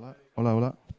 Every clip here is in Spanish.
好来，好来，好来。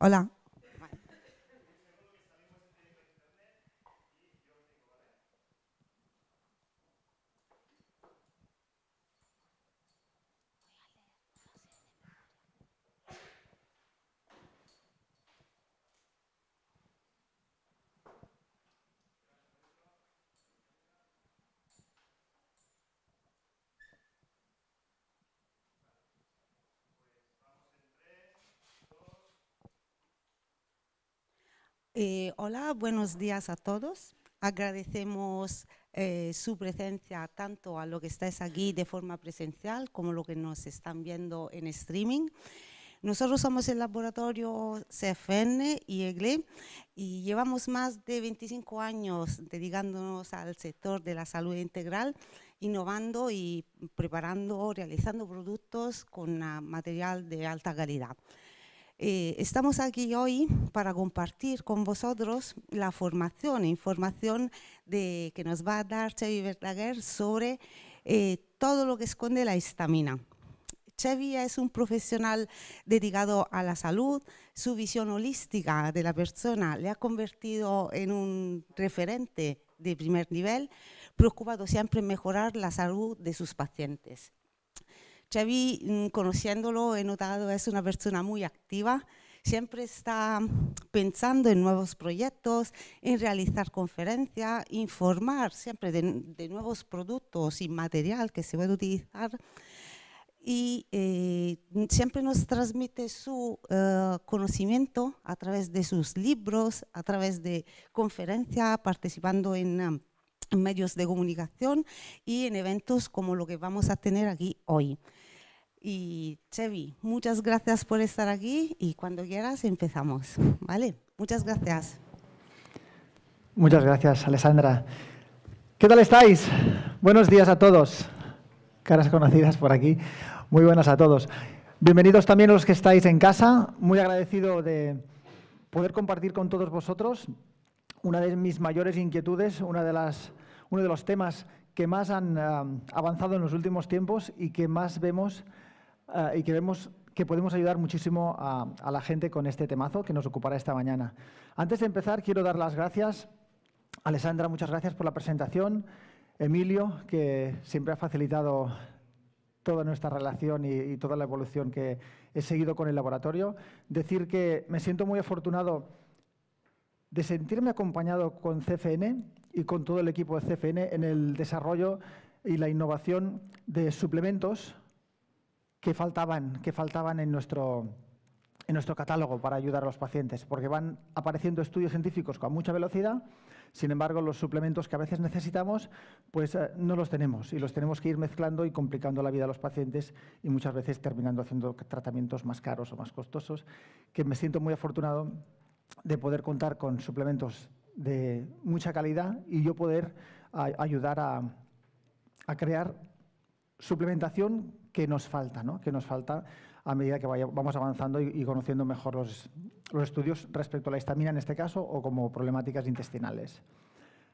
Hola. Eh, hola, buenos días a todos. Agradecemos eh, su presencia tanto a lo que estáis aquí de forma presencial como lo que nos están viendo en streaming. Nosotros somos el laboratorio CFN y EGLE y llevamos más de 25 años dedicándonos al sector de la salud integral, innovando y preparando, realizando productos con ah, material de alta calidad. Eh, estamos aquí hoy para compartir con vosotros la formación, información de, que nos va a dar Chevy Verdaguer sobre eh, todo lo que esconde la histamina. Chevy es un profesional dedicado a la salud. Su visión holística de la persona le ha convertido en un referente de primer nivel, preocupado siempre en mejorar la salud de sus pacientes. Xavi, mm, conociéndolo, he notado es una persona muy activa, siempre está pensando en nuevos proyectos, en realizar conferencias, informar siempre de, nuevos productos y material que se puede utilizar y eh, siempre nos transmite su eh, conocimiento a través de sus libros, a través de conferencias, participando em, en, medios de comunicación y en eventos como lo que vamos a tener aquí hoy. Y Chevi, muchas gracias por estar aquí y cuando quieras empezamos. ¿Vale? Muchas gracias. Muchas gracias, Alessandra. ¿Qué tal estáis? Buenos días a todos. Caras conocidas por aquí. Muy buenas a todos. Bienvenidos también a los que estáis en casa. Muy agradecido de poder compartir con todos vosotros una de mis mayores inquietudes, una de las, uno de los temas que más han ah, avanzado en los últimos tiempos y que más vemos Ah, y queremos que podemos ayudar muchísimo a, la gente con este temazo que nos ocupará esta mañana. Antes de empezar, quiero dar las gracias. Alessandra, muchas gracias por la presentación. Emilio, que siempre ha facilitado toda nuestra relación y, toda la evolución que he seguido con el laboratorio. Decir que me siento muy afortunado de sentirme acompañado con CFN y con todo el equipo de CFN en el desarrollo y la innovación de suplementos que faltaban, que faltaban en nuestro, en nuestro catálogo para ayudar a los pacientes, porque van apareciendo estudios científicos con mucha velocidad, sin embargo los suplementos que a veces necesitamos pues eh, no los tenemos y los tenemos que ir mezclando y complicando la vida a los pacientes y muchas veces terminando haciendo tratamientos más caros o más costosos, que me siento muy afortunado de poder contar con suplementos de mucha calidad y yo poder ayudar a, a crear suplementación que nos falta, que nos falta a medida que vaya, vamos avanzando y, conociendo mejor los, estudios respecto a la histamina en este caso o como problemáticas intestinales.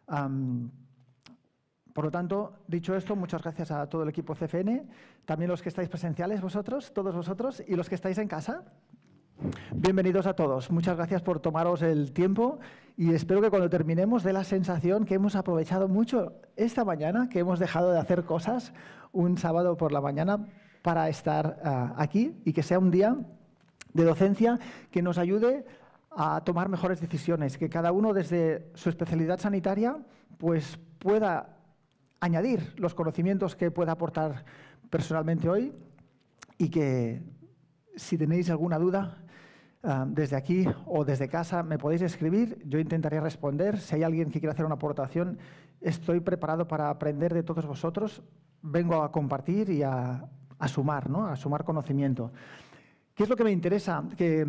por lo tanto, dicho esto, muchas gracias a todo el equipo CFN, también los que estáis presenciales vosotros, todos vosotros, y los que estáis en casa, Bienvenidos a todos. Muchas gracias por tomaros el tiempo y espero que cuando terminemos dé la sensación que hemos aprovechado mucho esta mañana, que hemos dejado de hacer cosas un sábado por la mañana para estar ah, aquí y que sea un día de docencia que nos ayude a tomar mejores decisiones, que cada uno desde su especialidad sanitaria pues pueda añadir los conocimientos que pueda aportar personalmente hoy y que si tenéis alguna duda desde aquí o desde casa me podéis escribir, yo intentaré responder. Si hay alguien que quiera hacer una aportación, estoy preparado para aprender de todos vosotros. Vengo a compartir y a, sumar, a sumar conocimiento. ¿Qué es lo que me interesa que,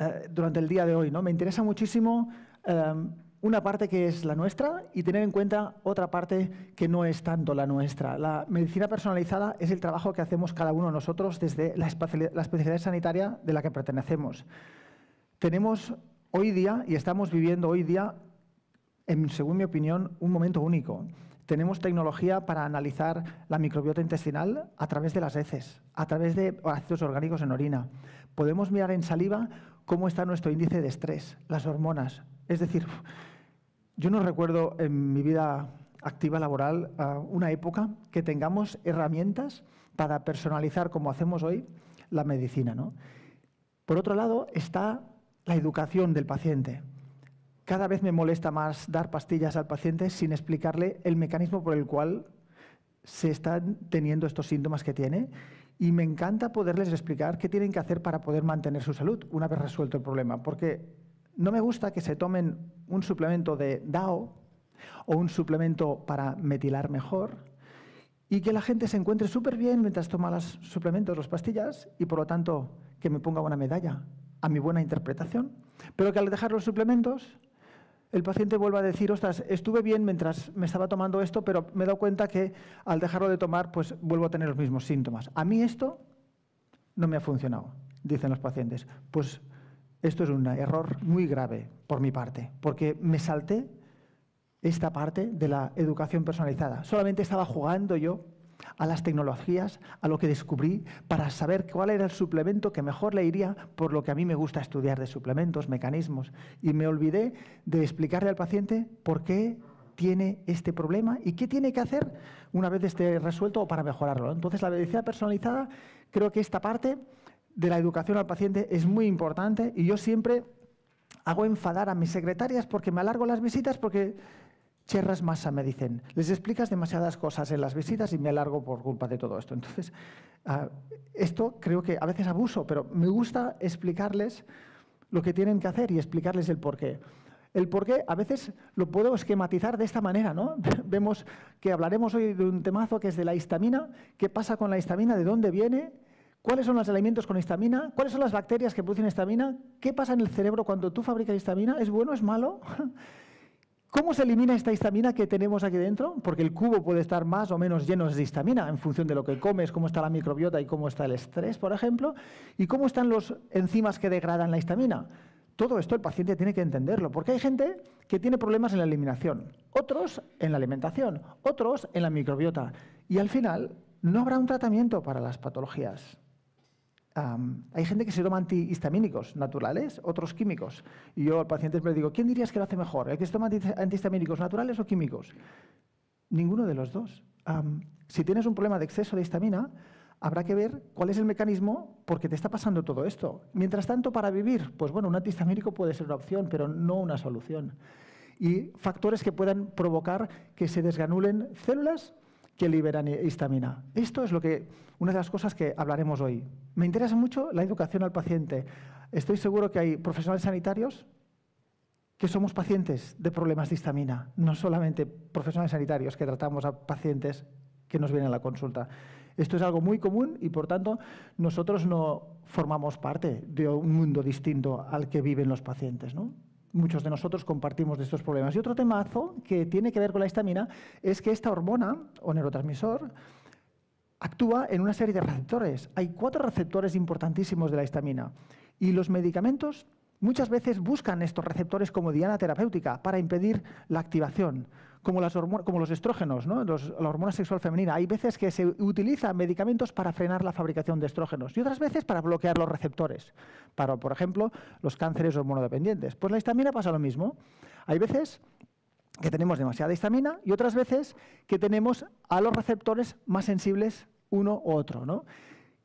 eh, durante el día de hoy? ¿no? Me interesa muchísimo... Em, una parte que es la nuestra y tener en cuenta otra parte que no es tanto la nuestra. La medicina personalizada es el trabajo que hacemos cada uno de nosotros desde la especialidad sanitaria de la que pertenecemos. Tenemos hoy día y estamos viviendo hoy día, en, según mi opinión, un momento único. Tenemos tecnología para analizar la microbiota intestinal a través de las heces, a través de ácidos orgánicos en orina. Podemos mirar en saliva cómo está nuestro índice de estrés, las hormonas, es decir, yo no recuerdo en mi vida activa laboral ah, una época que tengamos herramientas para personalizar, como hacemos hoy, la medicina. Por otro lado, está la educación del paciente. Cada vez me molesta más dar pastillas al paciente sin explicarle el mecanismo por el cual se están teniendo estos síntomas que tiene y me encanta poderles explicar qué tienen que hacer para poder mantener su salud una vez resuelto el problema, porque no me gusta que se tomen un suplemento de DAO o un suplemento para metilar mejor y que la gente se encuentre súper bien mientras toma los suplementos, las pastillas y por lo tanto que me ponga una medalla a mi buena interpretación. Pero que al dejar los suplementos el paciente vuelva a decir, ostras, estuve bien mientras me estaba tomando esto, pero me he dado cuenta que al dejarlo de tomar, pues vuelvo a tener los mismos síntomas. A mí esto no me ha funcionado, dicen los pacientes. Pues esto es un error muy grave por mi parte, porque me salté esta parte de la educación personalizada. Solamente estaba jugando yo a las tecnologías, a lo que descubrí, para saber cuál era el suplemento que mejor le iría por lo que a mí me gusta estudiar de suplementos, mecanismos. Y me olvidé de explicarle al paciente por qué tiene este problema y qué tiene que hacer una vez esté resuelto o para mejorarlo. Entonces, la medicina personalizada, creo que esta parte de la educación al paciente es muy importante y yo siempre hago enfadar a mis secretarias porque me alargo las visitas porque cherras masa, me dicen. Les explicas demasiadas cosas en las visitas y me alargo por culpa de todo esto. Entonces, ah, esto creo que a veces abuso, pero me gusta explicarles lo que tienen que hacer y explicarles el porqué. El por qué a veces lo puedo esquematizar de esta manera, ¿no? Vemos que hablaremos hoy de un temazo que es de la histamina, qué pasa con la histamina, de dónde viene, ¿Cuáles son los alimentos con histamina? ¿Cuáles son las bacterias que producen histamina? ¿Qué pasa en el cerebro cuando tú fabricas histamina? ¿Es bueno? ¿Es malo? ¿Cómo se elimina esta histamina que tenemos aquí dentro? Porque el cubo puede estar más o menos lleno de histamina en función de lo que comes, cómo está la microbiota y cómo está el estrés, por ejemplo, y cómo están los enzimas que degradan la histamina. Todo esto el paciente tiene que entenderlo, porque hay gente que tiene problemas en la eliminación, otros en la alimentación, otros en la microbiota, y al final no habrá un tratamiento para las patologías hay gente que se toma antihistamínicos naturales, otros químicos. Y yo al paciente me digo, ¿quién dirías que lo hace mejor? ¿El que se toma antihistamínicos naturales o químicos? Ninguno de los dos. si tienes un problema de exceso de histamina, habrá que ver cuál es el mecanismo porque te está pasando todo esto. Mientras tanto, para vivir, pues bueno, un antihistamínico puede ser una opción, pero no una solución. Y factores que puedan provocar que se desganulen células que liberan histamina. Esto es lo que, una de las cosas que hablaremos hoy. Me interesa mucho la educación al paciente. Estoy seguro que hay profesionales sanitarios que somos pacientes de problemas de histamina, no solamente profesionales sanitarios que tratamos a pacientes que nos vienen a la consulta. Esto es algo muy común y, por tanto, nosotros no formamos parte de un mundo distinto al que viven los pacientes. ¿no? muchos de nosotros compartimos de estos problemas. Y otro temazo que tiene que ver con la histamina es que esta hormona o neurotransmisor actúa en una serie de receptores. Hay cuatro receptores importantísimos de la histamina y los medicamentos muchas veces buscan estos receptores como diana terapéutica para impedir la activación como, las como los estrógenos, ¿no? la hormona sexual femenina. Hay veces que se utilizan medicamentos para frenar la fabricación de estrógenos y otras veces para bloquear los receptores, para, por ejemplo, los cánceres hormonodependientes. Pues la histamina pasa lo mismo. Hay veces que tenemos demasiada histamina y otras veces que tenemos a los receptores más sensibles uno u otro.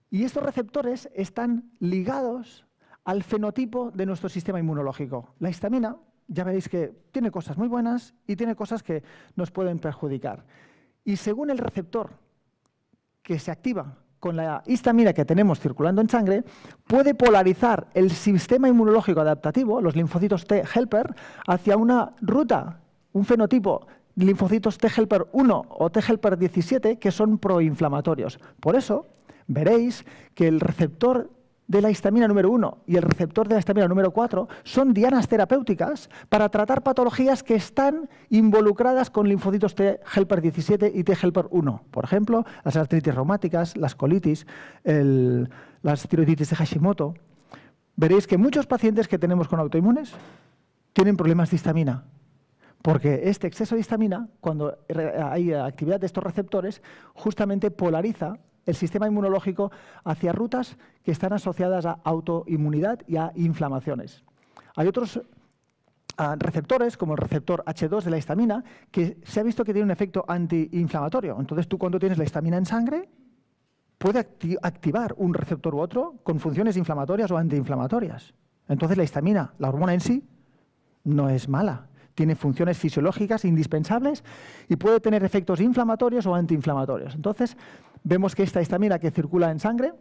Y estos receptores están ligados al fenotipo de nuestro sistema inmunológico. La histamina ya veréis que tiene cosas muy buenas y tiene cosas que nos pueden perjudicar. Y según el receptor que se activa con la histamina que tenemos circulando en sangre, puede polarizar el sistema inmunológico adaptativo, los linfocitos T helper, hacia una ruta, un fenotipo linfocitos T helper 1 o T helper 17 que son proinflamatorios. Por eso veréis que el receptor de la histamina número 1 y el receptor de la histamina número 4 son dianas terapéuticas para tratar patologías que están involucradas con linfocitos T helper 17 y T helper 1. Por ejemplo, las artritis reumáticas, las colitis, las tiroiditis de Hashimoto. Veréis que muchos pacientes que tenemos con autoinmunes tienen problemas de histamina. Porque este exceso de histamina, cuando hay actividad de estos receptores, justamente polariza el sistema inmunológico hacia rutas que están asociadas a autoinmunidad y a inflamaciones. Hay otros ah, receptores, como el receptor H2 de la histamina, que se ha visto que tiene un efecto antiinflamatorio. Entonces, tú cuando tienes la histamina en sangre, puede activar un receptor u otro con funciones inflamatorias o antiinflamatorias. Entonces, la histamina, la hormona en sí, no es mala. Tiene funciones fisiológicas indispensables y puede tener efectos inflamatorios o antiinflamatorios. Entonces, Vemos que esta histamina que circula en sangre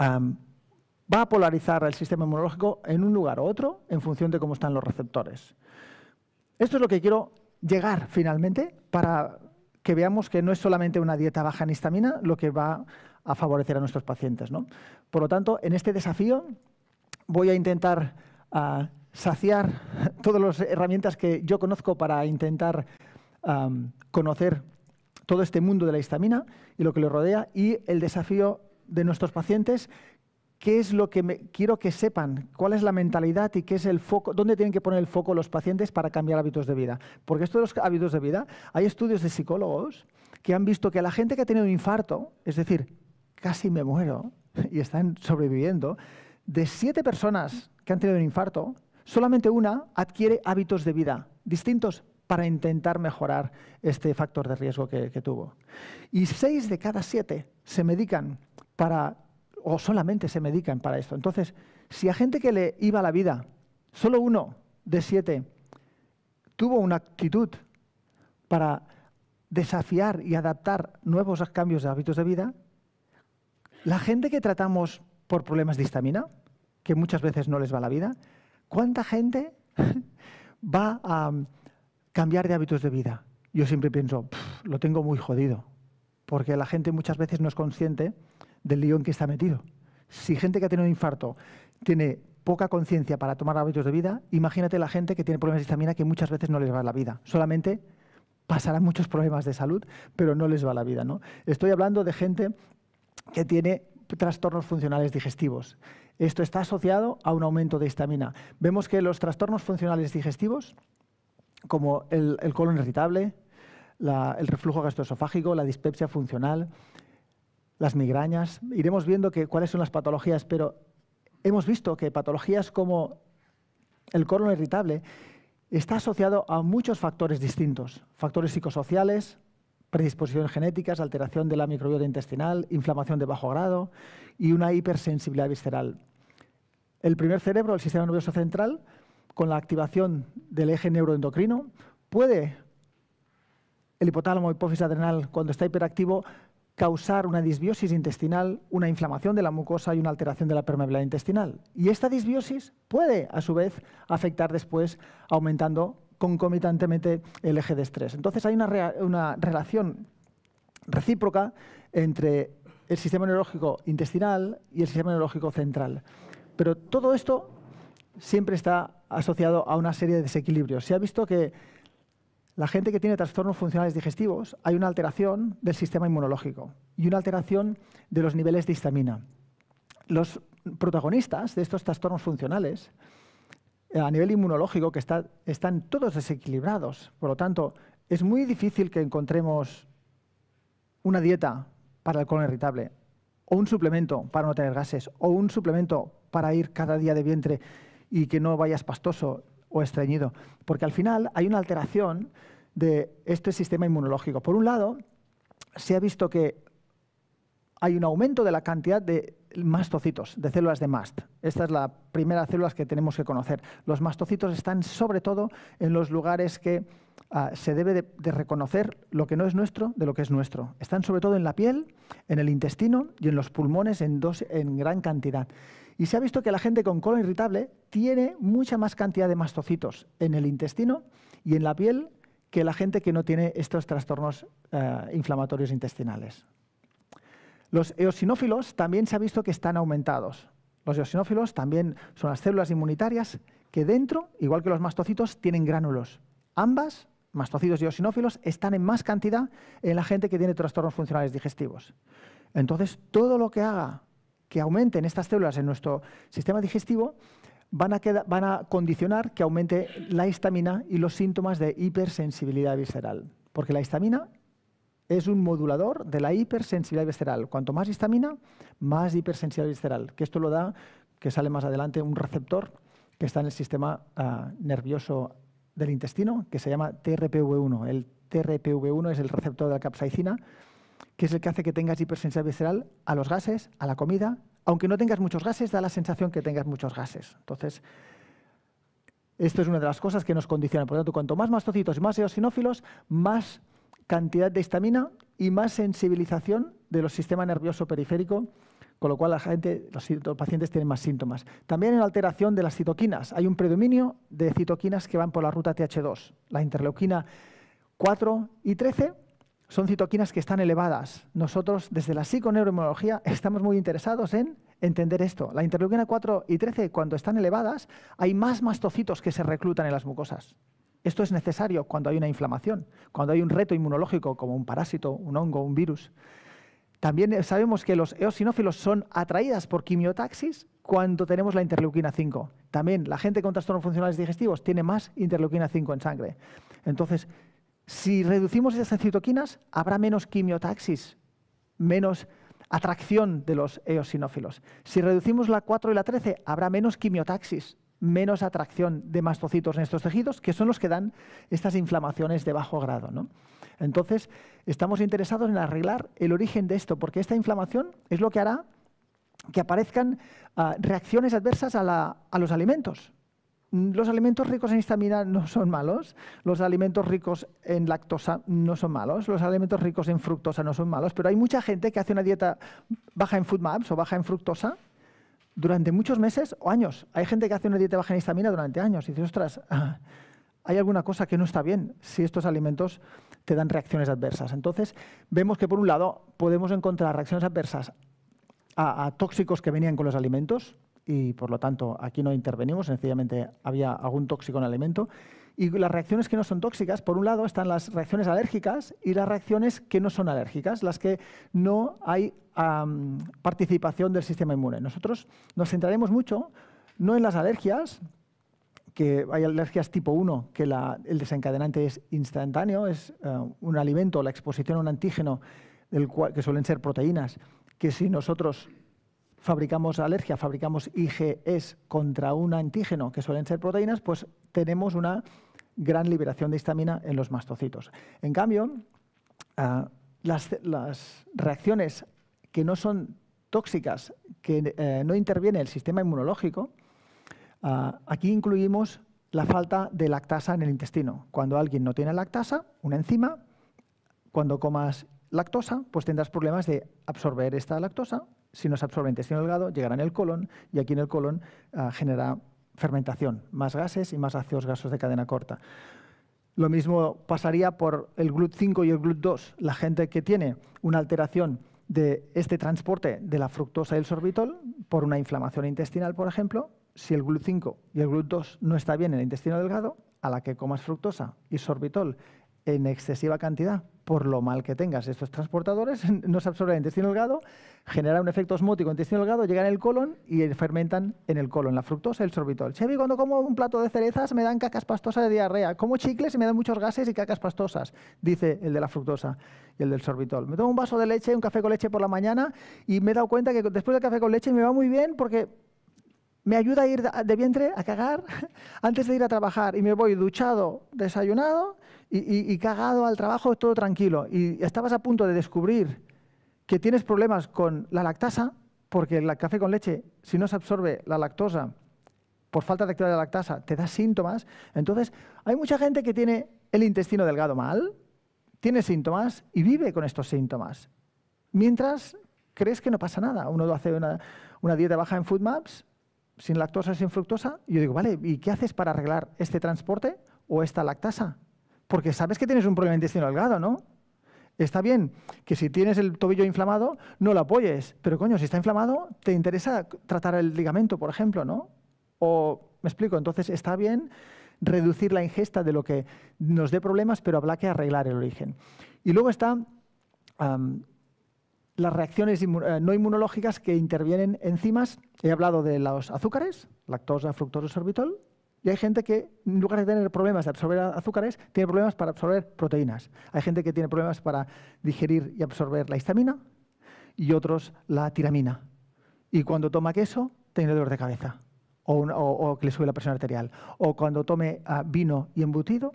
va a polarizar el sistema inmunológico en un lugar u otro en función de cómo están los receptores. Esto es lo que quiero llegar finalmente para que veamos que no es solamente una dieta baja en histamina lo que va a favorecer a nuestros pacientes. Por lo tanto, en este desafío voy a intentar ah, saciar todas las herramientas que yo conozco para intentar conocer todo este mundo de la histamina y lo que le rodea y el desafío de nuestros pacientes, qué es lo que quiero que sepan, cuál es la mentalidad y qué es el foco, dónde tienen que poner el foco los pacientes para cambiar hábitos de vida. Porque esto de los hábitos de vida, hay estudios de psicólogos que han visto que la gente que ha tenido un infarto, es decir, casi me muero y están sobreviviendo, de siete personas que han tenido un infarto, solamente una adquiere hábitos de vida distintos para intentar mejorar este factor de riesgo que, tuvo. Y seis de cada siete se medican para, o solamente se medican para esto. Entonces, si a gente que le iba la vida, solo uno de siete tuvo una actitud para desafiar y adaptar nuevos cambios de hábitos de vida, la gente que tratamos por problemas de histamina, que muchas veces no les va la vida, ¿cuánta gente va a Cambiar de hábitos de vida. Yo siempre pienso, lo tengo muy jodido, porque la gente muchas veces no es consciente del lío en que está metido. Si gente que ha tenido un infarto tiene poca conciencia para tomar hábitos de vida, imagínate la gente que tiene problemas de histamina que muchas veces no les va la vida. Solamente pasarán muchos problemas de salud, pero no les va la vida. ¿no? Estoy hablando de gente que tiene trastornos funcionales digestivos. Esto está asociado a un aumento de histamina. Vemos que los trastornos funcionales digestivos como el, colon irritable, el reflujo gastroesofágico, la dispepsia funcional, las migrañas. Iremos viendo cuáles son las patologías, pero hemos visto que patologías como el colon irritable está asociado a muchos factores distintos, factores psicosociales, predisposiciones genéticas, alteración de la microbiota intestinal, inflamación de bajo grado y una hipersensibilidad visceral. El primer cerebro, el sistema nervioso central, con la activación del eje neuroendocrino. Puede el hipotálamo hipófisis adrenal, cuando está hiperactivo, causar una disbiosis intestinal, una inflamación de la mucosa y una alteración de la permeabilidad intestinal. Y esta disbiosis puede, a su vez, afectar después, aumentando concomitantemente el eje de estrés. Entonces hay una, una relación recíproca entre el sistema neurológico intestinal y el sistema neurológico central. Pero todo esto siempre está asociado a una serie de desequilibrios. Se ha visto que la gente que tiene trastornos funcionales digestivos, hay una alteración del sistema inmunológico y una alteración de los niveles de histamina. Los protagonistas de estos trastornos funcionales, eh, a nivel inmunológico, que están todos desequilibrados. Por lo tanto, es muy difícil que encontremos una dieta para el colon irritable, o un suplemento para no tener gases, o un suplemento para ir cada día de vientre y que no vayas pastoso o estreñido. Porque al final hay una alteración de este sistema inmunológico. Por un lado, se ha visto que hay un aumento de la cantidad de mastocitos, de células de MAST. Esta es la primera célula que tenemos que conocer. Los mastocitos están sobre todo en los lugares que Ah, se debe de, reconocer lo que no es nuestro de lo que es nuestro. Están sobre todo en la piel, en el intestino y en los pulmones en, en gran cantidad. Y se ha visto que la gente con colon irritable tiene mucha más cantidad de mastocitos en el intestino y en la piel que la gente que no tiene estos trastornos eh, inflamatorios intestinales. Los eosinófilos también se ha visto que están aumentados. Los eosinófilos también son las células inmunitarias que dentro, igual que los mastocitos, tienen gránulos. Ambas mastocitos y eosinófilos están en más cantidad en la gente que tiene trastornos funcionales digestivos. Entonces, todo lo que haga que aumenten estas células en nuestro sistema digestivo van a, condicionar que aumente la histamina y los síntomas de hipersensibilidad visceral. Porque la histamina es un modulador de la hipersensibilidad visceral. Cuanto más histamina, más hipersensibilidad visceral. Que esto lo da, que sale más adelante, un receptor que está en el sistema ah, nervioso del intestino que se llama TRPV1. El TRPV1 es el receptor de la capsaicina, que es el que hace que tengas hipersensibilidad visceral a los gases, a la comida. Aunque no tengas muchos gases, da la sensación que tengas muchos gases. Entonces, esto es una de las cosas que nos condiciona. Por lo tanto, cuanto más mastocitos y más eosinófilos, más cantidad de histamina y más sensibilización de los nervioso periférico con lo cual la gente, los, pacientes tienen más síntomas. También en alteración de las citoquinas. Hay un predominio de citoquinas que van por la ruta TH2. La interleuquina 4 y 13 son citoquinas que están elevadas. Nosotros, desde la psiconeuroinmunología, estamos muy interesados en entender esto. La interleuquina 4 y 13, cuando están elevadas, hay más mastocitos que se reclutan en las mucosas. Esto es necesario cuando hay una inflamación, cuando hay un reto inmunológico como un parásito, un hongo, un virus. También eh, sabemos que los eosinófilos son atraídas por quimiotaxis cuando tenemos la interleuquina 5. También la gente con trastornos funcionales digestivos tiene más interleuquina 5 en sangre. Entonces, si reducimos esas citoquinas, habrá menos quimiotaxis, menos atracción de los eosinófilos. Si reducimos la 4 y la 13, habrá menos quimiotaxis, menos atracción de mastocitos en estos tejidos, que son los que dan estas inflamaciones de bajo grado. ¿no? Entonces, estamos interesados en arreglar el origen de esto, porque esta inflamación es lo que hará que aparezcan ah, reacciones adversas a, los alimentos mm, los alimentos ricos en histamina no son malos, los alimentos ricos en lactosa no son malos, los alimentos ricos en fructosa no son malos, pero hay mucha gente que hace una dieta baja en maps o baja en fructosa durante muchos meses o años. Hay gente que hace una dieta baja en histamina durante años y dice, ostras, hay alguna cosa que no está bien si estos alimentos te dan reacciones adversas. Entonces, vemos que por un lado podemos encontrar reacciones adversas a, tóxicos que venían con los alimentos y por lo tanto aquí no intervenimos, sencillamente había algún tóxico en el alimento. Y las reacciones que no son tóxicas, por un lado están las reacciones alérgicas y las reacciones que no son alérgicas, las que no hay participación del sistema inmune. Nosotros nos centraremos mucho no en las alergias, que hay alergias tipo 1, que el desencadenante es instantáneo, es eh, un alimento, la exposición a un antígeno, del cual, que suelen ser proteínas, que si nosotros fabricamos alergia, fabricamos IgS e contra un antígeno, que suelen ser proteínas, pues tenemos una gran liberación de histamina en los mastocitos. En cambio, eh, las, reacciones que no son tóxicas, que eh, no interviene el sistema inmunológico, Ah, aquí incluimos la falta de lactasa en el intestino. Cuando alguien no tiene lactasa, una enzima, cuando comas lactosa, pues tendrás problemas de absorber esta lactosa. Si no se absorbe el intestino delgado, llegará en el colon y aquí en el colon ah, genera fermentación, más gases y más ácidos grasos de cadena corta. Lo mismo pasaría por el GLUT5 y el GLUT2. La gente que tiene una alteración de este transporte de la fructosa y el sorbitol por una inflamación intestinal, por ejemplo, si el GLUT5 y el GLUT2 no está bien en el intestino delgado, a la que comas fructosa y sorbitol en excesiva cantidad, por lo mal que tengas estos transportadores, no se absorben en el intestino delgado, genera un efecto osmótico en el intestino delgado, llegan al colon y fermentan en el colon, la fructosa y el sorbitol. Chevi, cuando como un plato de cerezas me dan cacas pastosas de diarrea, como chicles y me dan muchos gases y cacas pastosas, dice el de la fructosa y el del sorbitol. Me tomo un vaso de leche, un café con leche por la mañana y me he dado cuenta que después del café con leche me va muy bien porque me ayuda a ir de vientre a cagar antes de ir a trabajar y me voy duchado, desayunado y, cagado al trabajo, todo tranquilo. Y estabas a punto de descubrir que tienes problemas con la lactasa, porque el café con leche, si no se absorbe la lactosa por falta de actividad de lactasa, te da síntomas. Entonces, hay mucha gente que tiene el intestino delgado mal, tiene síntomas y vive con estos síntomas. Mientras crees que no pasa nada. Uno hace una, una dieta baja en food maps sin lactosa, sin fructosa. Y yo digo, vale, ¿y qué haces para arreglar este transporte o esta lactasa? Porque sabes que tienes un problema intestinal delgado, ¿no? Está bien que si tienes el tobillo inflamado, no lo apoyes, pero coño, si está inflamado, te interesa tratar el ligamento, por ejemplo, ¿no? O, me explico, entonces está bien reducir la ingesta de lo que nos dé problemas, pero habrá que arreglar el origen. Y luego está las reacciones eh, no inmunológicas que intervienen enzimas. He hablado de los azúcares, lactosa, fructosa, sorbitol, y hay gente que, en lugar de tener problemas de absorber azúcares, tiene problemas para absorber proteínas. Hay gente que tiene problemas para digerir y absorber la histamina y otros la tiramina. Y cuando toma queso, tiene dolor de cabeza o, que le sube la presión arterial. O cuando tome ah, vino y embutido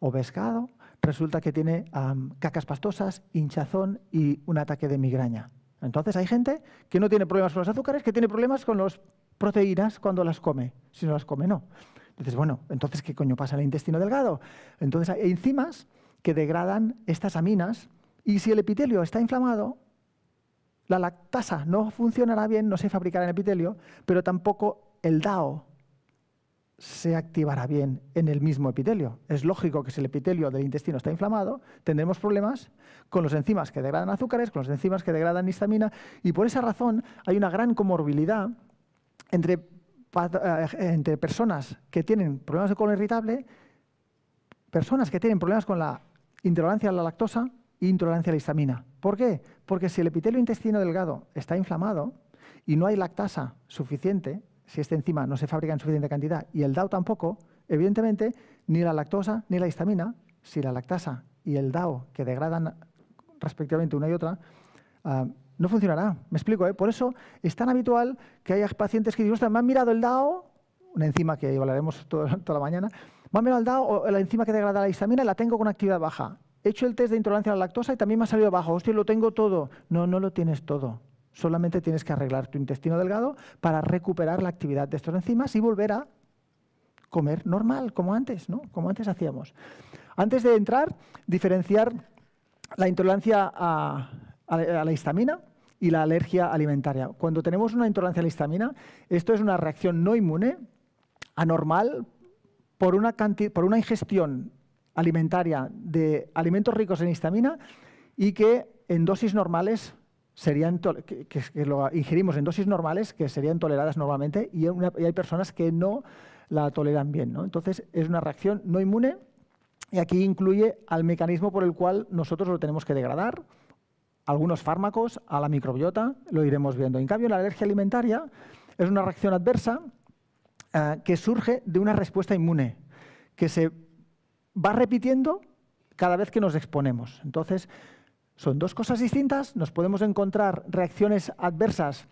o pescado resulta que tiene cacas pastosas, hinchazón y un ataque de migraña. Entonces hay gente que no tiene problemas con los azúcares, que tiene problemas con las proteínas cuando las come. Si no las come, no. Entonces, bueno, entonces, ¿qué coño pasa en el intestino delgado? Entonces hay enzimas que degradan estas aminas y si el epitelio está inflamado, la lactasa no funcionará bien, no se fabricará en el epitelio, pero tampoco el DAO, se activará bien en el mismo epitelio. Es lógico que si el epitelio del intestino está inflamado, tendremos problemas con los enzimas que degradan azúcares, con los enzimas que degradan histamina, y por esa razón hay una gran comorbilidad entre, eh, entre personas que tienen problemas de colon irritable, personas que tienen problemas con la intolerancia a la lactosa e intolerancia a la histamina. ¿Por qué? Porque si el epitelio intestino delgado está inflamado y no hay lactasa suficiente, si esta enzima no se fabrica en suficiente cantidad y el DAO tampoco, evidentemente ni la lactosa ni la histamina, si la lactasa y el DAO que degradan respectivamente una y otra, ah, no funcionará. Me explico, ¿eh? Por eso es tan habitual que haya pacientes que dicen, me han mirado el DAO, una enzima que hablaremos toda, la mañana, me han mirado el DAO o la enzima que degrada la histamina la tengo con actividad baja. He hecho el test de intolerancia a la lactosa y también me ha salido bajo. Hostia, lo tengo todo. No, no lo tienes todo. Solamente tienes que arreglar tu intestino delgado para recuperar la actividad de estas enzimas y volver a comer normal, como antes, ¿no? Como antes hacíamos. Antes de entrar, diferenciar la intolerancia a, la histamina y la alergia alimentaria. Cuando tenemos una intolerancia a la histamina, esto es una reacción no inmune, anormal, por una ingestión alimentaria de alimentos ricos en histamina y que en dosis normales serían que, lo ingerimos en dosis normales, que serían toleradas normalmente, y, hay personas que no la toleran bien. Entonces, es una reacción no inmune y aquí incluye al mecanismo por el cual nosotros lo tenemos que degradar, algunos fármacos, a la microbiota, lo iremos viendo. En cambio, la alergia alimentaria es una reacción adversa eh, que surge de una respuesta inmune, que se va repitiendo cada vez que nos exponemos. Entonces, son dos cosas distintas, nos podemos encontrar reacciones adversas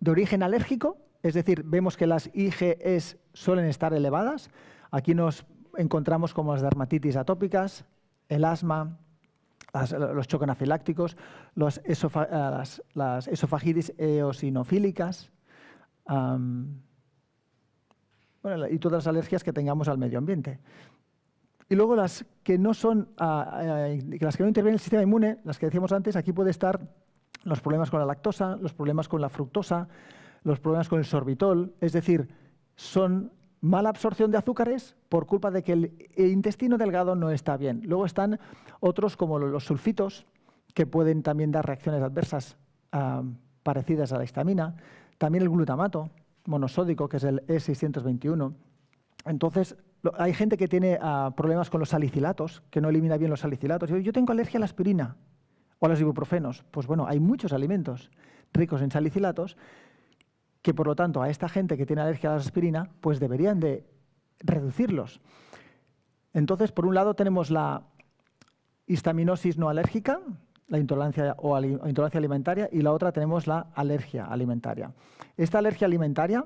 de origen alérgico, es decir, vemos que las IgEs suelen estar elevadas. Aquí nos encontramos como las dermatitis atópicas, el asma, los choques anafilácticos, las, esofagitis eosinofílicas y todas las alergias que tengamos al medio ambiente. Y luego las que no son, ah, eh, las que no intervienen en el sistema inmune, las que decíamos antes, aquí puede estar los problemas con la lactosa, los problemas con la fructosa, los problemas con el sorbitol, es decir, son mala absorción de azúcares por culpa de que el intestino delgado no está bien. Luego están otros como los sulfitos, que pueden también dar reacciones adversas ah, parecidas a la histamina, también el glutamato monosódico, que es el E621. Entonces, hay gente que tiene ah, problemas con los salicilatos, que no elimina bien los salicilatos. Yo, yo tengo alergia a la aspirina o a los ibuprofenos. Pues bueno, hay muchos alimentos ricos en salicilatos que por lo tanto a esta gente que tiene alergia a la aspirina, pues deberían de reducirlos. Entonces, por un lado tenemos la histaminosis no alérgica, la intolerancia o intolerancia alimentaria, y la otra tenemos la alergia alimentaria. Esta alergia alimentaria,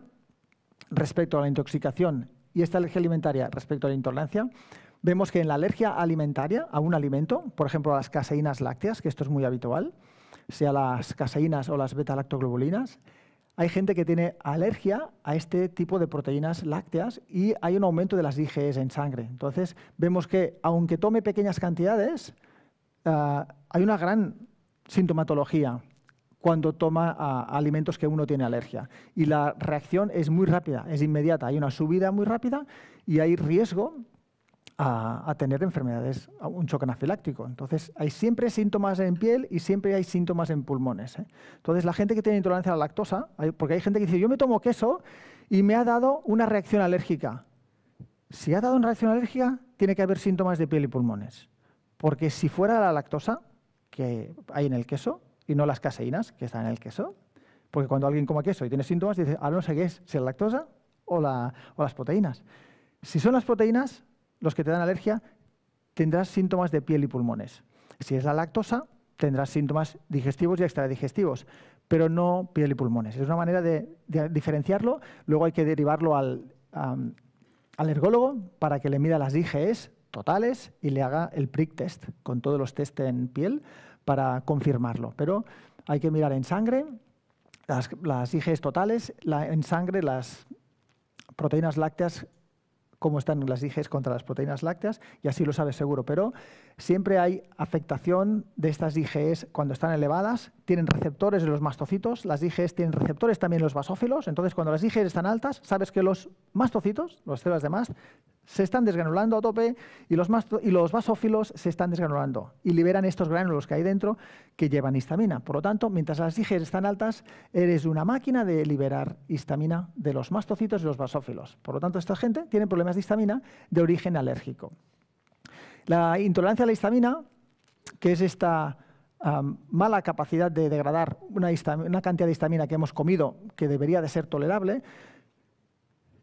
respecto a la intoxicación y esta alergia alimentaria respecto a la intolerancia, vemos que en la alergia alimentaria a un alimento, por ejemplo a las caseínas lácteas, que esto es muy habitual, sea las caseínas o las beta-lactoglobulinas, hay gente que tiene alergia a este tipo de proteínas lácteas y hay un aumento de las IGEs en sangre. Entonces, vemos que aunque tome pequeñas cantidades, ah, hay una gran sintomatología cuando toma ah, alimentos que uno tiene alergia. Y la reacción es muy rápida, es inmediata. Hay una subida muy rápida y hay riesgo ah, a, tener enfermedades, un choque anafiláctico. Entonces, hay siempre síntomas en piel y siempre hay síntomas en pulmones. ¿eh? Entonces, la gente que tiene intolerancia a la lactosa, porque hay gente que dice, yo me tomo queso y me ha dado una reacción alérgica. Si ha dado una reacción alérgica, tiene que haber síntomas de piel y pulmones. Porque si fuera la lactosa que hay en el queso, y no las caseínas que están en el queso. Porque cuando alguien come queso y tiene síntomas, dice, ahora no sé qué es, si es lactosa o, las proteínas. Si son las proteínas los que te dan alergia, tendrás síntomas de piel y pulmones. Si es la lactosa, tendrás síntomas digestivos y extradigestivos, pero no piel y pulmones. Es una manera de, diferenciarlo. Luego hay que derivarlo al, ergólogo para que le mida las IGEs totales y le haga el prick test con todos los test en piel para confirmarlo. Pero hay que mirar en sangre las, las totales, en sangre las proteínas lácteas cómo están las IGEs contra las proteínas lácteas y así lo sabes seguro. Pero siempre hay afectación de estas IGEs cuando están elevadas, tienen receptores en los mastocitos, las IGEs tienen receptores también en los basófilos, entonces cuando las IGEs están altas, sabes que los mastocitos, las células de más se están desgranulando a tope y los, y los basófilos se están desgranulando y liberan estos gránulos que hay dentro que llevan histamina. Por lo tanto, mientras las IGs e están altas, eres una máquina de liberar histamina de los mastocitos y los basófilos. Por lo tanto, esta gente tiene problemas de histamina de origen alérgico. La intolerancia a la histamina, que es esta mala capacidad de degradar una, cantidad de histamina que hemos comido que debería de ser tolerable,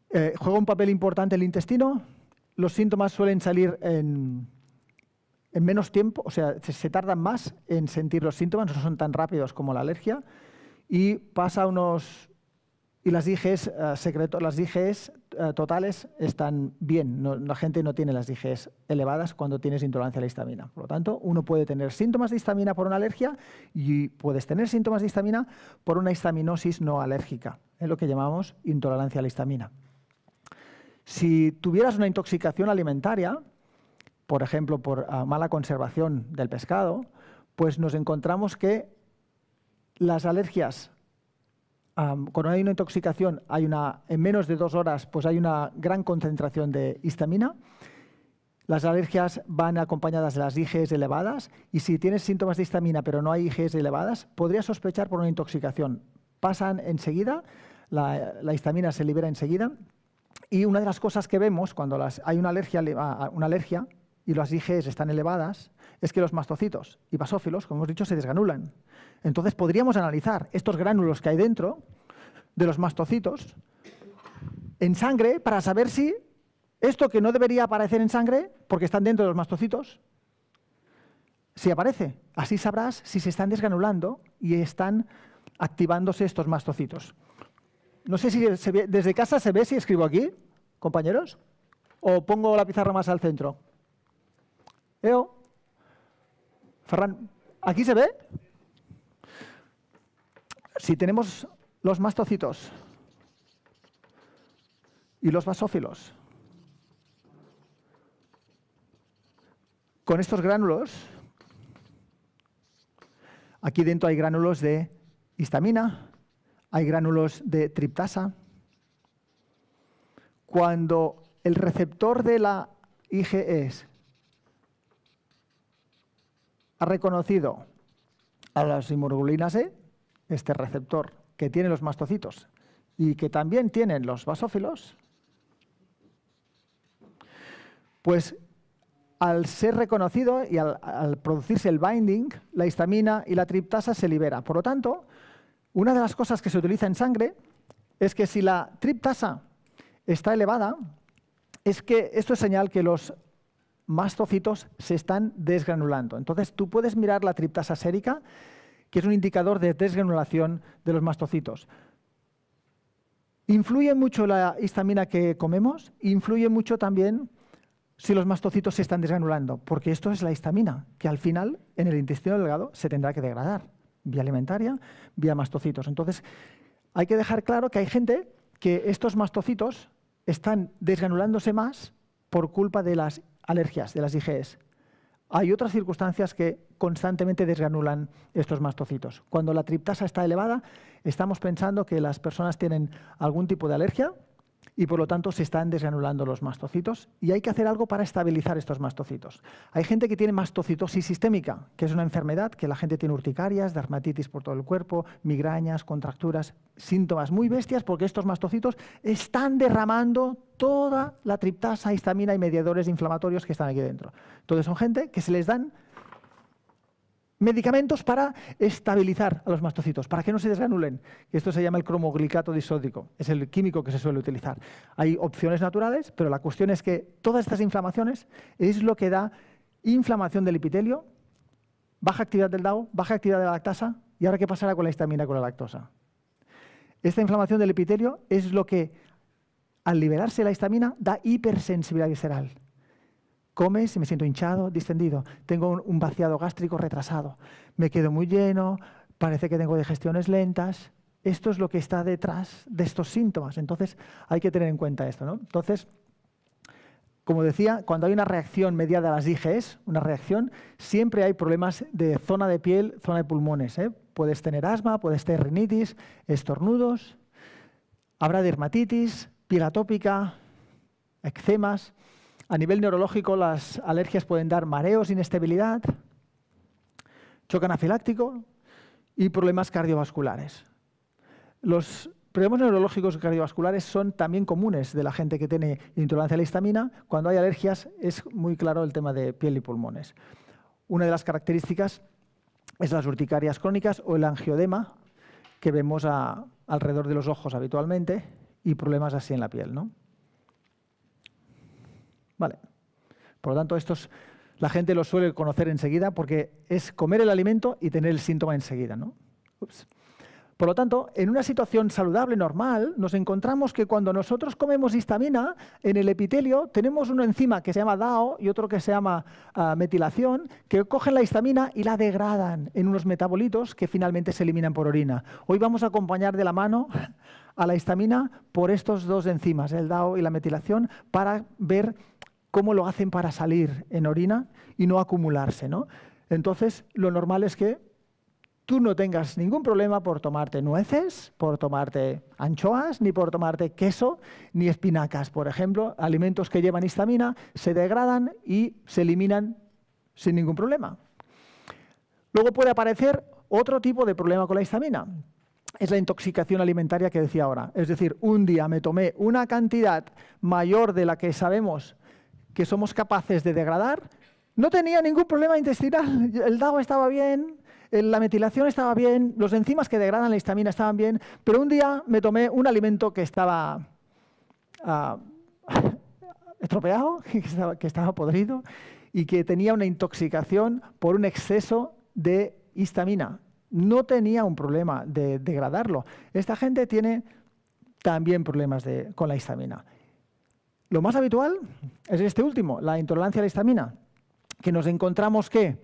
eh, juega un papel importante el intestino, los síntomas suelen salir en, menos tiempo, o sea, se, tardan más en sentir los síntomas, no son tan rápidos como la alergia, y pasa unos... Y las diges eh, las eh, totales están bien, la gente no tiene las IGEs elevadas cuando tienes intolerancia a la histamina. Por lo tanto, uno puede tener síntomas de histamina por una alergia y puedes tener síntomas de histamina por una histaminosis no alérgica, es lo que llamamos intolerancia a la histamina. Si tuvieras una intoxicación alimentaria, por ejemplo, por ah, mala conservación del pescado, pues nos encontramos que las alergias, cuando hay una intoxicación, hay una, en menos de dos horas pues hay una gran concentración de histamina, las alergias van acompañadas de las IGS elevadas y si tienes síntomas de histamina pero no hay IGS elevadas, podrías sospechar por una intoxicación. Pasan enseguida, la histamina se libera enseguida y una de las cosas que vemos cuando hay una alergia, y las IGs están elevadas, es que los mastocitos y basófilos, como hemos dicho, se desgranulan. Entonces podríamos analizar estos gránulos que hay dentro de los mastocitos en sangre para saber si esto que no debería aparecer en sangre, porque están dentro de los mastocitos, si aparece. Así sabrás si se están desgranulando y están activándose estos mastocitos. No sé si ve, desde casa se ve si escribo aquí, compañeros, o pongo la pizarra más al centro. Eo. Ferran, ¿aquí se ve? Si tenemos los mastocitos y los basófilos con estos gránulos, aquí dentro hay gránulos de histamina, hay gránulos de triptasa. Cuando el receptor de la IgE ha reconocido a las inmunoglobulinas E, este receptor que tiene los mastocitos y que también tienen los basófilos, pues al ser reconocido y al, al producirse el binding, la histamina y la triptasa se libera. Por lo tanto, una de las cosas que se utiliza en sangre es que si la triptasa está elevada, es que esto es señal que los mastocitos se están desgranulando. Entonces tú puedes mirar la triptasa sérica, que es un indicador de desgranulación de los mastocitos. Influye mucho la histamina que comemos, influye mucho también si los mastocitos se están desgranulando, porque esto es la histamina, que al final en el intestino delgado se tendrá que degradar vía alimentaria, vía mastocitos. Entonces, hay que dejar claro que hay gente que estos mastocitos están desgranulándose más por culpa de las alergias, de las IGEs. Hay otras circunstancias que constantemente desgranulan estos mastocitos. Cuando la triptasa está elevada, estamos pensando que las personas tienen algún tipo de alergia, y por lo tanto se están desgranulando los mastocitos y hay que hacer algo para estabilizar estos mastocitos. Hay gente que tiene mastocitosis sistémica, que es una enfermedad que la gente tiene urticarias, dermatitis por todo el cuerpo, migrañas, contracturas, síntomas muy bestias porque estos mastocitos están derramando toda la triptasa, histamina y mediadores inflamatorios que están aquí dentro. Entonces son gente que se les dan Medicamentos para estabilizar a los mastocitos, para que no se desgranulen. Esto se llama el cromoglicato disódico, es el químico que se suele utilizar. Hay opciones naturales, pero la cuestión es que todas estas inflamaciones es lo que da inflamación del epitelio, baja actividad del DAO, baja actividad de la lactasa, y ahora qué pasará con la histamina, con la lactosa. Esta inflamación del epitelio es lo que, al liberarse la histamina, da hipersensibilidad visceral. Comes y me siento hinchado, distendido. Tengo un, vaciado gástrico retrasado. Me quedo muy lleno, parece que tengo digestiones lentas. Esto es lo que está detrás de estos síntomas. Entonces, hay que tener en cuenta esto. Entonces, como decía, cuando hay una reacción mediada a las IGEs, una reacción, siempre hay problemas de zona de piel, zona de pulmones. ¿eh? Puedes tener asma, puedes tener rinitis, estornudos, habrá dermatitis, piel atópica, eczemas. A nivel neurológico, las alergias pueden dar mareos, inestabilidad, choque anafiláctico y problemas cardiovasculares. Los problemas neurológicos y cardiovasculares son también comunes de la gente que tiene intolerancia a la histamina. Cuando hay alergias es muy claro el tema de piel y pulmones. Una de las características es las urticarias crónicas o el angiodema que vemos alrededor de los ojos habitualmente y problemas así en la piel. ¿no? Vale. Por lo tanto, estos la gente lo suele conocer enseguida porque es comer el alimento y tener el síntoma enseguida, ¿no? Por lo tanto, en una situación saludable, normal, nos encontramos que cuando nosotros comemos histamina, en el epitelio tenemos una enzima que se llama DAO y otro que se llama ah, metilación, que cogen la histamina y la degradan en unos metabolitos que finalmente se eliminan por orina. Hoy vamos a acompañar de la mano a la histamina por estos dos enzimas, el DAO y la metilación, para ver cómo lo hacen para salir en orina y no acumularse. Entonces, lo normal es que tú no tengas ningún problema por tomarte nueces, por tomarte anchoas, ni por tomarte queso, ni espinacas, por ejemplo. Alimentos que llevan histamina se degradan y se eliminan sin ningún problema. Luego puede aparecer otro tipo de problema con la histamina. Es la intoxicación alimentaria que decía ahora. Es decir, un día me tomé una cantidad mayor de la que sabemos que somos capaces de degradar, no tenía ningún problema intestinal. El DAO estaba bien, la metilación estaba bien, los enzimas que degradan la histamina estaban bien, pero un día me tomé un alimento que estaba ah, estropeado, que estaba, podrido y que tenía una intoxicación por un exceso de histamina. No tenía un problema de degradarlo. Esta gente tiene también problemas con la histamina. Lo más habitual es este último, la intolerancia a la histamina, que nos encontramos que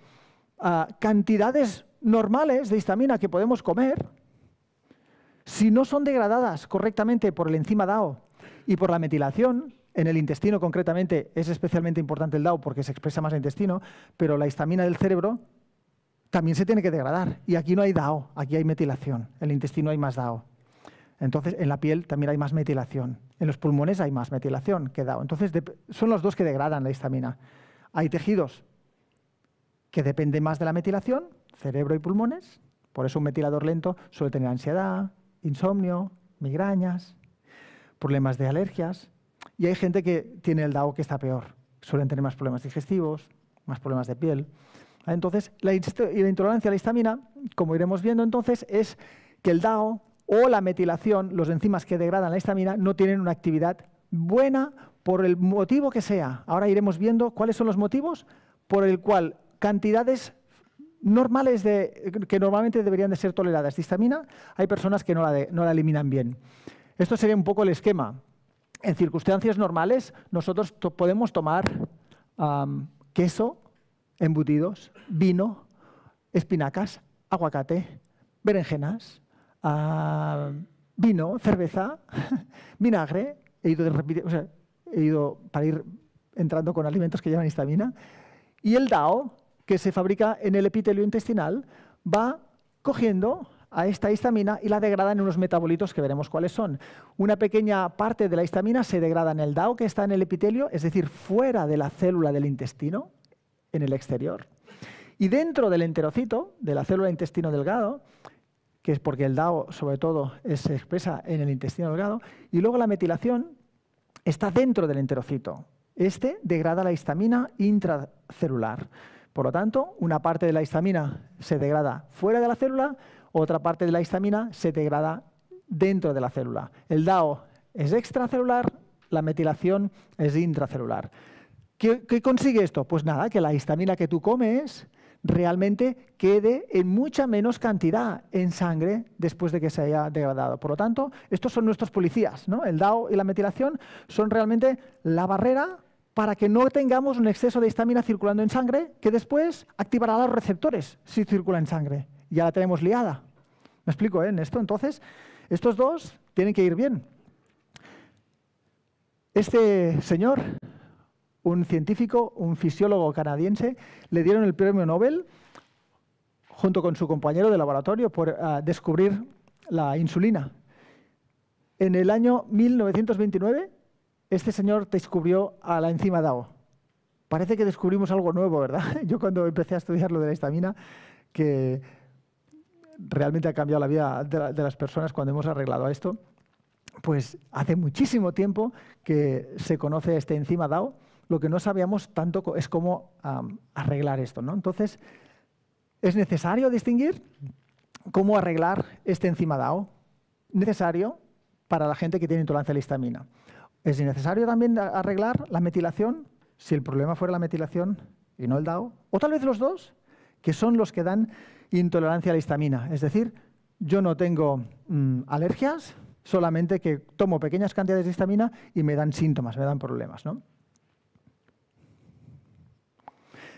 ah, cantidades normales de histamina que podemos comer, si no son degradadas correctamente por el enzima DAO y por la metilación, en el intestino concretamente es especialmente importante el DAO porque se expresa más en el intestino, pero la histamina del cerebro también se tiene que degradar. Y aquí no hay DAO, aquí hay metilación. En el intestino hay más DAO. Entonces, en la piel también hay más metilación. En los pulmones hay más metilación que DAO. Entonces, son los dos que degradan la histamina. Hay tejidos que dependen más de la metilación, cerebro y pulmones. Por eso un metilador lento suele tener ansiedad, insomnio, migrañas, problemas de alergias. Y hay gente que tiene el DAO que está peor. Suelen tener más problemas digestivos, más problemas de piel. Entonces, la intolerancia a la histamina, como iremos viendo entonces, es que el DAO o la metilación, los enzimas que degradan la histamina, no tienen una actividad buena por el motivo que sea. Ahora iremos viendo cuáles son los motivos por el cual cantidades normales de, que normalmente deberían de ser toleradas de histamina, hay personas que no la, eliminan bien. Esto sería un poco el esquema. En circunstancias normales, nosotros podemos tomar queso, embutidos, vino, espinacas, aguacate, berenjenas, vino, cerveza, vinagre, he ido, he ido para ir entrando con alimentos que llevan histamina, y el DAO, que se fabrica en el epitelio intestinal, va cogiendo a esta histamina y la degrada en unos metabolitos que veremos cuáles son. Una pequeña parte de la histamina se degrada en el DAO que está en el epitelio, es decir, fuera de la célula del intestino, en el exterior. Y dentro del enterocito, de la célula intestino delgado, que es porque el DAO sobre todo se expresa en el intestino delgado, y luego la metilación está dentro del enterocito. Este degrada la histamina intracelular. Por lo tanto, una parte de la histamina se degrada fuera de la célula, otra parte de la histamina se degrada dentro de la célula. El DAO es extracelular, la metilación es intracelular. ¿Qué, consigue esto? Pues nada, que la histamina que tú comes realmente quede en mucha menos cantidad en sangre después de que se haya degradado. Por lo tanto, estos son nuestros policías. ¿no? El DAO y la metilación son realmente la barrera para que no tengamos un exceso de histamina circulando en sangre que después activará los receptores si circula en sangre. Ya la tenemos liada. ¿Me explico eh, en esto? Entonces, estos dos tienen que ir bien. Este señor un científico, un fisiólogo canadiense, le dieron el premio Nobel junto con su compañero de laboratorio por ah, descubrir la insulina. En el año 1929, este señor descubrió a la enzima DAO. Parece que descubrimos algo nuevo, ¿verdad? Yo cuando empecé a estudiar lo de la histamina, que realmente ha cambiado la vida de, de las personas cuando hemos arreglado esto, pues hace muchísimo tiempo que se conoce esta enzima DAO lo que no sabíamos tanto es cómo arreglar esto. ¿no? Entonces, ¿es necesario distinguir cómo arreglar este enzima DAO? Necesario para la gente que tiene intolerancia a la histamina. ¿Es necesario también arreglar la metilación? Si el problema fuera la metilación y no el DAO. O tal vez los dos, que son los que dan intolerancia a la histamina. Es decir, yo no tengo mm, alergias, solamente que tomo pequeñas cantidades de histamina y me dan síntomas, me dan problemas. ¿no?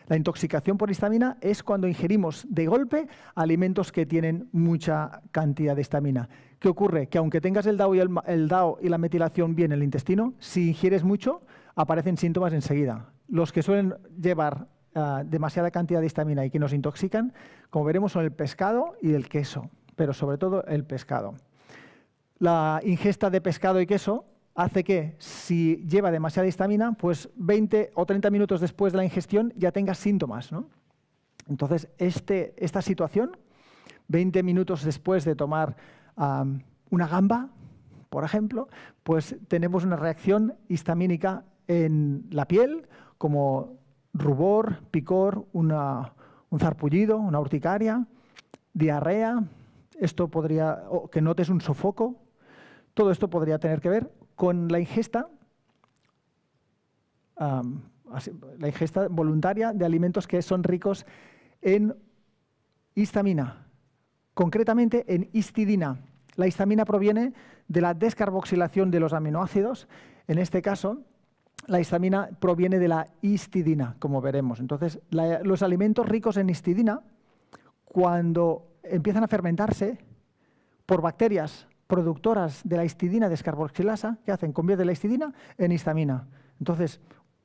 La intoxicación por histamina es cuando ingerimos de golpe alimentos que tienen mucha cantidad de histamina. ¿Qué ocurre? Que aunque tengas el DAO y, la metilación bien en el intestino, si ingieres mucho, aparecen síntomas enseguida. Los que suelen llevar ah, demasiada cantidad de histamina y que nos intoxican, como veremos, son el pescado y el queso, pero sobre todo el pescado. La ingesta de pescado y queso hace que si lleva demasiada histamina, pues 20 o 30 minutos después de la ingestión ya tenga síntomas. Entonces, este, esta situación, 20 minutos después de tomar una gamba, por ejemplo, pues tenemos una reacción histamínica en la piel, como rubor, picor, un zarpullido, una urticaria, diarrea, esto podría, que notes un sofoco, todo esto podría tener que ver con la ingesta, la ingesta voluntaria de alimentos que son ricos en histamina, concretamente en histidina. La histamina proviene de la descarboxilación de los aminoácidos. En este caso, la histamina proviene de la histidina, como veremos. Entonces, los alimentos ricos en histidina, cuando empiezan a fermentarse por bacterias productoras de la histidina descarboxilasa, que hacen? Convierte la histidina en histamina. Entonces,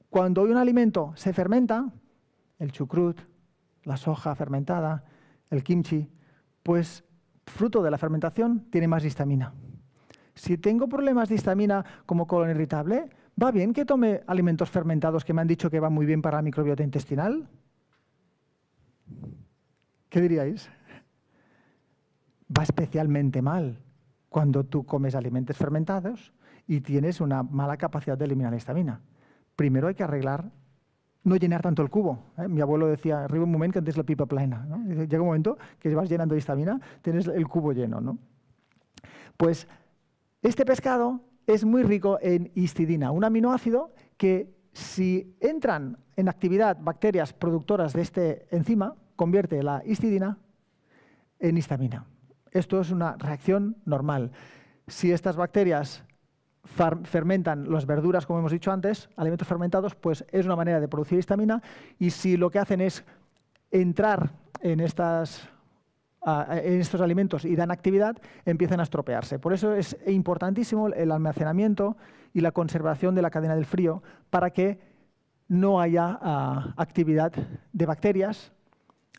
cuando un alimento se fermenta, el chucrut, la soja fermentada, el kimchi, pues fruto de la fermentación tiene más histamina. Si tengo problemas de histamina como colon irritable, ¿va bien que tome alimentos fermentados que me han dicho que van muy bien para la microbiota intestinal? ¿Qué diríais? Va especialmente mal, cuando tú comes alimentos fermentados y tienes una mala capacidad de eliminar la histamina. Primero hay que arreglar, no llenar tanto el cubo. ¿eh? Mi abuelo decía, arriba un momento que antes la pipa plena. Llega un momento que vas llenando de histamina, tienes el cubo lleno. ¿no? Pues este pescado es muy rico en histidina, un aminoácido que si entran en actividad bacterias productoras de este enzima, convierte la histidina en histamina. Esto es una reacción normal. Si estas bacterias fermentan las verduras, como hemos dicho antes, alimentos fermentados, pues es una manera de producir histamina y si lo que hacen es entrar en, en estos alimentos y dan actividad, empiezan a estropearse. Por eso es importantísimo el almacenamiento y la conservación de la cadena del frío para que no haya ah, actividad de bacterias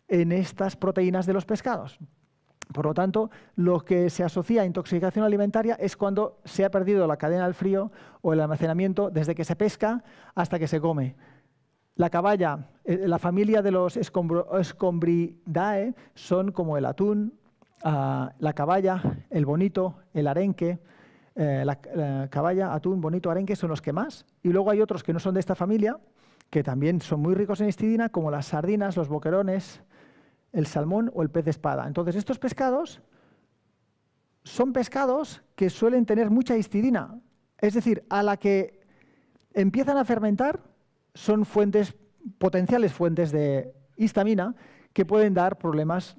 en estas proteínas de los pescados. Por lo tanto, lo que se asocia a intoxicación alimentaria es cuando se ha perdido la cadena del frío o el almacenamiento desde que se pesca hasta que se come. La caballa, eh, la familia de los escombridae son como el atún, ah, la caballa, el bonito, el arenque, eh, la, la, caballa, atún, bonito, arenque son los que más. Y luego hay otros que no son de esta familia, que también son muy ricos en histidina, como las sardinas, los boquerones, el salmón o el pez de espada. Entonces, estos pescados son pescados que suelen tener mucha histidina. Es decir, a la que empiezan a fermentar, son fuentes, potenciales fuentes de histamina que pueden dar problemas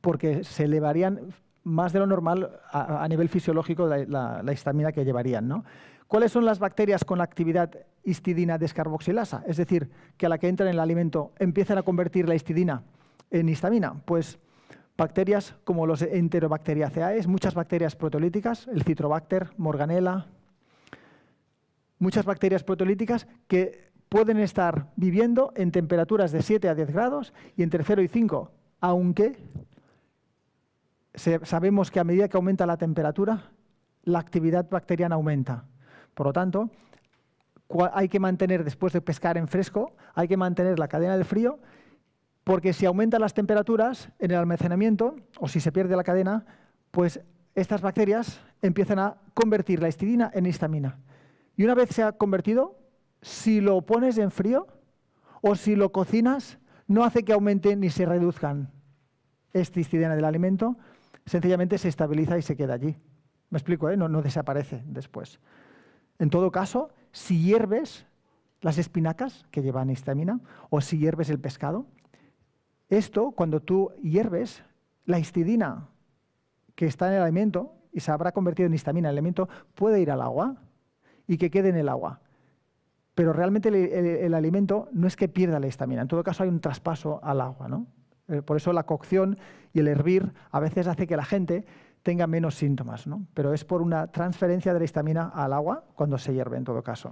porque se elevarían más de lo normal a, nivel fisiológico la, histamina que llevarían. ¿Cuáles son las bacterias con actividad histidina descarboxilasa? Es decir, que a la que entran en el alimento empiezan a convertir la histidina en histamina? Pues bacterias como los enterobacteriaceae, muchas bacterias proteolíticas, el citrobacter, morganella, muchas bacterias proteolíticas que pueden estar viviendo en temperaturas de 7 a 10 grados y entre 0 y 5, aunque sabemos que a medida que aumenta la temperatura, la actividad bacteriana aumenta. Por lo tanto, hay que mantener, después de pescar en fresco, hay que mantener la cadena del frío porque si aumentan las temperaturas en el almacenamiento o si se pierde la cadena, pues estas bacterias empiezan a convertir la histidina en histamina. Y una vez se ha convertido, si lo pones en frío o si lo cocinas, no hace que aumente ni se reduzcan esta histidina del alimento, sencillamente se estabiliza y se queda allí. Me explico, ¿eh? no desaparece después. En todo caso, si hierves las espinacas, que llevan histamina, o si hierves el pescado, esto, cuando tú hierves, la histidina que está en el alimento y se habrá convertido en histamina, el alimento puede ir al agua y que quede en el agua. Pero realmente el, alimento no es que pierda la histamina, en todo caso hay un traspaso al agua. ¿no? Eh, por eso la cocción y el hervir a veces hace que la gente tenga menos síntomas, pero es por una transferencia de la histamina al agua cuando se hierve en todo caso.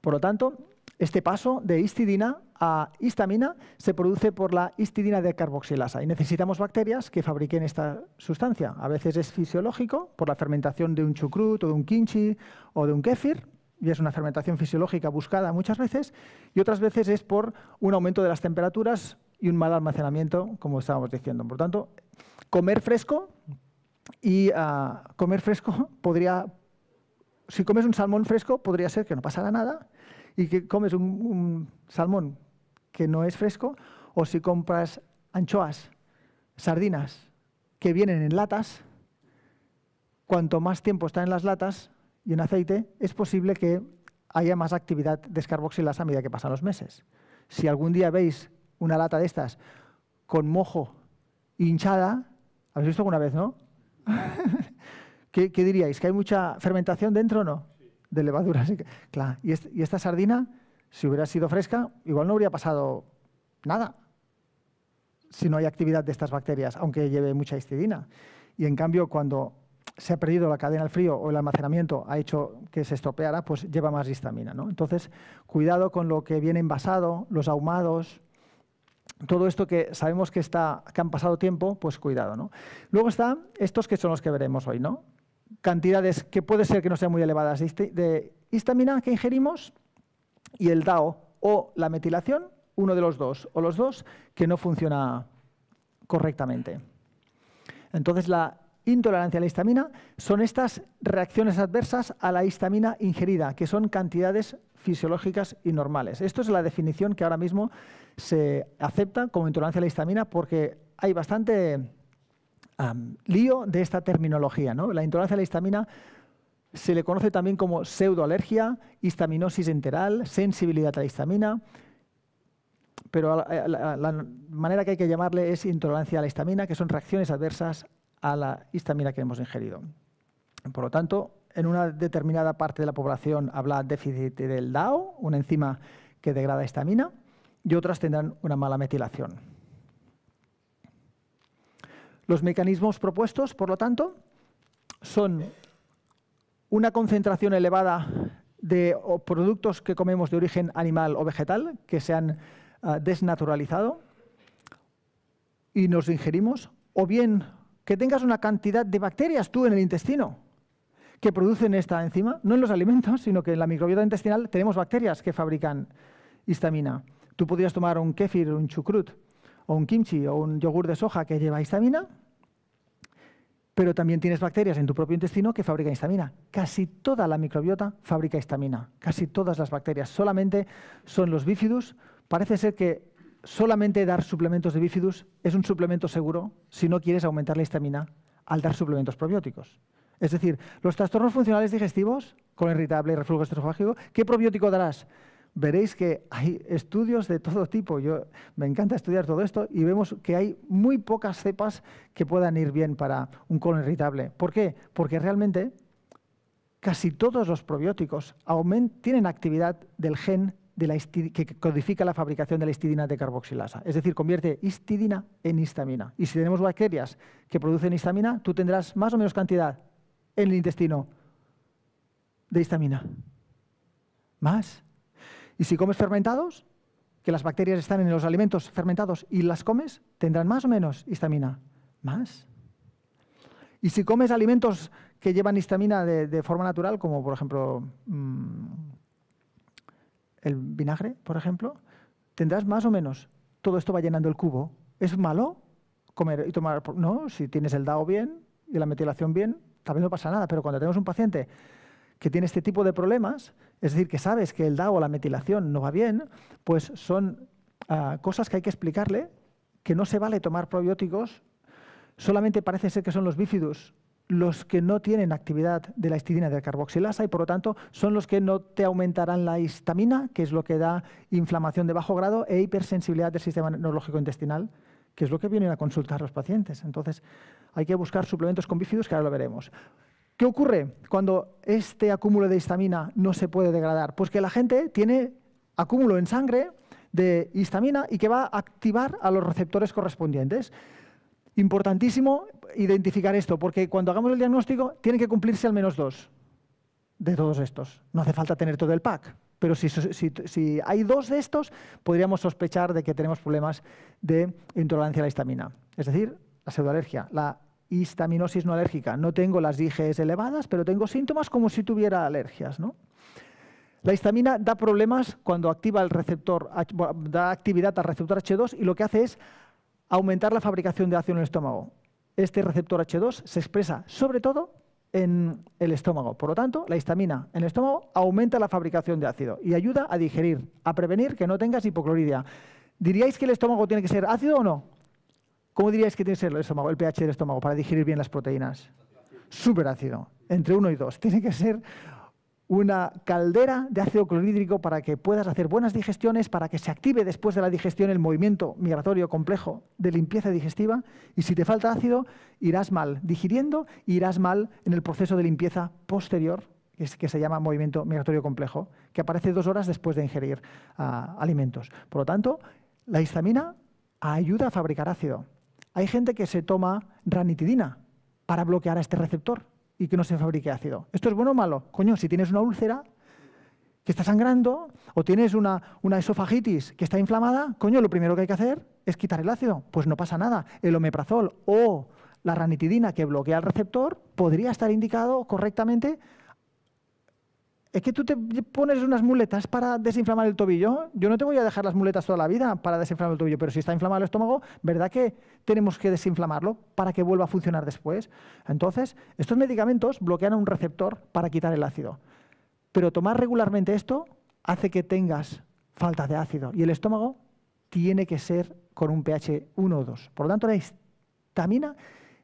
Por lo tanto, este paso de histidina a histamina se produce por la histidina de carboxilasa y necesitamos bacterias que fabriquen esta sustancia. A veces es fisiológico por la fermentación de un chucrut o de un kimchi o de un kéfir y es una fermentación fisiológica buscada muchas veces y otras veces es por un aumento de las temperaturas y un mal almacenamiento, como estábamos diciendo. Por tanto, comer fresco y ah, comer fresco podría si comes un salmón fresco podría ser que no pasara nada y que comes un, salmón que no es fresco, o si compras anchoas, sardinas, que vienen en latas, cuanto más tiempo están en las latas y en aceite, es posible que haya más actividad de escarboxilasa a medida que pasan los meses. Si algún día veis una lata de estas con mojo hinchada, ¿habéis visto alguna vez, no? ¿Qué, ¿Qué, diríais? ¿Que hay mucha fermentación dentro o no? de levadura. claro, y, esta sardina, si hubiera sido fresca, igual no habría pasado nada si no hay actividad de estas bacterias, aunque lleve mucha histidina. Y en cambio, cuando se ha perdido la cadena al frío o el almacenamiento ha hecho que se estropeara, pues lleva más histamina. ¿no? Entonces, cuidado con lo que viene envasado, los ahumados, todo esto que sabemos que, está, que han pasado tiempo, pues cuidado. ¿no? Luego están estos que son los que veremos hoy, ¿no? cantidades que puede ser que no sean muy elevadas de histamina que ingerimos y el DAO o la metilación, uno de los dos, o los dos que no funciona correctamente. Entonces, la intolerancia a la histamina son estas reacciones adversas a la histamina ingerida, que son cantidades fisiológicas y normales. Esto es la definición que ahora mismo se acepta como intolerancia a la histamina porque hay bastante lío de esta terminología. ¿no? La intolerancia a la histamina se le conoce también como pseudoalergia, histaminosis enteral, sensibilidad a la histamina, pero la, manera que hay que llamarle es intolerancia a la histamina, que son reacciones adversas a la histamina que hemos ingerido. Por lo tanto, en una determinada parte de la población habla déficit del DAO, una enzima que degrada histamina, y otras tendrán una mala metilación. Los mecanismos propuestos, por lo tanto, son una concentración elevada de productos que comemos de origen animal o vegetal que se han ah, desnaturalizado y nos ingerimos, o bien que tengas una cantidad de bacterias tú en el intestino que producen esta enzima, no en los alimentos, sino que en la microbiota intestinal tenemos bacterias que fabrican histamina. Tú podrías tomar un kéfir, un chucrut, o un kimchi o un yogur de soja que lleva histamina, pero también tienes bacterias en tu propio intestino que fabrican histamina. Casi toda la microbiota fabrica histamina, casi todas las bacterias. Solamente son los Bifidus. Parece ser que solamente dar suplementos de Bifidus es un suplemento seguro si no quieres aumentar la histamina al dar suplementos probióticos. Es decir, los trastornos funcionales digestivos, con irritable y reflujo estrofágico, ¿qué probiótico darás? veréis que hay estudios de todo tipo. Yo me encanta estudiar todo esto y vemos que hay muy pocas cepas que puedan ir bien para un colon irritable. ¿Por qué? Porque realmente casi todos los probióticos tienen actividad del gen de la que codifica la fabricación de la histidina de carboxilasa. Es decir, convierte histidina en histamina. Y si tenemos bacterias que producen histamina, tú tendrás más o menos cantidad en el intestino de histamina. Más y si comes fermentados, que las bacterias están en los alimentos fermentados y las comes, tendrán más o menos histamina. Más. Y si comes alimentos que llevan histamina de, forma natural, como por ejemplo mm, el vinagre, por ejemplo, tendrás más o menos. Todo esto va llenando el cubo. ¿Es malo comer y tomar? No, si tienes el DAO bien y la metilación bien, también no pasa nada, pero cuando tenemos un paciente que tiene este tipo de problemas, es decir, que sabes que el DAO o la metilación no va bien, pues son ah, cosas que hay que explicarle, que no se vale tomar probióticos, solamente parece ser que son los bífidos los que no tienen actividad de la histidina de carboxilasa y por lo tanto son los que no te aumentarán la histamina, que es lo que da inflamación de bajo grado e hipersensibilidad del sistema neurológico intestinal, que es lo que vienen a consultar los pacientes. Entonces, hay que buscar suplementos con bífidos, que ahora lo veremos. ¿Qué ocurre cuando este acúmulo de histamina no se puede degradar? Pues que la gente tiene acúmulo en sangre de histamina y que va a activar a los receptores correspondientes. Importantísimo identificar esto, porque cuando hagamos el diagnóstico tiene que cumplirse al menos dos de todos estos. No hace falta tener todo el pack, pero si, si hay dos de estos, podríamos sospechar de que tenemos problemas de intolerancia a la histamina, es decir, la pseudoalergia, la histaminosis no alérgica. No tengo las IGs elevadas, pero tengo síntomas como si tuviera alergias. La histamina da problemas cuando activa el receptor, da actividad al receptor H2 y lo que hace es aumentar la fabricación de ácido en el estómago. Este receptor H2 se expresa sobre todo en el estómago. Por lo tanto, la histamina en el estómago aumenta la fabricación de ácido y ayuda a digerir, a prevenir que no tengas hipocloridia. ¿Diríais que el estómago tiene que ser ácido o no? ¿Cómo diríais que tiene que ser el estómago, el pH del estómago para digerir bien las proteínas? Súper ácido, entre uno y dos. Tiene que ser una caldera de ácido clorhídrico para que puedas hacer buenas digestiones, para que se active después de la digestión el movimiento migratorio complejo de limpieza digestiva. Y si te falta ácido, irás mal digiriendo y irás mal en el proceso de limpieza posterior, que, se llama movimiento migratorio complejo, que aparece dos horas después de ingerir ah, alimentos. Por lo tanto, la histamina ayuda a fabricar ácido. Hay gente que se toma ranitidina para bloquear a este receptor y que no se fabrique ácido. ¿Esto es bueno o malo? Coño, si tienes una úlcera que está sangrando o tienes una, esofagitis que está inflamada, coño, lo primero que hay que hacer es quitar el ácido. Pues no pasa nada. El omeprazol o la ranitidina que bloquea el receptor podría estar indicado correctamente es que tú te pones unas muletas para desinflamar el tobillo. Yo no te voy a dejar las muletas toda la vida para desinflamar el tobillo, pero si está inflamado el estómago, ¿verdad que tenemos que desinflamarlo para que vuelva a funcionar después? Entonces, estos medicamentos bloquean un receptor para quitar el ácido. Pero tomar regularmente esto hace que tengas falta de ácido y el estómago tiene que ser con un pH 1 o 2. Por lo tanto, la histamina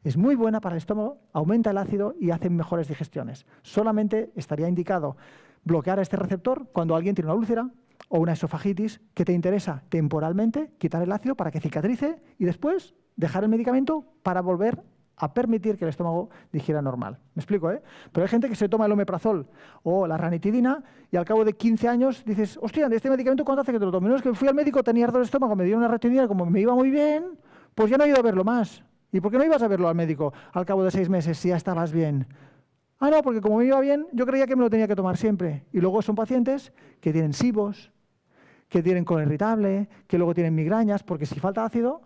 es muy buena para el estómago, aumenta el ácido y hace mejores digestiones. Solamente estaría indicado bloquear este receptor cuando alguien tiene una úlcera o una esofagitis que te interesa temporalmente quitar el ácido para que cicatrice y después dejar el medicamento para volver a permitir que el estómago digiera normal. Me explico, ¿eh? Pero hay gente que se toma el omeprazol o la ranitidina y al cabo de 15 años dices, hostia, de este medicamento cuánto hace que te lo tomes? No, es que fui al médico, tenía ardor de estómago, me dieron una ranitidina, como me iba muy bien, pues ya no he ido a verlo más. ¿Y por qué no ibas a verlo al médico al cabo de seis meses si ya estabas bien? Ah, no, porque como me iba bien, yo creía que me lo tenía que tomar siempre. Y luego son pacientes que tienen sibos, que tienen colon irritable, que luego tienen migrañas, porque si falta ácido,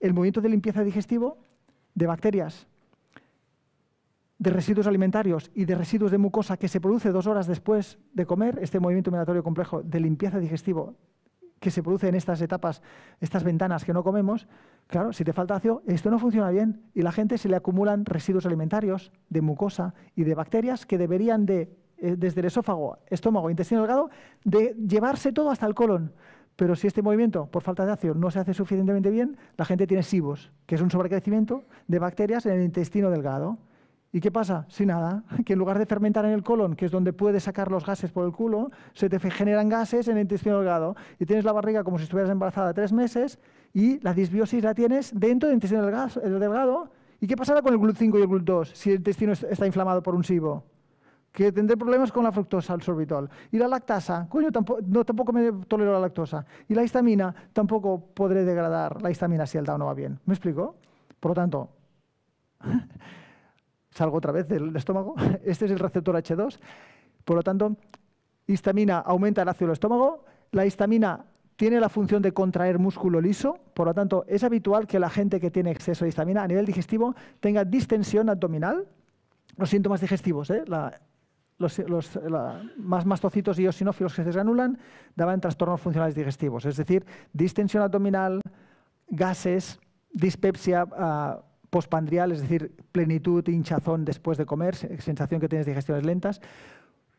el movimiento de limpieza digestivo de bacterias, de residuos alimentarios y de residuos de mucosa que se produce dos horas después de comer, este movimiento migratorio complejo de limpieza digestivo que se produce en estas etapas, estas ventanas que no comemos, claro, si te falta ácido, esto no funciona bien y la gente se le acumulan residuos alimentarios de mucosa y de bacterias que deberían de, eh, desde el esófago, estómago, intestino delgado, de llevarse todo hasta el colon. Pero si este movimiento, por falta de ácido, no se hace suficientemente bien, la gente tiene SIBOS, que es un sobrecrecimiento de bacterias en el intestino delgado. ¿Y qué pasa? Sin nada, que en lugar de fermentar en el colon, que es donde puedes sacar los gases por el culo, se te generan gases en el intestino delgado y tienes la barriga como si estuvieras embarazada tres meses y la disbiosis la tienes dentro del intestino eh, delgado. ¿Y qué pasará con el GLUT5 y el GLUT2 si el intestino está inflamado por un SIBO? que tendré problemas con la fructosa, el sorbitol. Y la lactasa, coño, tampoco, no, tampoco me tolero la lactosa. Y la histamina, tampoco podré degradar la histamina si el DAO no va bien. ¿Me explico? Por lo tanto, salgo otra vez del estómago, este es el receptor H2, por lo tanto, histamina aumenta el ácido del estómago, la histamina tiene la función de contraer músculo liso, por lo tanto, es habitual que la gente que tiene exceso de histamina a nivel digestivo tenga distensión abdominal, los síntomas digestivos, ¿eh? los, más mastocitos y osinófilos que se desgranulan, daban trastornos funcionales digestivos, es decir, distensión abdominal, gases, dispepsia, ah, pospandrial, es decir, plenitud, hinchazón después de comer, sensación que tienes digestiones lentas,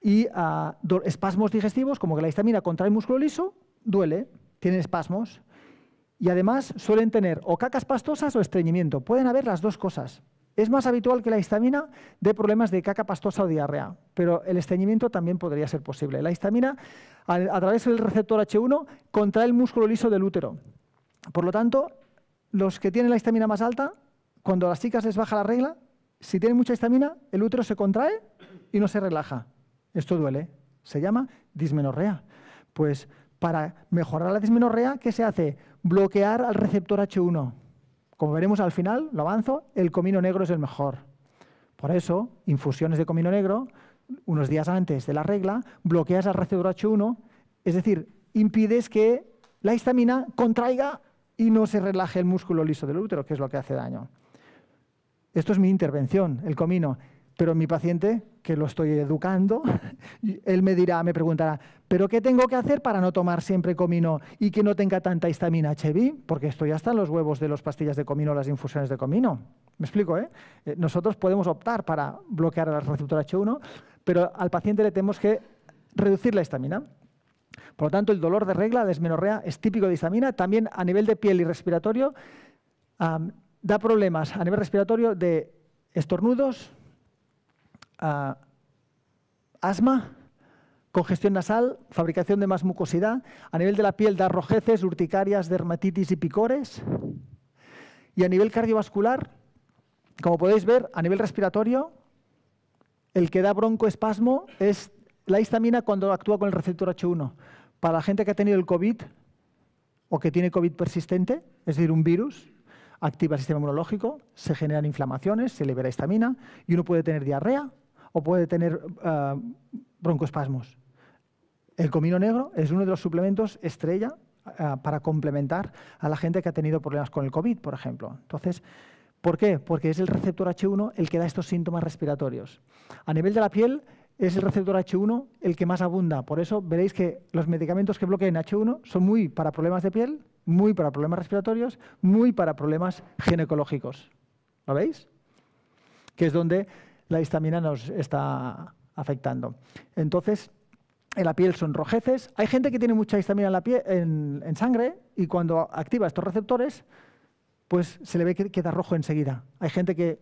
y ah, espasmos digestivos, como que la histamina contrae el músculo liso, duele, tiene espasmos, y además suelen tener o cacas pastosas o estreñimiento, pueden haber las dos cosas. Es más habitual que la histamina dé problemas de caca pastosa o diarrea, pero el estreñimiento también podría ser posible. La histamina, a través del receptor H1, contrae el músculo liso del útero. Por lo tanto, los que tienen la histamina más alta cuando a las chicas les baja la regla, si tienen mucha histamina, el útero se contrae y no se relaja. Esto duele. Se llama dismenorrea. Pues para mejorar la dismenorrea, ¿qué se hace? Bloquear al receptor H1. Como veremos al final, lo avanzo, el comino negro es el mejor. Por eso, infusiones de comino negro, unos días antes de la regla, bloqueas al receptor H1, es decir, impides que la histamina contraiga y no se relaje el músculo liso del útero, que es lo que hace daño. Esto es mi intervención, el comino. Pero mi paciente, que lo estoy educando, él me dirá, me preguntará, ¿pero qué tengo que hacer para no tomar siempre comino y que no tenga tanta histamina Hb? Porque esto ya está en los huevos de las pastillas de comino, las infusiones de comino. Me explico, ¿eh? eh nosotros podemos optar para bloquear el receptor H1, pero al paciente le tenemos que reducir la histamina. Por lo tanto, el dolor de regla, desmenorrea, es típico de histamina. También a nivel de piel y respiratorio, da problemas a nivel respiratorio de estornudos, ah, asma, congestión nasal, fabricación de más mucosidad, a nivel de la piel da rojeces, urticarias, dermatitis y picores. Y a nivel cardiovascular, como podéis ver, a nivel respiratorio, el que da broncoespasmo es la histamina cuando actúa con el receptor H1. Para la gente que ha tenido el COVID o que tiene COVID persistente, es decir, un virus, activa el sistema inmunológico, se generan inflamaciones, se libera histamina y uno puede tener diarrea o puede tener eh, broncoespasmos. El comino negro es uno de los suplementos estrella eh, para complementar a la gente que ha tenido problemas con el COVID, por ejemplo. Entonces, ¿por qué? Porque es el receptor H1 el que da estos síntomas respiratorios. A nivel de la piel, es el receptor H1 el que más abunda. Por eso veréis que los medicamentos que bloquean H1 son muy para problemas de piel, muy para problemas respiratorios, muy para problemas ginecológicos. ¿Lo veis? Que es donde la histamina nos está afectando. Entonces, en la piel son rojeces. Hay gente que tiene mucha histamina en, la piel, en, sangre y cuando activa estos receptores, pues se le ve que queda rojo enseguida. Hay gente que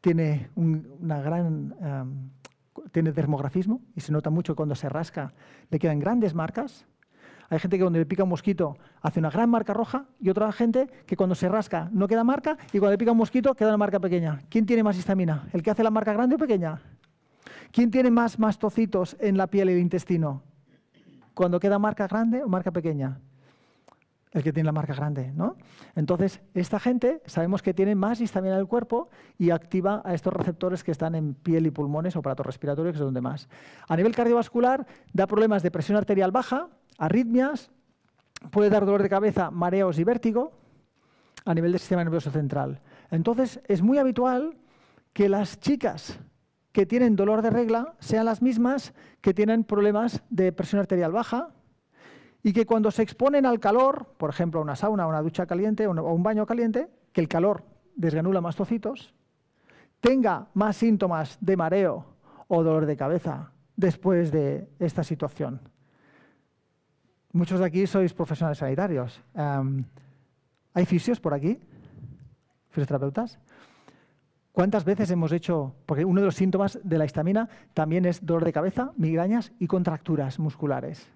tiene un, una gran... Em, tiene dermografismo y se nota mucho cuando se rasca, le quedan grandes marcas hay gente que cuando le pica un mosquito hace una gran marca roja y otra gente que cuando se rasca no queda marca y cuando le pica un mosquito queda una marca pequeña. ¿Quién tiene más histamina? ¿El que hace la marca grande o pequeña? ¿Quién tiene más mastocitos en la piel y el intestino? ¿Cuando queda marca grande o marca pequeña? el que tiene la marca grande, ¿no? Entonces, esta gente sabemos que tiene más histamina en el cuerpo y activa a estos receptores que están en piel y pulmones o aparato respiratorio, que es donde más. A nivel cardiovascular, da problemas de presión arterial baja, Arritmias, puede dar dolor de cabeza, mareos y vértigo a nivel del sistema nervioso central. Entonces, es muy habitual que las chicas que tienen dolor de regla sean las mismas que tienen problemas de presión arterial baja y que cuando se exponen al calor, por ejemplo, a una sauna, a una ducha caliente o un baño caliente, que el calor desgranula tocitos, tenga más síntomas de mareo o dolor de cabeza después de esta situación muchos de aquí sois profesionales sanitarios. Em, ¿Hay fisios por aquí? ¿Fisioterapeutas? ¿Cuántas veces hemos hecho, porque uno de los síntomas de la histamina también es dolor de cabeza, migrañas y contracturas musculares?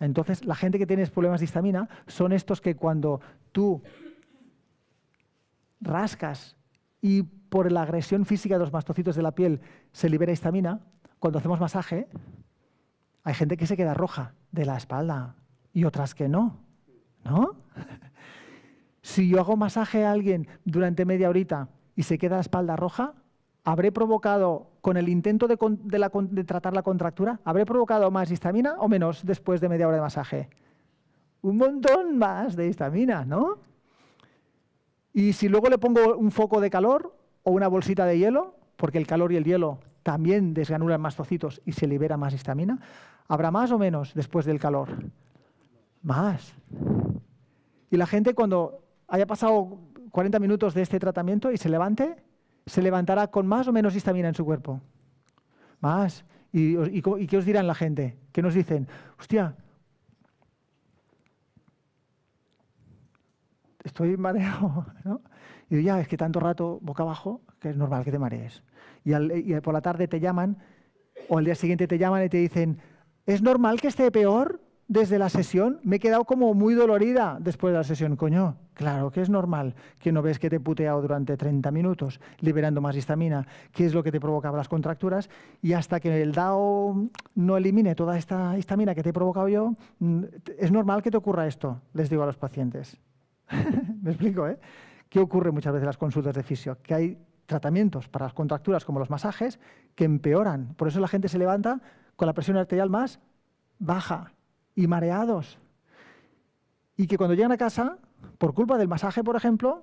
Entonces, la gente que tiene problemas de histamina son estos que cuando tú rascas y por la agresión física de los mastocitos de la piel se libera histamina, cuando hacemos masaje, hay gente que se queda roja de la espalda, y otras que no, ¿no? si yo hago masaje a alguien durante media horita y se queda la espalda roja, ¿habré provocado, con el intento de, tratar la contractura, ¿habré provocado más histamina o menos después de media hora de masaje? Un montón más de histamina, ¿no? Y si luego le pongo un foco de calor o una bolsita de hielo, porque el calor y el hielo también más tocitos y se libera más histamina, ¿habrá más o menos después del calor? Más. Y la gente cuando haya pasado 40 minutos de este tratamiento y se levante, se levantará con más o menos histamina en su cuerpo. Más. ¿Y, y, qué os dirán la gente? ¿Qué nos dicen? Hostia, estoy mareado. ¿no? Y ya, es que tanto rato boca abajo que es normal que te marees. y por la tarde te llaman o al día siguiente te llaman y te dicen, ¿es normal que esté peor? desde la sesión, me he quedado como muy dolorida después de la sesión, coño. Claro que es normal que no ves que te he puteado durante 30 minutos, liberando más histamina, que es lo que te provocaba las contracturas, y hasta que el DAO no elimine toda esta histamina que te he provocado yo, mm, es normal que te ocurra esto, les digo a los pacientes. me explico, ¿eh? ¿Qué ocurre muchas veces en las consultas de fisio? Que hay tratamientos para las contracturas como los masajes que empeoran. Por eso la gente se levanta con la presión arterial más baja y mareados. Y que cuando llegan a casa, por culpa del masaje, por ejemplo,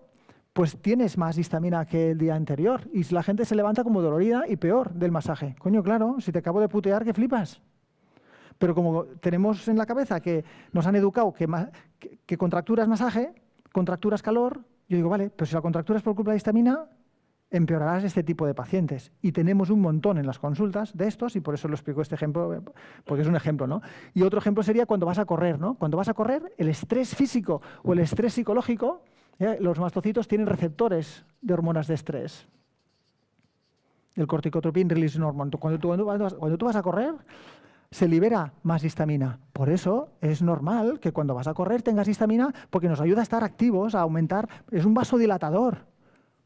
pues tienes más histamina que el día anterior. Y la gente se levanta como dolorida y peor del masaje. Coño, claro, si te acabo de putear, que flipas. Pero como tenemos en la cabeza que nos han educado que, que, que contracturas masaje, contracturas calor, yo digo, vale, pero si la contractura por culpa de histamina, empeorarás este tipo de pacientes. Y tenemos un montón en las consultas de estos, y por eso lo explico este ejemplo, porque es un ejemplo, ¿no? Y otro ejemplo sería cuando vas a correr, ¿no? Cuando vas a correr, el estrés físico o el estrés psicológico, ¿eh? los mastocitos tienen receptores de hormonas de estrés. El corticotropin release hormone. Cuando tú, vas, tú vas a correr, se libera más histamina. Por eso es normal que cuando vas a correr tengas histamina, porque nos ayuda a estar activos, a aumentar. Es un vasodilatador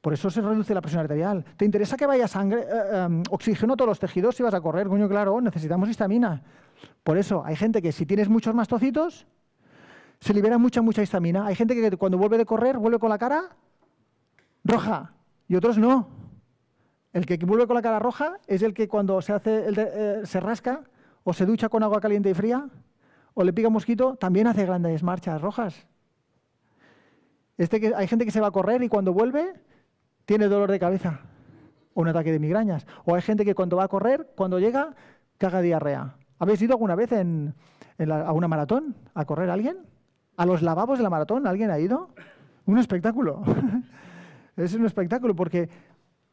por eso se reduce la presión arterial. ¿Te interesa que vaya sangre, eh, em, oxígeno a todos los tejidos si vas a correr? Coño, claro, necesitamos histamina. Por eso hay gente que si tienes muchos mastocitos, se libera mucha, mucha histamina. Hay gente que cuando vuelve de correr, vuelve con la cara roja y otros no. El que vuelve con la cara roja es el que cuando se, hace eh, se rasca o se ducha con agua caliente y fría o le pica mosquito, también hace grandes marchas rojas. Este que, hay gente que se va a correr y cuando vuelve tiene dolor de cabeza o un ataque de migrañas. O hay gente que cuando va a correr, cuando llega, caga diarrea. ¿Habéis ido alguna vez a una maratón a correr alguien? ¿A los lavabos de la maratón alguien ha ido? Un espectáculo. es un espectáculo porque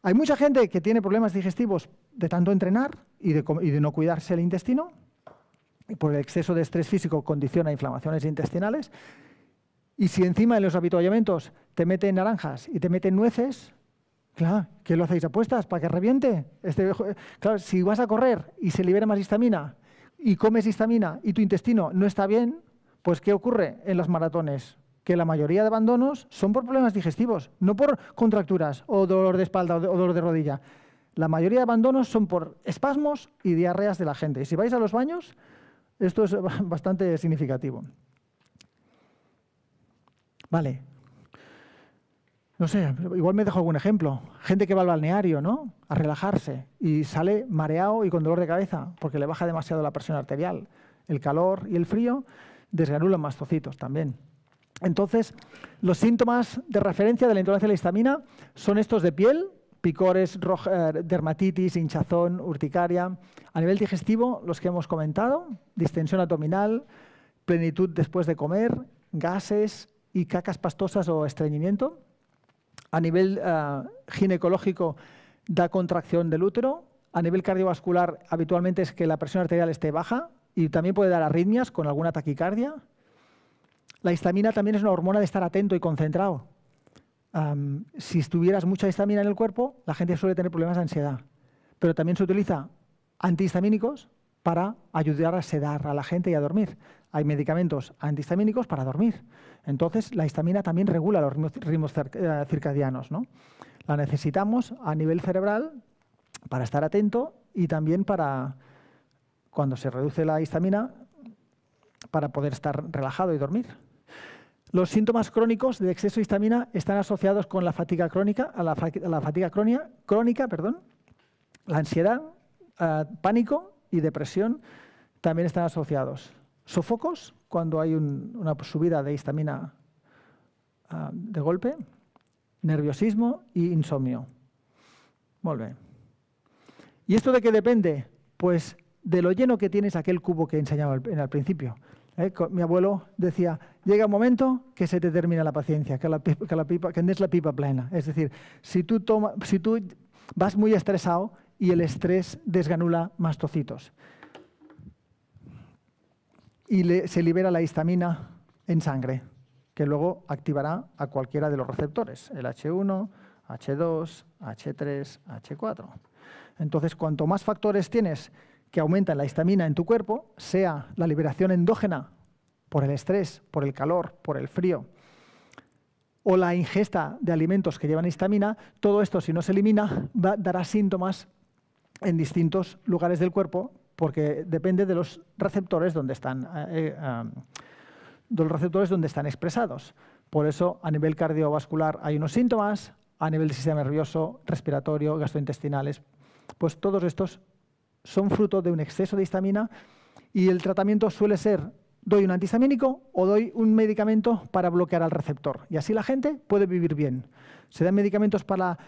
hay mucha gente que tiene problemas digestivos de tanto entrenar y de, no cuidarse el intestino. Y por el exceso de estrés físico condiciona inflamaciones intestinales. Y si encima en los habituallamientos te meten naranjas y te meten nueces, Claro, ¿qué lo hacéis? ¿Apuestas para que reviente? Este eh, claro, si vas a correr y se libera más histamina y comes histamina y tu intestino no está bien, pues ¿qué ocurre en las maratones? Que la mayoría de abandonos son por problemas digestivos, no por contracturas o dolor de espalda o dolor de rodilla. La mayoría de abandonos son por espasmos y diarreas de la gente. Y si vais a los baños, esto es bastante significativo. Vale, no sé, igual me dejo algún ejemplo. Gente que va al balneario, ¿no? A relajarse y sale mareado y con dolor de cabeza porque le baja demasiado la presión arterial. El calor y el frío desgranulan mastocitos también. Entonces, los síntomas de referencia de la intolerancia a la histamina son estos de piel, picores, eh, dermatitis, hinchazón, urticaria. A nivel digestivo, los que hemos comentado, distensión abdominal, plenitud después de comer, gases y cacas pastosas o estreñimiento a nivel eh, ginecológico da contracción del útero, a nivel cardiovascular habitualmente es que la presión arterial esté baja y también puede dar arritmias con alguna taquicardia. La histamina también es una hormona de estar atento y concentrado. si estuvieras mucha histamina en el cuerpo, la gente suele tener problemas de ansiedad. Pero también se utiliza antihistamínicos para ayudar a sedar a la gente y a dormir. Hay medicamentos antihistamínicos para dormir. Entonces, la histamina también regula los ritmos, eh, circadianos. La necesitamos a nivel cerebral para estar atento y también para, cuando se reduce la histamina, para poder estar relajado y dormir. Los síntomas crónicos de exceso de histamina están asociados con la fatiga crónica, la, fatiga crónica, perdón, la ansiedad, eh, pánico y depresión también están asociados sofocos cuando hay una subida de histamina ah, de golpe, nerviosismo y insomnio. Muy ¿Y esto de qué depende? Pues de lo lleno que tienes aquel cubo que enseñaba al, en el principio. Eh, mi abuelo decía, llega un momento que se te termina la paciencia, que, la, pipa, que es la pipa plena. Es decir, si tú, toma, si tú vas muy estresado y el estrés desganula mastocitos y se libera la histamina en sangre, que luego activará a cualquiera de los receptores, el H1, H2, H3, H4. Entonces, cuanto más factores tienes que aumentan la histamina en tu cuerpo, sea la liberación endógena por el estrés, por el calor, por el frío, o la ingesta de alimentos que llevan histamina, todo esto si no se elimina dará síntomas en distintos lugares del cuerpo porque depende de los receptores donde están, eh, eh, los receptores donde están expresados. Por eso, a nivel cardiovascular hay unos síntomas, a nivel del sistema nervioso, respiratorio, gastrointestinales, pues todos estos son fruto de un exceso de histamina y el tratamiento suele ser doy un antihistamínico o doy un medicamento para bloquear al receptor. Y así la gente puede vivir bien. Se dan medicamentos para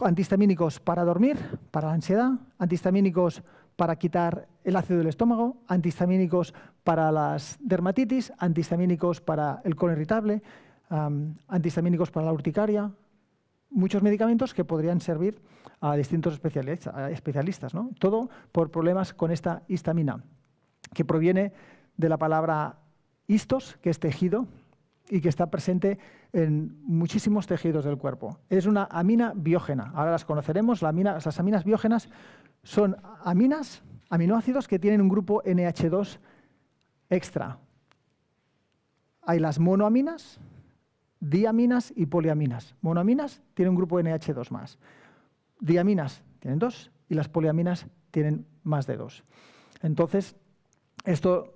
antihistamínicos para dormir, para la ansiedad, antihistamínicos para quitar el ácido del estómago, antihistamínicos para las dermatitis, antihistamínicos para el colon irritable, antihistamínicos para la urticaria, muchos medicamentos que podrían servir a distintos especialistas, ¿no? todo por problemas con esta histamina, que proviene de la palabra histos, que es tejido, y que está presente en muchísimos tejidos del cuerpo. Es una amina biógena. Ahora las conoceremos. las aminas biógenas son aminas, aminoácidos que tienen un grupo NH2 extra. Hay las monoaminas, diaminas y poliaminas. Monoaminas tienen un grupo NH2 más. Diaminas tienen dos y las poliaminas tienen más de dos. Entonces, esto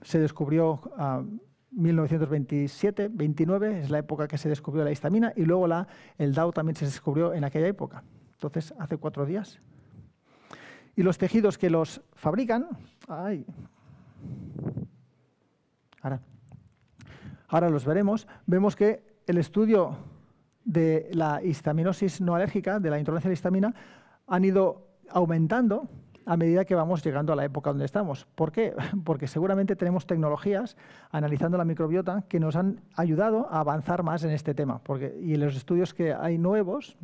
se descubrió en 1927, 29, es la época que se descubrió la histamina y luego el DAO también se descubrió en aquella época. Entonces, hace cuatro días. Y los tejidos que los fabrican, ahora, los veremos, vemos que el estudio de la histaminosis no alérgica, de la intolerancia a la histamina, han ido aumentando a medida que vamos llegando a la época donde estamos. ¿Por qué? Porque seguramente tenemos tecnologías analizando la microbiota que nos han ayudado a avanzar más en este tema. Porque, y los estudios que hay nuevos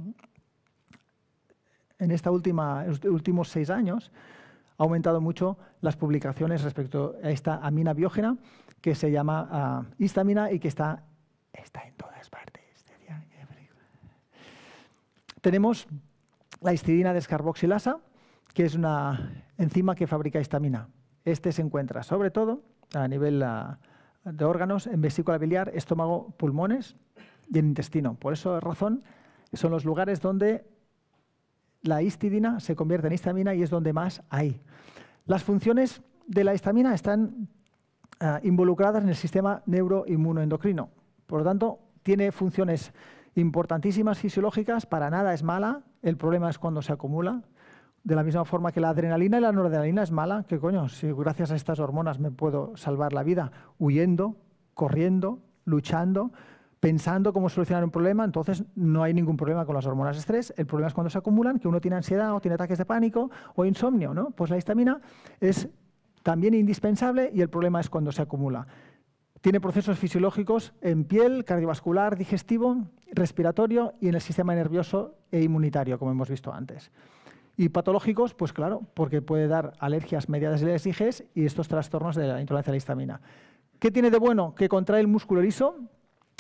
en esta última, estos últimos seis años ha aumentado mucho las publicaciones respecto a esta amina biógena que se llama ah, histamina y que está, está en todas partes. Tenemos la histidina descarboxilasa, que es una enzima que fabrica histamina. Este se encuentra sobre todo a nivel ah, de órganos en vesícula biliar, estómago, pulmones y en intestino. Por esa razón son los lugares donde la histidina se convierte en histamina y es donde más hay. Las funciones de la histamina están ah, involucradas en el sistema neuroinmunoendocrino. Por lo tanto, tiene funciones importantísimas fisiológicas, para nada es mala, el problema es cuando se acumula. De la misma forma que la adrenalina y la noradrenalina es mala, que coño, si gracias a estas hormonas me puedo salvar la vida huyendo, corriendo, luchando, pensando cómo solucionar un problema, entonces no hay ningún problema con las hormonas de estrés. El problema es cuando se acumulan, que uno tiene ansiedad o tiene ataques de pánico o insomnio. ¿no? Pues la histamina es también indispensable y el problema es cuando se acumula. Tiene procesos fisiológicos en piel, cardiovascular, digestivo, respiratorio y en el sistema nervioso e inmunitario, como hemos visto antes. Y patológicos, pues claro, porque puede dar alergias mediadas de lesiges y estos trastornos de la intolerancia a la histamina. ¿Qué tiene de bueno? Que contrae el músculo liso,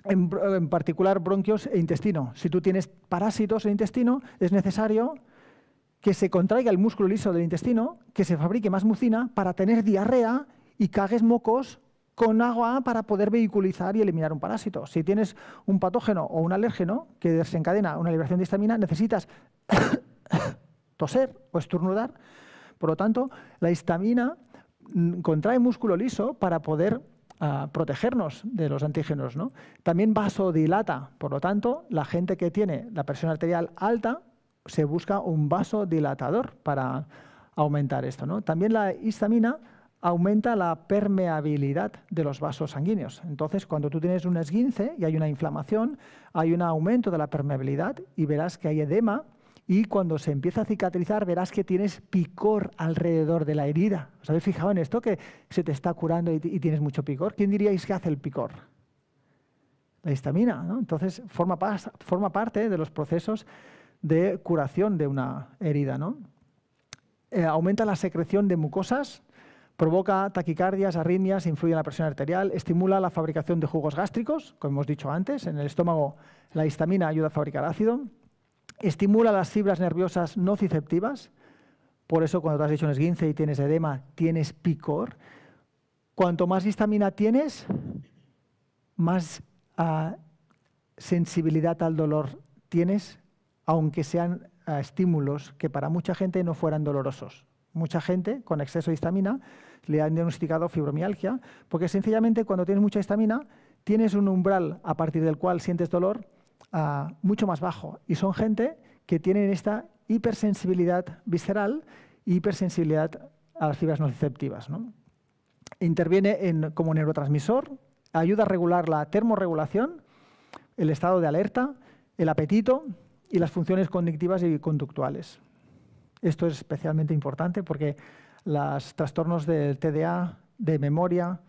en, particular bronquios e intestino. Si tú tienes parásitos en el intestino, es necesario que se contraiga el músculo liso del intestino, que se fabrique más mucina para tener diarrea y cagues mocos con agua para poder vehiculizar y eliminar un parásito. Si tienes un patógeno o un alérgeno que desencadena una liberación de histamina, necesitas toser o estornudar. Por lo tanto, la histamina mm, contrae músculo liso para poder a protegernos de los antígenos. ¿no? También vasodilata, por lo tanto, la gente que tiene la presión arterial alta se busca un vasodilatador para aumentar esto. ¿no? También la histamina aumenta la permeabilidad de los vasos sanguíneos. Entonces, cuando tú tienes un esguince y hay una inflamación, hay un aumento de la permeabilidad y verás que hay edema y cuando se empieza a cicatrizar verás que tienes picor alrededor de la herida. ¿Os habéis fijado en esto que se te está curando y, tienes mucho picor? ¿Quién diríais que hace el picor? La histamina, ¿no? Entonces forma, parte de los procesos de curación de una herida, eh, aumenta la secreción de mucosas, provoca taquicardias, arritmias, influye en la presión arterial, estimula la fabricación de jugos gástricos, como hemos dicho antes, en el estómago la histamina ayuda a fabricar ácido, Estimula las fibras nerviosas nociceptivas, por eso cuando te has hecho un esguince y tienes edema, tienes picor. Cuanto más histamina tienes, más ah, sensibilidad al dolor tienes, aunque sean ah, estímulos que para mucha gente no fueran dolorosos. Mucha gente con exceso de histamina le han diagnosticado fibromialgia, porque sencillamente cuando tienes mucha histamina, tienes un umbral a partir del cual sientes dolor mucho más bajo. Y son gente que tienen esta hipersensibilidad visceral y hipersensibilidad a las fibras nociceptivas. ¿no? Interviene en, como neurotransmisor, ayuda a regular la termorregulación, el estado de alerta, el apetito y las funciones cognitivas y conductuales. Esto es especialmente importante porque los trastornos del TDA, de memoria,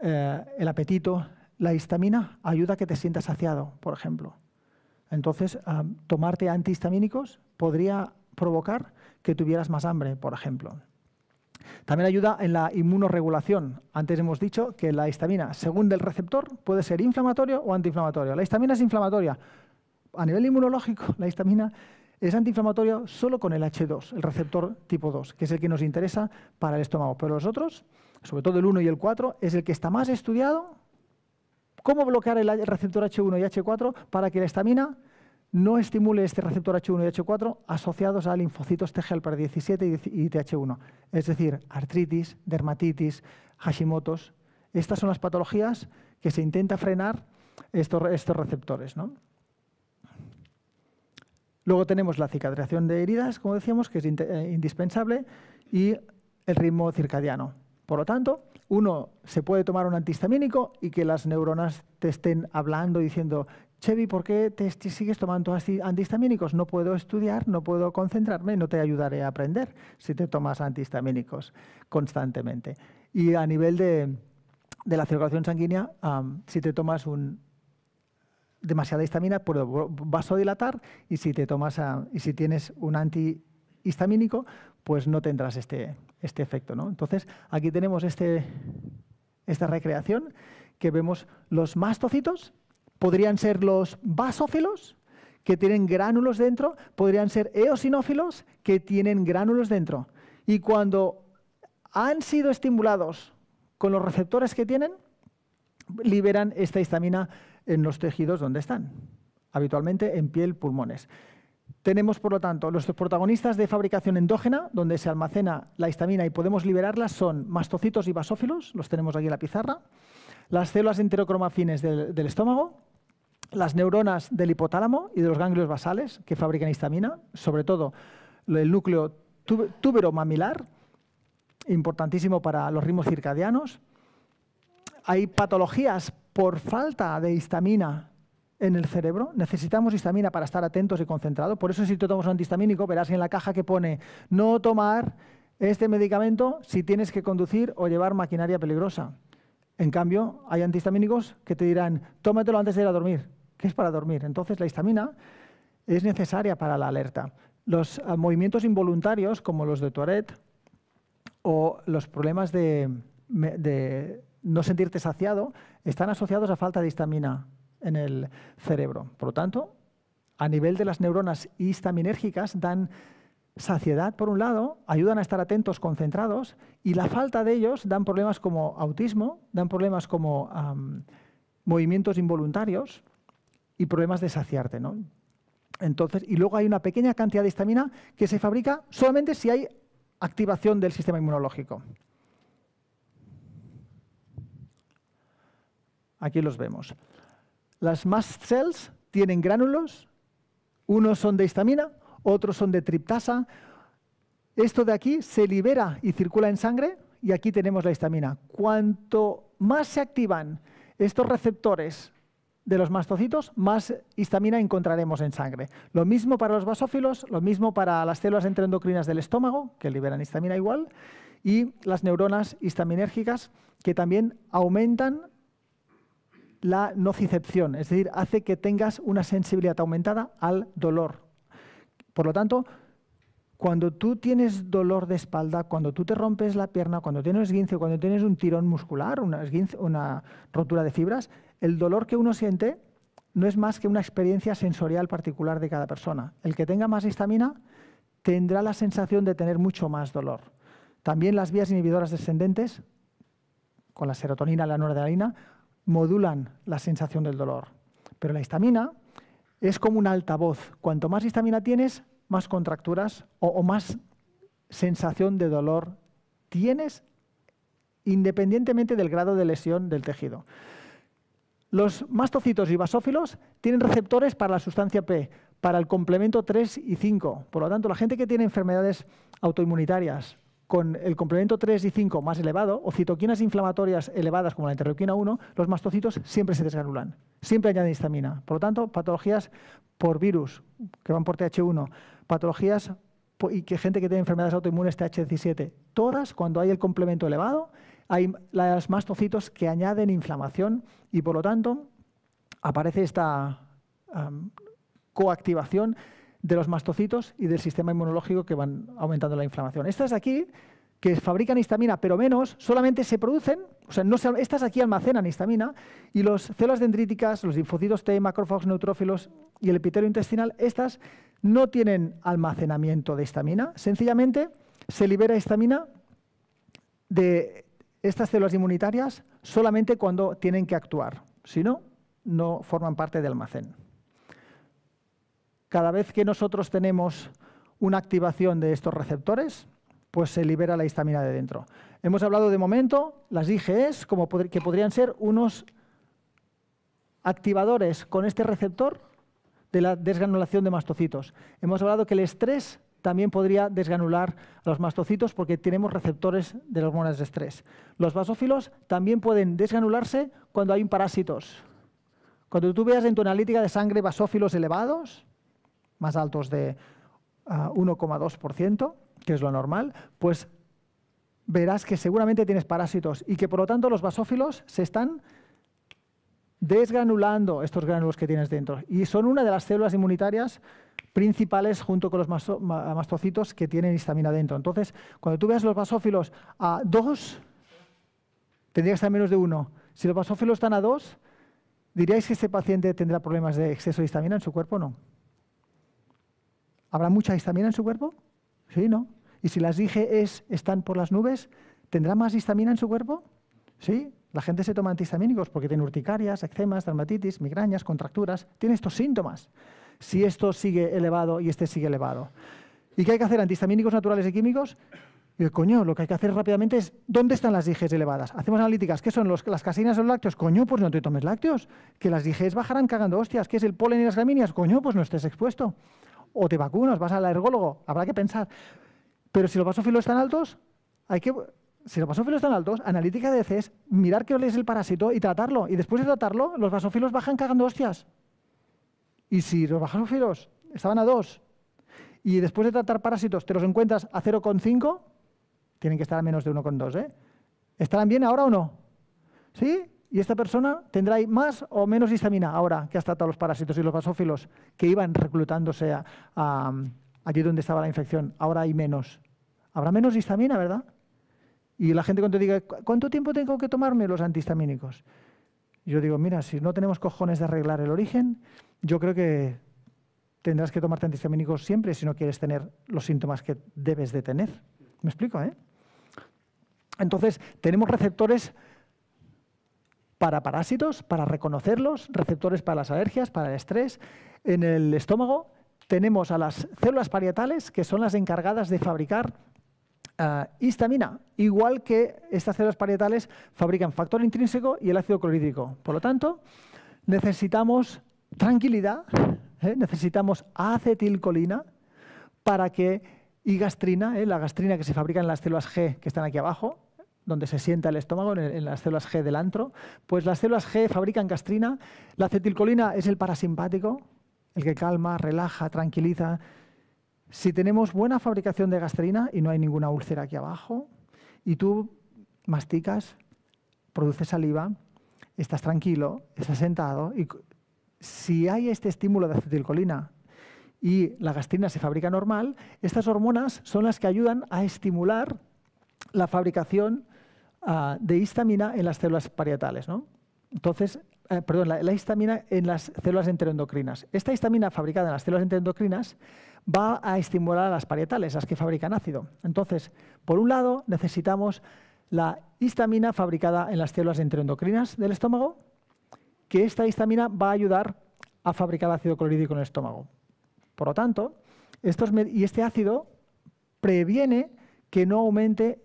eh, el apetito, la histamina ayuda a que te sientas saciado, por ejemplo. Entonces, ah, tomarte antihistamínicos podría provocar que tuvieras más hambre, por ejemplo. También ayuda en la inmunoregulación. Antes hemos dicho que la histamina, según el receptor, puede ser inflamatorio o antiinflamatorio. La histamina es inflamatoria. A nivel inmunológico, la histamina es antiinflamatoria solo con el H2, el receptor tipo 2, que es el que nos interesa para el estómago. Pero los otros, sobre todo el 1 y el 4, es el que está más estudiado ¿Cómo bloquear el receptor H1 y H4 para que la estamina no estimule este receptor H1 y H4 asociados a linfocitos TGL para 17 y TH1? Es decir, artritis, dermatitis, Hashimoto's. Estas son las patologías que se intenta frenar estos, receptores. Luego tenemos la cicatrización de heridas, como decíamos, que es eh, indispensable, y el ritmo circadiano. Por lo tanto, uno se puede tomar un antihistamínico y que las neuronas te estén hablando diciendo, Chevy, ¿por qué te sigues tomando antihistamínicos? No puedo estudiar, no puedo concentrarme, no te ayudaré a aprender si te tomas antihistamínicos constantemente. Y a nivel de, la circulación sanguínea, si te tomas demasiada histamina, puedo vasodilatar y si, te tomas y si tienes un anti histamínico, pues no tendrás este, este, efecto. ¿no? Entonces, aquí tenemos este, esta recreación que vemos los mastocitos, podrían ser los basófilos, que tienen gránulos dentro, podrían ser eosinófilos, que tienen gránulos dentro. Y cuando han sido estimulados con los receptores que tienen, liberan esta histamina en los tejidos donde están, habitualmente en piel, pulmones. Tenemos, por lo tanto, los protagonistas de fabricación endógena, donde se almacena la histamina y podemos liberarla, son mastocitos y basófilos, los tenemos aquí en la pizarra, las células enterocromafines del, del estómago, las neuronas del hipotálamo y de los ganglios basales que fabrican histamina, sobre todo el núcleo tubero mamilar importantísimo para los ritmos circadianos. Hay patologías por falta de histamina en el cerebro. Necesitamos histamina para estar atentos y concentrados. Por eso si te tomas un antihistamínico, verás en la caja que pone no tomar este medicamento si tienes que conducir o llevar maquinaria peligrosa. En cambio, hay antihistamínicos que te dirán, tómatelo antes de ir a dormir, ¿Qué es para dormir. Entonces, la histamina es necesaria para la alerta. Los ah, movimientos involuntarios, como los de Tourette, o los problemas de no sentirte saciado, están asociados a falta de histamina en el cerebro. Por lo tanto, a nivel de las neuronas histaminérgicas dan saciedad, por un lado, ayudan a estar atentos, concentrados, y la falta de ellos dan problemas como autismo, dan problemas como movimientos involuntarios y problemas de saciarte. Entonces, y luego hay una pequeña cantidad de histamina que se fabrica solamente si hay activación del sistema inmunológico. Aquí los vemos. Las mast cells tienen gránulos, unos son de histamina, otros son de triptasa. Esto de aquí se libera y circula en sangre y aquí tenemos la histamina. Cuanto más se activan estos receptores de los mastocitos, más histamina encontraremos en sangre. Lo mismo para los basófilos, lo mismo para las células endocrinas del estómago, que liberan histamina igual, y las neuronas histaminérgicas, que también aumentan la nocicepción, es decir, hace que tengas una sensibilidad aumentada al dolor. Por lo tanto, cuando tú tienes dolor de espalda, cuando tú te rompes la pierna, cuando tienes un esguince, cuando tienes un tirón muscular, una, una rotura de fibras, el dolor que uno siente no es más que una experiencia sensorial particular de cada persona. El que tenga más histamina tendrá la sensación de tener mucho más dolor. También las vías inhibidoras descendentes, con la serotonina, la noradrenalina, modulan la sensación del dolor. Pero la histamina es como un altavoz. Cuanto más histamina tienes, más contracturas o, más sensación de dolor tienes independientemente del grado de lesión del tejido. Los mastocitos y basófilos tienen receptores para la sustancia P, para el complemento 3 y 5. Por lo tanto, la gente que tiene enfermedades autoinmunitarias con el complemento 3 y 5 más elevado, o citoquinas inflamatorias elevadas como la interleuquina 1, los mastocitos siempre se desgranulan, siempre añaden histamina. Por lo tanto, patologías por virus, que van por TH1, patologías y que gente que tiene enfermedades autoinmunes TH17, todas cuando hay el complemento elevado, hay las mastocitos que añaden inflamación y por lo tanto aparece esta coactivación de los mastocitos y del sistema inmunológico que van aumentando la inflamación. Estas aquí, que fabrican histamina, pero menos, solamente se producen, o sea, no estas aquí almacenan histamina, y las células dendríticas, los linfocitos T, macrófagos neutrófilos y el epitelio intestinal, estas no tienen almacenamiento de histamina, sencillamente se libera histamina de estas células inmunitarias solamente cuando tienen que actuar, si no, no forman parte del almacén. Cada vez que nosotros tenemos una activación de estos receptores, pues se libera la histamina de dentro. Hemos hablado de momento las IGEs como que podrían ser unos activadores con este receptor de la desgranulación de mastocitos. Hemos hablado que el estrés también podría desgranular a los mastocitos porque tenemos receptores de las hormonas de estrés. Los basófilos también pueden desgranularse cuando hay parásitos. Cuando tú veas en tu analítica de sangre basófilos elevados, más altos de 1,2%, ah, que es lo normal, pues verás que seguramente tienes parásitos y que por lo tanto los basófilos se están desgranulando estos gránulos que tienes dentro. Y son una de las células inmunitarias principales junto con los mastocitos que tienen histamina dentro. Entonces, cuando tú veas los basófilos a 2, tendrías que estar menos de 1. Si los basófilos están a 2, ¿diríais que este paciente tendrá problemas de exceso de histamina en su cuerpo o no? ¿Habrá mucha histamina en su cuerpo? Sí, ¿no? Y si las dije están por las nubes, ¿tendrá más histamina en su cuerpo? Sí, la gente se toma antihistamínicos porque tiene urticarias, eczemas, dermatitis, migrañas, contracturas, tiene estos síntomas. Si esto sigue elevado y este sigue elevado. ¿Y qué hay que hacer? ¿Antihistamínicos naturales y químicos? Y coño, lo que hay que hacer rápidamente es, ¿dónde están las IGs elevadas? Hacemos analíticas, ¿qué son los, las caseinas, o lácteos? Coño, pues no te tomes lácteos, que las IGs bajarán cagando hostias, ¿qué es el polen y las gramíneas? Coño, pues no estés expuesto o te vacunas, vas al ergólogo, habrá que pensar. Pero si los basófilos están altos, hay que... Si los basófilos están altos, analítica de veces es mirar qué es el parásito y tratarlo. Y después de tratarlo, los basófilos bajan cagando hostias. Y si los basófilos estaban a 2 y después de tratar parásitos te los encuentras a 0,5, tienen que estar a menos de 1,2. ¿eh? ¿Estarán bien ahora o no? ¿Sí? Y esta persona tendrá más o menos histamina ahora que has tratado los parásitos y los basófilos que iban reclutándose allí donde estaba la infección. Ahora hay menos. Habrá menos histamina, ¿verdad? Y la gente cuando diga, ¿cuánto tiempo tengo que tomarme los antihistamínicos? Yo digo, mira, si no tenemos cojones de arreglar el origen, yo creo que tendrás que tomarte antihistamínicos siempre si no quieres tener los síntomas que debes de tener. ¿Me explico? Eh? Entonces, tenemos receptores para parásitos, para reconocerlos, receptores para las alergias, para el estrés. En el estómago tenemos a las células parietales, que son las encargadas de fabricar ah, histamina, igual que estas células parietales fabrican factor intrínseco y el ácido clorhídrico. Por lo tanto, necesitamos tranquilidad, ¿eh? necesitamos acetilcolina para que, y gastrina, ¿eh? la gastrina que se fabrica en las células G que están aquí abajo, donde se sienta el estómago, en, las células G del antro, pues las células G fabrican gastrina. la acetilcolina es el parasimpático, el que calma, relaja, tranquiliza. Si tenemos buena fabricación de gastrina y no hay ninguna úlcera aquí abajo, y tú masticas, produces saliva, estás tranquilo, estás sentado, y si hay este estímulo de acetilcolina y la gastrina se fabrica normal, estas hormonas son las que ayudan a estimular la fabricación Ah, de histamina en las células parietales. ¿no? Entonces, eh, perdón, la, histamina en las células enteroendocrinas. Esta histamina fabricada en las células enteroendocrinas va a estimular a las parietales, las que fabrican ácido. Entonces, por un lado, necesitamos la histamina fabricada en las células enteroendocrinas del estómago, que esta histamina va a ayudar a fabricar ácido clorhídrico en el estómago. Por lo tanto, y este ácido previene que no aumente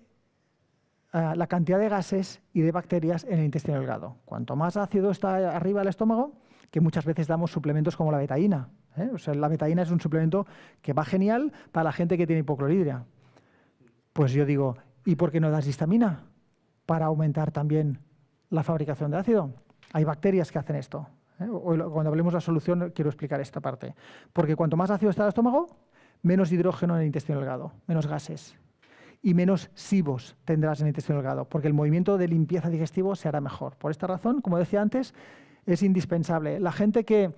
eh, la cantidad de gases y de bacterias en el intestino delgado. Cuanto más ácido está arriba el estómago, que muchas veces damos suplementos como la betaína. ¿eh? la betaína es un suplemento que va genial para la gente que tiene hipocloridria. Pues yo digo, ¿y por qué no das histamina? Para aumentar también la fabricación de ácido. Hay bacterias que hacen esto. ¿eh? Cuando hablemos de la solución, quiero explicar esta parte. Porque cuanto más ácido está el estómago, menos hidrógeno en el intestino delgado, menos gases y menos sibos tendrás en el intestino delgado, porque el movimiento de limpieza digestivo se hará mejor. Por esta razón, como decía antes, es indispensable. La gente que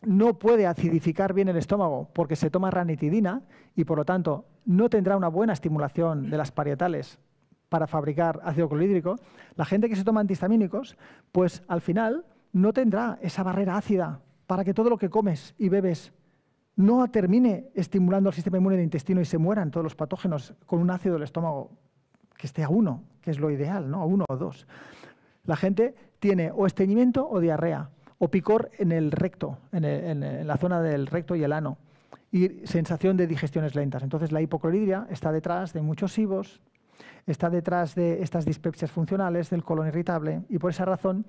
no puede acidificar bien el estómago porque se toma ranitidina y por lo tanto no tendrá una buena estimulación de las parietales para fabricar ácido clorhídrico, la gente que se toma antihistamínicos, pues al final no tendrá esa barrera ácida para que todo lo que comes y bebes no termine estimulando al sistema inmune del intestino y se mueran todos los patógenos con un ácido del estómago que esté a uno, que es lo ideal, ¿no? A uno o dos. La gente tiene o esteñimiento o diarrea, o picor en el recto, en, la zona del recto y el ano, y sensación de digestiones lentas. Entonces la hipocloridria está detrás de muchos sibos, está detrás de estas dispepsias funcionales del colon irritable y por esa razón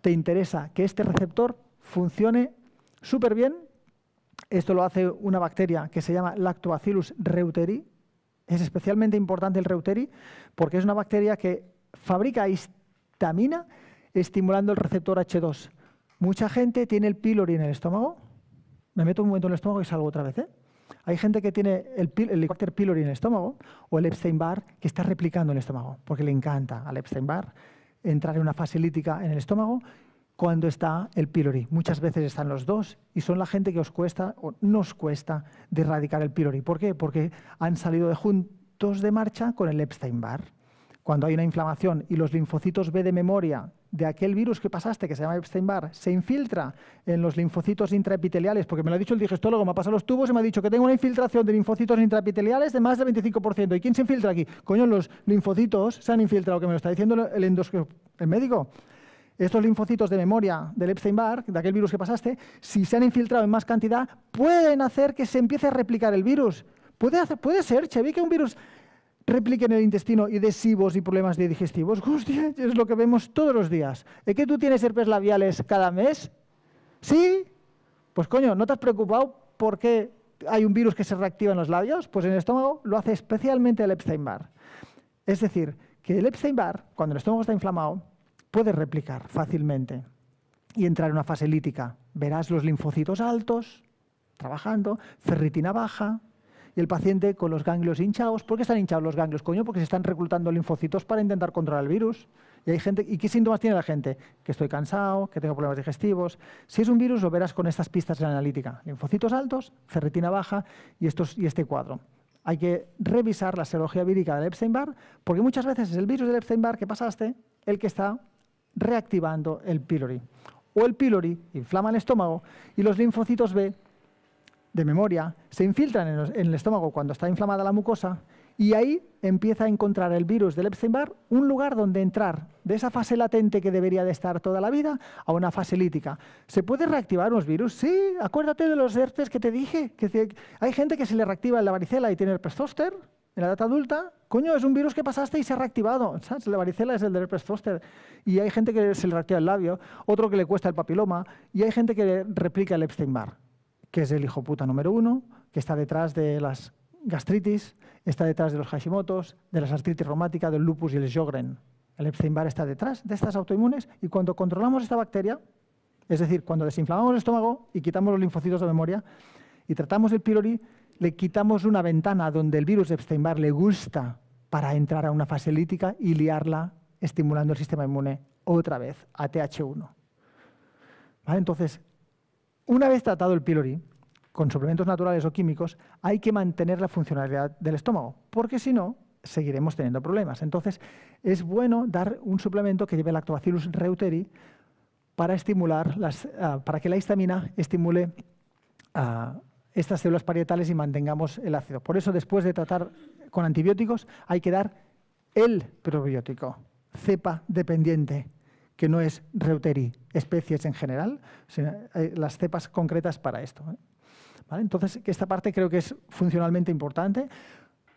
te interesa que este receptor funcione súper bien esto lo hace una bacteria que se llama Lactobacillus reuteri. Es especialmente importante el reuteri porque es una bacteria que fabrica histamina estimulando el receptor H2. Mucha gente tiene el pylori en el estómago. Me meto un momento en el estómago y salgo otra vez. ¿eh? Hay gente que tiene el, Helicobacter pylori en el estómago o el Epstein-Barr que está replicando en el estómago porque le encanta al Epstein-Barr entrar en una fase lítica en el estómago cuando está el pylori. Muchas veces están los dos y son la gente que os cuesta o nos cuesta de erradicar el pylori. ¿Por qué? Porque han salido de juntos de marcha con el Epstein-Barr. Cuando hay una inflamación y los linfocitos B de memoria de aquel virus que pasaste, que se llama Epstein-Barr, se infiltra en los linfocitos intraepiteliales, porque me lo ha dicho el digestólogo, me ha pasado los tubos y me ha dicho que tengo una infiltración de linfocitos intraepiteliales de más del 25%. ¿Y quién se infiltra aquí? Coño, los linfocitos se han infiltrado, que me lo está diciendo el médico estos linfocitos de memoria del Epstein-Barr, de aquel virus que pasaste, si se han infiltrado en más cantidad, pueden hacer que se empiece a replicar el virus. Puede, hacer, puede ser, que un virus replique en el intestino y desivos y problemas de digestivos. Hostia, es lo que vemos todos los días. ¿Es que tú tienes herpes labiales cada mes? ¿Sí? Pues coño, ¿no te has preocupado por qué hay un virus que se reactiva en los labios? Pues en el estómago lo hace especialmente el Epstein-Barr. Es decir, que el Epstein-Barr, cuando el estómago está inflamado, puedes replicar fácilmente y entrar en una fase lítica. Verás los linfocitos altos, trabajando, ferritina baja, y el paciente con los ganglios hinchados. ¿Por qué están hinchados los ganglios, coño? Porque se están reclutando linfocitos para intentar controlar el virus. Y hay gente, ¿y qué síntomas tiene la gente? Que estoy cansado, que tengo problemas digestivos. Si es un virus, lo verás con estas pistas de la analítica. Linfocitos altos, ferritina baja y, estos, y este cuadro. Hay que revisar la serología vírica del Epstein-Barr, porque muchas veces es el virus del Epstein-Barr que pasaste el que está reactivando el pylori. O el pylori inflama el estómago y los linfocitos B de memoria se infiltran en, el estómago cuando está inflamada la mucosa y ahí empieza a encontrar el virus del Epstein-Barr un lugar donde entrar de esa fase latente que debería de estar toda la vida a una fase lítica. ¿Se puede reactivar unos virus? Sí, acuérdate de los ERTES que te dije. Que hay gente que se le reactiva la varicela y tiene el zoster, en la edad adulta, coño, es un virus que pasaste y se ha reactivado. La varicela es el del herpes zoster. Y hay gente que se le reactiva el labio, otro que le cuesta el papiloma, y hay gente que replica el Epstein-Barr, que es el hijo número uno, que está detrás de las gastritis, está detrás de los Hashimoto's, de las artritis reumática, del lupus y el Sjogren. El Epstein-Barr está detrás de estas autoinmunes y cuando controlamos esta bacteria, es decir, cuando desinflamamos el estómago y quitamos los linfocitos de memoria y tratamos el pylori, le quitamos una ventana donde el virus de Epstein-Barr le gusta para entrar a una fase lítica y liarla estimulando el sistema inmune otra vez a TH1. Entonces, una vez tratado el pylori con suplementos naturales o químicos, hay que mantener la funcionalidad del estómago, porque si no, seguiremos teniendo problemas. Entonces, es bueno dar un suplemento que lleve el lactobacillus reuteri para, estimular ah, para que la histamina estimule ah, estas células parietales y mantengamos el ácido. Por eso, después de tratar con antibióticos, hay que dar el probiótico, cepa dependiente, que no es Reuteri, especies en general, sino eh, las cepas concretas para esto. ¿eh? ¿Vale? Entonces, esta parte creo que es funcionalmente importante.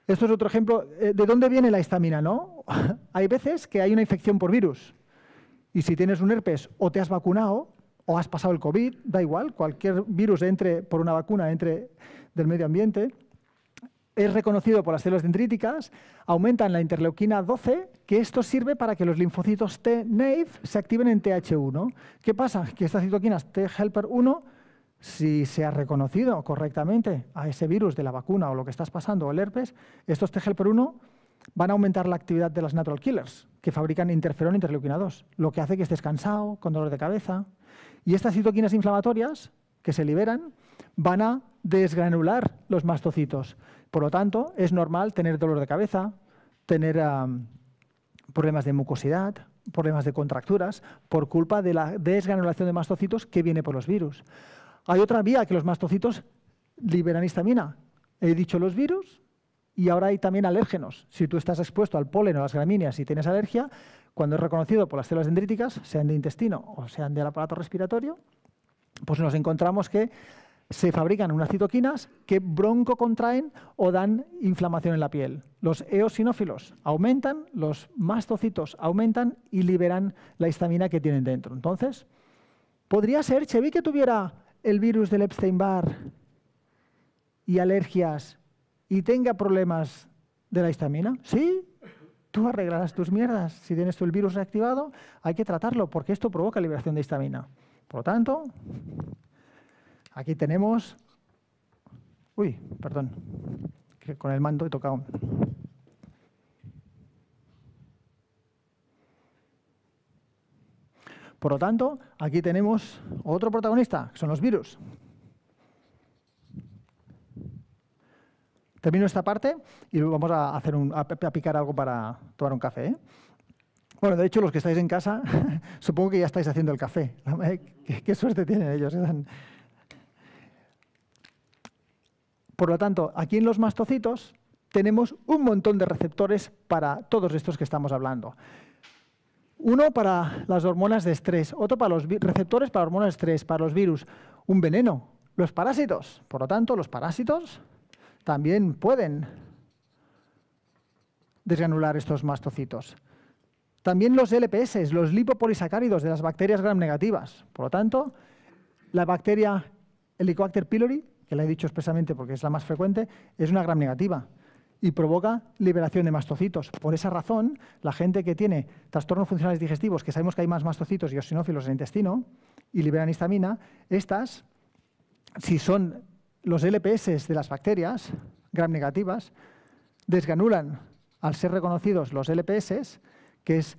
Esto es otro ejemplo. Eh, ¿De dónde viene la histamina? No? hay veces que hay una infección por virus y si tienes un herpes o te has vacunado, o has pasado el COVID, da igual, cualquier virus entre por una vacuna, entre del medio ambiente, es reconocido por las células dendríticas, aumentan la interleuquina 12, que esto sirve para que los linfocitos T nave se activen en TH1. ¿Qué pasa? Que estas citoquinas T helper 1, si se ha reconocido correctamente a ese virus de la vacuna o lo que estás pasando o el herpes, estos T helper 1 van a aumentar la actividad de las natural killers, que fabrican interferón interleuquina 2, lo que hace que estés cansado, con dolor de cabeza, y estas citoquinas inflamatorias que se liberan van a desgranular los mastocitos. Por lo tanto, es normal tener dolor de cabeza, tener problemas de mucosidad, problemas de contracturas, por culpa de la desgranulación de mastocitos que viene por los virus. Hay otra vía que los mastocitos liberan histamina. He dicho los virus y ahora hay también alérgenos. Si tú estás expuesto al polen o a las gramíneas y tienes alergia, cuando es reconocido por las células dendríticas, sean de intestino o sean del aparato respiratorio, pues nos encontramos que se fabrican unas citoquinas que bronco contraen o dan inflamación en la piel. Los eosinófilos aumentan, los mastocitos aumentan y liberan la histamina que tienen dentro. Entonces, ¿podría ser Chevi que tuviera el virus del Epstein-Barr y alergias y tenga problemas de la histamina? ¿Sí? Tú arreglarás tus mierdas. Si tienes tú el virus reactivado, hay que tratarlo porque esto provoca liberación de histamina. Por lo tanto, aquí tenemos... Uy, perdón, con el mando he tocado. Por lo tanto, aquí tenemos otro protagonista, que son los virus. Termino esta parte y vamos a, hacer un, picar algo para tomar un café. ¿eh? Bueno, de hecho, los que estáis en casa, supongo que ya estáis haciendo el café. ¿Qué, suerte tienen ellos? ¿eh? Por lo tanto, aquí en los mastocitos tenemos un montón de receptores para todos estos que estamos hablando. Uno para las hormonas de estrés, otro para los receptores para hormonas de estrés, para los virus, un veneno, los parásitos. Por lo tanto, los parásitos también pueden desgranular estos mastocitos. También los LPS, los lipopolisacáridos de las bacterias gram negativas. Por lo tanto, la bacteria Helicobacter pylori, que la he dicho expresamente porque es la más frecuente, es una gram negativa y provoca liberación de mastocitos. Por esa razón, la gente que tiene trastornos funcionales digestivos, que sabemos que hay más mastocitos y eosinófilos en el intestino, y liberan histamina, estas, si son los LPS de las bacterias, gram negativas, desganulan al ser reconocidos los LPS, que es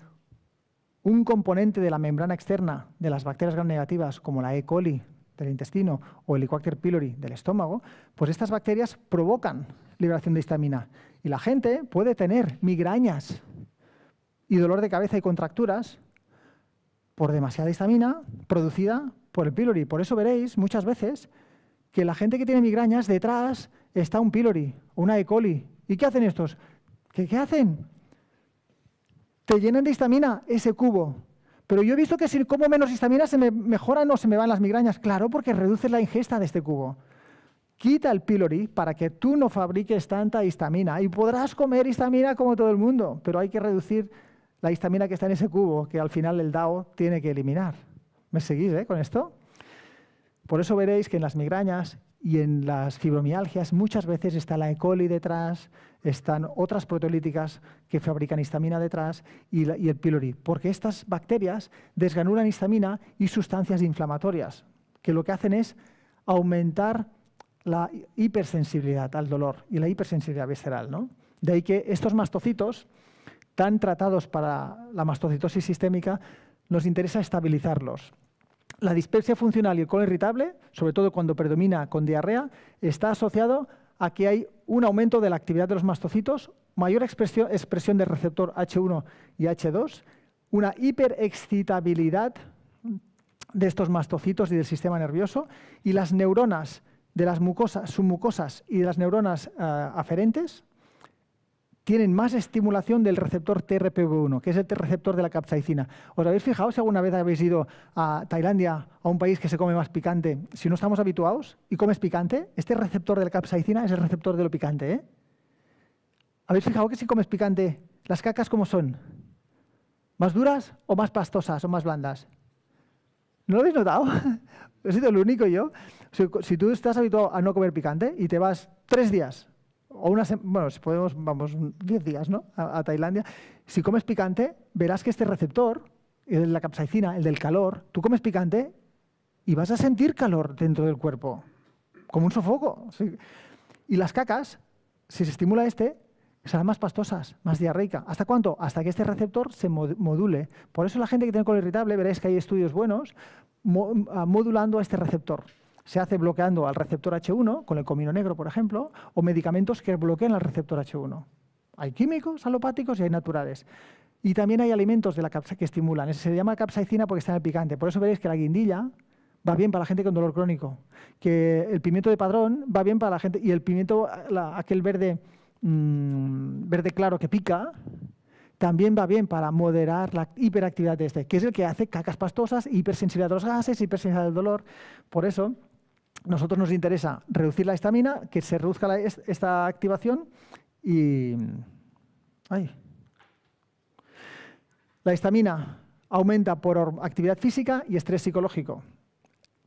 un componente de la membrana externa de las bacterias gram negativas, como la E. coli del intestino o el Helicobacter pylori del estómago, pues estas bacterias provocan liberación de histamina. Y la gente puede tener migrañas y dolor de cabeza y contracturas por demasiada histamina producida por el pylori. Por eso veréis muchas veces que la gente que tiene migrañas, detrás está un pylori, una E. coli. ¿Y qué hacen estos? ¿Qué, hacen? Te llenan de histamina ese cubo. Pero yo he visto que si como menos histamina se me mejoran o se me van las migrañas. Claro, porque reduces la ingesta de este cubo. Quita el pylori para que tú no fabriques tanta histamina. Y podrás comer histamina como todo el mundo, pero hay que reducir la histamina que está en ese cubo, que al final el DAO tiene que eliminar. ¿Me seguís eh, con esto? Por eso veréis que en las migrañas y en las fibromialgias muchas veces está la E. coli detrás, están otras proteolíticas que fabrican histamina detrás y, el pylori, porque estas bacterias desganulan histamina y sustancias inflamatorias, que lo que hacen es aumentar la hipersensibilidad al dolor y la hipersensibilidad visceral. De ahí que estos mastocitos, tan tratados para la mastocitosis sistémica, nos interesa estabilizarlos la dispersia funcional y el colon irritable, sobre todo cuando predomina con diarrea, está asociado a que hay un aumento de la actividad de los mastocitos, mayor expresión, del receptor H1 y H2, una hiperexcitabilidad de estos mastocitos y del sistema nervioso, y las neuronas de las mucosas, submucosas y de las neuronas eh, aferentes, tienen más estimulación del receptor TRPV1, que es el receptor de la capsaicina. ¿Os habéis fijado si alguna vez habéis ido a Tailandia, a un país que se come más picante? Si no estamos habituados y comes picante, este receptor de la capsaicina es el receptor de lo picante. ¿eh? ¿Habéis fijado que si comes picante, las cacas cómo son? ¿Más duras o más pastosas o más blandas? ¿No lo habéis notado? He sido el único yo. Si, si tú estás habituado a no comer picante y te vas tres días o una bueno, si podemos, vamos, 10 días ¿no? a, Tailandia, si comes picante, verás que este receptor, la capsaicina, el del calor, tú comes picante y vas a sentir calor dentro del cuerpo, como un sofoco. Y las cacas, si se estimula este, serán más pastosas, más diarreica. ¿Hasta cuánto? Hasta que este receptor se module. Por eso la gente que tiene color irritable, veréis que hay estudios buenos, ah, modulando a este receptor se hace bloqueando al receptor H1 con el comino negro, por ejemplo, o medicamentos que bloquean al receptor H1. Hay químicos alopáticos y hay naturales. Y también hay alimentos de la capsa que estimulan. Se llama capsaicina porque está en el picante. Por eso veréis que la guindilla va bien para la gente con dolor crónico, que el pimiento de padrón va bien para la gente y el pimiento, aquel verde, mm, verde claro que pica, también va bien para moderar la hiperactividad de este, que es el que hace cacas pastosas, hipersensibilidad a los gases, hipersensibilidad al dolor. Por eso, nosotros nos interesa reducir la histamina, que se reduzca esta activación y... La histamina aumenta por actividad física y estrés psicológico.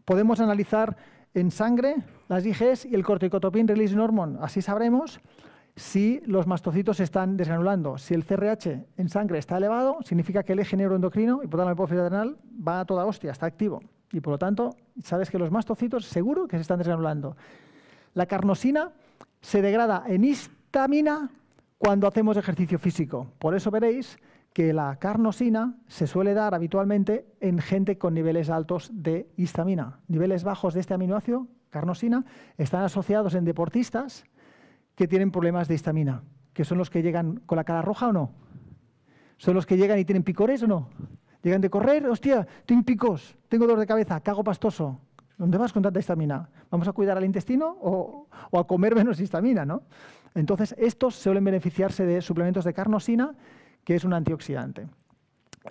Podemos analizar en sangre las IGs y el corticotopin release hormone. Así sabremos si los mastocitos se están desgranulando. Si el CRH en sangre está elevado, significa que el eje neuroendocrino, y hipotálamo adrenal, va a toda hostia, está activo. Y por lo tanto, sabes que los mastocitos seguro que se están desgranulando. La carnosina se degrada en histamina cuando hacemos ejercicio físico. Por eso veréis que la carnosina se suele dar habitualmente en gente con niveles altos de histamina. Niveles bajos de este aminoácido, carnosina, están asociados en deportistas que tienen problemas de histamina, que son los que llegan con la cara roja o no. ¿Son los que llegan y tienen picores o no? Llegan de correr, hostia, tengo picos, tengo dolor de cabeza, cago pastoso. ¿Dónde vas con tanta histamina? ¿Vamos a cuidar al intestino o, a comer menos histamina? Entonces, estos suelen beneficiarse de suplementos de carnosina, que es un antioxidante.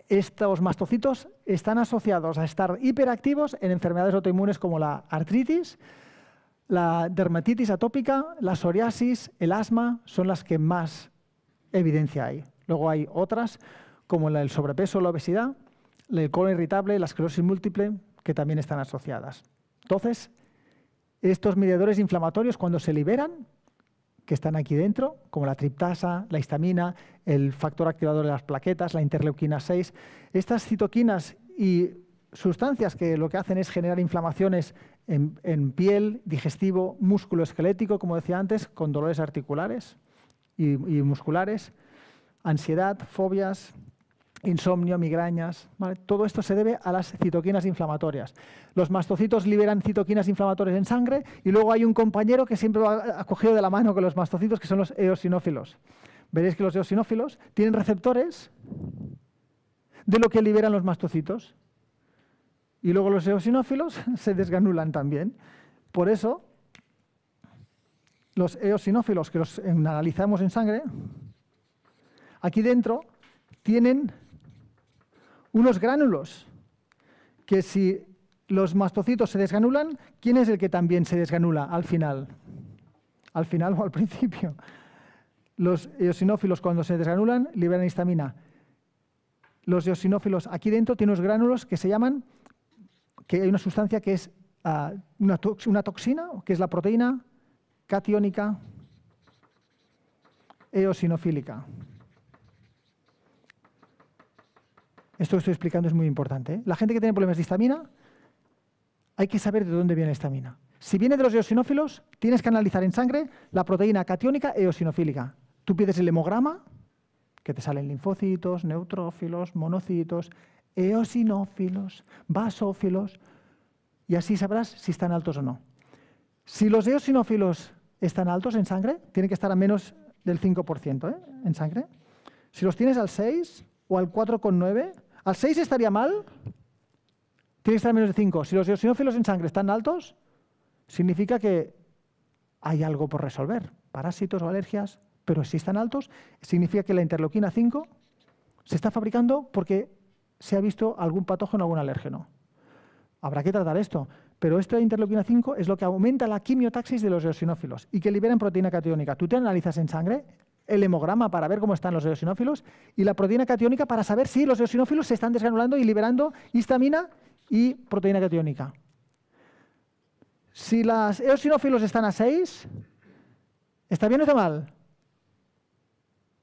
Estos mastocitos están asociados a estar hiperactivos en enfermedades autoinmunes como la artritis, la dermatitis atópica, la psoriasis, el asma, son las que más evidencia hay. Luego hay otras, como el sobrepeso la obesidad, el colon irritable, la esclerosis múltiple, que también están asociadas. Entonces, estos mediadores inflamatorios, cuando se liberan, que están aquí dentro, como la triptasa, la histamina, el factor activador de las plaquetas, la interleuquina 6, estas citoquinas y sustancias que lo que hacen es generar inflamaciones en, piel, digestivo, músculo esquelético, como decía antes, con dolores articulares y musculares, ansiedad, fobias, insomnio, migrañas. Todo esto se debe a las citoquinas inflamatorias. Los mastocitos liberan citoquinas inflamatorias en sangre y luego hay un compañero que siempre ha cogido de la mano con los mastocitos, que son los eosinófilos. Veréis que los eosinófilos tienen receptores de lo que liberan los mastocitos. Y luego los eosinófilos se desgranulan también. Por eso, los eosinófilos que los analizamos en sangre, aquí dentro tienen unos gránulos, que si los mastocitos se desgranulan, ¿quién es el que también se desgranula al final? Al final o al principio. Los eosinófilos cuando se desgranulan liberan histamina. Los eosinófilos aquí dentro tienen unos gránulos que se llaman, que hay una sustancia que es ah, una, una toxina, que es la proteína cationica eosinofílica. Esto que estoy explicando es muy importante. ¿eh? La gente que tiene problemas de histamina, hay que saber de dónde viene la histamina. Si viene de los eosinófilos, tienes que analizar en sangre la proteína catiónica eosinofílica. Tú pides el hemograma, que te salen linfocitos, neutrófilos, monocitos, eosinófilos, basófilos, y así sabrás si están altos o no. Si los eosinófilos están altos en sangre, tienen que estar a menos del 5% ¿eh? en sangre. Si los tienes al 6 o al 4,9, ¿Al 6 estaría mal? Tiene que estar menos de 5. Si los eosinófilos en sangre están altos, significa que hay algo por resolver. Parásitos o alergias, pero si están altos, significa que la interloquina 5 se está fabricando porque se ha visto algún patógeno o algún alérgeno. Habrá que tratar esto, pero esta interloquina 5 es lo que aumenta la quimiotaxis de los eosinófilos y que liberan proteína cationica. Tú te analizas en sangre el hemograma para ver cómo están los eosinófilos y la proteína cationica para saber si los eosinófilos se están desgranulando y liberando histamina y proteína cationica. Si los eosinófilos están a 6, ¿está bien o está mal?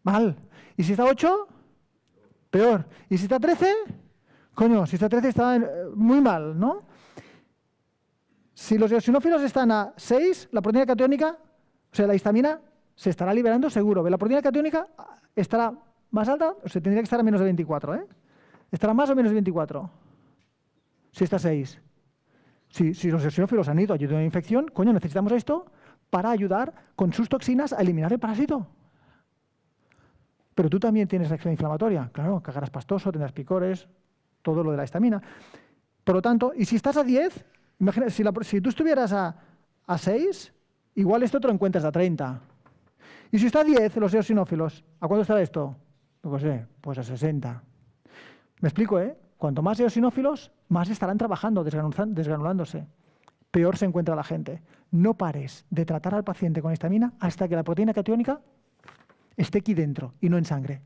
Mal. ¿Y si está a 8? Peor. ¿Y si está a 13? Coño, si está a 13 está eh, muy mal, ¿no? Si los eosinófilos están a 6, la proteína cationica, o sea, la histamina, se estará liberando seguro. La proteína catiónica estará más alta, o se tendría que estar a menos de 24. ¿eh? ¿Estará más o menos de 24? Si está 6. Si, si los xenófilos han ido a ayudar a una infección, coño, necesitamos esto para ayudar con sus toxinas a eliminar el parásito. Pero tú también tienes reacción inflamatoria. Claro, cagarás pastoso, tendrás picores, todo lo de la histamina. Por lo tanto, y si estás a 10, imagina, si, tú estuvieras a, 6, igual esto otro encuentras a 30. Y si está a 10, los eosinófilos, ¿a cuánto estará esto? No sé, pues a 60. Me explico, ¿eh? Cuanto más eosinófilos, más estarán trabajando, desgranulándose. Peor se encuentra la gente. No pares de tratar al paciente con histamina hasta que la proteína cationica esté aquí dentro y no en sangre.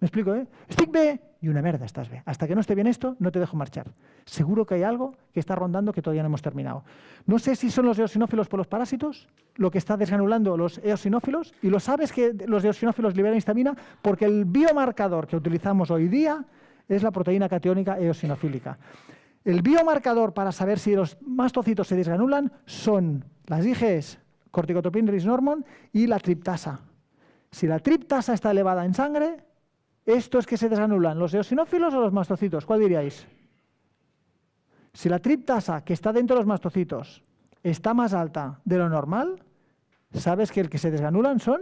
¿Me explico, eh? Stick B y una merda estás B. Hasta que no esté bien esto, no te dejo marchar. Seguro que hay algo que está rondando que todavía no hemos terminado. No sé si son los eosinófilos por los parásitos, lo que está desgranulando los eosinófilos, y lo sabes que los eosinófilos liberan histamina porque el biomarcador que utilizamos hoy día es la proteína catiónica eosinofílica. El biomarcador para saber si los mastocitos se desgranulan son las IGs, corticotropin risnormon y la triptasa. Si la triptasa está elevada en sangre, estos que se desanulan, los eosinófilos o los mastocitos, ¿cuál diríais? Si la triptasa que está dentro de los mastocitos está más alta de lo normal, sabes que el que se desanulan son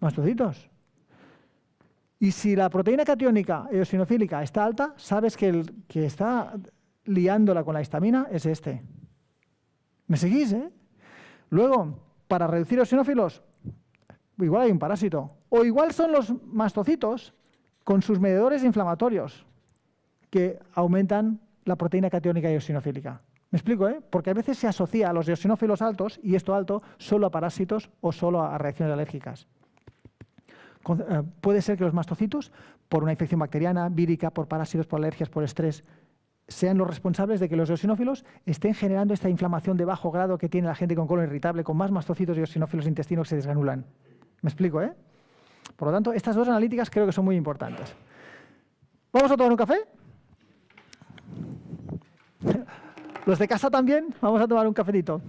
mastocitos. Y si la proteína cationica eosinofílica está alta, sabes que el que está liándola con la histamina es este. ¿Me seguís? Eh? Luego, para reducir eosinófilos, igual hay un parásito. O igual son los mastocitos con sus mediadores inflamatorios que aumentan la proteína catiónica eosinofílica. Me explico, ¿eh? Porque a veces se asocia a los eosinófilos altos y esto alto solo a parásitos o solo a reacciones alérgicas. Eh, puede ser que los mastocitos, por una infección bacteriana, vírica, por parásitos, por alergias, por estrés, sean los responsables de que los eosinófilos estén generando esta inflamación de bajo grado que tiene la gente con colon irritable, con más mastocitos y eosinófilos intestinos que se desgranulan. Me explico, ¿eh? Por lo tanto, estas dos analíticas creo que son muy importantes. ¿Vamos a tomar un café? ¿Los de casa también? Vamos a tomar un cafetito.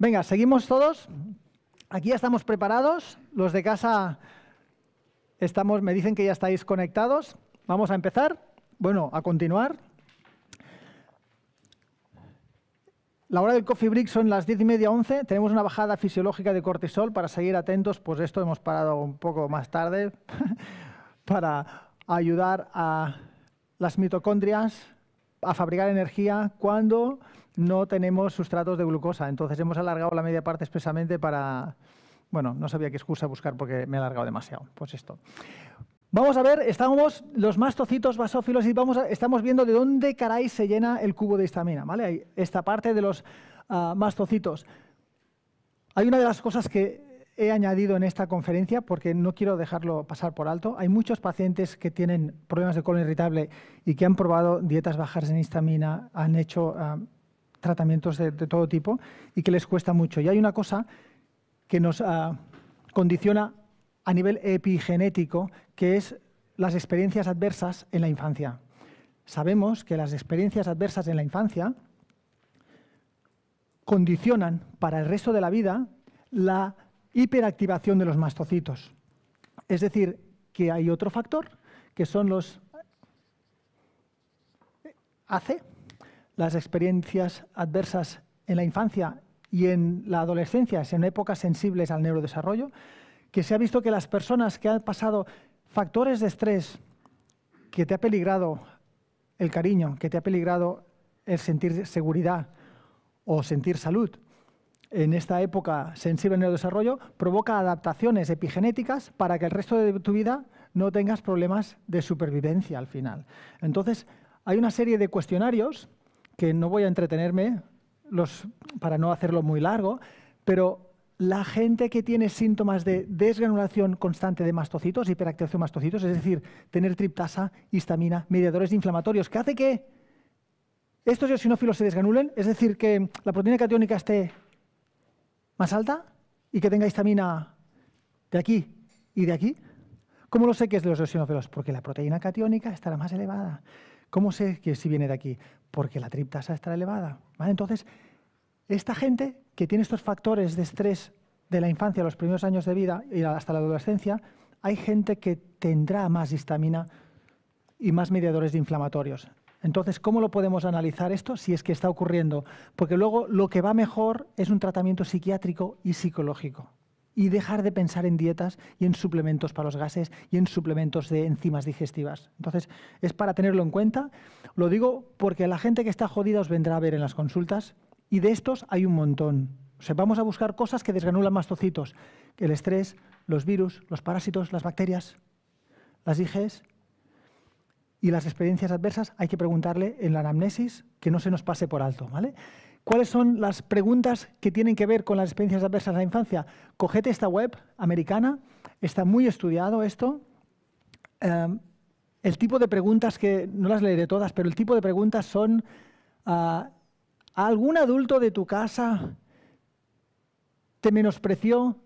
Venga, seguimos todos. Aquí ya estamos preparados. Los de casa estamos, me dicen que ya estáis conectados. Vamos a empezar. Bueno, a continuar. La hora del coffee break son las 10 y media, 11. Tenemos una bajada fisiológica de cortisol para seguir atentos. Pues esto hemos parado un poco más tarde para ayudar a las mitocondrias a fabricar energía cuando no tenemos sustratos de glucosa. Entonces hemos alargado la media parte expresamente para... Bueno, no sabía qué excusa buscar porque me he alargado demasiado. Pues esto. Vamos a ver, estamos los mastocitos basófilos y vamos estamos viendo de dónde caray se llena el cubo de histamina, ¿vale? Esta parte de los ah, mastocitos. Hay una de las cosas que he añadido en esta conferencia porque no quiero dejarlo pasar por alto. Hay muchos pacientes que tienen problemas de colon irritable y que han probado dietas bajas en histamina, han hecho ah, tratamientos de, todo tipo y que les cuesta mucho. Y hay una cosa que nos ah, condiciona a nivel epigenético, que es las experiencias adversas en la infancia. Sabemos que las experiencias adversas en la infancia condicionan para el resto de la vida la hiperactivación de los mastocitos. Es decir, que hay otro factor, que son los AC, las experiencias adversas en la infancia y en la adolescencia, en épocas sensibles al neurodesarrollo, que se ha visto que las personas que han pasado factores de estrés que te ha peligrado el cariño, que te ha peligrado el sentir seguridad o sentir salud, en esta época sensible al neurodesarrollo, provoca adaptaciones epigenéticas para que el resto de tu vida no tengas problemas de supervivencia al final. Entonces, hay una serie de cuestionarios que no voy a entretenerme los, para no hacerlo muy largo, pero la gente que tiene síntomas de desgranulación constante de mastocitos, hiperactivación de mastocitos, es decir, tener triptasa, histamina, mediadores inflamatorios, que hace que estos eosinófilos se desgranulen, es decir, que la proteína catiónica esté más alta y que tenga histamina de aquí y de aquí. ¿Cómo lo sé que es de los eosinófilos? Porque la proteína catiónica estará más elevada. ¿Cómo sé que si viene de aquí? Porque la triptasa está elevada. Entonces, esta gente que tiene estos factores de estrés de la infancia, los primeros años de vida y hasta la adolescencia, hay gente que tendrá más histamina y más mediadores de inflamatorios. Entonces, ¿cómo lo podemos analizar esto si es que está ocurriendo? Porque luego lo que va mejor es un tratamiento psiquiátrico y psicológico y dejar de pensar en dietas y en suplementos para los gases y en suplementos de enzimas digestivas. Entonces, es para tenerlo en cuenta. Lo digo porque la gente que está jodida os vendrá a ver en las consultas y de estos hay un montón. O vamos a buscar cosas que desgranulan mastocitos, el estrés, los virus, los parásitos, las bacterias, las IGs y las experiencias adversas hay que preguntarle en la anamnesis que no se nos pase por alto, ¿vale? ¿Cuáles son las preguntas que tienen que ver con las experiencias adversas de la infancia? Cogete esta web americana, está muy estudiado esto. Em, el tipo de preguntas que, no las leeré todas, pero el tipo de preguntas son, ah, ¿algún adulto de tu casa te menospreció,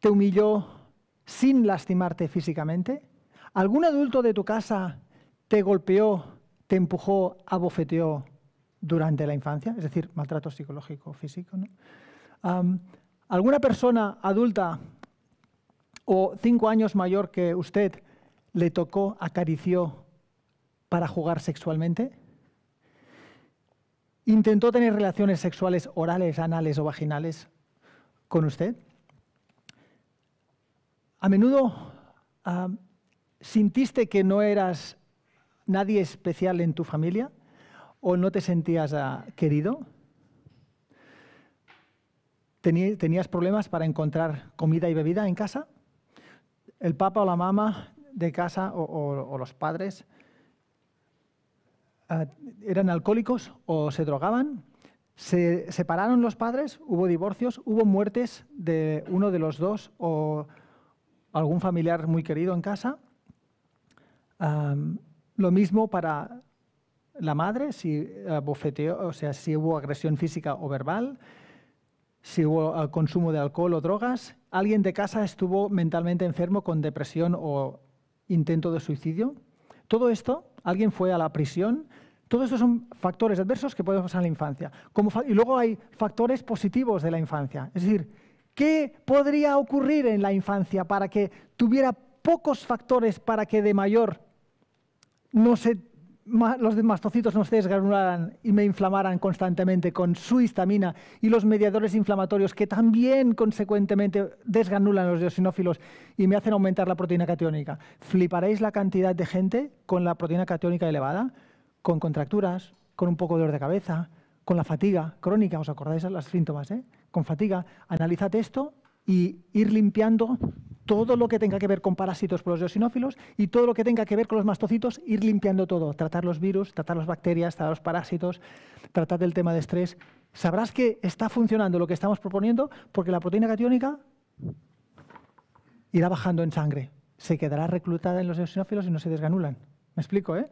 te humilló sin lastimarte físicamente? ¿Algún adulto de tu casa te golpeó, te empujó, abofeteó? durante la infancia, es decir, maltrato psicológico o físico. ¿Alguna persona adulta o cinco años mayor que usted le tocó, acarició para jugar sexualmente? ¿Intentó tener relaciones sexuales orales, anales o vaginales con usted? A menudo sintiste que no eras nadie especial en tu familia? o no te sentías ah, querido? ¿Tenías problemas para encontrar comida y bebida en casa? ¿El papá o la mamá de casa o, los padres ah, eran alcohólicos o se drogaban? ¿Se separaron los padres? ¿Hubo divorcios? ¿Hubo muertes de uno de los dos o algún familiar muy querido en casa? lo mismo para la madre, si eh, o sea, si hubo agresión física o verbal, si hubo eh, consumo de alcohol o drogas, alguien de casa estuvo mentalmente enfermo con depresión o intento de suicidio. Todo esto, alguien fue a la prisión, todo esto son factores adversos que podemos pasar en la infancia. Como y luego hay factores positivos de la infancia. Es decir, ¿qué podría ocurrir en la infancia para que tuviera pocos factores para que de mayor no se los mastocitos no se desgranularan y me inflamaran constantemente con su histamina y los mediadores inflamatorios que también consecuentemente desgranulan los eosinófilos y me hacen aumentar la proteína catiónica. Fliparéis la cantidad de gente con la proteína catiónica elevada, con contracturas, con un poco de dolor de cabeza, con la fatiga crónica, ¿os acordáis de los síntomas? Eh? Con fatiga. Analizad esto y ir limpiando todo lo que tenga que ver con parásitos por los eosinófilos y todo lo que tenga que ver con los mastocitos, ir limpiando todo, tratar los virus, tratar las bacterias, tratar los parásitos, tratar el tema de estrés. Sabrás que está funcionando lo que estamos proponiendo porque la proteína catiónica irá bajando en sangre, se quedará reclutada en los eosinófilos y no se desganulan. ¿Me explico? Eh?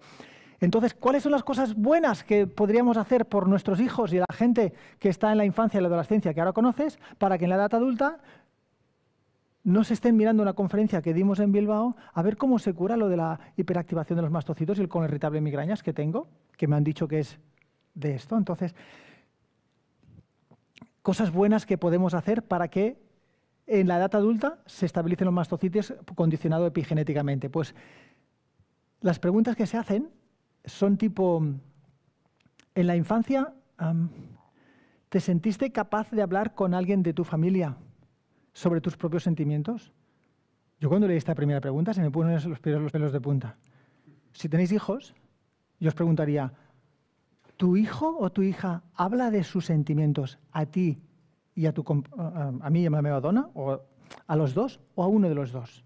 Entonces, ¿cuáles son las cosas buenas que podríamos hacer por nuestros hijos y la gente que está en la infancia y la adolescencia que ahora conoces para que en la edad adulta no se estén mirando una conferencia que dimos en Bilbao a ver cómo se cura lo de la hiperactivación de los mastocitos y el con irritable migrañas que tengo, que me han dicho que es de esto. Entonces, cosas buenas que podemos hacer para que en la edad adulta se estabilicen los mastocitos condicionado epigenéticamente. Pues las preguntas que se hacen son tipo, en la infancia, ¿te sentiste capaz de hablar con alguien de tu familia? sobre tus propios sentimientos? Yo cuando leí esta primera pregunta se me ponen los pelos, de punta. Si tenéis hijos, yo os preguntaría, ¿tu hijo o tu hija habla de sus sentimientos a ti y a, tu, a mí y a mi Madonna, o a los dos, o a uno de los dos?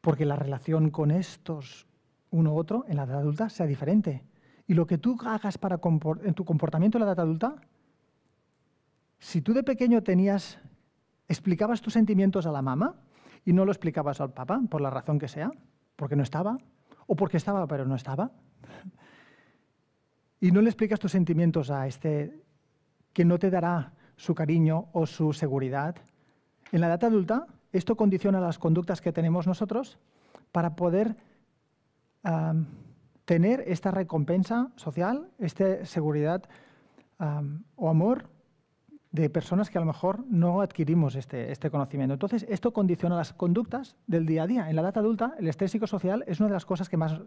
Porque la relación con estos, uno u otro, en la edad adulta sea diferente. Y lo que tú hagas para en tu comportamiento en la edad adulta, si tú de pequeño tenías explicabas tus sentimientos a la mamá y no lo explicabas al papá, por la razón que sea, porque no estaba, o porque estaba pero no estaba. Y no le explicas tus sentimientos a este que no te dará su cariño o su seguridad. En la edad adulta, esto condiciona las conductas que tenemos nosotros para poder tener esta recompensa social, esta seguridad o amor de personas que a lo mejor no adquirimos este, este conocimiento. Entonces, esto condiciona las conductas del día a día. En la edad adulta, el estrés psicosocial es una de las cosas que más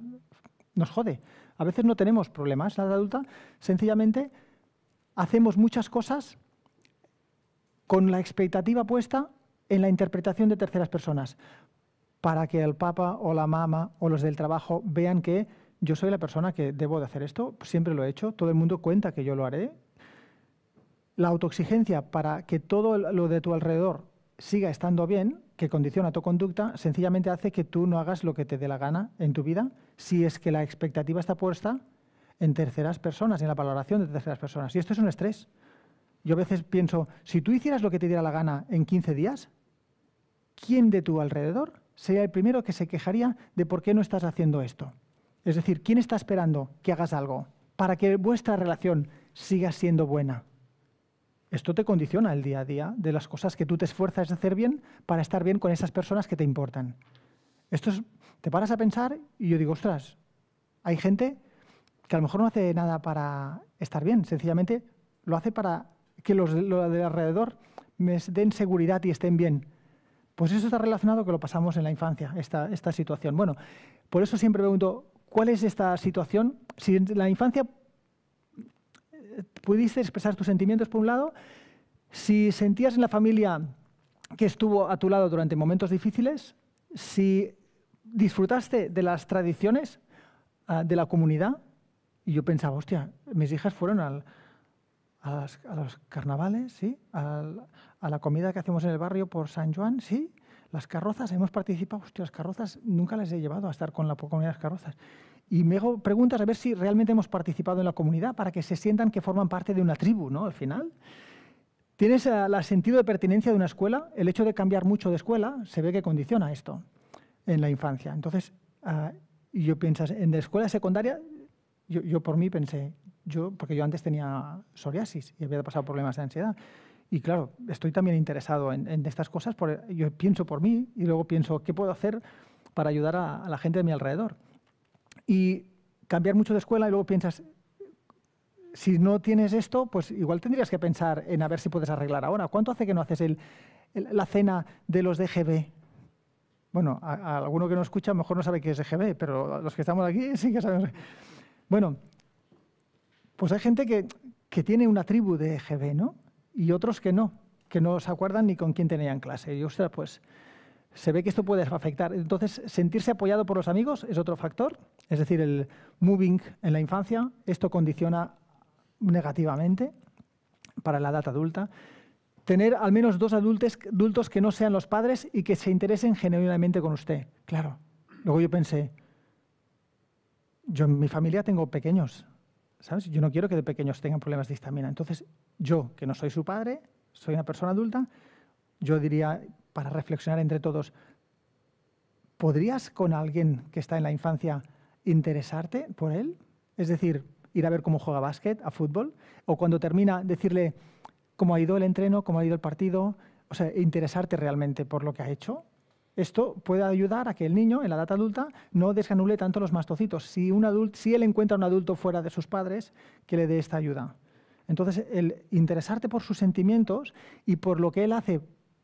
nos jode. A veces no tenemos problemas en la edad adulta, sencillamente hacemos muchas cosas con la expectativa puesta en la interpretación de terceras personas, para que el papa o la mamá o los del trabajo vean que yo soy la persona que debo de hacer esto, siempre lo he hecho, todo el mundo cuenta que yo lo haré, la autoexigencia para que todo lo de tu alrededor siga estando bien, que condiciona tu conducta, sencillamente hace que tú no hagas lo que te dé la gana en tu vida si es que la expectativa está puesta en terceras personas, en la valoración de terceras personas. Y esto es un estrés. Yo a veces pienso, si tú hicieras lo que te diera la gana en 15 días, ¿quién de tu alrededor sería el primero que se quejaría de por qué no estás haciendo esto? Es decir, ¿quién está esperando que hagas algo para que vuestra relación siga siendo buena? Esto te condiciona el día a día de las cosas que tú te esfuerzas de hacer bien para estar bien con esas personas que te importan. Esto es, te paras a pensar y yo digo, ostras, hay gente que a lo mejor no hace nada para estar bien, sencillamente lo hace para que los, de alrededor me den seguridad y estén bien. Pues eso está relacionado con lo pasamos en la infancia, esta, esta situación. Bueno, por eso siempre pregunto, ¿cuál es esta situación? Si la infancia pudiste expresar tus sentimientos por un lado, si sentías en la familia que estuvo a tu lado durante momentos difíciles, si disfrutaste de las tradiciones ah, de la comunidad, y yo pensaba, hostia, mis hijas fueron a, los carnavales, ¿sí? a la comida que hacemos en el barrio por San Juan, sí, las carrozas, hemos participado, hostia, las carrozas nunca las he llevado a estar con la comunidad de las carrozas. Y me hago preguntas a ver si realmente hemos participado en la comunidad para que se sientan que forman parte de una tribu, ¿no? Al final. Tienes el eh, sentido de pertinencia de una escuela. El hecho de cambiar mucho de escuela se ve que condiciona esto en la infancia. Entonces, ah, yo piensas, en la escuela secundaria, yo, por mí pensé, yo, porque yo antes tenía psoriasis y había pasado problemas de ansiedad. Y claro, estoy también interesado en, estas cosas. yo pienso por mí y luego pienso, ¿qué puedo hacer para ayudar a la gente de mi alrededor? y cambiar mucho de escuela y luego piensas, si no tienes esto, pues igual tendrías que pensar en a ver si puedes arreglar ahora. ¿Cuánto hace que no haces la cena de los de DGB? Bueno, a, alguno que no escucha mejor no sabe qué es DGB, pero los que estamos aquí sí que sabemos. Bueno, pues hay gente que, que tiene una tribu de DGB, ¿no? Y otros que no, que no se acuerdan ni con quién tenían clase. Y ostras, pues se ve que esto puede afectar. Entonces, sentirse apoyado por los amigos es otro factor, es decir, el moving en la infancia, esto condiciona negativamente para la edad adulta. Tener al menos dos adultos, adultos que no sean los padres y que se interesen genuinamente con usted. Claro. Luego yo pensé, yo en mi familia tengo pequeños, ¿sabes? Yo no quiero que de pequeños tengan problemas de histamina. Entonces, yo, que no soy su padre, soy una persona adulta, yo diría, para reflexionar entre todos. ¿Podrías con alguien que está en la infancia interesarte por él? Es decir, ir a ver cómo juega básquet, a fútbol, o cuando termina decirle cómo ha ido el entreno, cómo ha ido el partido, o sea, interesarte realmente por lo que ha hecho. Esto puede ayudar a que el niño en la edad adulta no desganule tanto los mastocitos. Si, un adulto, si él encuentra a un adulto fuera de sus padres, que le dé esta ayuda. Entonces, el interesarte por sus sentimientos y por lo que él hace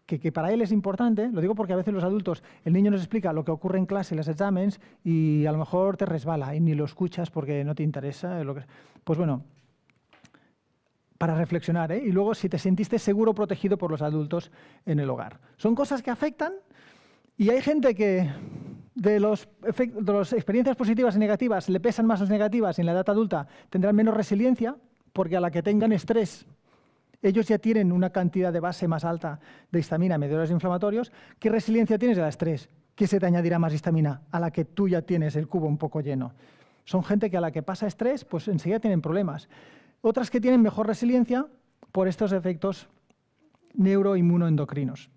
que, para él es importante, lo digo porque a veces los adultos, el niño nos explica lo que ocurre en clase, los exámenes, y a lo mejor te resbala y ni lo escuchas porque no te interesa. Lo Pues bueno, para reflexionar, ¿eh? y luego si te sentiste seguro protegido por los adultos en el hogar. Son cosas que afectan y hay gente que de, de las experiencias positivas y negativas le pesan más las negativas y en la edad adulta tendrán menos resiliencia porque a la que tengan estrés ellos ya tienen una cantidad de base más alta de histamina mediadores inflamatorios. ¿Qué resiliencia tienes al estrés? ¿Qué se te añadirá más histamina a la que tú ya tienes el cubo un poco lleno? Son gente que a la que pasa estrés, pues enseguida tienen problemas. Otras que tienen mejor resiliencia por estos efectos neuroinmunoendocrinos.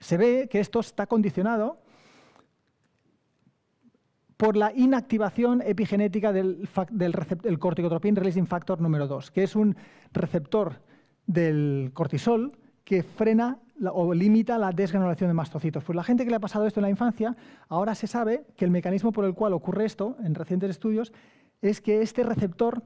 Se ve que esto está condicionado por la inactivación epigenética del, del, del corticotropin releasing factor número 2, que es un receptor del cortisol que frena o limita la desgranulación de mastocitos. Pues la gente que le ha pasado esto en la infancia, ahora se sabe que el mecanismo por el cual ocurre esto en recientes estudios es que este receptor,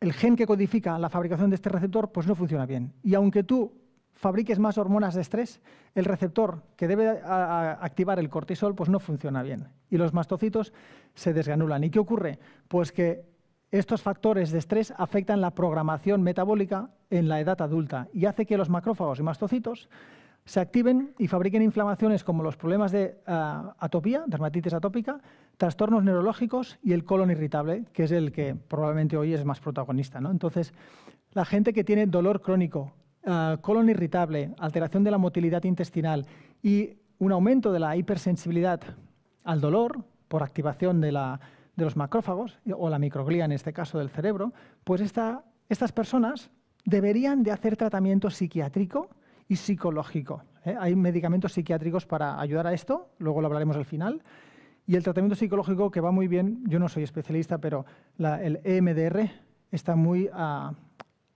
el gen que codifica la fabricación de este receptor, pues no funciona bien. Y aunque tú fabriques más hormonas de estrés, el receptor que debe activar el cortisol pues no funciona bien y los mastocitos se desgranulan. ¿Y qué ocurre? Pues que estos factores de estrés afectan la programación metabólica en la edad adulta y hace que los macrófagos y mastocitos se activen y fabriquen inflamaciones como los problemas de ah, atopía, dermatitis atópica, trastornos neurológicos y el colon irritable, que es el que probablemente hoy es más protagonista. ¿no? Entonces, la gente que tiene dolor crónico, ah, colon irritable, alteración de la motilidad intestinal y un aumento de la hipersensibilidad al dolor por activación de la de los macrófagos, o la microglía en este caso del cerebro, pues estas personas deberían de hacer tratamiento psiquiátrico y psicológico. ¿eh? Hay medicamentos psiquiátricos para ayudar a esto, luego lo hablaremos al final. Y el tratamiento psicológico que va muy bien, yo no soy especialista, pero el EMDR está muy ah,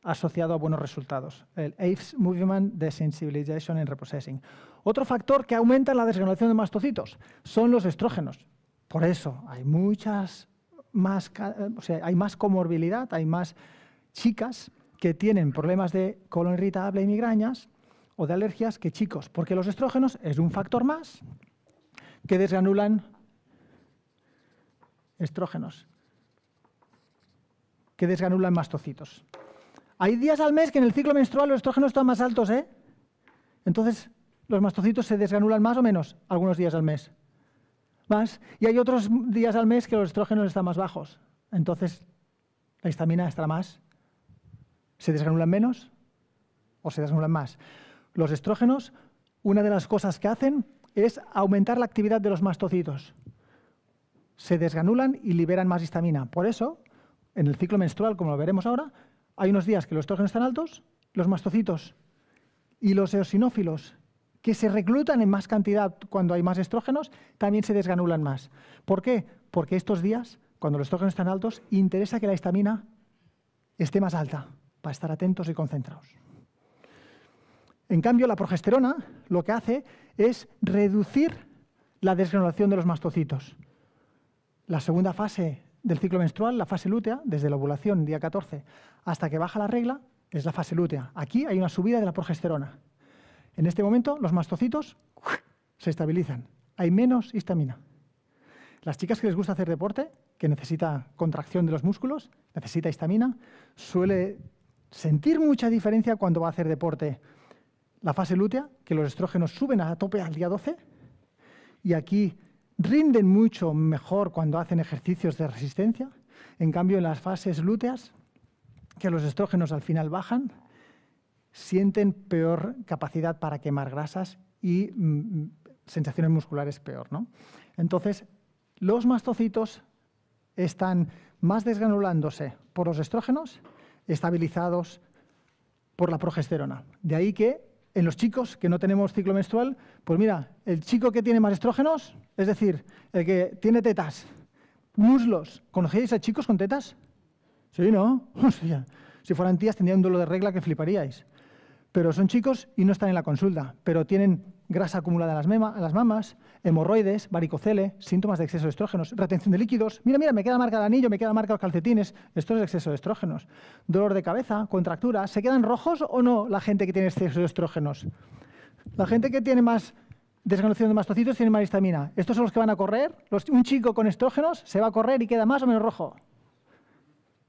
asociado a buenos resultados. El AFE's Movement Desensibilization and Reprocessing. Otro factor que aumenta la desregulación de mastocitos son los estrógenos. Por eso hay muchas más, hay más comorbilidad, hay más chicas que tienen problemas de colon irritable y migrañas o de alergias que chicos, porque los estrógenos es un factor más que desganulan estrógenos, que desganulan mastocitos. Hay días al mes que en el ciclo menstrual los estrógenos están más altos, ¿eh? Entonces, los mastocitos se desganulan más o menos algunos días al mes más, y hay otros días al mes que los estrógenos están más bajos. Entonces, la histamina estará más. ¿Se desgranulan menos o se desgranulan más? Los estrógenos, una de las cosas que hacen es aumentar la actividad de los mastocitos. Se desgranulan y liberan más histamina. Por eso, en el ciclo menstrual, como lo veremos ahora, hay unos días que los estrógenos están altos, los mastocitos y los eosinófilos que se reclutan en más cantidad cuando hay más estrógenos, también se desgranulan más. ¿Por qué? Porque estos días, cuando los estrógenos están altos, interesa que la histamina esté más alta, para estar atentos y concentrados. En cambio, la progesterona lo que hace es reducir la desgranulación de los mastocitos. La segunda fase del ciclo menstrual, la fase lútea, desde la ovulación, día 14, hasta que baja la regla, es la fase lútea. Aquí hay una subida de la progesterona. En este momento, los mastocitos se estabilizan. Hay menos histamina. Las chicas que les gusta hacer deporte, que necesita contracción de los músculos, necesita histamina, suele sentir mucha diferencia cuando va a hacer deporte. La fase lútea, que los estrógenos suben a tope al día 12, y aquí rinden mucho mejor cuando hacen ejercicios de resistencia. En cambio, en las fases lúteas, que los estrógenos al final bajan, sienten peor capacidad para quemar grasas y mm, mm, sensaciones musculares peor. ¿no? Entonces, los mastocitos están más desgranulándose por los estrógenos, estabilizados por la progesterona. De ahí que en los chicos que no tenemos ciclo menstrual, pues mira, el chico que tiene más estrógenos, es decir, el que tiene tetas, muslos, ¿conocíais a chicos con tetas? Sí, ¿no? Si fueran tías tendrían un duelo de regla que fliparíais pero son chicos y no están en la consulta, pero tienen grasa acumulada en las, mamas, hemorroides, varicocele, síntomas de exceso de estrógenos, retención de líquidos, mira, mira, me queda marca de anillo, me queda marca los calcetines, esto es exceso de estrógenos, dolor de cabeza, contractura, ¿se quedan rojos o no la gente que tiene exceso de estrógenos? La gente que tiene más desgranulación de mastocitos tiene más histamina. Estos son los que van a correr, un chico con estrógenos se va a correr y queda más o menos rojo.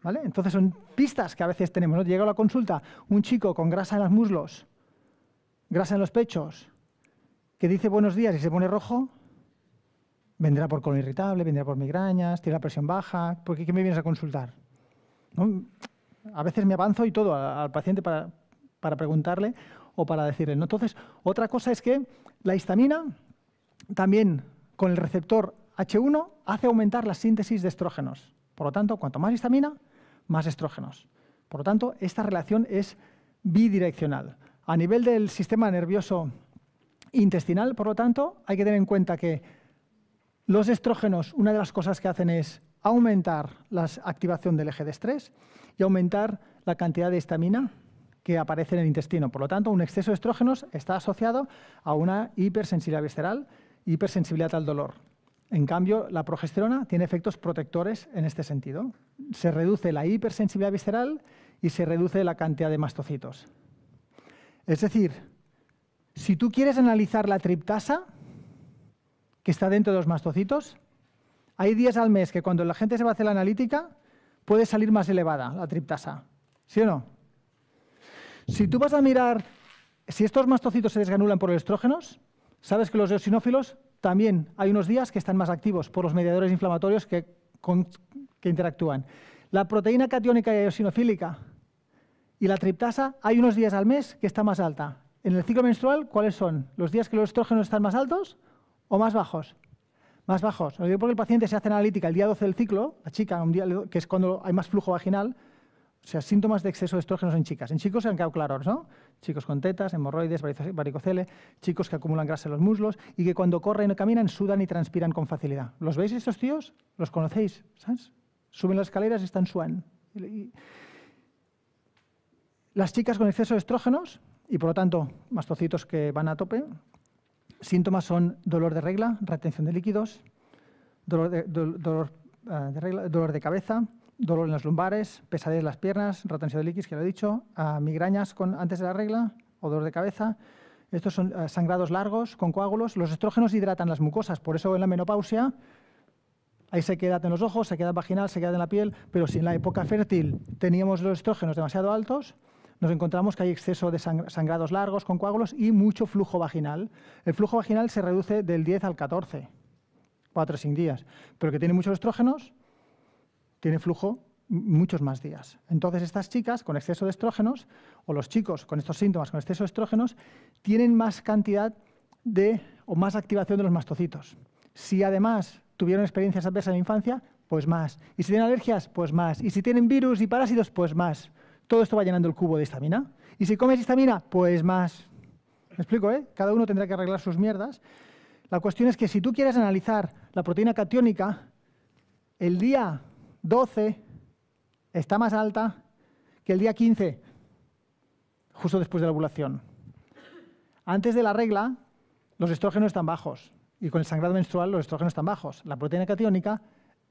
Entonces son pistas que a veces tenemos. Llega a la consulta un chico con grasa en los muslos, grasa en los pechos, que dice buenos días y se pone rojo, vendrá por colon irritable, vendrá por migrañas, tiene la presión baja, ¿por qué, me vienes a consultar? A veces me avanzo y todo al paciente para, preguntarle o para decirle. Entonces, otra cosa es que la histamina también con el receptor H1 hace aumentar la síntesis de estrógenos. Por lo tanto, cuanto más histamina, más estrógenos. Por lo tanto, esta relación es bidireccional. A nivel del sistema nervioso intestinal, por lo tanto, hay que tener en cuenta que los estrógenos, una de las cosas que hacen es aumentar la activación del eje de estrés y aumentar la cantidad de histamina que aparece en el intestino. Por lo tanto, un exceso de estrógenos está asociado a una hipersensibilidad visceral, hipersensibilidad al dolor. En cambio, la progesterona tiene efectos protectores en este sentido. Se reduce la hipersensibilidad visceral y se reduce la cantidad de mastocitos. Es decir, si tú quieres analizar la triptasa que está dentro de los mastocitos, hay días al mes que cuando la gente se va a hacer la analítica puede salir más elevada la triptasa. ¿Sí o no? Si tú vas a mirar si estos mastocitos se desganulan por el estrógenos, sabes que los eosinófilos también hay unos días que están más activos por los mediadores inflamatorios que, interactúan. La proteína catiónica y eosinofílica y la triptasa, hay unos días al mes que está más alta. En el ciclo menstrual, ¿cuáles son? ¿Los días que los estrógenos están más altos o más bajos? Más bajos. Lo digo porque el paciente se hace analítica el día 12 del ciclo, la chica, un día, que es cuando hay más flujo vaginal, o sea, síntomas de exceso de estrógenos en chicas. En chicos se han quedado claros, ¿no? Chicos con tetas, hemorroides, varicocele, chicos que acumulan grasa en los muslos y que cuando corren o caminan sudan y transpiran con facilidad. ¿Los veis estos tíos? ¿Los conocéis? Suben las escaleras y están suan. Las chicas con exceso de estrógenos y por lo tanto mastocitos que van a tope. Síntomas son dolor de regla, retención de líquidos, de, eh, dolor de cabeza, dolor en las lumbares, pesadez en las piernas, retención de líquidos, que lo he dicho, ah, migrañas con, antes de la regla o dolor de cabeza. Estos son ah, sangrados largos con coágulos. Los estrógenos hidratan las mucosas, por eso en la menopausia hay sequedad en los ojos, sequedad vaginal, se sequedad en la piel, pero si en la época fértil teníamos los estrógenos demasiado altos, nos encontramos que hay exceso de sangrados largos con coágulos y mucho flujo vaginal. El flujo vaginal se reduce del 10 al 14, 4 sin días, pero que tiene muchos estrógenos, tiene flujo muchos más días. Entonces, estas chicas con exceso de estrógenos, o los chicos con estos síntomas con exceso de estrógenos, tienen más cantidad de o más activación de los mastocitos. Si además tuvieron experiencias adversas en la infancia, pues más. Y si tienen alergias, pues más. Y si tienen virus y parásitos, pues más. Todo esto va llenando el cubo de histamina. Y si comes histamina, pues más. Me explico, ¿eh? Cada uno tendrá que arreglar sus mierdas. La cuestión es que si tú quieres analizar la proteína catiónica, el día 12 está más alta que el día 15, justo después de la ovulación. Antes de la regla, los estrógenos están bajos y con el sangrado menstrual los estrógenos están bajos. La proteína catiónica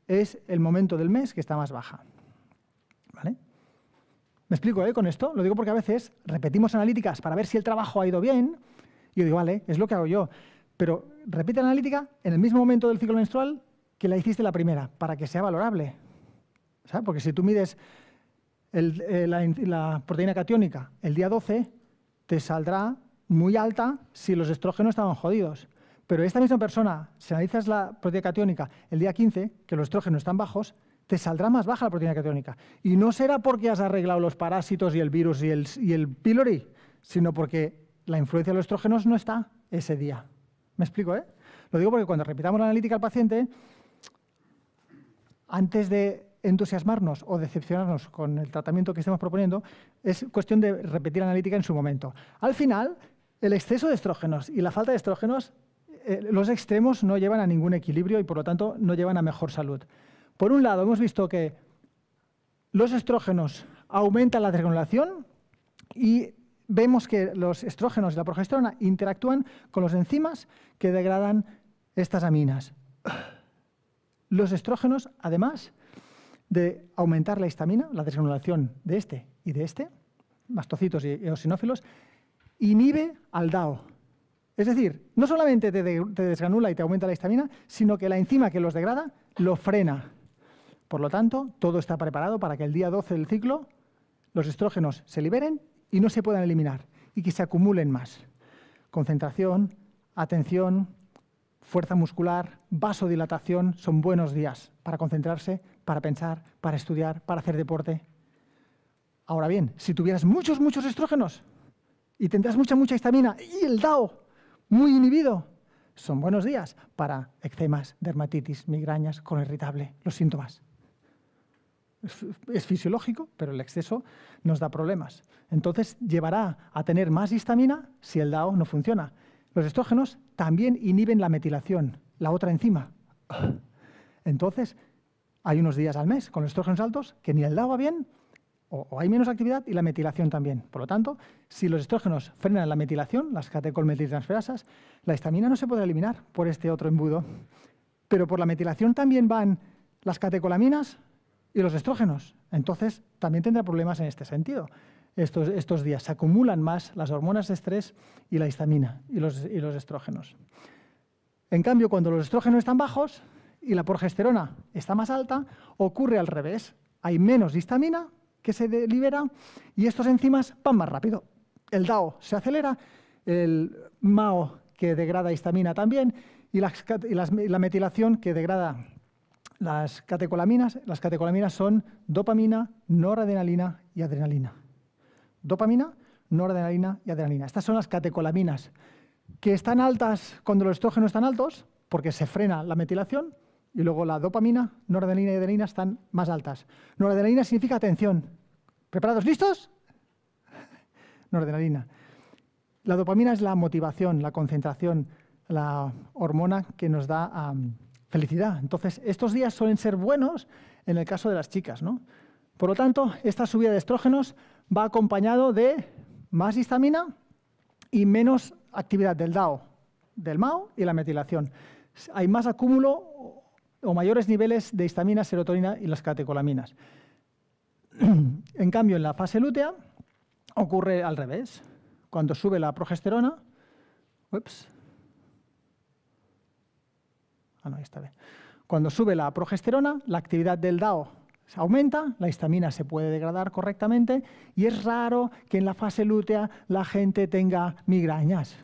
es el momento del mes que está más baja. ¿Me explico eh, con esto? Lo digo porque a veces repetimos analíticas para ver si el trabajo ha ido bien. Y yo digo, vale, es lo que hago yo. Pero repite la analítica en el mismo momento del ciclo menstrual que la hiciste la primera, para que sea valorable. Porque si tú mides eh, la, proteína catiónica el día 12, te saldrá muy alta si los estrógenos estaban jodidos. Pero esta misma persona, si analizas la proteína catiónica el día 15, que los estrógenos están bajos, te saldrá más baja la proteína catiónica. Y no será porque has arreglado los parásitos y el virus y el, y el pylori, sino porque la influencia de los estrógenos no está ese día. ¿Me explico? Eh? Lo digo porque cuando repitamos la analítica al paciente, antes de entusiasmarnos o decepcionarnos con el tratamiento que estemos proponiendo, es cuestión de repetir analítica en su momento. Al final, el exceso de estrógenos y la falta de estrógenos, eh, los extremos no llevan a ningún equilibrio y por lo tanto no llevan a mejor salud. Por un lado, hemos visto que los estrógenos aumentan la desregulación y vemos que los estrógenos y la progesterona interactúan con las enzimas que degradan estas aminas. Los estrógenos, además, de aumentar la histamina, la desgranulación de este y de este, mastocitos y eosinófilos, inhibe al DAO. Es decir, no solamente te, desgranula y te aumenta la histamina, sino que la enzima que los degrada lo frena. Por lo tanto, todo está preparado para que el día 12 del ciclo los estrógenos se liberen y no se puedan eliminar y que se acumulen más. Concentración, atención, fuerza muscular, vasodilatación son buenos días para concentrarse, para pensar, para estudiar, para hacer deporte. Ahora bien, si tuvieras muchos, muchos estrógenos y tendrás mucha, mucha histamina y el DAO muy inhibido, son buenos días para eczemas, dermatitis, migrañas, con irritable, los síntomas. Es, es fisiológico, pero el exceso nos da problemas. Entonces llevará a tener más histamina si el DAO no funciona. Los estrógenos también inhiben la metilación, la otra enzima. Entonces hay unos días al mes con los estrógenos altos que ni el DAO va bien o, hay menos actividad y la metilación también. Por lo tanto, si los estrógenos frenan la metilación, las catecolmetiltransferasas, la histamina no se puede eliminar por este otro embudo. Pero por la metilación también van las catecolaminas y los estrógenos. Entonces, también tendrá problemas en este sentido. Estos, días se acumulan más las hormonas de estrés y la histamina y los estrógenos. En cambio, cuando los estrógenos están bajos, y la progesterona está más alta, ocurre al revés. Hay menos histamina que se libera y estos enzimas van más rápido. El DAO se acelera, el MAO que degrada histamina también y, la metilación que degrada las catecolaminas. Las catecolaminas son dopamina, noradrenalina y adrenalina. Dopamina, noradrenalina y adrenalina. Estas son las catecolaminas que están altas cuando los estrógenos están altos, porque se frena la metilación, y luego la dopamina, noradrenalina y adrenalina están más altas. Noradrenalina significa atención. ¿Preparados? ¿Listos? Noradrenalina. La dopamina es la motivación, la concentración, la hormona que nos da felicidad. Entonces, estos días suelen ser buenos en el caso de las chicas, ¿no? Por lo tanto, esta subida de estrógenos va acompañado de más histamina y menos actividad del DAO, del MAO y la metilación. Hay más acúmulo o mayores niveles de histamina, serotonina y las catecolaminas. en cambio, en la fase lútea ocurre al revés. Cuando sube la progesterona, ah, Cuando sube la progesterona, la actividad del DAO se aumenta, la histamina se puede degradar correctamente y es raro que en la fase lútea la gente tenga migrañas.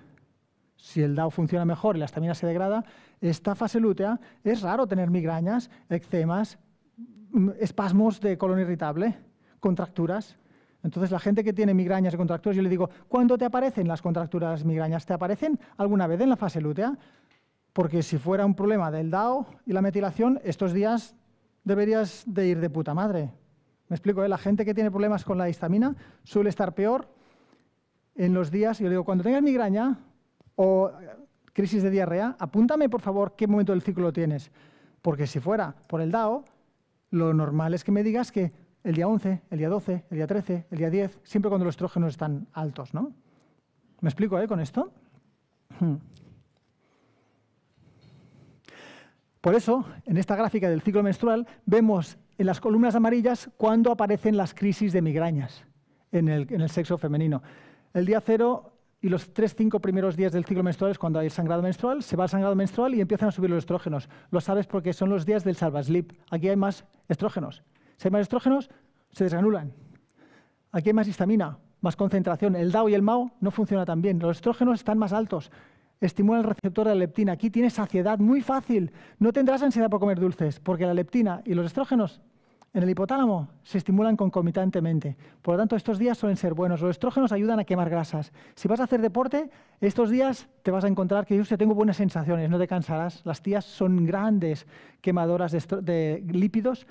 Si el DAO funciona mejor y la histamina se degrada, esta fase lútea, es raro tener migrañas, eczemas, mm, espasmos de colon irritable, contracturas. Entonces, la gente que tiene migrañas y contracturas, yo le digo, ¿cuándo te aparecen las contracturas migrañas? ¿Te aparecen alguna vez en la fase lútea? Porque si fuera un problema del DAO y la metilación, estos días deberías de ir de puta madre. Me explico, eh? la gente que tiene problemas con la histamina suele estar peor en los días, yo le digo, cuando tengas migraña o crisis de diarrea, apúntame por favor qué momento del ciclo tienes. Porque si fuera por el DAO, lo normal es que me digas que el día 11, el día 12, el día 13, el día 10, siempre cuando los estrógenos están altos, ¿no? ¿Me explico eh, con esto? Por eso, en esta gráfica del ciclo menstrual, vemos en las columnas amarillas cuándo aparecen las crisis de migrañas en el, sexo femenino. El día cero y los tres, cinco primeros días del ciclo menstrual es cuando hay sangrado menstrual, se va el sangrado menstrual y empiezan a subir los estrógenos. Lo sabes porque son los días del salvaslip. Aquí hay más estrógenos. Si hay más estrógenos, se desanulan. Aquí hay más histamina, más concentración. El DAO y el MAO no funcionan tan bien. Los estrógenos están más altos. Estimula el receptor de la leptina. Aquí tienes saciedad muy fácil. No tendrás ansiedad por comer dulces, porque la leptina y los estrógenos en el hipotálamo se estimulan concomitantemente. Por lo tanto, estos días suelen ser buenos. Los estrógenos ayudan a quemar grasas. Si vas a hacer deporte, estos días te vas a encontrar que yo tengo buenas sensaciones, no te cansarás. Las tías son grandes quemadoras de, lípidos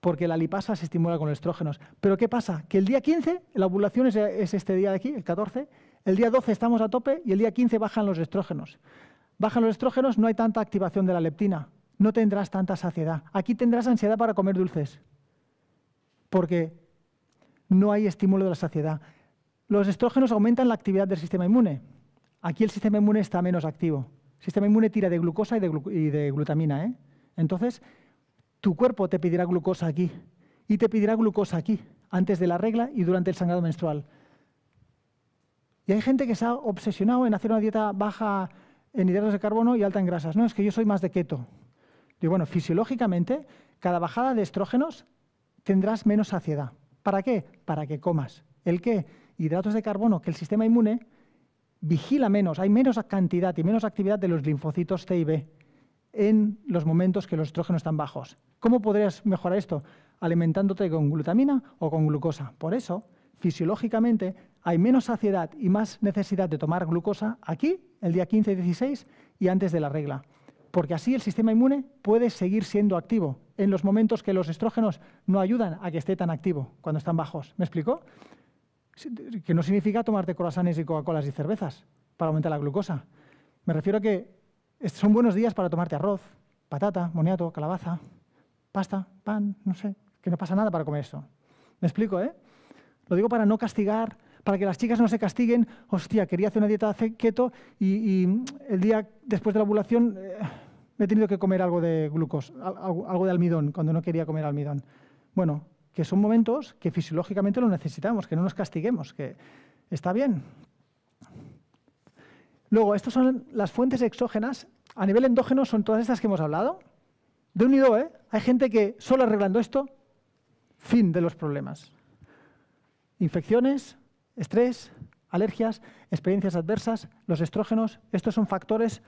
porque la lipasa se estimula con los estrógenos. Pero ¿qué pasa? Que el día 15, la ovulación es este día de aquí, el 14, el día 12 estamos a tope y el día 15 bajan los estrógenos. Bajan los estrógenos, no hay tanta activación de la leptina, no tendrás tanta saciedad. Aquí tendrás ansiedad para comer dulces porque no hay estímulo de la saciedad. Los estrógenos aumentan la actividad del sistema inmune. Aquí el sistema inmune está menos activo. El sistema inmune tira de glucosa y de, glutamina. ¿eh? Entonces, tu cuerpo te pedirá glucosa aquí y te pedirá glucosa aquí, antes de la regla y durante el sangrado menstrual. Y hay gente que se ha obsesionado en hacer una dieta baja en hidratos de carbono y alta en grasas. No, es que yo soy más de keto. Digo, bueno, fisiológicamente, cada bajada de estrógenos tendrás menos saciedad. ¿Para qué? Para que comas. ¿El qué? Hidratos de carbono que el sistema inmune vigila menos, hay menos cantidad y menos actividad de los linfocitos T y B en los momentos que los estrógenos están bajos. ¿Cómo podrías mejorar esto? Alimentándote con glutamina o con glucosa. Por eso, fisiológicamente, hay menos saciedad y más necesidad de tomar glucosa aquí, el día 15 y 16, y antes de la regla porque así el sistema inmune puede seguir siendo activo en los momentos que los estrógenos no ayudan a que esté tan activo cuando están bajos. ¿Me explico? Que no significa tomarte corazones y Coca-Colas y cervezas para aumentar la glucosa. Me refiero a que son buenos días para tomarte arroz, patata, moniato, calabaza, pasta, pan, no sé, que no pasa nada para comer eso. ¿Me explico, eh? Lo digo para no castigar para que las chicas no se castiguen, hostia, quería hacer una dieta keto y, y el día después de la ovulación eh, me he tenido que comer algo de glucos, algo de almidón, cuando no quería comer almidón. Bueno, que son momentos que fisiológicamente los necesitamos, que no nos castiguemos, que está bien. Luego, estas son las fuentes exógenas. A nivel endógeno son todas estas que hemos hablado. De unido, ¿eh? Hay gente que solo arreglando esto, fin de los problemas. Infecciones, estrés, alergias, experiencias adversas, los estrógenos, estos son factores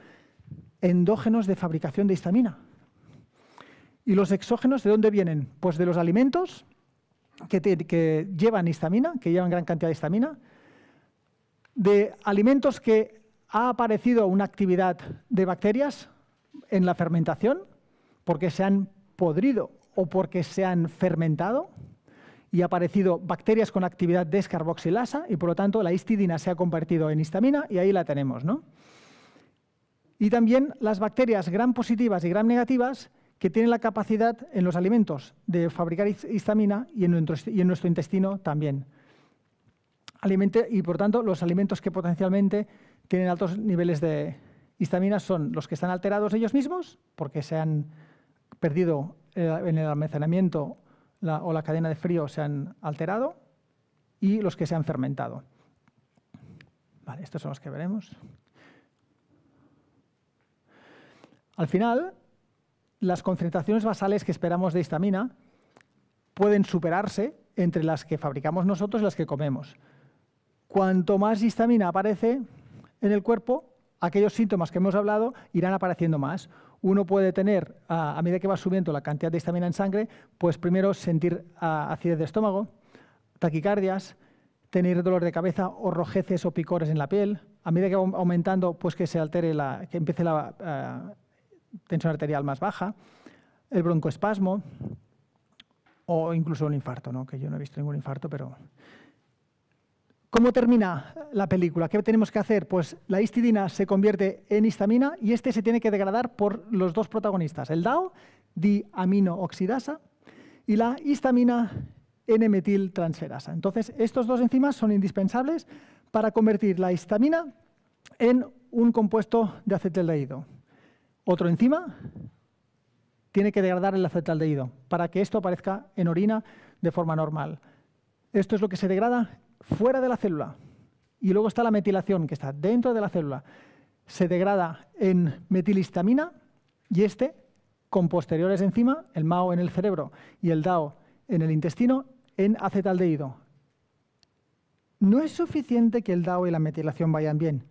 endógenos de fabricación de histamina. ¿Y los exógenos de dónde vienen? Pues de los alimentos que, llevan histamina, que llevan gran cantidad de histamina, de alimentos que ha aparecido una actividad de bacterias en la fermentación, porque se han podrido o porque se han fermentado, y ha aparecido bacterias con actividad descarboxilasa y por lo tanto la histidina se ha convertido en histamina y ahí la tenemos. ¿no? Y también las bacterias gran positivas y gran negativas que tienen la capacidad en los alimentos de fabricar histamina y en nuestro, y en nuestro intestino también. y por tanto los alimentos que potencialmente tienen altos niveles de histamina son los que están alterados ellos mismos porque se han perdido eh, en el almacenamiento o la cadena de frío se han alterado y los que se han fermentado. estos son los que veremos. Al final, las concentraciones basales que esperamos de histamina pueden superarse entre las que fabricamos nosotros y las que comemos. Cuanto más histamina aparece en el cuerpo, aquellos síntomas que hemos hablado irán apareciendo más uno puede tener, a, medida que va subiendo la cantidad de histamina en sangre, pues primero sentir acidez de estómago, taquicardias, tener dolor de cabeza o rojeces o picores en la piel. A medida que va aumentando, pues que se altere, la, que empiece la eh, tensión arterial más baja, el broncoespasmo o incluso un infarto, ¿no? que yo no he visto ningún infarto, pero ¿Cómo termina la película? ¿Qué tenemos que hacer? Pues la histidina se convierte en histamina y este se tiene que degradar por los dos protagonistas, el DAO, diaminooxidasa, y la histamina N-metiltransferasa. Entonces, estos dos enzimas son indispensables para convertir la histamina en un compuesto de acetaldehído. Otro enzima tiene que degradar el acetaldehído para que esto aparezca en orina de forma normal. Esto es lo que se degrada fuera de la célula y luego está la metilación que está dentro de la célula, se degrada en metilistamina y este, con posteriores enzimas el MAO en el cerebro y el DAO en el intestino, en acetaldehído. No es suficiente que el DAO y la metilación vayan bien,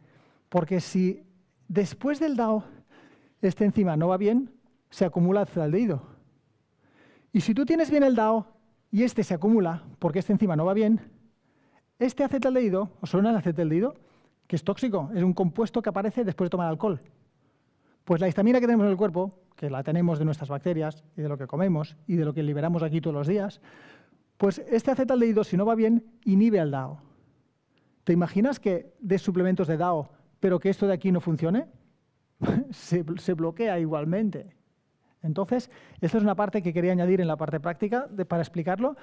porque si después del DAO esta enzima no va bien, se acumula acetaldehído. Y si tú tienes bien el DAO y este se acumula porque esta enzima no va bien, este acetaldehído, o suena el acetaldehído? Que es tóxico, es un compuesto que aparece después de tomar alcohol. Pues la histamina que tenemos en el cuerpo, que la tenemos de nuestras bacterias y de lo que comemos y de lo que liberamos aquí todos los días, pues este acetaldehído, si no va bien, inhibe al DAO. ¿Te imaginas que des suplementos de DAO, pero que esto de aquí no funcione? se, bloquea igualmente. Entonces, esta es una parte que quería añadir en la parte práctica para explicarlo,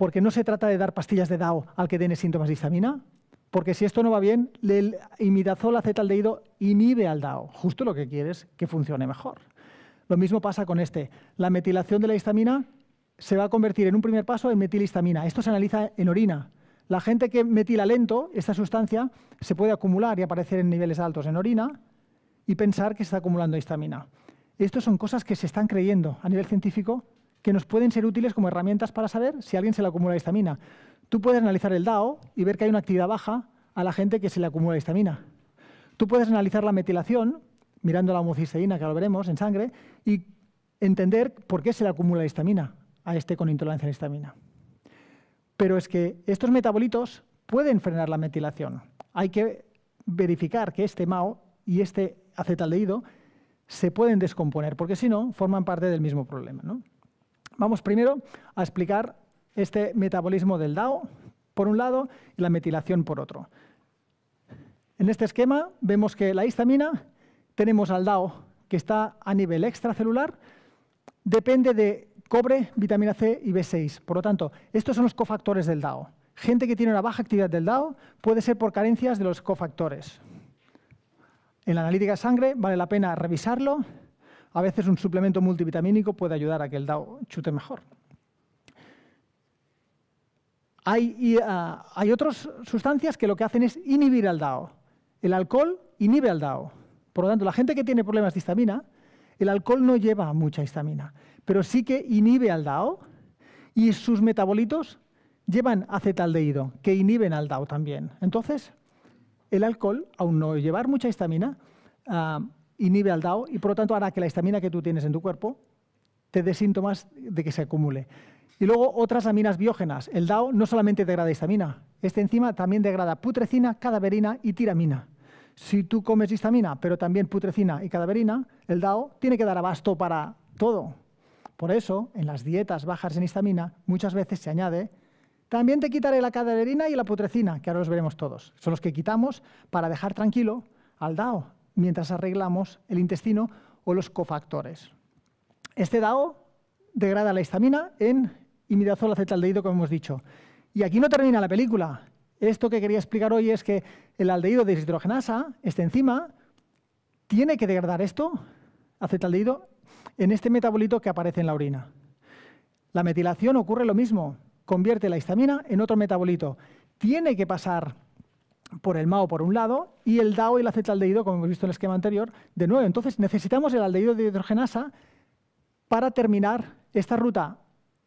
porque no se trata de dar pastillas de DAO al que tiene síntomas de histamina, porque si esto no va bien, el imidazol acetaldehído inhibe al DAO, justo lo que quieres que funcione mejor. Lo mismo pasa con este. La metilación de la histamina se va a convertir en un primer paso en metilhistamina. Esto se analiza en orina. La gente que metila lento, esta sustancia, se puede acumular y aparecer en niveles altos en orina y pensar que se está acumulando histamina. Estas son cosas que se están creyendo a nivel científico que nos pueden ser útiles como herramientas para saber si alguien se le acumula histamina. Tú puedes analizar el DAO y ver que hay una actividad baja a la gente que se le acumula histamina. Tú puedes analizar la metilación, mirando la homocisteína, que ahora lo veremos, en sangre, y entender por qué se le acumula histamina a este con intolerancia a la histamina. Pero es que estos metabolitos pueden frenar la metilación. Hay que verificar que este MAO y este acetaldehído se pueden descomponer, porque si no, forman parte del mismo problema. ¿no? vamos primero a explicar este metabolismo del DAO por un lado y la metilación por otro. En este esquema vemos que la histamina tenemos al DAO que está a nivel extracelular, depende de cobre, vitamina C y B6. Por lo tanto, estos son los cofactores del DAO. Gente que tiene una baja actividad del DAO puede ser por carencias de los cofactores. En la analítica de sangre vale la pena revisarlo, a veces un suplemento multivitamínico puede ayudar a que el DAO chute mejor. Ah, hay, otras sustancias que lo que hacen es inhibir al DAO. El alcohol inhibe al DAO. Por lo tanto, la gente que tiene problemas de histamina, el alcohol no lleva mucha histamina, pero sí que inhibe al DAO y sus metabolitos llevan acetaldehído, que inhiben al DAO también. Entonces, el alcohol, aun no llevar mucha histamina, ah, inhibe al DAO y por lo tanto hará que la histamina que tú tienes en tu cuerpo te dé síntomas de que se acumule. Y luego otras aminas biógenas. El DAO no solamente degrada histamina, Este enzima también degrada putrecina, cadaverina y tiramina. Si tú comes histamina, pero también putrecina y cadaverina, el DAO tiene que dar abasto para todo. Por eso, en las dietas bajas en histamina, muchas veces se añade, también te quitaré la cadaverina y la putrecina, que ahora los veremos todos. Son los que quitamos para dejar tranquilo al DAO, mientras arreglamos el intestino o los cofactores. Este DAO degrada la histamina en imidazol acetaldehído, como hemos dicho. Y aquí no termina la película. Esto que quería explicar hoy es que el aldehído de deshidrogenasa, esta enzima, tiene que degradar esto, acetaldehído, en este metabolito que aparece en la orina. La metilación ocurre lo mismo, convierte la histamina en otro metabolito. Tiene que pasar por el MAO por un lado y el DAO y el acetaldehído, como hemos visto en el esquema anterior, de nuevo. Entonces necesitamos el aldehído de hidrogenasa para terminar esta ruta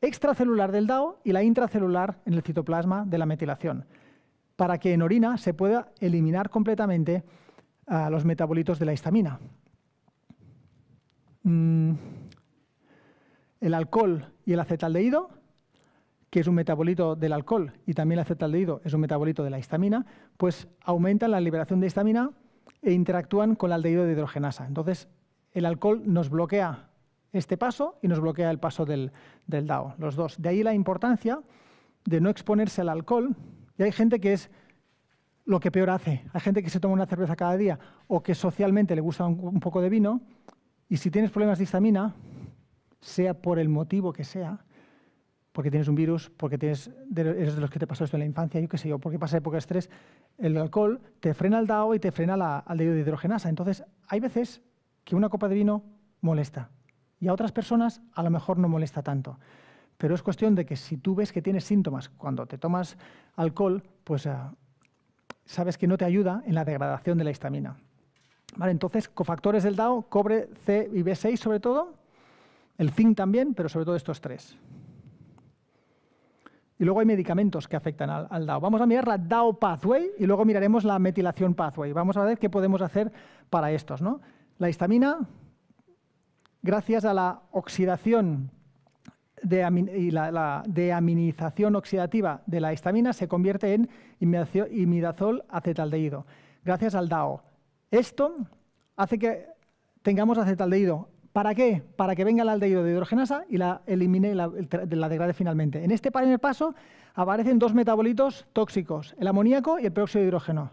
extracelular del DAO y la intracelular en el citoplasma de la metilación, para que en orina se pueda eliminar completamente ah, los metabolitos de la histamina. Mm. el alcohol y el acetaldehído que es un metabolito del alcohol, y también el acetaldehído es un metabolito de la histamina, pues aumentan la liberación de histamina e interactúan con el aldehído de hidrogenasa. Entonces, el alcohol nos bloquea este paso y nos bloquea el paso del, del DAO, los dos. De ahí la importancia de no exponerse al alcohol. Y hay gente que es lo que peor hace. Hay gente que se toma una cerveza cada día o que socialmente le gusta un poco de vino. Y si tienes problemas de histamina, sea por el motivo que sea, porque tienes un virus, porque tienes, eres de los que te pasó esto en la infancia, yo qué sé yo, porque pasa época de estrés, el alcohol te frena el DAO y te frena la, de hidrogenasa. Entonces, hay veces que una copa de vino molesta y a otras personas a lo mejor no molesta tanto. Pero es cuestión de que si tú ves que tienes síntomas cuando te tomas alcohol, pues ah, sabes que no te ayuda en la degradación de la histamina. Vale, entonces, cofactores del DAO, cobre, C y B6 sobre todo, el zinc también, pero sobre todo estos tres. Y luego hay medicamentos que afectan al, DAO. Vamos a mirar la DAO pathway y luego miraremos la metilación pathway. Vamos a ver qué podemos hacer para estos. ¿no? La histamina, gracias a la oxidación de, y la, la deaminización oxidativa de la histamina, se convierte en imidazol acetaldehído, gracias al DAO. Esto hace que tengamos acetaldehído ¿Para qué? Para que venga el aldehído de hidrogenasa y la elimine, la, degrade finalmente. En este primer paso aparecen dos metabolitos tóxicos, el amoníaco y el peróxido de hidrógeno.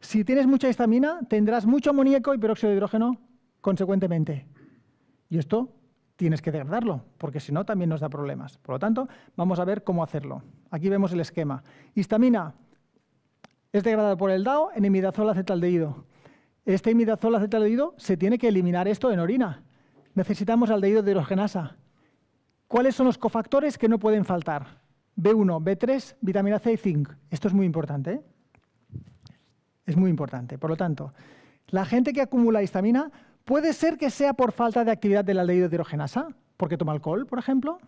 Si tienes mucha histamina, tendrás mucho amoníaco y peróxido de hidrógeno consecuentemente. Y esto tienes que degradarlo, porque si no también nos da problemas. Por lo tanto, vamos a ver cómo hacerlo. Aquí vemos el esquema. Histamina es degradada por el DAO en imidazol acetaldehído este imidazol acetaldehído se tiene que eliminar esto en orina. Necesitamos aldehído de hidrogenasa. ¿Cuáles son los cofactores que no pueden faltar? B1, B3, vitamina C y zinc. Esto es muy importante. ¿eh? Es muy importante. Por lo tanto, la gente que acumula histamina puede ser que sea por falta de actividad del aldehído de hidrogenasa, porque toma alcohol, por ejemplo,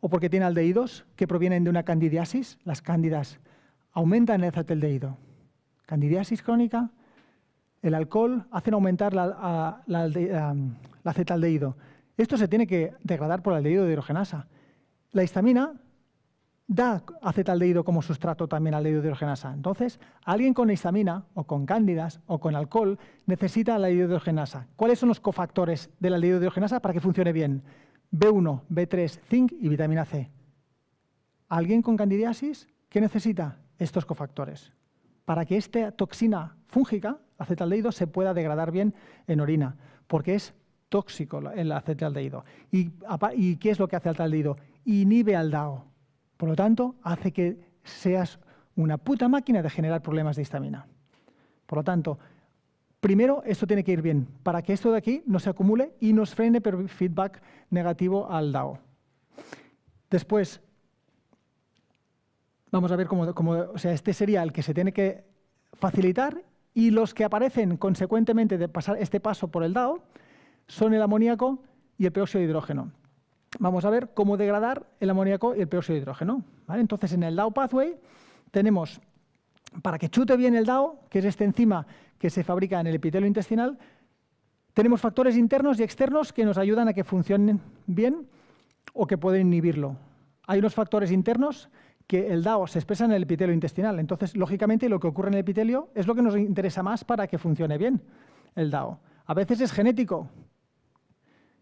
o porque tiene aldehídos que provienen de una candidiasis. Las cándidas aumentan el acetaldehído. Candidiasis crónica, el alcohol hace aumentar la, acetaldehído. Esto se tiene que degradar por el aldehído de hidrogenasa. La histamina da acetaldehído como sustrato también al aldehído de hidrogenasa. Entonces, alguien con histamina o con cándidas o con alcohol necesita la aldehído de hidrogenasa. ¿Cuáles son los cofactores de la aldehído de hidrogenasa para que funcione bien? B1, B3, zinc y vitamina C. ¿Alguien con candidiasis qué necesita? Estos cofactores. Para que esta toxina fúngica acetaldehído se pueda degradar bien en orina, porque es tóxico el acetaldehído. ¿Y, qué es lo que hace el acetaldehído? Inhibe al DAO. Por lo tanto, hace que seas una puta máquina de generar problemas de histamina. Por lo tanto, primero esto tiene que ir bien, para que esto de aquí no se acumule y nos frene feedback negativo al DAO. Después, vamos a ver cómo, cómo, o sea, este sería el que se tiene que facilitar y los que aparecen consecuentemente de pasar este paso por el DAO son el amoníaco y el peróxido de hidrógeno. Vamos a ver cómo degradar el amoníaco y el peróxido de hidrógeno. Entonces, en el DAO Pathway tenemos, para que chute bien el DAO, que es esta enzima que se fabrica en el epitelio intestinal, tenemos factores internos y externos que nos ayudan a que funcionen bien o que pueden inhibirlo. Hay unos factores internos que el DAO se expresa en el epitelio intestinal. Entonces, lógicamente, lo que ocurre en el epitelio es lo que nos interesa más para que funcione bien el DAO. A veces es genético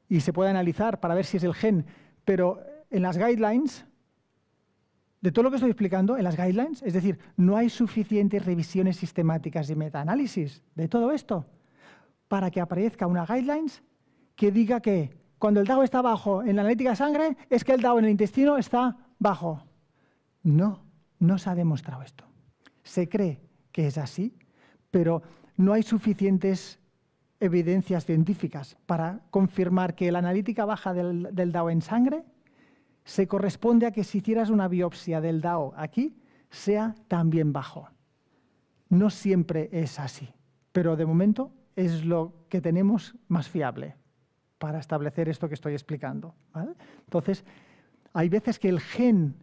y se puede analizar para ver si es el gen, pero en las guidelines, de todo lo que estoy explicando, en las guidelines, es decir, no hay suficientes revisiones sistemáticas y metaanálisis de todo esto para que aparezca una guidelines que diga que cuando el DAO está bajo en la analítica de sangre, es que el DAO en el intestino está bajo. No, no se ha demostrado esto. Se cree que es así, pero no hay suficientes evidencias científicas para confirmar que la analítica baja del, DAO en sangre se corresponde a que si hicieras una biopsia del DAO aquí, sea también bajo. No siempre es así, pero de momento es lo que tenemos más fiable para establecer esto que estoy explicando. Entonces, hay veces que el gen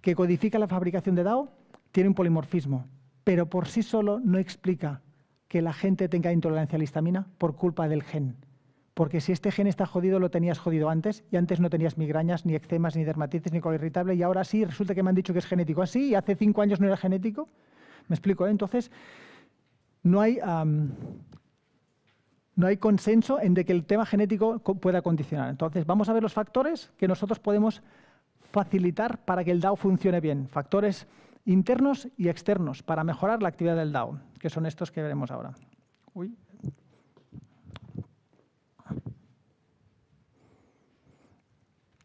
que codifica la fabricación de DAO tiene un polimorfismo, pero por sí solo no explica que la gente tenga intolerancia a la histamina por culpa del gen. Porque si este gen está jodido, lo tenías jodido antes, y antes no tenías migrañas, ni eczemas, ni dermatitis, ni color irritable, y ahora sí resulta que me han dicho que es genético. Así, ah, y hace cinco años no era genético. Me explico, eh? Entonces, no hay, no hay consenso en de que el tema genético pueda condicionar. Entonces, vamos a ver los factores que nosotros podemos facilitar para que el DAO funcione bien, factores internos y externos para mejorar la actividad del DAO, que son estos que veremos ahora.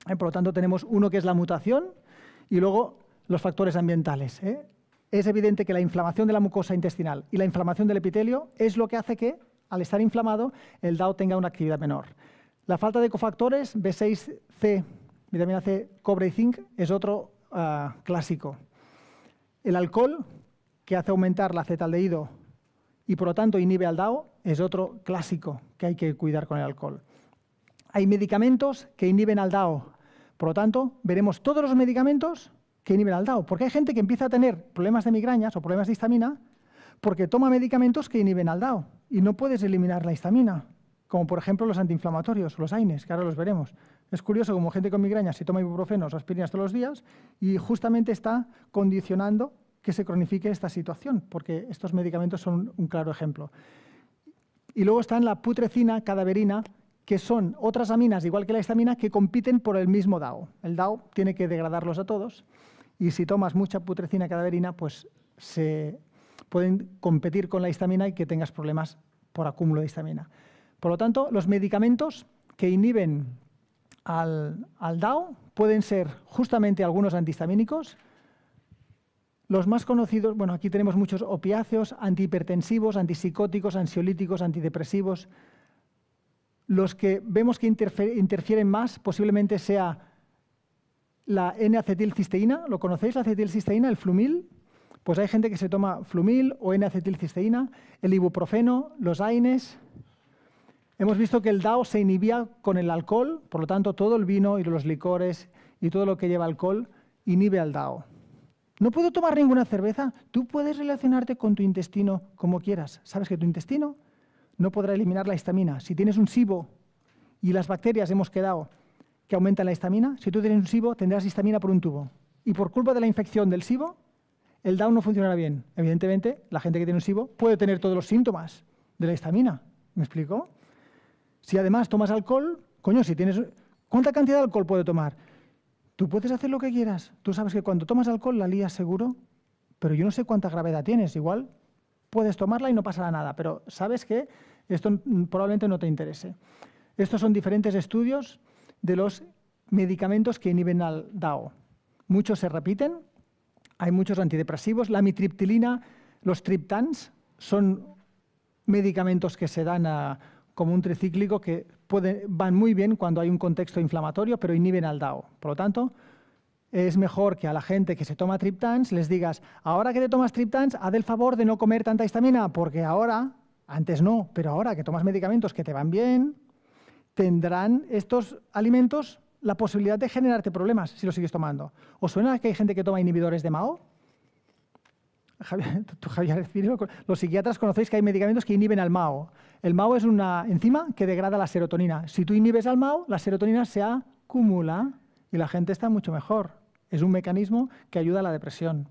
Eh, por lo tanto, tenemos uno que es la mutación y luego los factores ambientales. ¿eh? Es evidente que la inflamación de la mucosa intestinal y la inflamación del epitelio es lo que hace que, al estar inflamado, el DAO tenga una actividad menor. La falta de cofactores B6C también hace cobre y zinc es otro ah, clásico. El alcohol, que hace aumentar la acetaldehído y por lo tanto inhibe al DAO, es otro clásico que hay que cuidar con el alcohol. Hay medicamentos que inhiben al DAO, por lo tanto veremos todos los medicamentos que inhiben al DAO, porque hay gente que empieza a tener problemas de migrañas o problemas de histamina porque toma medicamentos que inhiben al DAO y no puedes eliminar la histamina, como por ejemplo los antiinflamatorios, los AINES, que ahora los veremos. Es curioso como gente con migraña, si toma ibuprofeno o aspirinas todos los días y justamente está condicionando que se cronifique esta situación, porque estos medicamentos son un claro ejemplo. Y luego están la putrecina, cadaverina, que son otras aminas, igual que la histamina, que compiten por el mismo DAO. El DAO tiene que degradarlos a todos y si tomas mucha putrecina, cadaverina, pues se pueden competir con la histamina y que tengas problemas por acúmulo de histamina. Por lo tanto, los medicamentos que inhiben al, DAO pueden ser justamente algunos antihistamínicos, los más conocidos, bueno, aquí tenemos muchos opiáceos, antihipertensivos, antipsicóticos, ansiolíticos, antidepresivos. Los que vemos que interfieren más posiblemente sea la N-acetilcisteína. ¿Lo conocéis, la acetilcisteína, el flumil? Pues hay gente que se toma flumil o N-acetilcisteína, el ibuprofeno, los AINES, Hemos visto que el DAO se inhibía con el alcohol, por lo tanto todo el vino y los licores y todo lo que lleva alcohol inhibe al DAO. No puedo tomar ninguna cerveza. Tú puedes relacionarte con tu intestino como quieras. Sabes que tu intestino no podrá eliminar la histamina. Si tienes un SIBO y las bacterias hemos quedado que aumentan la histamina, si tú tienes un SIBO tendrás histamina por un tubo. Y por culpa de la infección del SIBO, el DAO no funcionará bien. Evidentemente, la gente que tiene un SIBO puede tener todos los síntomas de la histamina. ¿Me explico? Si además tomas alcohol, coño, si tienes... ¿Cuánta cantidad de alcohol puede tomar? Tú puedes hacer lo que quieras. Tú sabes que cuando tomas alcohol la lías seguro, pero yo no sé cuánta gravedad tienes. Igual puedes tomarla y no pasará nada, pero sabes que esto probablemente no te interese. Estos son diferentes estudios de los medicamentos que inhiben al DAO. Muchos se repiten, hay muchos antidepresivos. La mitriptilina, los triptans, son medicamentos que se dan a, como un tricíclico que puede, van muy bien cuando hay un contexto inflamatorio, pero inhiben al DAO. Por lo tanto, es mejor que a la gente que se toma triptans les digas, ahora que te tomas triptans, haz el favor de no comer tanta histamina, porque ahora, antes no, pero ahora que tomas medicamentos que te van bien, tendrán estos alimentos la posibilidad de generarte problemas si los sigues tomando. ¿Os suena que hay gente que toma inhibidores de MAO? los psiquiatras conocéis que hay medicamentos que inhiben al MAO. El MAO es una enzima que degrada la serotonina. Si tú inhibes al MAO, la serotonina se acumula y la gente está mucho mejor. Es un mecanismo que ayuda a la depresión.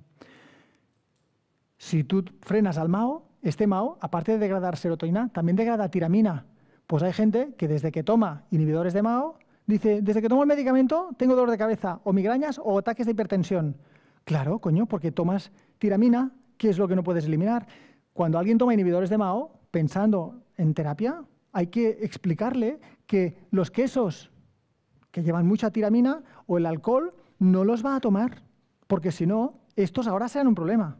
Si tú frenas al MAO, este MAO, aparte de degradar serotonina, también degrada tiramina. Pues hay gente que desde que toma inhibidores de MAO, dice, desde que tomo el medicamento tengo dolor de cabeza, o migrañas, o ataques de hipertensión. Claro, coño, porque tomas tiramina, ¿qué es lo que no puedes eliminar? Cuando alguien toma inhibidores de MAO, pensando en terapia, hay que explicarle que los quesos que llevan mucha tiramina o el alcohol no los va a tomar, porque si no, estos ahora serán un problema.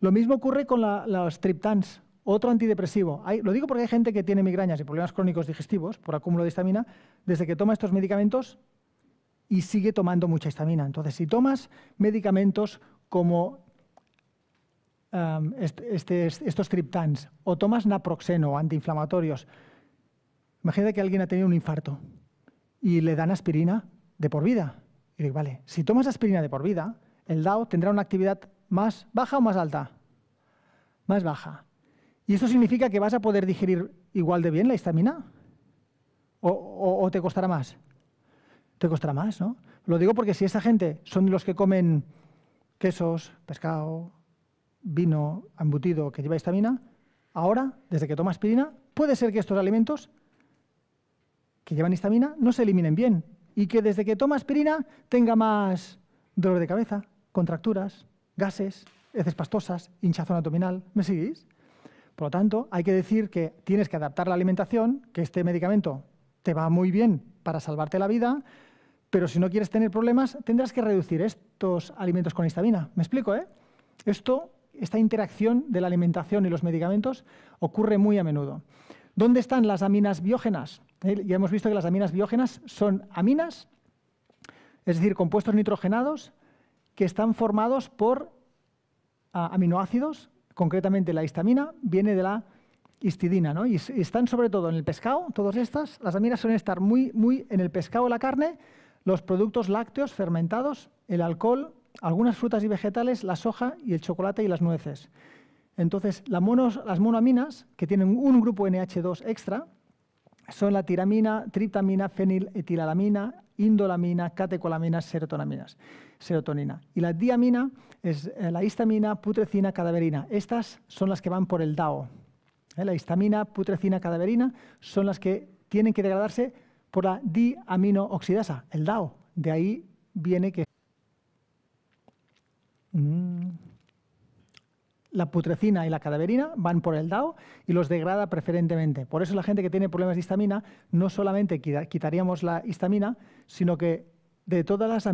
Lo mismo ocurre con los triptans, otro antidepresivo. lo digo porque hay gente que tiene migrañas y problemas crónicos digestivos por acúmulo de histamina, desde que toma estos medicamentos y sigue tomando mucha histamina. Entonces, si tomas medicamentos como este estos triptans o tomas naproxeno, antiinflamatorios, imagina que alguien ha tenido un infarto y le dan aspirina de por vida. Y digo, vale, si tomas aspirina de por vida, el DAO tendrá una actividad más baja o más alta. Más baja. ¿Y eso significa que vas a poder digerir igual de bien la histamina? ¿O, o te costará más? Te costará más, ¿no? Lo digo porque si esa gente son los que comen quesos, pescado, vino embutido que lleva histamina, ahora, desde que toma aspirina, puede ser que estos alimentos que llevan histamina no se eliminen bien y que desde que toma aspirina tenga más dolor de cabeza, contracturas, gases, heces pastosas, hinchazón abdominal. ¿Me seguís? Por lo tanto, hay que decir que tienes que adaptar la alimentación, que este medicamento te va muy bien para salvarte la vida, pero si no quieres tener problemas, tendrás que reducir estos alimentos con histamina. ¿Me explico, eh? Esto esta interacción de la alimentación y los medicamentos ocurre muy a menudo. ¿Dónde están las aminas biógenas? Eh, ya hemos visto que las aminas biógenas son aminas, es decir, compuestos nitrogenados que están formados por ah, aminoácidos, concretamente la histamina viene de la histidina, Y, están sobre todo en el pescado, todas estas, las aminas suelen estar muy, muy en el pescado, la carne, los productos lácteos fermentados, el alcohol, algunas frutas y vegetales, la soja y el chocolate y las nueces. Entonces, las monoaminas, que tienen un grupo NH2 extra, son la tiramina, triptamina, feniletilalamina, indolamina, catecolaminas, serotonaminas, serotonina. Y la diamina es eh, la histamina, putrecina, cadaverina. Estas son las que van por el DAO. ¿eh? La histamina, putrecina, cadaverina son las que tienen que degradarse por la oxidasa el DAO. De ahí viene que Mm. La putrecina y la cadaverina van por el DAO y los degrada preferentemente. Por eso la gente que tiene problemas de histamina, no solamente quitaríamos la histamina, sino que de todas las,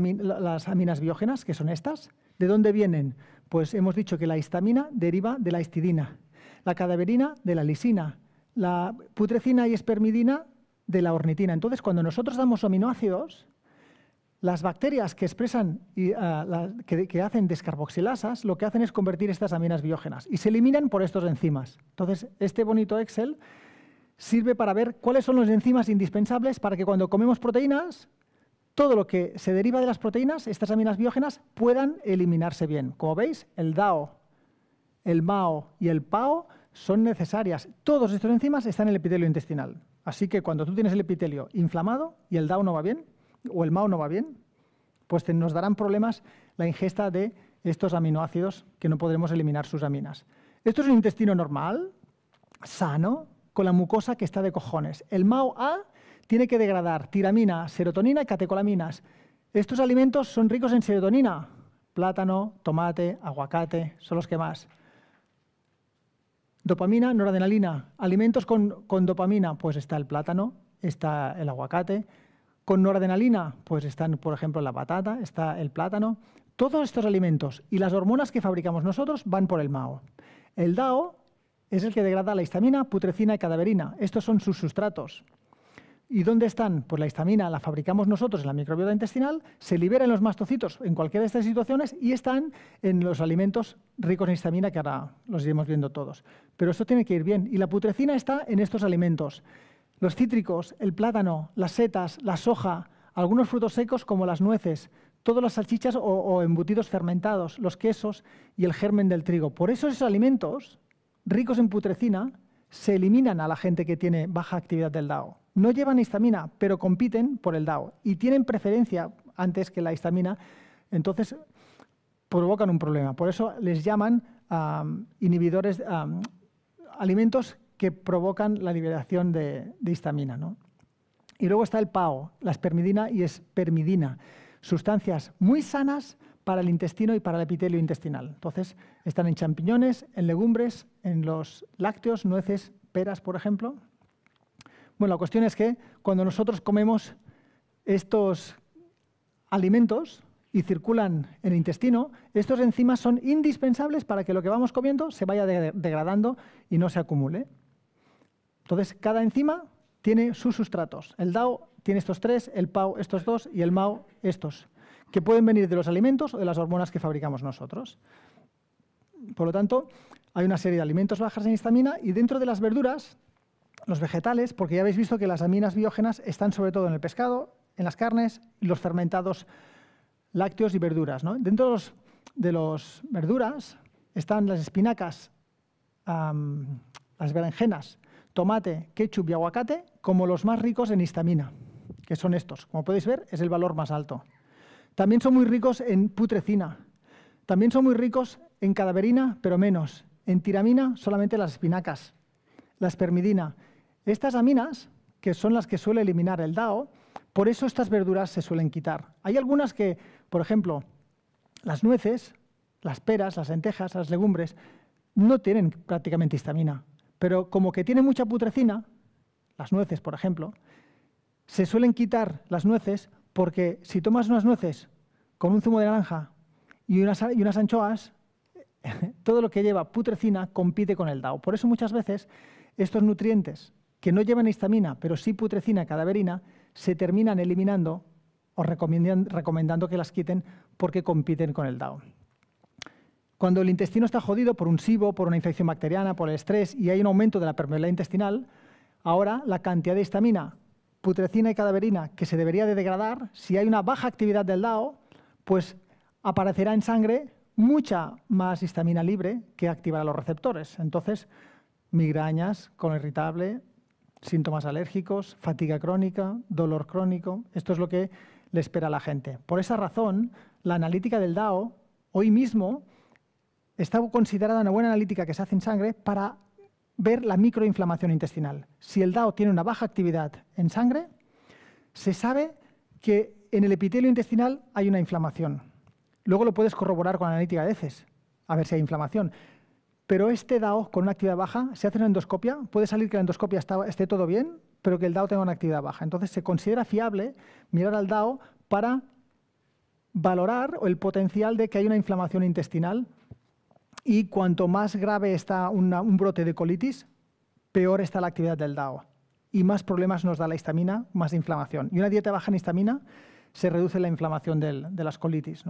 aminas biógenas, que son estas, ¿de dónde vienen? Pues hemos dicho que la histamina deriva de la histidina, la cadaverina de la lisina, la putrecina y espermidina de la ornitina. Entonces, cuando nosotros damos aminoácidos, las bacterias que expresan y, eh, que, que, hacen descarboxilasas lo que hacen es convertir estas aminas biógenas y se eliminan por estos enzimas. Entonces, este bonito Excel sirve para ver cuáles son los enzimas indispensables para que cuando comemos proteínas, todo lo que se deriva de las proteínas, estas aminas biógenas, puedan eliminarse bien. Como veis, el DAO, el MAO y el PAO son necesarias. Todos estos enzimas están en el epitelio intestinal. Así que cuando tú tienes el epitelio inflamado y el DAO no va bien, o el MAO no va bien, pues nos darán problemas la ingesta de estos aminoácidos que no podremos eliminar sus aminas. Esto es un intestino normal, sano, con la mucosa que está de cojones. El MAO A tiene que degradar tiramina, serotonina y catecolaminas. Estos alimentos son ricos en serotonina. Plátano, tomate, aguacate, son los que más. Dopamina, noradrenalina. Alimentos con, con dopamina, pues está el plátano, está el aguacate, con noradrenalina, pues están, por ejemplo, la patata, está el plátano. Todos estos alimentos y las hormonas que fabricamos nosotros van por el MAO. El DAO es el que degrada la histamina, putrecina y cadaverina. Estos son sus sustratos. ¿Y dónde están? Pues la histamina la fabricamos nosotros en la microbiota intestinal, se libera en los mastocitos en cualquiera de estas situaciones y están en los alimentos ricos en histamina que ahora los iremos viendo todos. Pero esto tiene que ir bien. Y la putrecina está en estos alimentos. Los cítricos, el plátano, las setas, la soja, algunos frutos secos como las nueces, todas las salchichas o, embutidos fermentados, los quesos y el germen del trigo. Por eso esos alimentos ricos en putrecina se eliminan a la gente que tiene baja actividad del DAO. No llevan histamina, pero compiten por el DAO y tienen preferencia antes que la histamina, entonces provocan un problema. Por eso les llaman inhibidores, alimentos que provocan la liberación de, histamina. ¿no? Y luego está el PAO, la espermidina y espermidina, sustancias muy sanas para el intestino y para el epitelio intestinal. Entonces, están en champiñones, en legumbres, en los lácteos, nueces, peras, por ejemplo. Bueno, la cuestión es que cuando nosotros comemos estos alimentos y circulan en el intestino, estos enzimas son indispensables para que lo que vamos comiendo se vaya degradando y no se acumule. Entonces, cada enzima tiene sus sustratos. El DAO tiene estos tres, el PAO estos dos y el MAO estos, que pueden venir de los alimentos o de las hormonas que fabricamos nosotros. Por lo tanto, hay una serie de alimentos bajas en histamina y dentro de las verduras, los vegetales, porque ya habéis visto que las aminas biógenas están sobre todo en el pescado, en las carnes, los fermentados lácteos y verduras. Dentro de las verduras están las espinacas, las berenjenas, tomate, ketchup y aguacate como los más ricos en histamina, que son estos. Como podéis ver, es el valor más alto. También son muy ricos en putrecina. También son muy ricos en cadaverina, pero menos. En tiramina, solamente las espinacas. La espermidina. Estas aminas, que son las que suele eliminar el DAO, por eso estas verduras se suelen quitar. Hay algunas que, por ejemplo, las nueces, las peras, las lentejas, las legumbres, no tienen prácticamente histamina. Pero como que tiene mucha putrecina, las nueces, por ejemplo, se suelen quitar las nueces porque si tomas unas nueces con un zumo de naranja y unas, anchoas, todo lo que lleva putrecina compite con el DAO. Por eso muchas veces estos nutrientes que no llevan histamina, pero sí putrecina, cadaverina, se terminan eliminando o recomendando que las quiten porque compiten con el DAO. Cuando el intestino está jodido por un SIBO, por una infección bacteriana, por el estrés y hay un aumento de la permeabilidad intestinal, ahora la cantidad de histamina, putrecina y cadaverina que se debería de degradar, si hay una baja actividad del DAO, pues aparecerá en sangre mucha más histamina libre que activará los receptores. Entonces, migrañas, colon irritable, síntomas alérgicos, fatiga crónica, dolor crónico, esto es lo que le espera a la gente. Por esa razón, la analítica del DAO hoy mismo está considerada una buena analítica que se hace en sangre para ver la microinflamación intestinal. Si el DAO tiene una baja actividad en sangre, se sabe que en el epitelio intestinal hay una inflamación. Luego lo puedes corroborar con la analítica de heces, a ver si hay inflamación. Pero este DAO con una actividad baja, se hace una endoscopia, puede salir que la endoscopia esté todo bien, pero que el DAO tenga una actividad baja. Entonces se considera fiable mirar al DAO para valorar el potencial de que hay una inflamación intestinal y cuanto más grave está un brote de colitis, peor está la actividad del DAO. Y más problemas nos da la histamina, más inflamación. Y una dieta baja en histamina se reduce la inflamación de las colitis.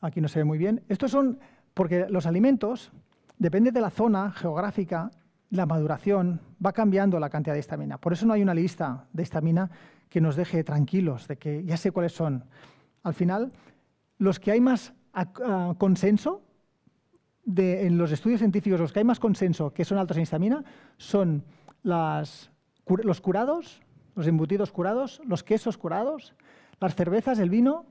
Aquí no se ve muy bien. Estos son porque los alimentos, depende de la zona geográfica, la maduración, va cambiando la cantidad de histamina. Por eso no hay una lista de histamina que nos deje tranquilos, de que ya sé cuáles son. Al final, los que hay más Ah, consenso en los estudios científicos, los que hay más consenso que son altos en histamina, son los curados, los embutidos curados, los quesos curados, las cervezas, el vino,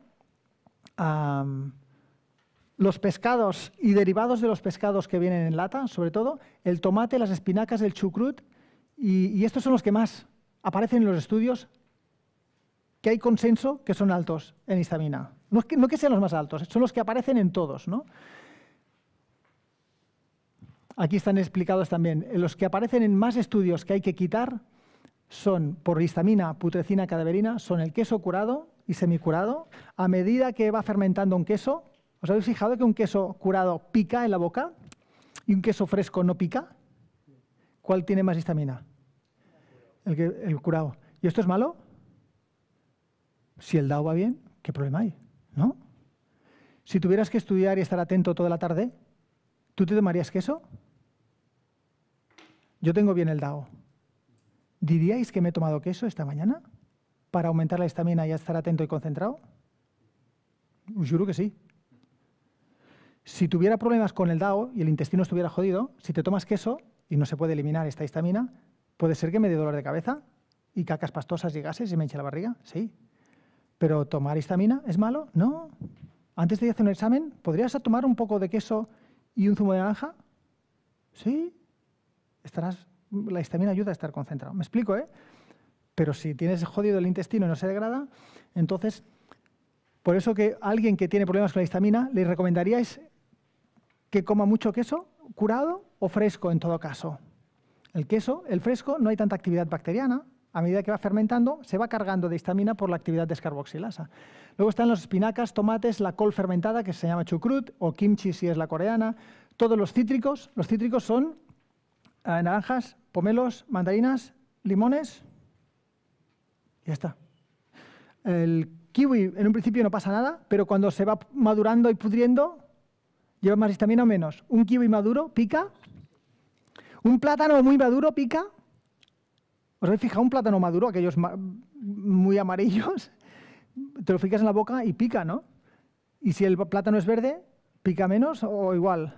los pescados y derivados de los pescados que vienen en lata, sobre todo, el tomate, las espinacas, el chucrut, y estos son los que más aparecen en los estudios que hay consenso que son altos en histamina. No, que, sean los más altos, son los que aparecen en todos, ¿no? Aquí están explicados también. Los que aparecen en más estudios que hay que quitar son por histamina, putrecina, cadaverina, son el queso curado y semicurado. A medida que va fermentando un queso, ¿os habéis fijado que un queso curado pica en la boca y un queso fresco no pica? ¿Cuál tiene más histamina? El, el curado. ¿Y esto es malo? Si el DAO va bien, ¿qué problema hay? ¿no? Si tuvieras que estudiar y estar atento toda la tarde, ¿tú te tomarías queso? Yo tengo bien el DAO. ¿Diríais que me he tomado queso esta mañana para aumentar la histamina y estar atento y concentrado? Os juro que sí. Si tuviera problemas con el DAO y el intestino estuviera jodido, si te tomas queso y no se puede eliminar esta histamina, ¿puede ser que me dé dolor de cabeza y cacas pastosas y gases y me hinche la barriga? Sí. Pero tomar histamina es malo? No. Antes de hacer un examen, ¿podrías tomar un poco de queso y un zumo de naranja? Sí. Estarás, la histamina ayuda a estar concentrado. Me explico, ¿eh? Pero si tienes jodido el intestino y no se degrada, entonces, por eso que alguien que tiene problemas con la histamina, le recomendaríais que coma mucho queso, curado o fresco en todo caso. El queso, el fresco, no hay tanta actividad bacteriana, a medida que va fermentando, se va cargando de histamina por la actividad de descarboxilasa. Luego están los espinacas, tomates, la col fermentada, que se llama chucrut, o kimchi si es la coreana, todos los cítricos. Los cítricos son eh, naranjas, pomelos, mandarinas, limones. Ya está. El kiwi en un principio no pasa nada, pero cuando se va madurando y pudriendo, lleva más histamina o menos. Un kiwi maduro pica. Un plátano muy maduro pica. ¿Os habéis fijado un plátano maduro, aquellos muy amarillos? Te lo fijas en la boca y pica, ¿no? Y si el plátano es verde, ¿pica menos o igual?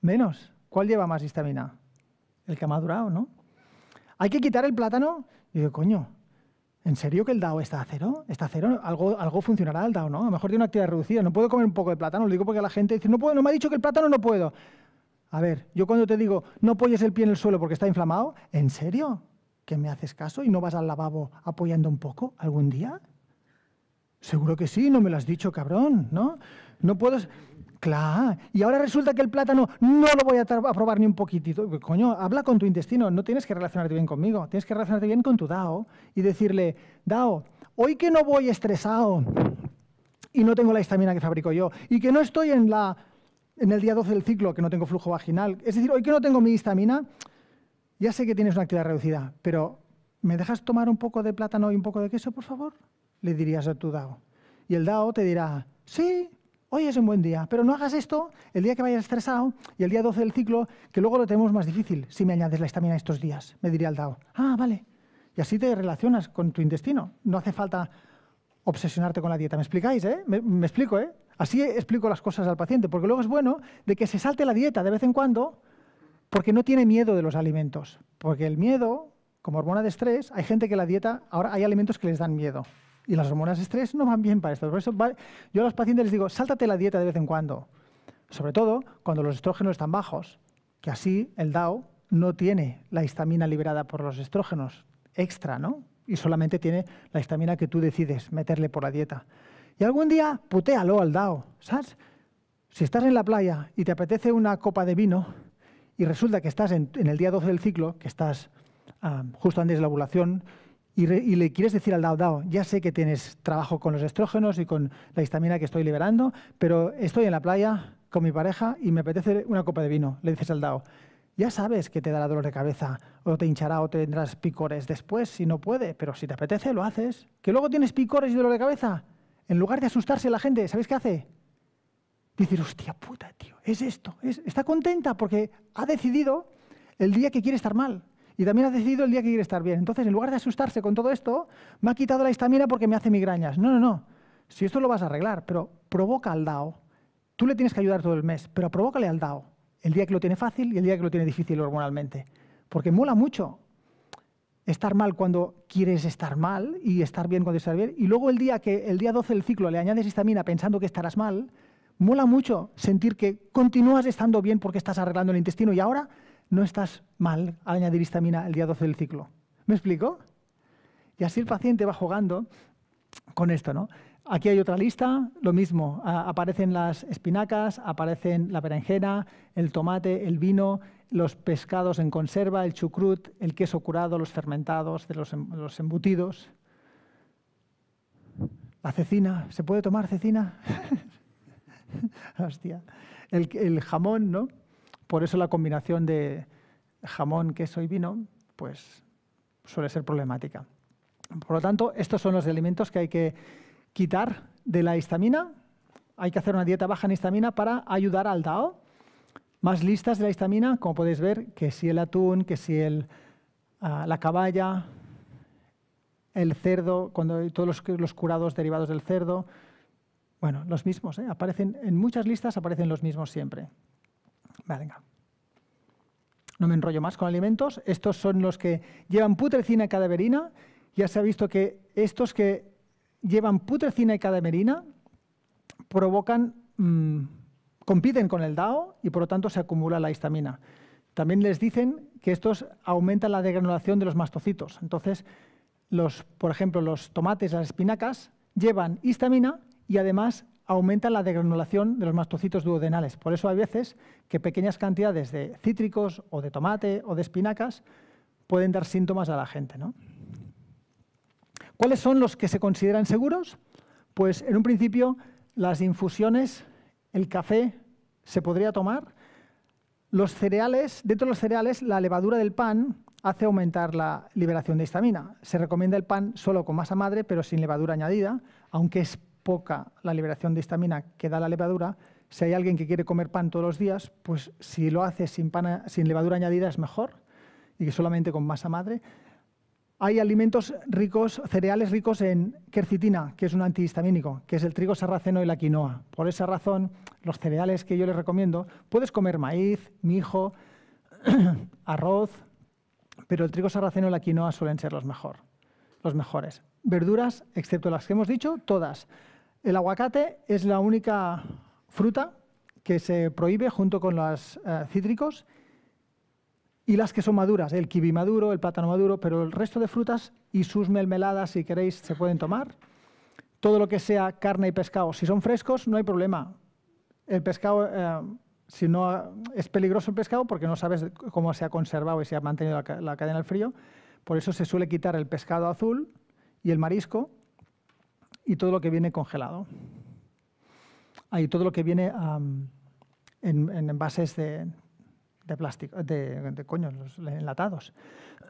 Menos. ¿Cuál lleva más histamina? El que ha madurado, ¿no? Hay que quitar el plátano. Y digo, coño, ¿en serio que el DAO está a cero? ¿Está a cero? Algo, algo funcionará el DAO, ¿no? A lo mejor tiene una actividad reducida. No puedo comer un poco de plátano. Lo digo porque la gente dice, no puedo, no me ha dicho que el plátano no puedo. A ver, yo cuando te digo, no apoyes el pie en el suelo porque está inflamado, ¿en serio? que me haces caso y no vas al lavabo apoyando un poco algún día? Seguro que sí, no me lo has dicho, cabrón, ¿no? No puedo... Claro, y ahora resulta que el plátano no lo voy a, probar ni un poquitito. Coño, habla con tu intestino, no tienes que relacionarte bien conmigo, tienes que relacionarte bien con tu DAO y decirle, DAO, hoy que no voy estresado y no tengo la histamina que fabrico yo y que no estoy en, la, en el día 12 del ciclo, que no tengo flujo vaginal, es decir, hoy que no tengo mi histamina, ya sé que tienes una actividad reducida, pero ¿me dejas tomar un poco de plátano y un poco de queso, por favor? Le dirías a tu DAO. Y el DAO te dirá, sí, hoy es un buen día, pero no hagas esto el día que vayas estresado y el día 12 del ciclo, que luego lo tenemos más difícil si me añades la estamina estos días, me diría el DAO. Ah, vale. Y así te relacionas con tu intestino. No hace falta obsesionarte con la dieta. ¿Me explicáis? Eh? Me, me explico, ¿eh? Así explico las cosas al paciente, porque luego es bueno de que se salte la dieta de vez en cuando porque no tiene miedo de los alimentos. Porque el miedo, como hormona de estrés, hay gente que la dieta, ahora hay alimentos que les dan miedo. Y las hormonas de estrés no van bien para esto. Por yo a los pacientes les digo, sáltate la dieta de vez en cuando. Sobre todo cuando los estrógenos están bajos, que así el DAO no tiene la histamina liberada por los estrógenos extra, ¿no? Y solamente tiene la histamina que tú decides meterle por la dieta. Y algún día putéalo al DAO, ¿sabes? Si estás en la playa y te apetece una copa de vino, y resulta que estás en, el día 12 del ciclo, que estás ah, justo antes de la ovulación, y, le quieres decir al DAO, DAO, ya sé que tienes trabajo con los estrógenos y con la histamina que estoy liberando, pero estoy en la playa con mi pareja y me apetece una copa de vino, le dices al DAO. Ya sabes que te dará dolor de cabeza, o te hinchará, o tendrás picores después, si no puede, pero si te apetece, lo haces. ¿Que luego tienes picores y dolor de cabeza? En lugar de asustarse la gente, ¿sabéis qué hace? Dices, hostia puta, tío, es esto. está contenta porque ha decidido el día que quiere estar mal. Y también ha decidido el día que quiere estar bien. Entonces, en lugar de asustarse con todo esto, me ha quitado la histamina porque me hace migrañas. No, no, no. Si esto lo vas a arreglar, pero provoca al DAO. Tú le tienes que ayudar todo el mes, pero provócale al DAO. El día que lo tiene fácil y el día que lo tiene difícil hormonalmente. Porque mola mucho estar mal cuando quieres estar mal y estar bien cuando estás bien. Y luego el día que el día 12 del ciclo le añades histamina pensando que estarás mal, mola mucho sentir que continúas estando bien porque estás arreglando el intestino y ahora no estás mal al añadir histamina el día 12 del ciclo. ¿Me explico? Y así el paciente va jugando con esto, ¿no? Aquí hay otra lista, lo mismo, aparecen las espinacas, aparecen la berenjena, el tomate, el vino, los pescados en conserva, el chucrut, el queso curado, los fermentados, em, los embutidos. La cecina, ¿se puede tomar cecina? Hostia. El, jamón, ¿no? Por eso la combinación de jamón, queso y vino, pues suele ser problemática. Por lo tanto, estos son los alimentos que hay que quitar de la histamina. Hay que hacer una dieta baja en histamina para ayudar al DAO. Más listas de la histamina, como podéis ver, que si el atún, que si ah, la caballa, el cerdo, cuando, todos los curados derivados del cerdo, bueno, los mismos, ¿eh? aparecen en muchas listas aparecen los mismos siempre. No me enrollo más con alimentos. Estos son los que llevan putrecina y cadaverina. Ya se ha visto que estos que llevan putrecina y cadaverina provocan, mm, compiten con el DAO y por lo tanto se acumula la histamina. También les dicen que estos aumentan la degranulación de los mastocitos. Entonces, los, por ejemplo, los tomates, las espinacas, llevan histamina y además aumenta la degranulación de los mastocitos duodenales. Por eso hay veces que pequeñas cantidades de cítricos o de tomate o de espinacas pueden dar síntomas a la gente. ¿no? ¿Cuáles son los que se consideran seguros? Pues en un principio las infusiones, el café se podría tomar, los cereales, dentro de los cereales la levadura del pan hace aumentar la liberación de histamina. Se recomienda el pan solo con masa madre pero sin levadura añadida, aunque es poca la liberación de histamina que da la levadura, si hay alguien que quiere comer pan todos los días, pues si lo hace sin, sin levadura añadida es mejor y que solamente con masa madre. Hay alimentos ricos, cereales ricos en quercitina, que es un antihistamínico, que es el trigo sarraceno y la quinoa. Por esa razón, los cereales que yo les recomiendo, puedes comer maíz, mijo, arroz, pero el trigo sarraceno y la quinoa suelen ser los, mejor, los mejores. Verduras, excepto las que hemos dicho, todas. El aguacate es la única fruta que se prohíbe junto con los eh, cítricos y las que son maduras, el kiwi maduro, el plátano maduro, pero el resto de frutas y sus melmeladas, si queréis, se pueden tomar. Todo lo que sea carne y pescado, si son frescos, no hay problema. El pescado, eh, si no es peligroso el pescado porque no sabes cómo se ha conservado y se ha mantenido la, cadena al frío, por eso se suele quitar el pescado azul y el marisco y todo lo que viene congelado. Hay todo lo que viene en, envases de, plástico, de, coño, enlatados.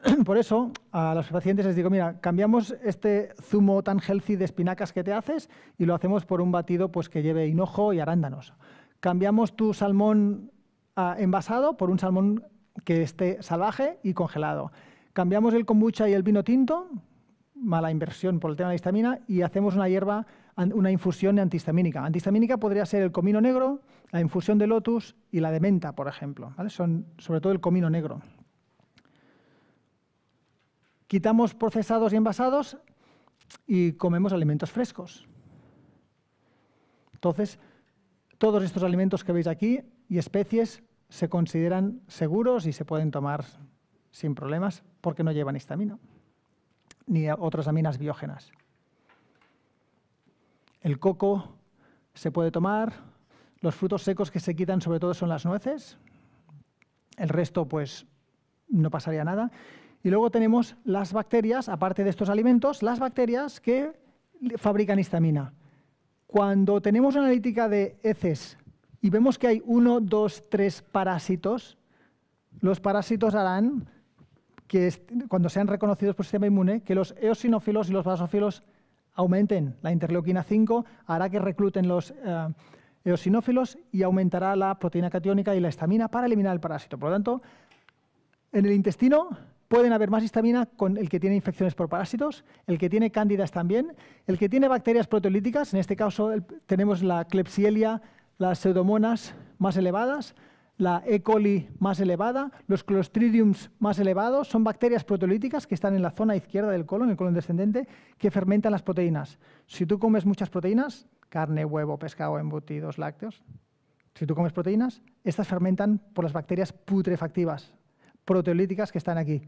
Por eso a los pacientes les digo, mira, cambiamos este zumo tan healthy de espinacas que te haces y lo hacemos por un batido pues, que lleve hinojo y arándanos. Cambiamos tu salmón ah, envasado por un salmón que esté salvaje y congelado. Cambiamos el kombucha y el vino tinto mala inversión por el tema de la histamina y hacemos una hierba, una infusión antihistamínica. Antihistamínica podría ser el comino negro, la infusión de lotus y la de menta, por ejemplo. Son sobre todo el comino negro. Quitamos procesados y envasados y comemos alimentos frescos. Entonces, todos estos alimentos que veis aquí y especies se consideran seguros y se pueden tomar sin problemas porque no llevan histamina ni otras aminas biógenas. El coco se puede tomar, los frutos secos que se quitan sobre todo son las nueces, el resto pues no pasaría nada. Y luego tenemos las bacterias, aparte de estos alimentos, las bacterias que fabrican histamina. Cuando tenemos analítica de heces y vemos que hay uno, dos, tres parásitos, los parásitos harán que cuando sean reconocidos por el sistema inmune, que los eosinófilos y los basófilos aumenten. La interleuquina 5 hará que recluten los eh, eosinófilos y aumentará la proteína catiónica y la histamina para eliminar el parásito. Por lo tanto, en el intestino pueden haber más histamina con el que tiene infecciones por parásitos, el que tiene cándidas también, el que tiene bacterias proteolíticas, en este caso tenemos la Klebsiella, las pseudomonas más elevadas, la E. coli más elevada, los clostridiums más elevados, son bacterias proteolíticas que están en la zona izquierda del colon, en el colon descendente, que fermentan las proteínas. Si tú comes muchas proteínas, carne, huevo, pescado, embutidos, lácteos, si tú comes proteínas, estas fermentan por las bacterias putrefactivas, proteolíticas que están aquí.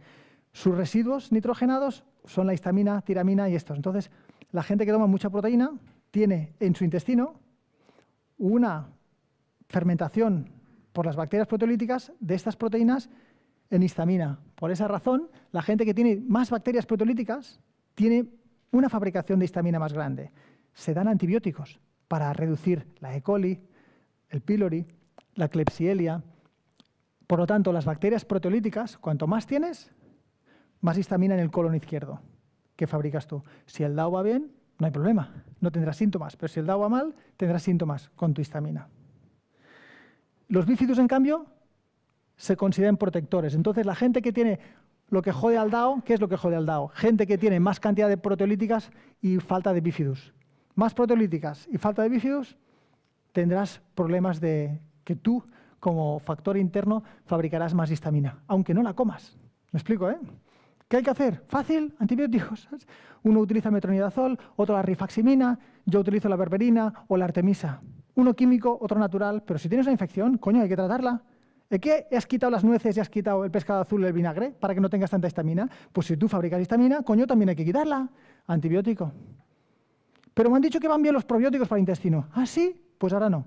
Sus residuos nitrogenados son la histamina, tiramina y estos. Entonces, la gente que toma mucha proteína tiene en su intestino una fermentación por las bacterias proteolíticas de estas proteínas en histamina. Por esa razón, la gente que tiene más bacterias proteolíticas tiene una fabricación de histamina más grande. Se dan antibióticos para reducir la E. coli, el pylori, la clepsielia. Por lo tanto, las bacterias proteolíticas, cuanto más tienes, más histamina en el colon izquierdo que fabricas tú. Si el DAO va bien, no hay problema, no tendrás síntomas, pero si el DAO va mal, tendrás síntomas con tu histamina. Los bífidos, en cambio, se consideran protectores. Entonces, la gente que tiene lo que jode al DAO, ¿qué es lo que jode al DAO? Gente que tiene más cantidad de proteolíticas y falta de bífidos. Más proteolíticas y falta de bífidos, tendrás problemas de que tú, como factor interno, fabricarás más histamina, aunque no la comas. ¿Me explico, eh? ¿Qué hay que hacer? Fácil, antibióticos. Uno utiliza metronidazol, otro la rifaximina, yo utilizo la berberina o la artemisa uno químico, otro natural, pero si tienes una infección, coño, hay que tratarla. ¿Es ¿Eh, que has quitado las nueces y has quitado el pescado azul y el vinagre para que no tengas tanta histamina? Pues si tú fabricas histamina, coño, también hay que quitarla. Antibiótico. Pero me han dicho que van bien los probióticos para el intestino. ¿Ah, sí? Pues ahora no.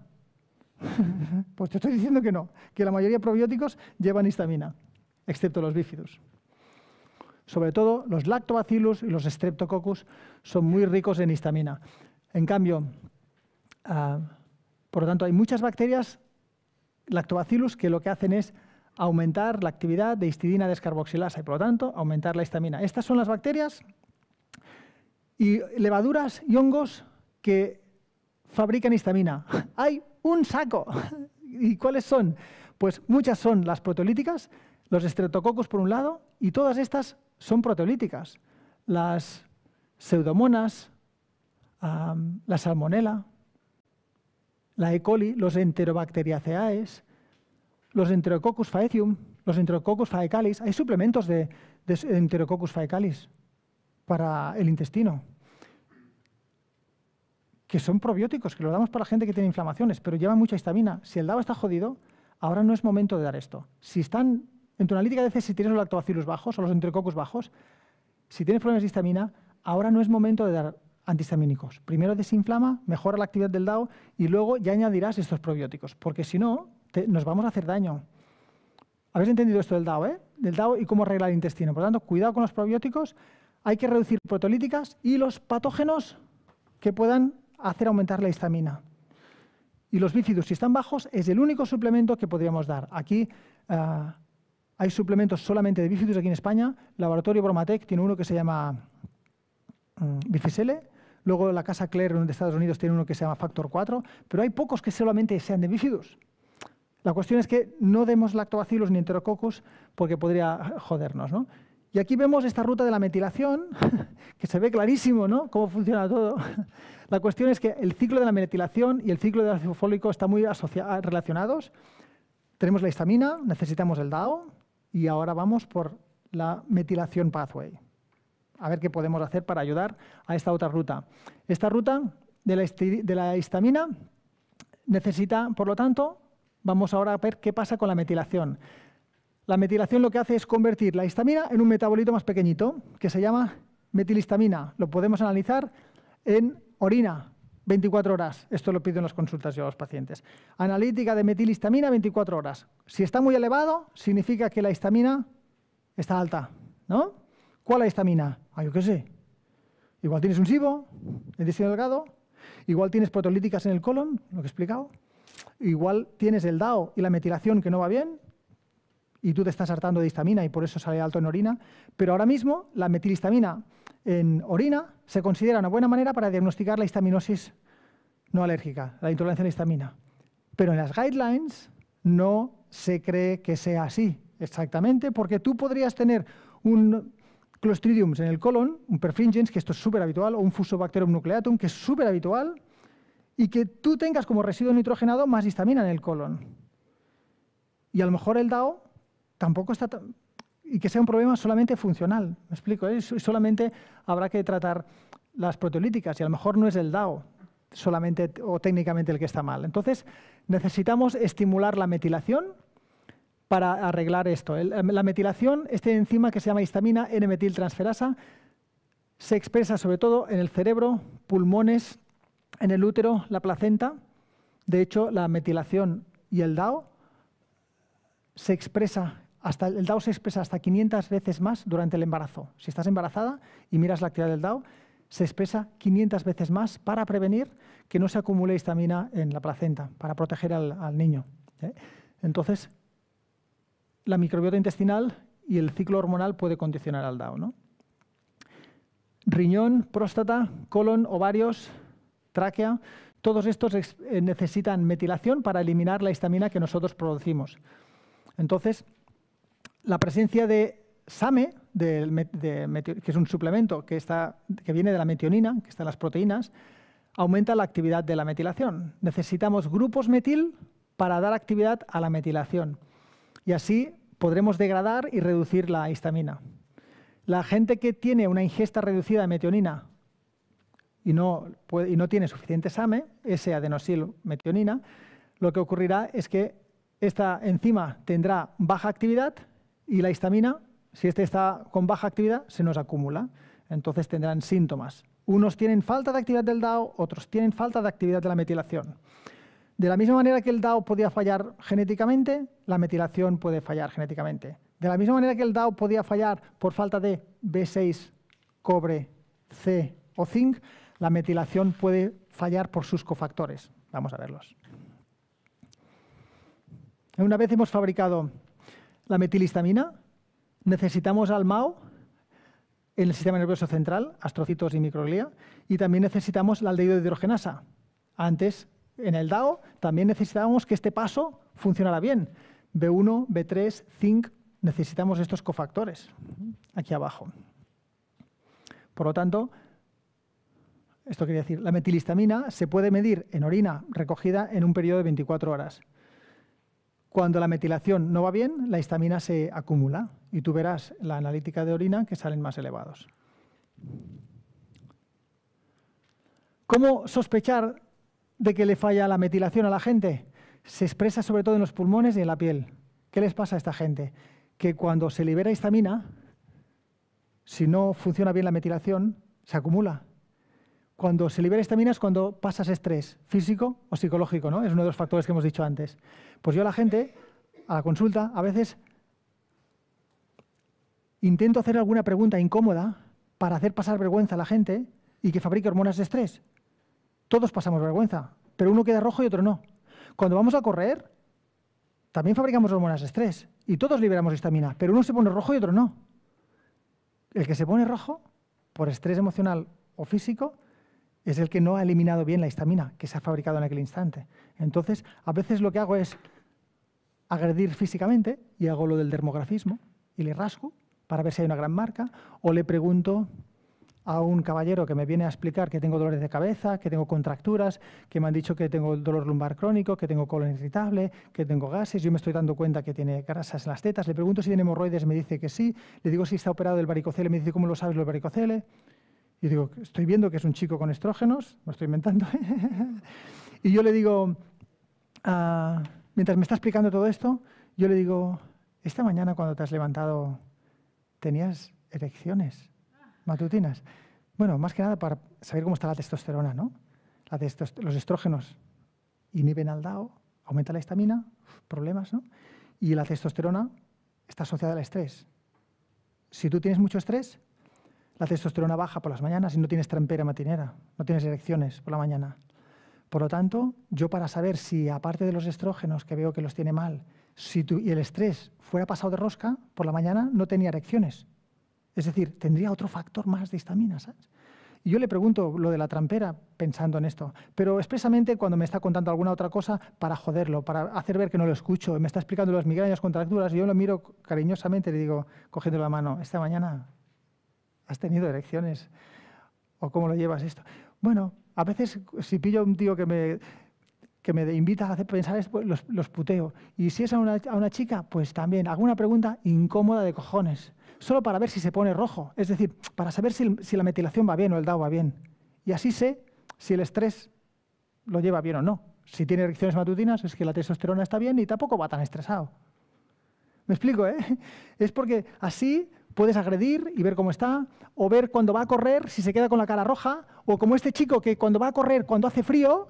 pues te estoy diciendo que no, que la mayoría de probióticos llevan histamina, excepto los bífidos. Sobre todo los lactobacillus y los streptococcus son muy ricos en histamina. En cambio, ah, por lo tanto, hay muchas bacterias lactobacillus que lo que hacen es aumentar la actividad de histidina descarboxilasa y, por lo tanto, aumentar la histamina. Estas son las bacterias y levaduras y hongos que fabrican histamina. ¡Hay un saco! ¿Y cuáles son? Pues muchas son las proteolíticas, los estreptococos por un lado, y todas estas son proteolíticas. Las pseudomonas, la salmonela, la E. coli, los Enterobacteriaceae, los Enterococcus faecium, los Enterococcus faecalis. Hay suplementos de, Enterococcus faecalis para el intestino, que son probióticos, que lo damos para la gente que tiene inflamaciones, pero llevan mucha histamina. Si el DABA está jodido, ahora no es momento de dar esto. Si están en tu analítica de si tienes los lactobacillus bajos o los enterococcus bajos, si tienes problemas de histamina, ahora no es momento de dar antihistamínicos. Primero desinflama, mejora la actividad del DAO y luego ya añadirás estos probióticos, porque si no, nos vamos a hacer daño. ¿Habéis entendido esto del DAO, eh? Del DAO y cómo arreglar el intestino. Por lo tanto, cuidado con los probióticos, hay que reducir protolíticas y los patógenos que puedan hacer aumentar la histamina. Y los bífidos, si están bajos, es el único suplemento que podríamos dar. Aquí eh, hay suplementos solamente de bífidos aquí en España. Laboratorio Bromatec tiene uno que se llama mm, Bifisele Luego la casa Claire de Estados Unidos tiene uno que se llama Factor 4, pero hay pocos que solamente sean de bífidos. La cuestión es que no demos lactobacilos ni enterococos porque podría jodernos, Y aquí vemos esta ruta de la metilación, que se ve clarísimo, ¿no? Cómo funciona todo. La cuestión es que el ciclo de la metilación y el ciclo del ácido fólico están muy ah, relacionados. Tenemos la histamina, necesitamos el DAO y ahora vamos por la metilación pathway a ver qué podemos hacer para ayudar a esta otra ruta. Esta ruta de la, histamina necesita, por lo tanto, vamos ahora a ver qué pasa con la metilación. La metilación lo que hace es convertir la histamina en un metabolito más pequeñito, que se llama metilhistamina. Lo podemos analizar en orina, 24 horas. Esto lo pido en las consultas yo a los pacientes. Analítica de metilhistamina, 24 horas. Si está muy elevado, significa que la histamina está alta, ¿no? ¿Cuál es la histamina? Ah, yo qué sé. Igual tienes un SIBO, el intestino delgado, igual tienes protolíticas en el colon, lo que he explicado, igual tienes el DAO y la metilación que no va bien, y tú te estás hartando de histamina y por eso sale alto en orina, pero ahora mismo la metilhistamina en orina se considera una buena manera para diagnosticar la histaminosis no alérgica, la intolerancia a la histamina. Pero en las guidelines no se cree que sea así exactamente, porque tú podrías tener un Clostridiums en el colon, un perfringens, que esto es súper habitual, o un fusobacterium nucleatum, que es súper habitual, y que tú tengas como residuo nitrogenado más histamina en el colon. Y a lo mejor el DAO tampoco está... Y que sea un problema solamente funcional, me explico, eh? solamente habrá que tratar las proteolíticas y a lo mejor no es el DAO solamente o técnicamente el que está mal. Entonces necesitamos estimular la metilación para arreglar esto. Em, la metilación, este enzima que se llama histamina N-metiltransferasa, se expresa sobre todo en el cerebro, pulmones, en el útero, la placenta. De hecho, la metilación y el DAO se expresa hasta, el DAO se expresa hasta 500 veces más durante el embarazo. Si estás embarazada y miras la actividad del DAO, se expresa 500 veces más para prevenir que no se acumule histamina en la placenta, para proteger al, niño. ¿eh? Entonces, la microbiota intestinal y el ciclo hormonal puede condicionar al DAO. Riñón, próstata, colon, ovarios, tráquea, todos estos eh, necesitan metilación para eliminar la histamina que nosotros producimos. Entonces, la presencia de SAME, que es un suplemento que, está, que viene de la metionina, que está en las proteínas, aumenta la actividad de la metilación. Necesitamos grupos metil para dar actividad a la metilación. Y así podremos degradar y reducir la histamina. La gente que tiene una ingesta reducida de metionina y no, tiene suficiente SAME, adenosil metionina, lo que ocurrirá es que esta enzima tendrá baja actividad y la histamina, si esta está con baja actividad, se nos acumula. Entonces tendrán síntomas. Unos tienen falta de actividad del DAO, otros tienen falta de actividad de la metilación. De la misma manera que el DAO podía fallar genéticamente, la metilación puede fallar genéticamente. De la misma manera que el DAO podía fallar por falta de B6, cobre, C o zinc, la metilación puede fallar por sus cofactores. Vamos a verlos. Una vez hemos fabricado la metilistamina, necesitamos al MAO en el sistema nervioso central, astrocitos y microglía, y también necesitamos la aldehído de hidrogenasa. Antes en el DAO también necesitábamos que este paso funcionara bien. B1, B3, Zinc, necesitamos estos cofactores aquí abajo. Por lo tanto, esto quería decir, la metilistamina se puede medir en orina recogida en un periodo de 24 horas. Cuando la metilación no va bien, la histamina se acumula y tú verás la analítica de orina que salen más elevados. ¿Cómo sospechar de que le falla la metilación a la gente? Se expresa sobre todo en los pulmones y en la piel. ¿Qué les pasa a esta gente? Que cuando se libera histamina, si no funciona bien la metilación, se acumula. Cuando se libera histamina es cuando pasas estrés físico o psicológico, ¿no? Es uno de los factores que hemos dicho antes. Pues yo a la gente, a la consulta, a veces intento hacer alguna pregunta incómoda para hacer pasar vergüenza a la gente y que fabrique hormonas de estrés. Todos pasamos vergüenza, pero uno queda rojo y otro no. Cuando vamos a correr, también fabricamos hormonas de estrés y todos liberamos histamina, pero uno se pone rojo y otro no. El que se pone rojo por estrés emocional o físico es el que no ha eliminado bien la histamina que se ha fabricado en aquel instante. Entonces, a veces lo que hago es agredir físicamente y hago lo del dermografismo y le rasco para ver si hay una gran marca o le pregunto a un caballero que me viene a explicar que tengo dolores de cabeza, que tengo contracturas, que me han dicho que tengo dolor lumbar crónico, que tengo colon irritable, que tengo gases, yo me estoy dando cuenta que tiene grasas en las tetas, le pregunto si tiene hemorroides, me dice que sí, le digo si está operado el varicocele, me dice cómo lo sabes lo varicocele. Y digo, estoy viendo que es un chico con estrógenos, me estoy inventando. y yo le digo, ah, mientras me está explicando todo esto, yo le digo, esta mañana cuando te has levantado tenías erecciones matutinas. Bueno, más que nada para saber cómo está la testosterona, ¿no? los estrógenos inhiben al DAO, aumenta la histamina, problemas, ¿no? Y la testosterona está asociada al estrés. Si tú tienes mucho estrés, la testosterona baja por las mañanas y no tienes trampera matinera, no tienes erecciones por la mañana. Por lo tanto, yo para saber si, aparte de los estrógenos, que veo que los tiene mal, si tú y el estrés fuera pasado de rosca, por la mañana no tenía erecciones, es decir, tendría otro factor más de histamina, ¿sabes? Y yo le pregunto lo de la trampera pensando en esto, pero expresamente cuando me está contando alguna otra cosa para joderlo, para hacer ver que no lo escucho, me está explicando las migrañas contracturas, y yo lo miro cariñosamente y le digo, cogiendo la mano, esta mañana has tenido erecciones, o cómo lo llevas esto. Bueno, a veces si pillo a un tío que me, que me invita a hacer pensar pues los, los puteo. Y si es a una, a una chica, pues también hago una pregunta incómoda de cojones solo para ver si se pone rojo, es decir, para saber si, la metilación va bien o el DAO va bien. Y así sé si el estrés lo lleva bien o no. Si tiene erecciones matutinas es que la testosterona está bien y tampoco va tan estresado. Me explico, ¿eh? Es porque así puedes agredir y ver cómo está, o ver cuando va a correr si se queda con la cara roja, o como este chico que cuando va a correr, cuando hace frío,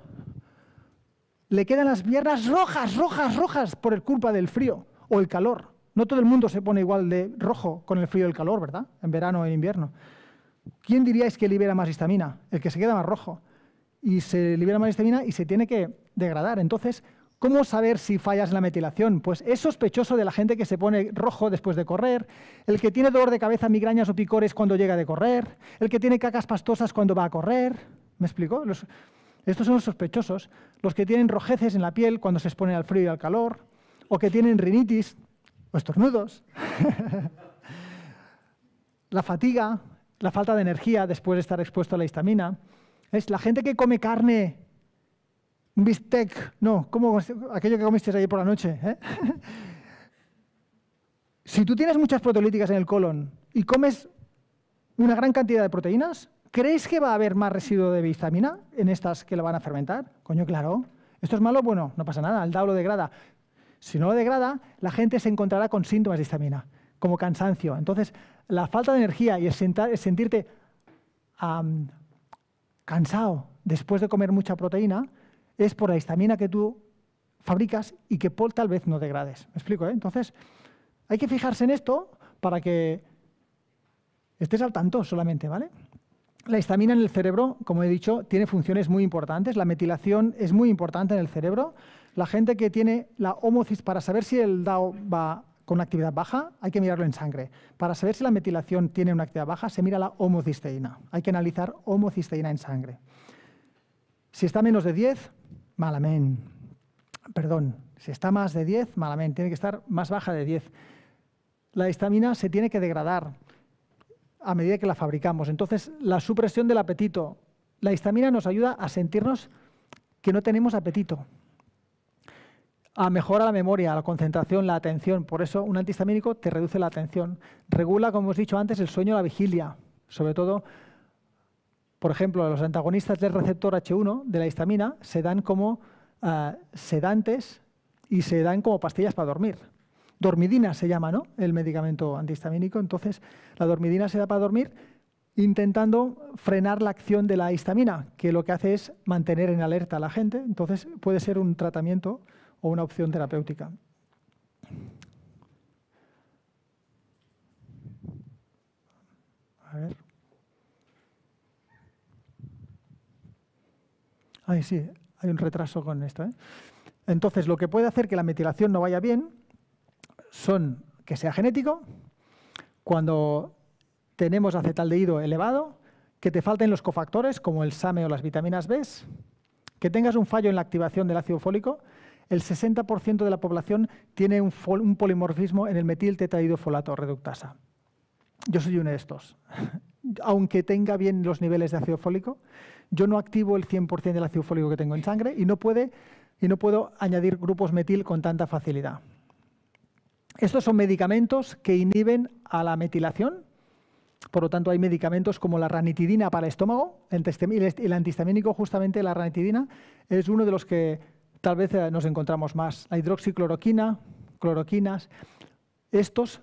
le quedan las piernas rojas, rojas, rojas por el culpa del frío o el calor. No todo el mundo se pone igual de rojo con el frío y el calor, ¿verdad? En verano o en invierno. ¿Quién diríais que libera más histamina? El que se queda más rojo. Y se libera más histamina y se tiene que degradar. Entonces, ¿Cómo saber si fallas la metilación? Pues es sospechoso de la gente que se pone rojo después de correr, el que tiene dolor de cabeza, migrañas o picores cuando llega de correr, el que tiene cacas pastosas cuando va a correr. ¿Me explico? estos son los sospechosos. Los que tienen rojeces en la piel cuando se exponen al frío y al calor, o que tienen rinitis los estornudos, la fatiga, la falta de energía después de estar expuesto a la histamina. Es la gente que come carne, un bistec, no, como aquello que comisteis ayer por la noche. Eh? si tú tienes muchas proteolíticas en el colon y comes una gran cantidad de proteínas, ¿crees que va a haber más residuo de histamina en estas que la van a fermentar? Coño, claro. ¿Esto es malo? Bueno, no pasa nada, el DAO lo degrada. Si no lo degrada, la gente se encontrará con síntomas de histamina, como cansancio. Entonces, la falta de energía y el, sentirte cansado después de comer mucha proteína es por la histamina que tú fabricas y que tal vez no degrades. ¿Me explico? Eh? Entonces, hay que fijarse en esto para que estés al tanto solamente, ¿vale? La histamina en el cerebro, como he dicho, tiene funciones muy importantes. La metilación es muy importante en el cerebro. La gente que tiene la homocis, para saber si el DAO va con una actividad baja, hay que mirarlo en sangre. Para saber si la metilación tiene una actividad baja, se mira la homocisteína. Hay que analizar homocisteína en sangre. Si está menos de 10, malamen. Perdón, si está más de 10, malamén. Tiene que estar más baja de 10. La histamina se tiene que degradar a medida que la fabricamos. Entonces, la supresión del apetito. La histamina nos ayuda a sentirnos que no tenemos apetito a mejora la memoria, la concentración, la atención. Por eso un antihistamínico te reduce la atención. Regula, como hemos dicho antes, el sueño, la vigilia. Sobre todo, por ejemplo, los antagonistas del receptor H1 de la histamina se dan como eh, sedantes y se dan como pastillas para dormir. Dormidina se llama, ¿no? El medicamento antihistamínico. Entonces, la dormidina se da para dormir intentando frenar la acción de la histamina, que lo que hace es mantener en alerta a la gente. Entonces, puede ser un tratamiento o una opción terapéutica. A ver. Ay, sí, hay un retraso con esto. ¿eh? Entonces, lo que puede hacer que la metilación no vaya bien son que sea genético, cuando tenemos acetaldehído elevado, que te falten los cofactores como el SAME o las vitaminas B, que tengas un fallo en la activación del ácido fólico, el 60% de la población tiene un, polimorfismo en el metil tetraidrofolato reductasa. Yo soy uno de estos. Aunque tenga bien los niveles de ácido fólico, yo no activo el 100% del ácido fólico que tengo en sangre y no, puede, y no puedo añadir grupos metil con tanta facilidad. Estos son medicamentos que inhiben a la metilación, por lo tanto, hay medicamentos como la ranitidina para el estómago, el antihistamínico, justamente la ranitidina, es uno de los que Tal vez eh, nos encontramos más la hidroxicloroquina, cloroquinas. Estos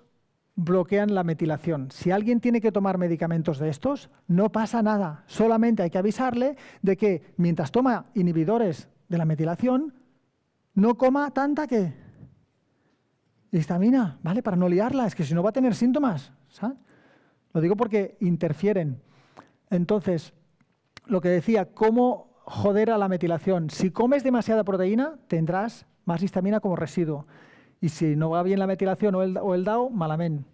bloquean la metilación. Si alguien tiene que tomar medicamentos de estos, no pasa nada. Solamente hay que avisarle de que mientras toma inhibidores de la metilación, no coma tanta que histamina, ¿vale? Para no liarla, es que si no va a tener síntomas, Lo digo porque interfieren. Entonces, lo que decía, ¿cómo joder a la metilación. Si comes demasiada proteína, tendrás más histamina como residuo. Y si no va bien la metilación o el, o el DAO, malamén.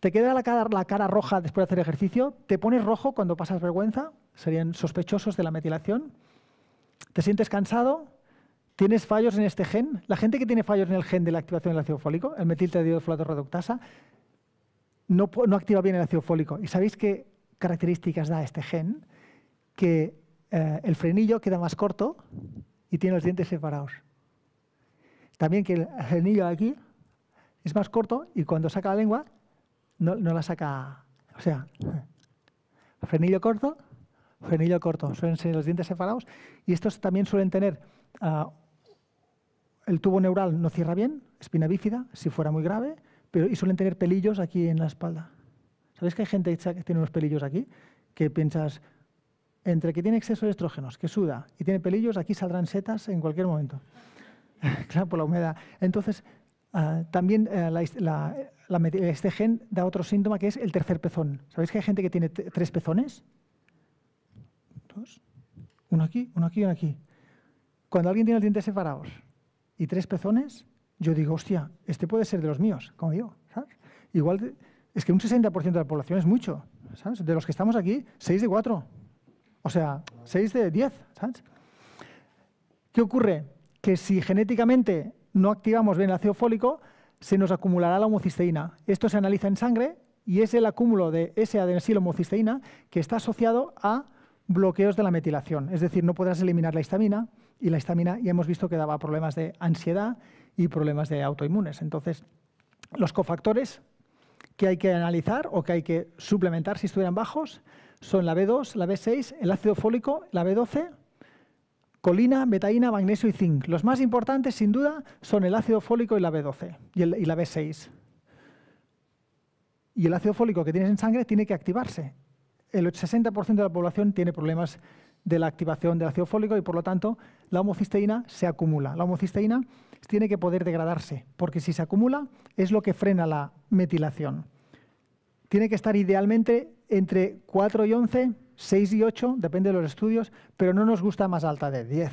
Te queda la cara, roja después de hacer ejercicio, te pones rojo cuando pasas vergüenza, serían sospechosos de la metilación, te sientes cansado, tienes fallos en este gen. La gente que tiene fallos en el gen de la activación del ácido fólico, el reductasa, no, no activa bien el ácido fólico. ¿Y sabéis qué características da este gen? Que eh, el frenillo queda más corto y tiene los dientes separados. También que el frenillo aquí es más corto y cuando saca la lengua no, la saca. O sea, frenillo corto, frenillo corto. Suelen ser los dientes separados y estos también suelen tener. Ah, el tubo neural no cierra bien, espina bífida, si fuera muy grave, pero, y suelen tener pelillos aquí en la espalda. ¿Sabéis que hay gente que tiene unos pelillos aquí? Que piensas, entre que tiene exceso de estrógenos, que suda y tiene pelillos, aquí saldrán setas en cualquier momento. claro, por la humedad. Entonces, ah, también eh, este gen da otro síntoma que es el tercer pezón. ¿Sabéis que hay gente que tiene tres pezones? Dos. Uno aquí, uno aquí, uno aquí. Cuando alguien tiene los dientes separados y tres pezones, yo digo, hostia, este puede ser de los míos, como yo. Igual, es que un 60% de la población es mucho. De los que estamos aquí, seis de cuatro. O sea, 6 de 10, ¿sabes? ¿Qué ocurre? Que si genéticamente no activamos bien el ácido fólico, se nos acumulará la homocisteína. Esto se analiza en sangre y es el acúmulo de ese homocisteína que está asociado a bloqueos de la metilación. Es decir, no podrás eliminar la histamina y la histamina ya hemos visto que daba problemas de ansiedad y problemas de autoinmunes. Entonces, los cofactores que hay que analizar o que hay que suplementar si estuvieran bajos son la B2, la B6, el ácido fólico, la B12, colina, betaína, magnesio y zinc. Los más importantes, sin duda, son el ácido fólico y la B12 y, la B6. Y el ácido fólico que tienes en sangre tiene que activarse. El 60% de la población tiene problemas de la activación del ácido fólico y por lo tanto la homocisteína se acumula. La homocisteína tiene que poder degradarse porque si se acumula es lo que frena la metilación. Tiene que estar idealmente entre 4 y 11, 6 y 8, depende de los estudios, pero no nos gusta más alta de 10.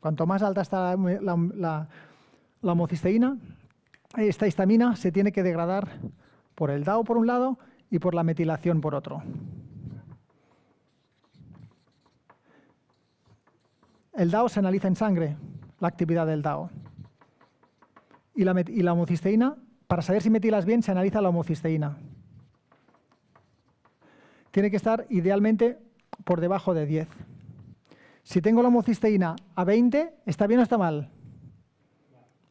Cuanto más alta está la, homocisteína, esta histamina se tiene que degradar por el DAO por un lado y por la metilación por otro. El DAO se analiza en sangre, la actividad del DAO. Y la, y la homocisteína, para saber si metilas bien, se analiza la homocisteína tiene que estar idealmente por debajo de 10. Si tengo la homocisteína a 20, ¿está bien o está mal?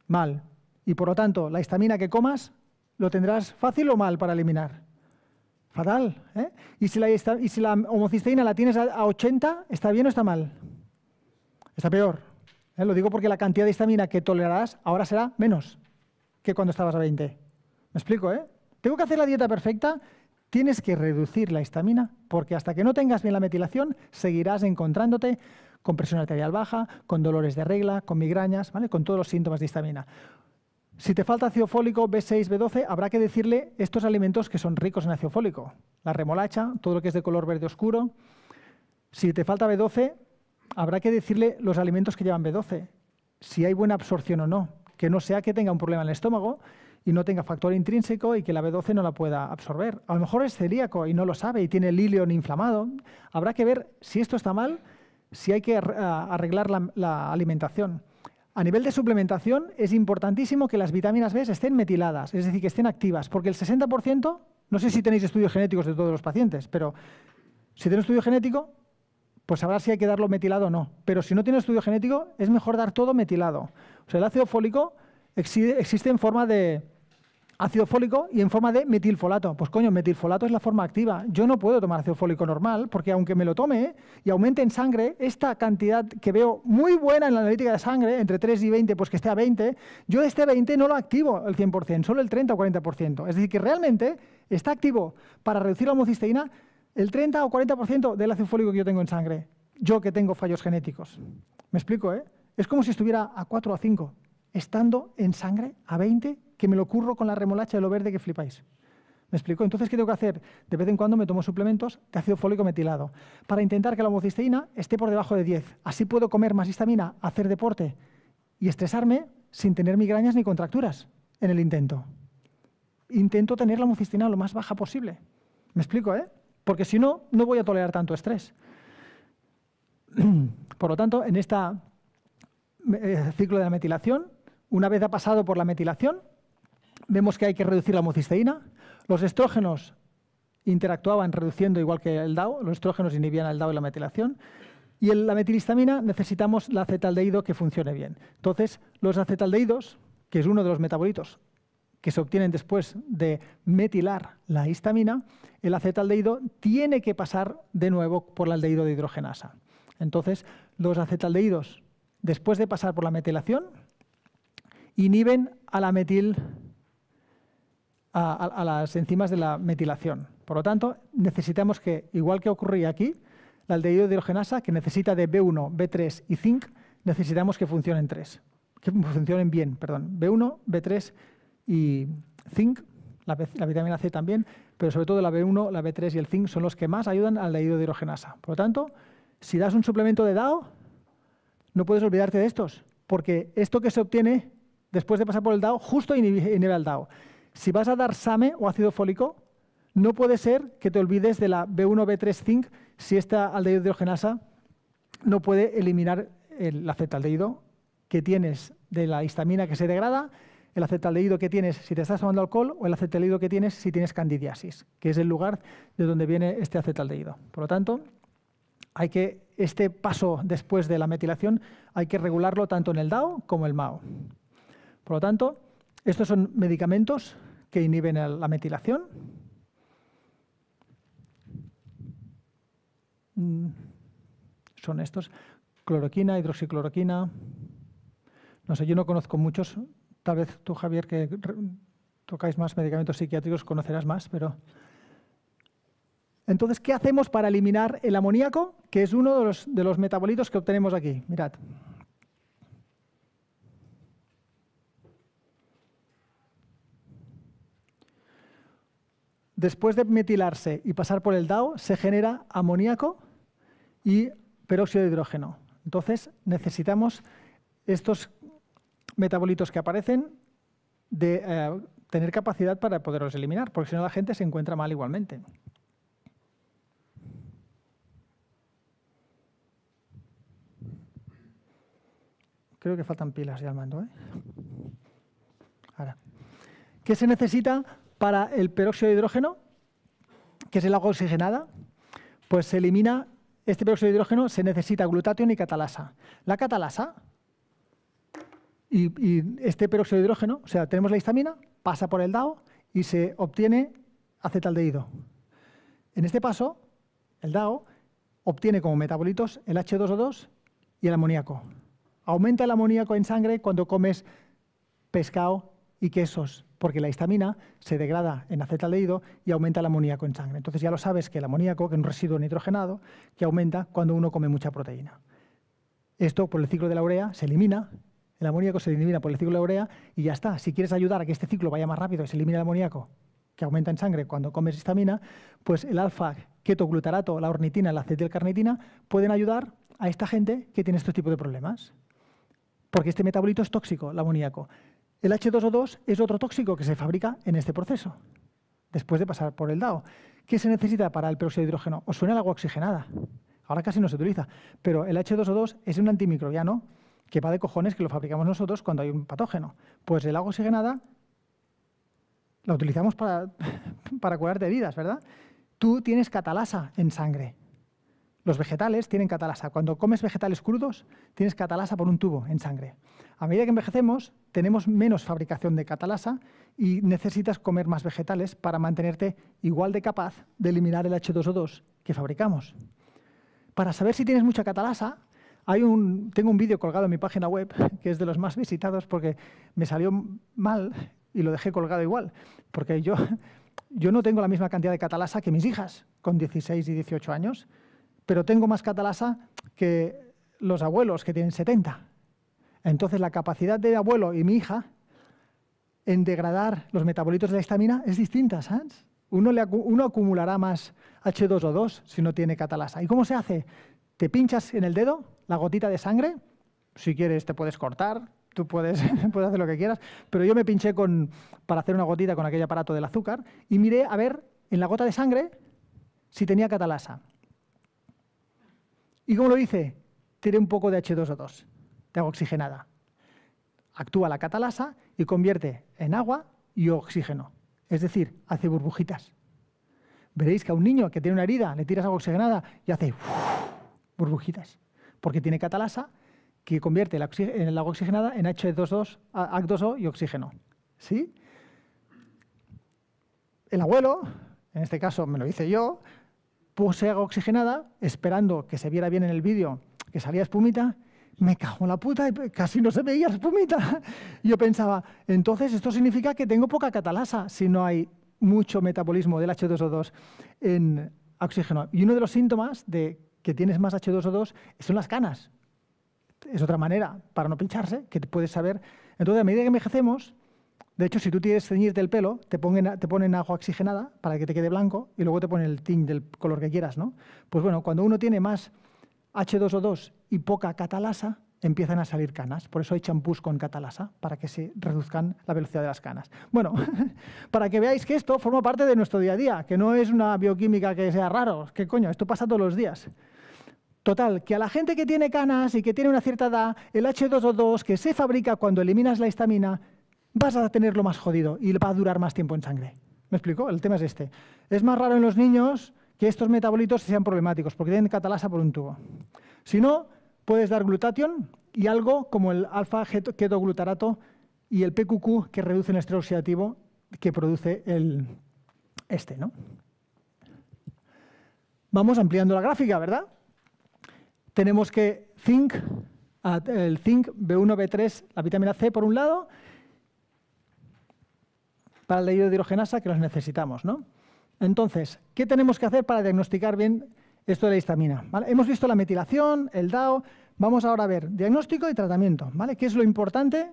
Mal. Y por lo tanto, la histamina que comas, ¿lo tendrás fácil o mal para eliminar? Fatal. ¿eh? ¿Y, si la, homocisteína la tienes a 80, ¿está bien o está mal? Está peor. ¿eh? Lo digo porque la cantidad de histamina que tolerarás ahora será menos que cuando estabas a 20. Me explico, ¿eh? ¿Tengo que hacer la dieta perfecta? Tienes que reducir la histamina porque hasta que no tengas bien la metilación seguirás encontrándote con presión arterial baja, con dolores de regla, con migrañas, con todos los síntomas de histamina. Si te falta ácido fólico, B6, B12, habrá que decirle estos alimentos que son ricos en ácido fólico. La remolacha, todo lo que es de color verde oscuro. Si te falta B12, habrá que decirle los alimentos que llevan B12, si hay buena absorción o no. Que no sea que tenga un problema en el estómago y no tenga factor intrínseco y que la B12 no la pueda absorber. A lo mejor es celíaco y no lo sabe y tiene el ilion inflamado. Habrá que ver si esto está mal, si hay que arreglar la, alimentación. A nivel de suplementación, es importantísimo que las vitaminas B estén metiladas, es decir, que estén activas, porque el 60%, no sé si tenéis estudios genéticos de todos los pacientes, pero si tiene estudio genético, pues sabrá si hay que darlo metilado o no. Pero si no tiene estudio genético, es mejor dar todo metilado. O sea, el ácido fólico existe en forma de ácido fólico y en forma de metilfolato. Pues coño, metilfolato es la forma activa. Yo no puedo tomar ácido fólico normal porque aunque me lo tome y aumente en sangre, esta cantidad que veo muy buena en la analítica de sangre, entre 3 y 20, pues que esté a 20, yo este 20 no lo activo el 100%, solo el 30 o 40%. Es decir, que realmente está activo para reducir la homocisteína el 30 o 40% del ácido fólico que yo tengo en sangre. Yo que tengo fallos genéticos. Me explico, ¿eh? Es como si estuviera a 4 o a 5 estando en sangre a 20 que me lo curro con la remolacha de lo verde que flipáis. ¿Me explico? Entonces, ¿qué tengo que hacer? De vez en cuando me tomo suplementos de ácido fólico metilado para intentar que la homocisteína esté por debajo de 10. Así puedo comer más histamina, hacer deporte y estresarme sin tener migrañas ni contracturas en el intento. Intento tener la homocisteína lo más baja posible. ¿Me explico? Eh? Porque si no, no voy a tolerar tanto estrés. Por lo tanto, en este ciclo de la metilación una vez ha pasado por la metilación, vemos que hay que reducir la homocisteína. Los estrógenos interactuaban reduciendo igual que el DAO, los estrógenos inhibían el DAO y la metilación. Y en la metilistamina necesitamos el acetaldehído que funcione bien. Entonces, los acetaldehídos, que es uno de los metabolitos que se obtienen después de metilar la histamina, el acetaldehído tiene que pasar de nuevo por la aldehído de hidrogenasa. Entonces, los acetaldehídos, después de pasar por la metilación, inhiben a la metil a, las enzimas de la metilación. Por lo tanto, necesitamos que, igual que ocurría aquí, la aldehído hidrogenasa, que necesita de B1, B3 y zinc, necesitamos que funcionen tres, que funcionen bien, perdón, B1, B3 y zinc, la, vitamina C también, pero sobre todo la B1, la B3 y el zinc son los que más ayudan al aldehído hidrogenasa. Por lo tanto, si das un suplemento de DAO, no puedes olvidarte de estos, porque esto que se obtiene después de pasar por el DAO, justo inhibe el DAO. Si vas a dar SAME o ácido fólico, no puede ser que te olvides de la B1-B3 zinc si esta aldehído hidrogenasa no puede eliminar el acetaldehído que tienes de la histamina que se degrada, el acetaldehído que tienes si te estás tomando alcohol o el acetaldehído que tienes si tienes candidiasis, que es el lugar de donde viene este acetaldehído. Por lo tanto, hay que este paso después de la metilación hay que regularlo tanto en el DAO como en el MAO. Por lo tanto, estos son medicamentos que inhiben la metilación. Mm, son estos, cloroquina, hidroxicloroquina. No sé, yo no conozco muchos. Tal vez tú, Javier, que tocáis más medicamentos psiquiátricos, conocerás más, pero... Entonces, ¿qué hacemos para eliminar el amoníaco? Que es uno de los metabolitos que obtenemos aquí. Mirad. después de metilarse y pasar por el DAO, se genera amoníaco y peróxido de hidrógeno. Entonces necesitamos estos metabolitos que aparecen de eh, tener capacidad para poderlos eliminar, porque si no la gente se encuentra mal igualmente. Creo que faltan pilas ya al mando. ¿eh? ¿Qué se necesita para el peróxido de hidrógeno, que es el agua oxigenada, pues se elimina este peróxido de hidrógeno, se necesita glutatión y catalasa. La catalasa y, y este peróxido de hidrógeno, o sea, tenemos la histamina, pasa por el DAO y se obtiene acetaldehído. En este paso, el DAO obtiene como metabolitos el H2O2 y el amoníaco. Aumenta el amoníaco en sangre cuando comes pescado y quesos porque la histamina se degrada en acetaldehído y aumenta el amoníaco en sangre. Entonces ya lo sabes que el amoníaco, que es un residuo nitrogenado, que aumenta cuando uno come mucha proteína. Esto por el ciclo de la urea se elimina, el amoníaco se elimina por el ciclo de la urea y ya está. Si quieres ayudar a que este ciclo vaya más rápido y se elimine el amoníaco, que aumenta en sangre cuando comes histamina, pues el alfa ketoglutarato, la ornitina, la acetilcarnitina pueden ayudar a esta gente que tiene estos tipos de problemas. Porque este metabolito es tóxico, el amoníaco. El H2O2 es otro tóxico que se fabrica en este proceso, después de pasar por el DAO. ¿Qué se necesita para el peróxido de hidrógeno? Os suena el agua oxigenada. Ahora casi no se utiliza, pero el H2O2 es un antimicrobiano que va de cojones que lo fabricamos nosotros cuando hay un patógeno. Pues el agua oxigenada la utilizamos para, para heridas, ¿verdad? Tú tienes catalasa en sangre. Los vegetales tienen catalasa. Cuando comes vegetales crudos, tienes catalasa por un tubo en sangre. A medida que envejecemos, tenemos menos fabricación de catalasa y necesitas comer más vegetales para mantenerte igual de capaz de eliminar el H2O2 que fabricamos. Para saber si tienes mucha catalasa, tengo un vídeo colgado en mi página web que es de los más visitados porque me salió mal y lo dejé colgado igual, porque yo, yo no tengo la misma cantidad de catalasa que mis hijas con 16 y 18 años, pero tengo más catalasa que los abuelos que tienen 70. Entonces, la capacidad de mi abuelo y mi hija en degradar los metabolitos de la histamina es distinta, ¿sabes? Uno, acumulará más H2O2 si no tiene catalasa. ¿Y cómo se hace? Te pinchas en el dedo la gotita de sangre, si quieres te puedes cortar, tú puedes, hacer lo que quieras, pero yo me pinché con, para hacer una gotita con aquel aparato del azúcar y miré a ver en la gota de sangre si tenía catalasa. ¿Y cómo lo hice? Tiré un poco de H2O2. Te hago oxigenada. Actúa la catalasa y convierte en agua y oxígeno, es decir, hace burbujitas. Veréis que a un niño que tiene una herida le tiras agua oxigenada y hace burbujitas, porque tiene catalasa que convierte el, agua oxigenada en h 2 o y oxígeno. ¿Sí? El abuelo, en este caso me lo hice yo, puse agua oxigenada esperando que se viera bien en el vídeo que salía espumita me cago en la puta, casi no se veía espumita. Yo pensaba, entonces esto significa que tengo poca catalasa si no hay mucho metabolismo del H2O2 en oxígeno. Y uno de los síntomas de que tienes más H2O2 son las canas. Es otra manera para no pincharse que puedes saber. Entonces, a medida que envejecemos, de hecho, si tú tienes ceñirte el pelo, te ponen, te ponen agua oxigenada para que te quede blanco y luego te ponen el tint del color que quieras, ¿no? Pues bueno, cuando uno tiene más H2O2 y poca catalasa, empiezan a salir canas. Por eso hay champús con catalasa, para que se reduzcan la velocidad de las canas. Bueno, para que veáis que esto forma parte de nuestro día a día, que no es una bioquímica que sea raro, que coño, esto pasa todos los días. Total, que a la gente que tiene canas y que tiene una cierta edad, el H2O2 que se fabrica cuando eliminas la histamina, vas a tenerlo más jodido y va a durar más tiempo en sangre. ¿Me explico? El tema es este. Es más raro en los niños que estos metabolitos sean problemáticos, porque tienen catalasa por un tubo. Si no, Puedes dar glutatión y algo como el alfa-ketoglutarato y el PQQ que reduce el estrés oxidativo que produce el, este. ¿no? Vamos ampliando la gráfica, ¿verdad? Tenemos que zinc, el zinc B1, B3, la vitamina C por un lado, para el de hidrogenasa que los necesitamos, ¿no? Entonces, ¿qué tenemos que hacer para diagnosticar bien esto de la histamina. Hemos visto la metilación, el DAO. Vamos ahora a ver diagnóstico y tratamiento, ¿vale? ¿Qué es lo importante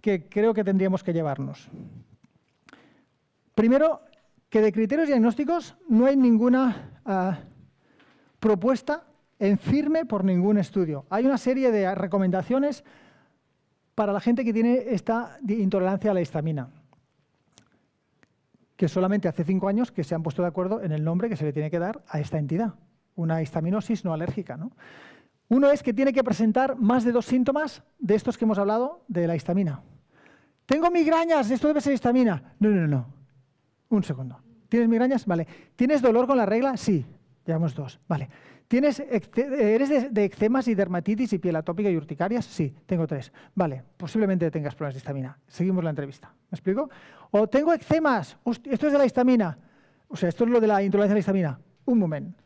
que creo que tendríamos que llevarnos? Primero, que de criterios diagnósticos no hay ninguna ah, propuesta en firme por ningún estudio. Hay una serie de recomendaciones para la gente que tiene esta intolerancia a la histamina, que solamente hace cinco años que se han puesto de acuerdo en el nombre que se le tiene que dar a esta entidad una histaminosis no alérgica. ¿no? Uno es que tiene que presentar más de dos síntomas de estos que hemos hablado de la histamina. Tengo migrañas, esto debe ser histamina. No, no, no. Un segundo. ¿Tienes migrañas? Vale. ¿Tienes dolor con la regla? Sí. Llevamos dos. Vale. ¿Tienes, ¿Eres de, eczemas y dermatitis y piel atópica y urticarias? Sí, tengo tres. Vale, posiblemente tengas problemas de histamina. Seguimos la entrevista. ¿Me explico? O tengo eczemas. Esto es de la histamina. O sea, esto es lo de la intolerancia a la histamina. Un momento.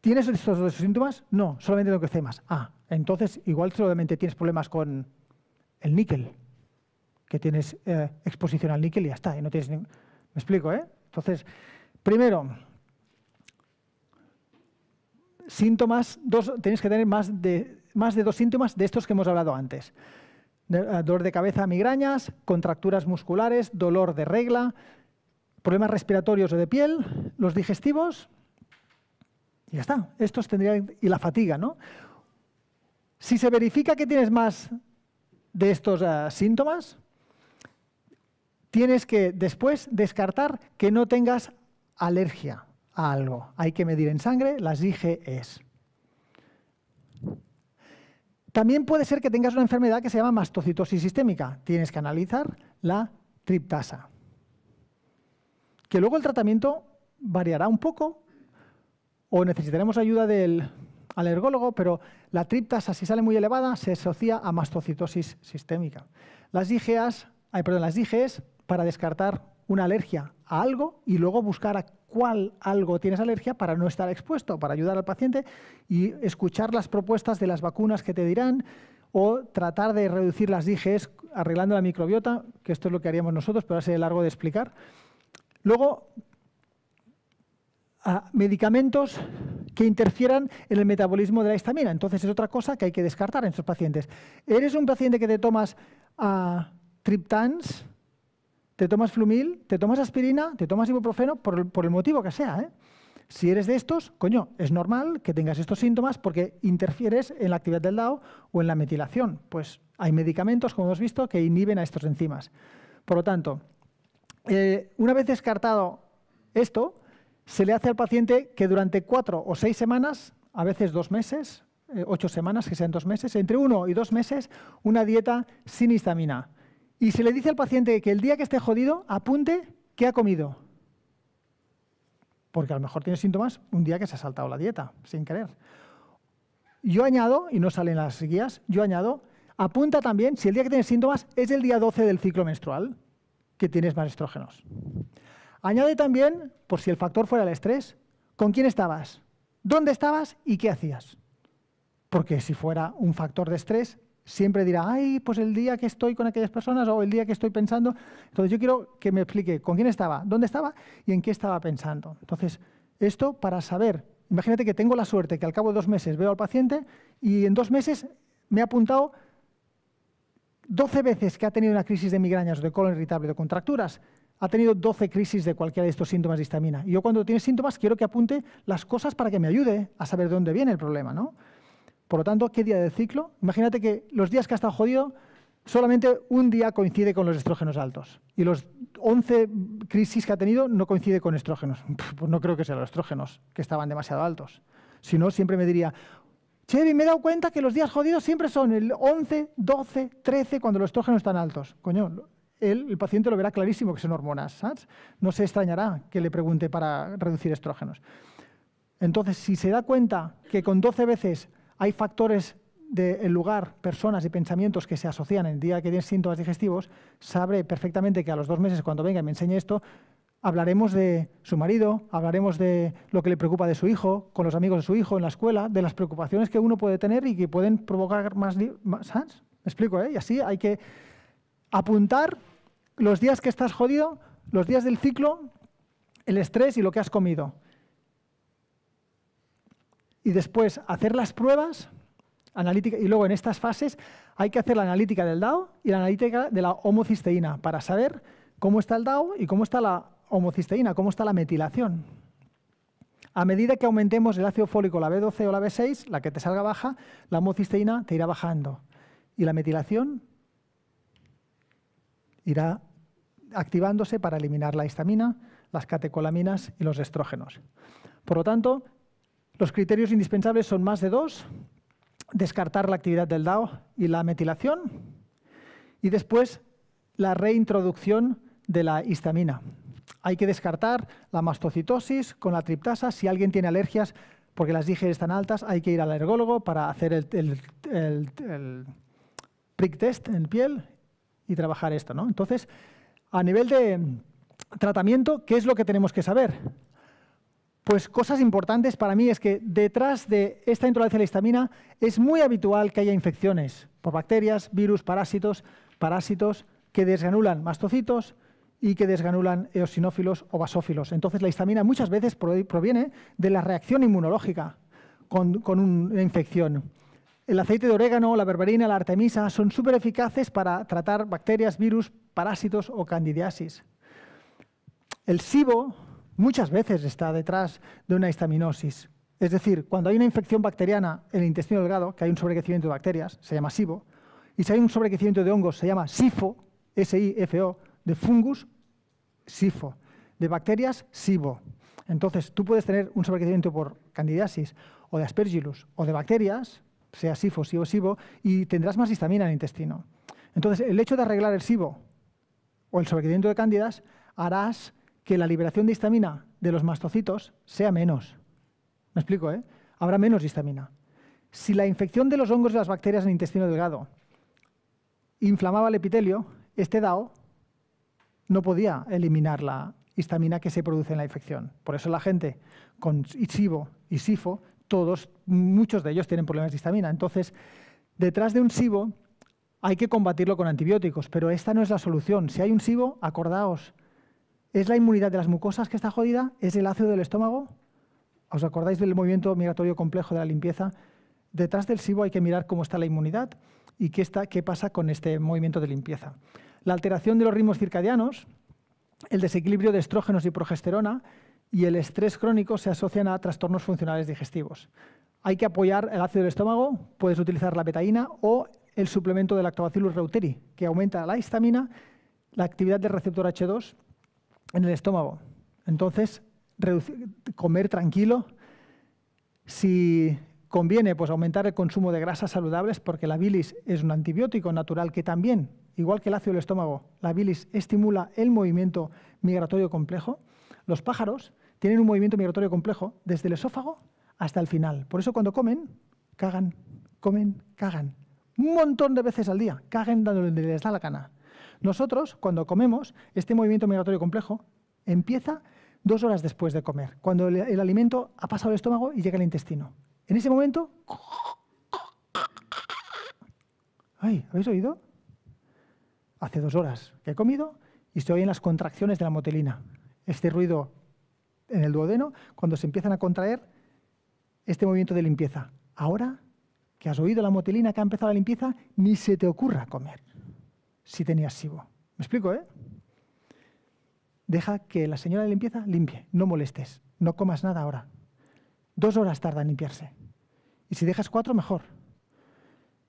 ¿Tienes estos dos síntomas? No, solamente que más. Ah, entonces igual solamente tienes problemas con el níquel, que tienes eh, exposición al níquel y ya está. Y no tienes ¿Me explico? Eh? Entonces, primero, síntomas, dos, tenéis que tener más de, más de dos síntomas de estos que hemos hablado antes. Eh, dolor de cabeza, migrañas, contracturas musculares, dolor de regla, problemas respiratorios o de piel, los digestivos, y ya está. Estos tendrían. Y la fatiga, ¿no? Si se verifica que tienes más de estos eh, síntomas, tienes que después descartar que no tengas alergia a algo. Hay que medir en sangre las IgEs. E También puede ser que tengas una enfermedad que se llama mastocitosis sistémica. Tienes que analizar la triptasa. Que luego el tratamiento variará un poco o necesitaremos ayuda del alergólogo, pero la triptasa, si sale muy elevada, se asocia a mastocitosis sistémica. Las IGAs, perdón, las IGEs para descartar una alergia a algo y luego buscar a cuál algo tienes alergia para no estar expuesto, para ayudar al paciente y escuchar las propuestas de las vacunas que te dirán o tratar de reducir las IGEs arreglando la microbiota, que esto es lo que haríamos nosotros, pero va a ser largo de explicar. Luego, medicamentos que interfieran en el metabolismo de la histamina. Entonces es otra cosa que hay que descartar en estos pacientes. ¿Eres un paciente que te tomas ah, triptans, te tomas flumil, te tomas aspirina, te tomas ibuprofeno, por el, motivo que sea? Eh? Si eres de estos, coño, es normal que tengas estos síntomas porque interfieres en la actividad del DAO o en la metilación. Pues hay medicamentos, como hemos visto, que inhiben a estos enzimas. Por lo tanto, eh, una vez descartado esto, se le hace al paciente que durante cuatro o seis semanas, a veces dos meses, eh, ocho semanas, que sean dos meses, entre uno y dos meses, una dieta sin histamina. Y se le dice al paciente que el día que esté jodido, apunte qué ha comido. Porque a lo mejor tiene síntomas un día que se ha saltado la dieta, sin querer. Yo añado, y no salen las guías, yo añado, apunta también si el día que tienes síntomas es el día 12 del ciclo menstrual, que tienes más estrógenos. Añade también, por si el factor fuera el estrés, con quién estabas, dónde estabas y qué hacías. Porque si fuera un factor de estrés, siempre dirá, ay, pues el día que estoy con aquellas personas o el día que estoy pensando. Entonces yo quiero que me explique con quién estaba, dónde estaba y en qué estaba pensando. Entonces, esto para saber, imagínate que tengo la suerte que al cabo de dos meses veo al paciente y en dos meses me ha apuntado 12 veces que ha tenido una crisis de migrañas o de colon irritable o de contracturas ha tenido 12 crisis de cualquiera de estos síntomas de histamina. Y yo cuando tiene síntomas quiero que apunte las cosas para que me ayude a saber de dónde viene el problema. ¿no? Por lo tanto, ¿qué día del ciclo? Imagínate que los días que ha estado jodido, solamente un día coincide con los estrógenos altos. Y los 11 crisis que ha tenido no coincide con estrógenos. Pues no creo que sean los estrógenos, que estaban demasiado altos. Si no, siempre me diría, Chevy, me he dado cuenta que los días jodidos siempre son el 11, 12, 13, cuando los estrógenos están altos. Coño, el paciente lo verá clarísimo que son hormonas, ¿sabes? No se extrañará que le pregunte para reducir estrógenos. Entonces, si se da cuenta que con 12 veces hay factores del lugar, personas y pensamientos que se asocian en el día que tienen síntomas digestivos, sabe perfectamente que a los dos meses, cuando venga y me enseñe esto, hablaremos de su marido, hablaremos de lo que le preocupa de su hijo, con los amigos de su hijo, en la escuela, de las preocupaciones que uno puede tener y que pueden provocar más... más ¿Me explico? Eh? Y así hay que apuntar los días que estás jodido, los días del ciclo, el estrés y lo que has comido. Y después hacer las pruebas, analítica, y luego en estas fases hay que hacer la analítica del DAO y la analítica de la homocisteína para saber cómo está el DAO y cómo está la homocisteína, cómo está la metilación. A medida que aumentemos el ácido fólico, la B12 o la B6, la que te salga baja, la homocisteína te irá bajando y la metilación irá activándose para eliminar la histamina, las catecolaminas y los estrógenos. Por lo tanto, los criterios indispensables son más de dos, descartar la actividad del DAO y la metilación, y después la reintroducción de la histamina. Hay que descartar la mastocitosis con la triptasa. Si alguien tiene alergias porque las dije están altas, hay que ir al alergólogo para hacer el prick test en piel y trabajar esto. ¿no? Entonces, a nivel de mm, tratamiento, ¿qué es lo que tenemos que saber? Pues cosas importantes para mí es que detrás de esta intolerancia a la histamina es muy habitual que haya infecciones por bacterias, virus, parásitos, parásitos que desgranulan mastocitos y que desgranulan eosinófilos o basófilos. Entonces la histamina muchas veces proviene de la reacción inmunológica con, con una infección. El aceite de orégano, la berberina, la artemisa son súper eficaces para tratar bacterias, virus, parásitos o candidiasis. El SIBO muchas veces está detrás de una histaminosis. Es decir, cuando hay una infección bacteriana en el intestino delgado, que hay un sobrecrecimiento de bacterias, se llama SIBO, y si hay un sobrecrecimiento de hongos, se llama SIFO, S-I-F-O, de fungus, SIFO, de bacterias, SIBO. Entonces, tú puedes tener un sobrecrecimiento por candidiasis o de aspergillus o de bacterias sea SIFO, SIBO, SIBO, y tendrás más histamina en el intestino. Entonces, el hecho de arreglar el SIBO o el sobrecrecimiento de cándidas harás que la liberación de histamina de los mastocitos sea menos. Me explico, ¿eh? Habrá menos histamina. Si la infección de los hongos y las bacterias en el intestino delgado inflamaba el epitelio, este DAO no podía eliminar la histamina que se produce en la infección. Por eso la gente con SIBO y SIFO todos, muchos de ellos tienen problemas de histamina. Entonces, detrás de un SIBO hay que combatirlo con antibióticos, pero esta no es la solución. Si hay un SIBO, acordaos, ¿es la inmunidad de las mucosas que está jodida? ¿Es el ácido del estómago? ¿Os acordáis del movimiento migratorio complejo de la limpieza? Detrás del SIBO hay que mirar cómo está la inmunidad y qué, qué pasa con este movimiento de limpieza. La alteración de los ritmos circadianos, el desequilibrio de estrógenos y progesterona, y el estrés crónico se asocian a trastornos funcionales digestivos. Hay que apoyar el ácido del estómago, puedes utilizar la betaína o el suplemento del lactobacillus reuteri, que aumenta la histamina, la actividad del receptor H2 en el estómago. Entonces, comer tranquilo. Si conviene, pues aumentar el consumo de grasas saludables, porque la bilis es un antibiótico natural que también, igual que el ácido del estómago, la bilis estimula el movimiento migratorio complejo. Los pájaros tienen un movimiento migratorio complejo desde el esófago hasta el final. Por eso cuando comen, cagan, comen, cagan. Un montón de veces al día, cagan donde les da la gana. Nosotros, cuando comemos, este movimiento migratorio complejo empieza dos horas después de comer, cuando el, alimento ha pasado el estómago y llega al intestino. En ese momento... ¡Ay! ¿Habéis oído? Hace dos horas que he comido y estoy en las contracciones de la motelina este ruido en el duodeno, cuando se empiezan a contraer este movimiento de limpieza. Ahora que has oído la motelina, que ha empezado la limpieza, ni se te ocurra comer si tenías SIBO. ¿Me explico, eh? Deja que la señora de limpieza limpie, no molestes, no comas nada ahora. Dos horas tarda en limpiarse. Y si dejas cuatro, mejor.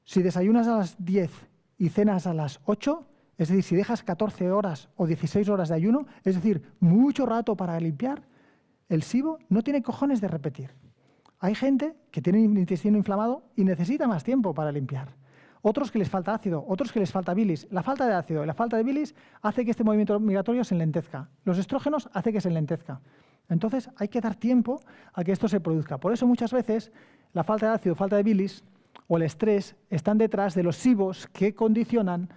Si desayunas a las diez y cenas a las ocho es decir, si dejas 14 horas o 16 horas de ayuno, es decir, mucho rato para limpiar, el SIBO no tiene cojones de repetir. Hay gente que tiene el intestino inflamado y necesita más tiempo para limpiar. Otros que les falta ácido, otros que les falta bilis. La falta de ácido y la falta de bilis hace que este movimiento migratorio se enlentezca. Los estrógenos hace que se enlentezca. Entonces hay que dar tiempo a que esto se produzca. Por eso muchas veces la falta de ácido, falta de bilis o el estrés están detrás de los SIBOs que condicionan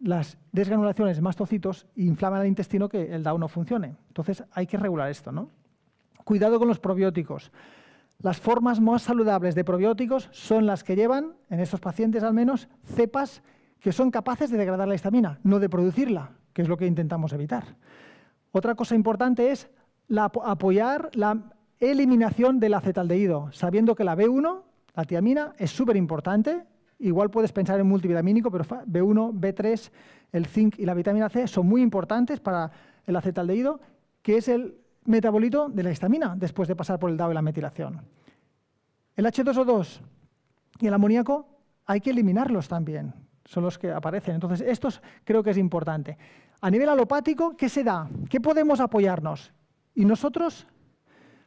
las desgranulaciones más mastocitos inflaman el intestino que el DAO no funcione. Entonces hay que regular esto. ¿no? Cuidado con los probióticos. Las formas más saludables de probióticos son las que llevan, en estos pacientes al menos, cepas que son capaces de degradar la histamina, no de producirla, que es lo que intentamos evitar. Otra cosa importante es apoyar la eliminación del acetaldehído, sabiendo que la B1, la tiamina, es súper importante Igual puedes pensar en multivitamínico, pero B1, B3, el zinc y la vitamina C son muy importantes para el acetaldehído, que es el metabolito de la histamina después de pasar por el DAO y la metilación. El H2O2 y el amoníaco hay que eliminarlos también, son los que aparecen. Entonces, estos creo que es importante. A nivel alopático, ¿qué se da? ¿Qué podemos apoyarnos? Y nosotros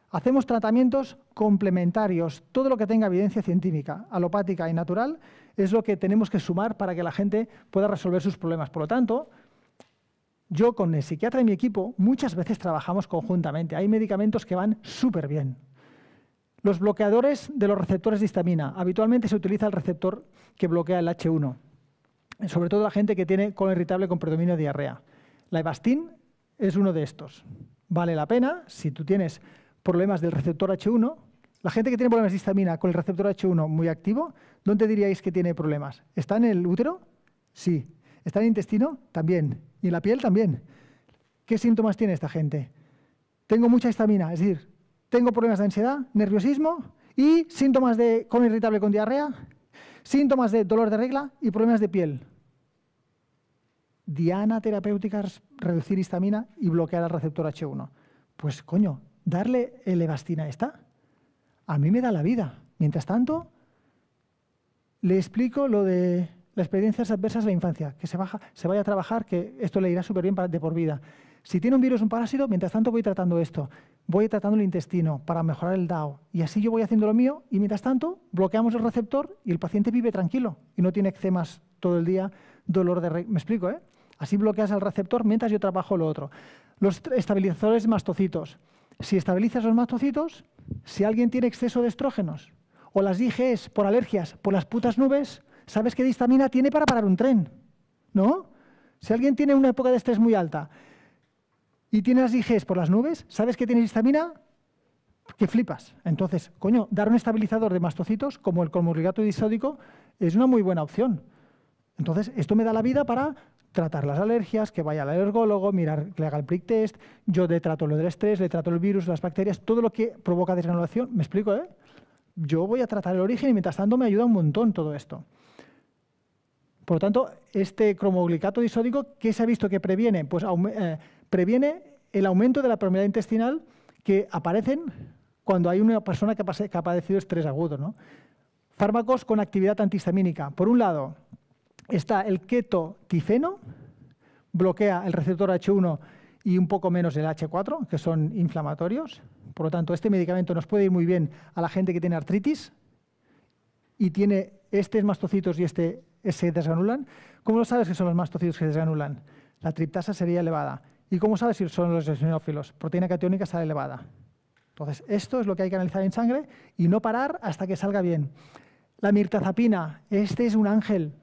hacemos tratamientos complementarios, todo lo que tenga evidencia científica, alopática y natural, es lo que tenemos que sumar para que la gente pueda resolver sus problemas. Por lo tanto, yo con el psiquiatra y mi equipo muchas veces trabajamos conjuntamente. Hay medicamentos que van súper bien. Los bloqueadores de los receptores de histamina. Habitualmente se utiliza el receptor que bloquea el H1, sobre todo la gente que tiene colon irritable con predominio de diarrea. La evastin es uno de estos. Vale la pena si tú tienes problemas del receptor H1 la gente que tiene problemas de histamina con el receptor H1 muy activo, ¿dónde diríais que tiene problemas? ¿Está en el útero? Sí. ¿Está en el intestino? También. ¿Y en la piel? También. ¿Qué síntomas tiene esta gente? Tengo mucha histamina, es decir, tengo problemas de ansiedad, nerviosismo y síntomas de colon irritable con diarrea, síntomas de dolor de regla y problemas de piel. Diana terapéutica reducir histamina y bloquear al receptor H1. Pues coño, darle elevastina evastina esta a mí me da la vida. Mientras tanto, le explico lo de las experiencias adversas de la infancia, que se, vaya a trabajar, que esto le irá súper bien de por vida. Si tiene un virus, un parásito, mientras tanto voy tratando esto, voy tratando el intestino para mejorar el DAO, y así yo voy haciendo lo mío, y mientras tanto bloqueamos el receptor y el paciente vive tranquilo y no tiene eczemas todo el día, dolor de... Re... Me explico, ¿eh? Así bloqueas el receptor mientras yo trabajo lo otro. Los estabilizadores mastocitos. Si estabilizas los mastocitos, si alguien tiene exceso de estrógenos o las IGs por alergias, por las putas nubes, ¿sabes qué distamina tiene para parar un tren? ¿No? Si alguien tiene una época de estrés muy alta y tiene las IGs por las nubes, ¿sabes qué tiene histamina? Que flipas. Entonces, coño, dar un estabilizador de mastocitos como el y disódico es una muy buena opción. Entonces, esto me da la vida para tratar las alergias, que vaya al alergólogo, mirar que le haga el prick test, yo le trato lo del estrés, le trato el virus, las bacterias, todo lo que provoca desgranulación, me explico, ¿eh? Yo voy a tratar el origen y mientras tanto me ayuda un montón todo esto. Por lo tanto, este cromoglicato disódico, ¿qué se ha visto que previene? Pues eh, previene el aumento de la permeabilidad intestinal que aparecen cuando hay una persona que ha, padecido estrés agudo. Fármacos con actividad antihistamínica. Por un lado, está el keto bloquea el receptor H1 y un poco menos el H4, que son inflamatorios. Por lo tanto, este medicamento nos puede ir muy bien a la gente que tiene artritis y tiene estos mastocitos y este se desgranulan. ¿Cómo lo sabes que son los mastocitos que se desgranulan? La triptasa sería elevada. ¿Y cómo sabes si son los eosinófilos? Proteína cationica está elevada. Entonces, esto es lo que hay que analizar en sangre y no parar hasta que salga bien. La mirtazapina, este es un ángel.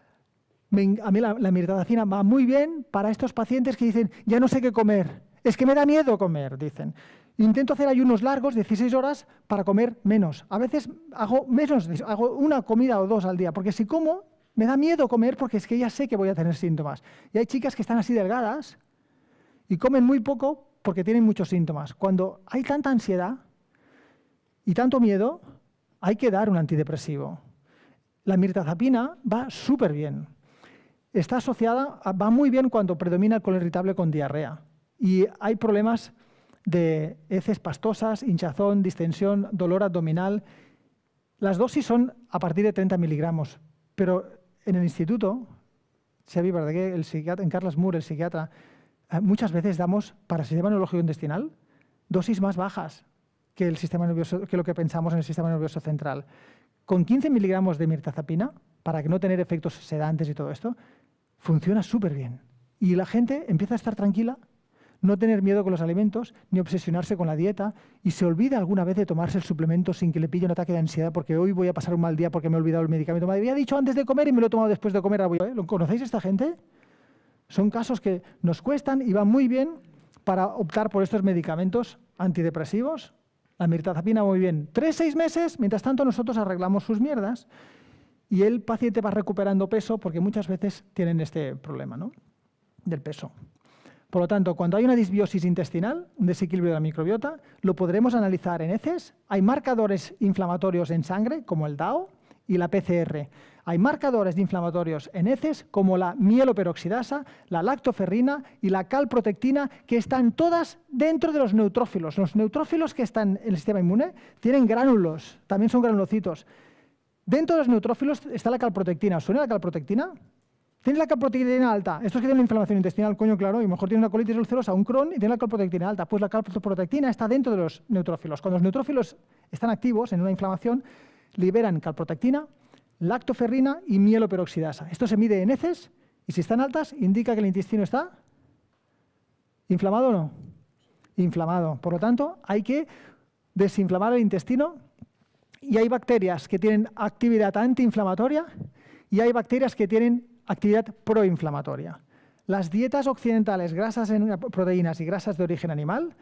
a mí la, la mirtazapina va muy bien para estos pacientes que dicen, ya no sé qué comer, es que me da miedo comer, dicen. Intento hacer ayunos largos, 16 horas, para comer menos. A veces hago menos, hago una comida o dos al día, porque si como, me da miedo comer porque es que ya sé que voy a tener síntomas. Y hay chicas que están así delgadas y comen muy poco porque tienen muchos síntomas. Cuando hay tanta ansiedad y tanto miedo, hay que dar un antidepresivo. La mirtazapina va súper bien. Está asociada, va muy bien cuando predomina el irritable con diarrea. Y hay problemas de heces pastosas, hinchazón, distensión, dolor abdominal. Las dosis son a partir de 30 miligramos, pero en el instituto, el psiquiatra, en Carlos Moore, el psiquiatra, eh, muchas veces damos para sistema neurológico intestinal dosis más bajas, que, lo que pensamos en el sistema nervioso central. Con 15 miligramos de mirtazapina, para no tener efectos sedantes y todo esto, funciona súper bien. Y la gente empieza a estar tranquila, no tener miedo con los alimentos, ni obsesionarse con la dieta, y se olvida alguna vez de tomarse el suplemento sin que le pille un ataque de ansiedad porque hoy voy a pasar un mal día porque me he olvidado el medicamento. Me había dicho antes de comer y me lo he tomado después de comer. Ah, ¿eh? ¿Lo conocéis esta gente? Son casos que nos cuestan y van muy bien para optar por estos medicamentos antidepresivos la mirtazapina muy bien. Tres, seis meses, mientras tanto nosotros arreglamos sus mierdas y el paciente va recuperando peso porque muchas veces tienen este problema ¿no? del peso. Por lo tanto, cuando hay una disbiosis intestinal, un desequilibrio de la microbiota, lo podremos analizar en heces. Hay marcadores inflamatorios en sangre, como el DAO y la PCR. Hay marcadores de inflamatorios en heces como la mieloperoxidasa, la lactoferrina y la calprotectina que están todas dentro de los neutrófilos. Los neutrófilos que están en el sistema inmune tienen gránulos, también son granulocitos. Dentro de los neutrófilos está la calprotectina. suena la calprotectina? Tienes la calprotectina alta. Estos que tienen la inflamación intestinal, coño, claro, y mejor tienen una colitis ulcerosa, un Crohn y tiene la calprotectina alta. Pues la calprotectina está dentro de los neutrófilos. Cuando los neutrófilos están activos en una inflamación, liberan calprotectina lactoferrina y peroxidasa. Esto se mide en heces y si están altas indica que el intestino está inflamado o no. Inflamado. Por lo tanto, hay que desinflamar el intestino y hay bacterias que tienen actividad antiinflamatoria y hay bacterias que tienen actividad proinflamatoria. Las dietas occidentales, grasas en proteínas y grasas de origen animal,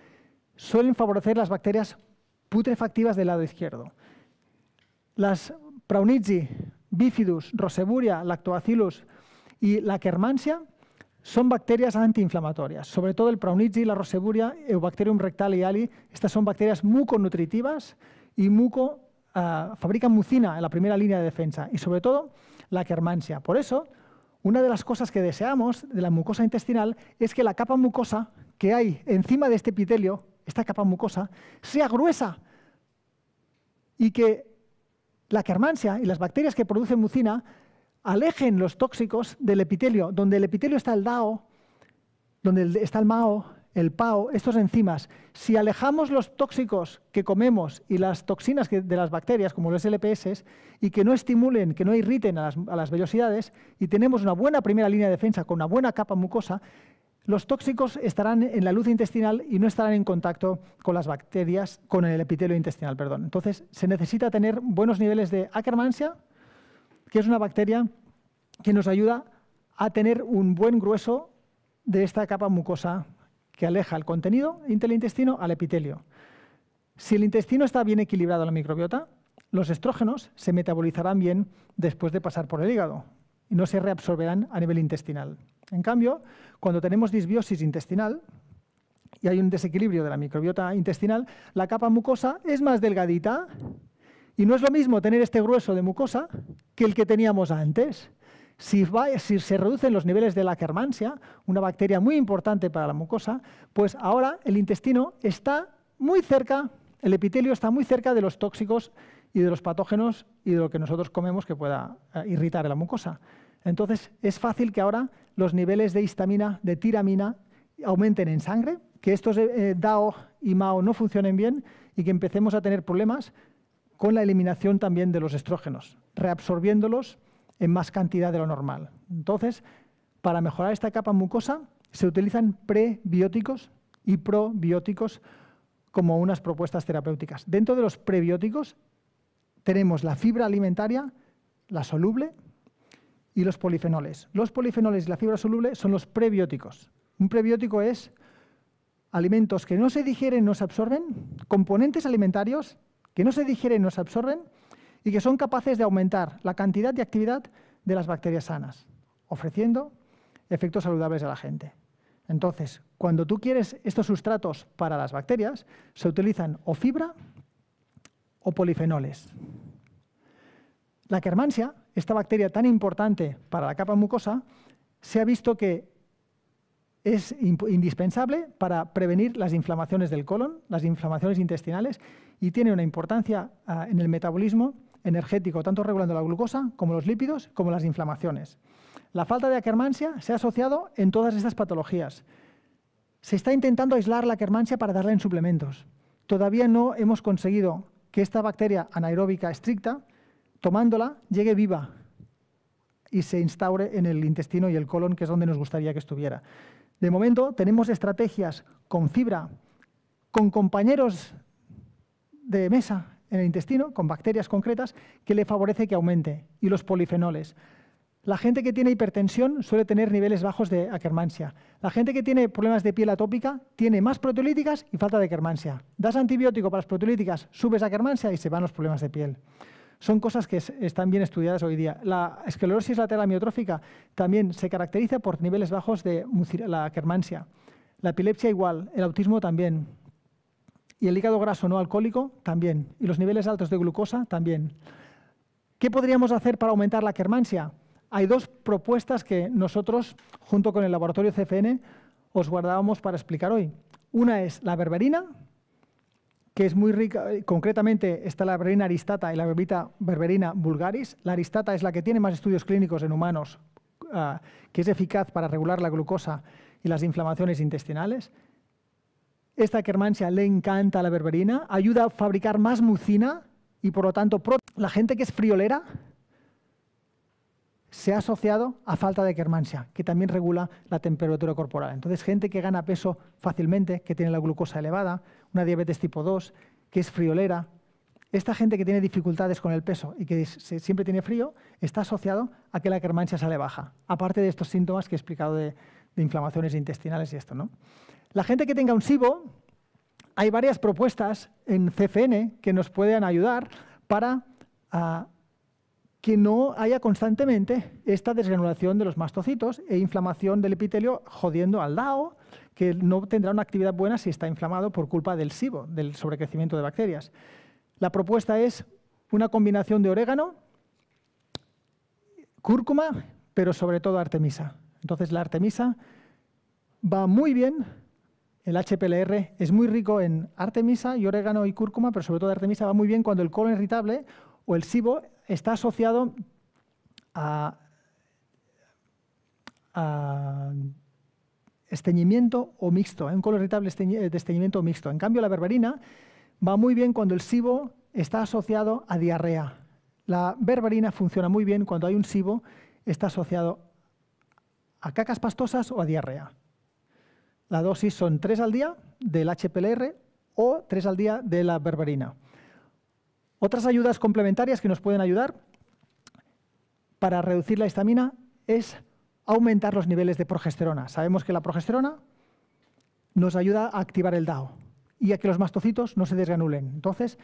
suelen favorecer las bacterias putrefactivas del lado izquierdo. Las Praunitzi, Bifidus, Roseburia, lactoacilus y la Kermansia son bacterias antiinflamatorias, sobre todo el y la Roseburia, Eubacterium ali, Estas son bacterias muconutritivas y muco, ah, fabrican mucina en la primera línea de defensa y sobre todo la Kermansia. Por eso, una de las cosas que deseamos de la mucosa intestinal es que la capa mucosa que hay encima de este epitelio, esta capa mucosa, sea gruesa y que la carmancia y las bacterias que producen mucina alejen los tóxicos del epitelio. Donde el epitelio está el DAO, donde está el MAO, el PAO, estos enzimas, si alejamos los tóxicos que comemos y las toxinas de las bacterias, como los LPS, y que no estimulen, que no irriten a las, a las, vellosidades, y tenemos una buena primera línea de defensa con una buena capa mucosa, los tóxicos estarán en la luz intestinal y no estarán en contacto con las bacterias, con el epitelio intestinal, perdón. Entonces, se necesita tener buenos niveles de Akkermansia, que es una bacteria que nos ayuda a tener un buen grueso de esta capa mucosa que aleja el contenido del intestino al epitelio. Si el intestino está bien equilibrado la microbiota, los estrógenos se metabolizarán bien después de pasar por el hígado y no se reabsorberán a nivel intestinal. En cambio, cuando tenemos disbiosis intestinal y hay un desequilibrio de la microbiota intestinal, la capa mucosa es más delgadita y no es lo mismo tener este grueso de mucosa que el que teníamos antes. Si, se reducen los niveles de la Kermansia, una bacteria muy importante para la mucosa, pues ahora el intestino está muy cerca, el epitelio está muy cerca de los tóxicos y de los patógenos y de lo que nosotros comemos que pueda eh, irritar la mucosa. Entonces, es fácil que ahora los niveles de histamina, de tiramina, aumenten en sangre, que estos eh, eh, DAO y MAO no funcionen bien y que empecemos a tener problemas con la eliminación también de los estrógenos, reabsorbiéndolos en más cantidad de lo normal. Entonces, para mejorar esta capa mucosa, se utilizan prebióticos y probióticos como unas propuestas terapéuticas. Dentro de los prebióticos tenemos la fibra alimentaria, la soluble, y los polifenoles. Los polifenoles y la fibra soluble son los prebióticos. Un prebiótico es alimentos que no se digieren, no se absorben, componentes alimentarios que no se digieren, no se absorben y que son capaces de aumentar la cantidad de actividad de las bacterias sanas, ofreciendo efectos saludables a la gente. Entonces, cuando tú quieres estos sustratos para las bacterias, se utilizan o fibra o polifenoles. La quermansia esta bacteria tan importante para la capa mucosa, se ha visto que es indispensable para prevenir las inflamaciones del colon, las inflamaciones intestinales, y tiene una importancia ah, en el metabolismo energético, tanto regulando la glucosa como los lípidos, como las inflamaciones. La falta de akermansia se ha asociado en todas estas patologías. Se está intentando aislar la akermansia para darla en suplementos. Todavía no hemos conseguido que esta bacteria anaeróbica estricta tomándola llegue viva y se instaure en el intestino y el colon, que es donde nos gustaría que estuviera. De momento tenemos estrategias con fibra, con compañeros de mesa en el intestino, con bacterias concretas, que le favorece que aumente, y los polifenoles. La gente que tiene hipertensión suele tener niveles bajos de akermansia. La gente que tiene problemas de piel atópica tiene más proteolíticas y falta de akermansia. Das antibiótico para las proteolíticas, subes akermansia y se van los problemas de piel. Son cosas que están bien estudiadas hoy día. La esclerosis lateral amiotrófica también se caracteriza por niveles bajos de la quermansia. La epilepsia igual, el autismo también. Y el hígado graso no alcohólico también. Y los niveles altos de glucosa también. ¿Qué podríamos hacer para aumentar la quermansia? Hay dos propuestas que nosotros, junto con el laboratorio CFN, os guardábamos para explicar hoy. Una es la berberina, que es muy rica, concretamente está la berberina aristata y la berberina vulgaris. La aristata es la que tiene más estudios clínicos en humanos, ah, que es eficaz para regular la glucosa y las inflamaciones intestinales. Esta Kermansia le encanta la berberina, ayuda a fabricar más mucina y por lo tanto la gente que es friolera se ha asociado a falta de quermansia, que también regula la temperatura corporal. Entonces, gente que gana peso fácilmente, que tiene la glucosa elevada, una diabetes tipo 2, que es friolera, esta gente que tiene dificultades con el peso y que siempre tiene frío, está asociado a que la quermansia sale baja, aparte de estos síntomas que he explicado de, inflamaciones intestinales y esto. ¿no? La gente que tenga un SIBO, hay varias propuestas en CFN que nos pueden ayudar para ah, que no haya constantemente esta desgranulación de los mastocitos e inflamación del epitelio jodiendo al DAO, que no tendrá una actividad buena si está inflamado por culpa del SIBO, del sobrecrecimiento de bacterias. La propuesta es una combinación de orégano, cúrcuma, pero sobre todo artemisa. Entonces la artemisa va muy bien, el HPLR es muy rico en artemisa y orégano y cúrcuma, pero sobre todo artemisa va muy bien cuando el colon irritable o el SIBO está asociado a, esteñimiento o mixto, un color irritable eh, de esteñimiento o mixto. En cambio, la berberina va muy bien cuando el SIBO está asociado a diarrea. La berberina funciona muy bien cuando hay un SIBO, está asociado a cacas pastosas o a diarrea. La dosis son 3 al día del HPLR o 3 al día de la berberina. Otras ayudas complementarias que nos pueden ayudar para reducir la histamina es aumentar los niveles de progesterona. Sabemos que la progesterona nos ayuda a activar el DAO y a que los mastocitos no se desgranulen. Entonces,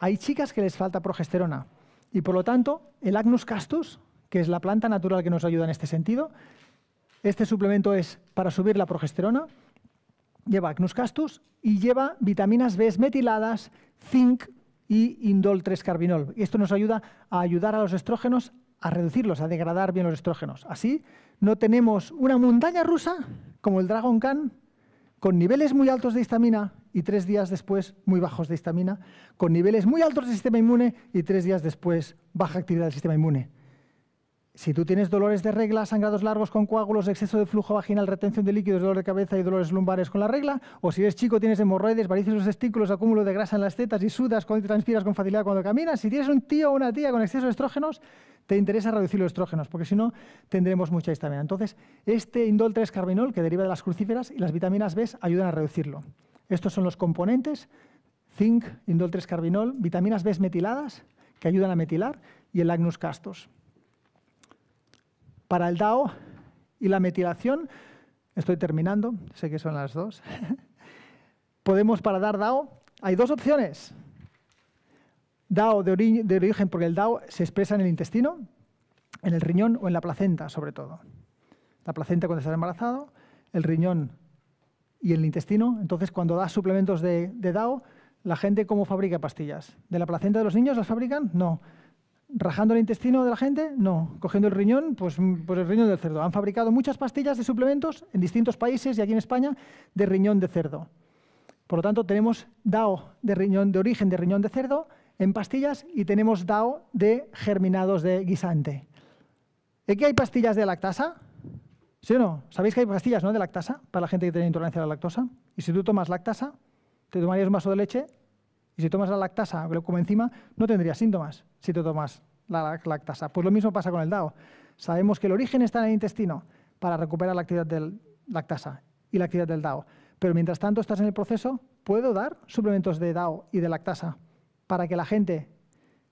hay chicas que les falta progesterona y por lo tanto el Agnus castus, que es la planta natural que nos ayuda en este sentido, este suplemento es para subir la progesterona, lleva Agnus castus y lleva vitaminas B metiladas, zinc, y indol 3 carbinol. Esto nos ayuda a ayudar a los estrógenos a reducirlos, a degradar bien los estrógenos. Así no tenemos una montaña rusa como el Dragon can con niveles muy altos de histamina y tres días después muy bajos de histamina, con niveles muy altos del sistema inmune y tres días después baja actividad del sistema inmune. Si tú tienes dolores de regla, sangrados largos con coágulos, exceso de flujo vaginal, retención de líquidos, dolor de cabeza y dolores lumbares con la regla, o si eres chico, tienes hemorroides, varices los testículos, acúmulo de grasa en las tetas y sudas, cuando transpiras con facilidad cuando caminas, si tienes un tío o una tía con exceso de estrógenos, te interesa reducir los estrógenos, porque si no, tendremos mucha histamina. Entonces, este indol 3-carbinol, que deriva de las crucíferas, y las vitaminas B ayudan a reducirlo. Estos son los componentes, zinc, indol 3-carbinol, vitaminas B metiladas, que ayudan a metilar, y el agnus castos para el DAO y la metilación, estoy terminando, sé que son las dos, podemos para dar DAO, hay dos opciones. DAO de, origen, porque el DAO se expresa en el intestino, en el riñón o en la placenta, sobre todo. La placenta cuando estás embarazado, el riñón y el intestino. Entonces, cuando das suplementos de, de DAO, la gente cómo fabrica pastillas. ¿De la placenta de los niños las fabrican? No. ¿Rajando el intestino de la gente? No. ¿Cogiendo el riñón? Pues, mm, pues, el riñón del cerdo. Han fabricado muchas pastillas de suplementos en distintos países y aquí en España de riñón de cerdo. Por lo tanto, tenemos DAO de, riñón, de origen de riñón de cerdo en pastillas y tenemos DAO de germinados de guisante. que hay pastillas de lactasa? ¿Sí o no? ¿Sabéis que hay pastillas ¿no? de lactasa para la gente que tiene intolerancia a la lactosa? Y si tú tomas lactasa, te tomarías un de leche si tomas la lactasa como encima, no tendrías síntomas si te tomas la lactasa. Pues lo mismo pasa con el DAO. Sabemos que el origen está en el intestino para recuperar la actividad la lactasa y la actividad del DAO. Pero mientras tanto estás en el proceso, puedo dar suplementos de DAO y de lactasa para que la gente,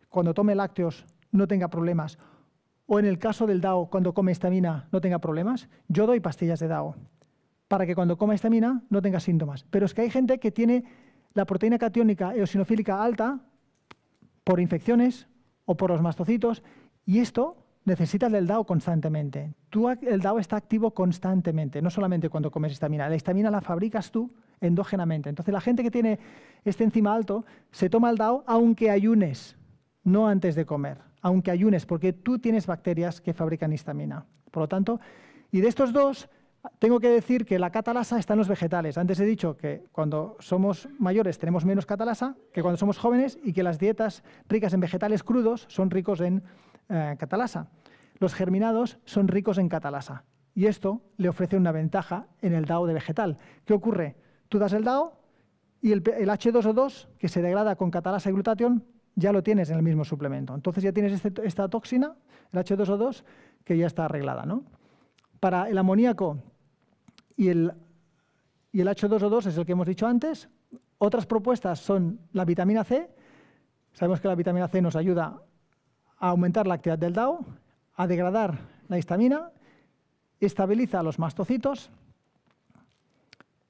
cuando tome lácteos, no tenga problemas. O en el caso del DAO, cuando come estamina no tenga problemas. Yo doy pastillas de DAO para que cuando coma estamina no tenga síntomas. Pero es que hay gente que tiene la proteína catiónica eosinofílica alta por infecciones o por los mastocitos y esto necesitas del DAO constantemente. el DAO está activo constantemente, no solamente cuando comes histamina. La histamina la fabricas tú endógenamente. Entonces, la gente que tiene este enzima alto se toma el DAO aunque ayunes, no antes de comer, aunque ayunes, porque tú tienes bacterias que fabrican histamina. Por lo tanto, y de estos dos, tengo que decir que la catalasa está en los vegetales. Antes he dicho que cuando somos mayores tenemos menos catalasa que cuando somos jóvenes y que las dietas ricas en vegetales crudos son ricos en eh, catalasa. Los germinados son ricos en catalasa y esto le ofrece una ventaja en el DAO de vegetal. ¿Qué ocurre? Tú das el DAO y el, H2O2, que se degrada con catalasa y glutatión, ya lo tienes en el mismo suplemento. Entonces ya tienes este, esta toxina, el H2O2, que ya está arreglada. ¿no? Para el amoníaco y el, H2O2 es el que hemos dicho antes. Otras propuestas son la vitamina C. Sabemos que la vitamina C nos ayuda a aumentar la actividad del DAO, a degradar la histamina, estabiliza los mastocitos.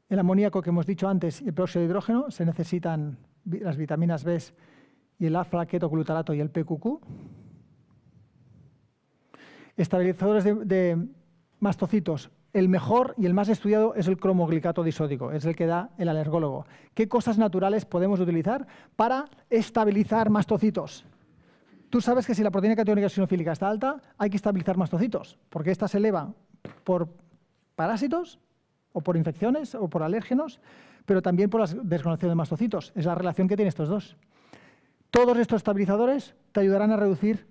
El amoníaco que hemos dicho antes y el peróxido de hidrógeno se necesitan las vitaminas B y el alfa glutarato y el PQQ. Estabilizadores de, Mastocitos. El mejor y el más estudiado es el cromoglicato disódico, es el que da el alergólogo. ¿Qué cosas naturales podemos utilizar para estabilizar mastocitos? Tú sabes que si la proteína cateónica sinofílica está alta, hay que estabilizar mastocitos, porque esta se eleva por parásitos o por infecciones o por alérgenos, pero también por la desconexión de mastocitos. Es la relación que tienen estos dos. Todos estos estabilizadores te ayudarán a reducir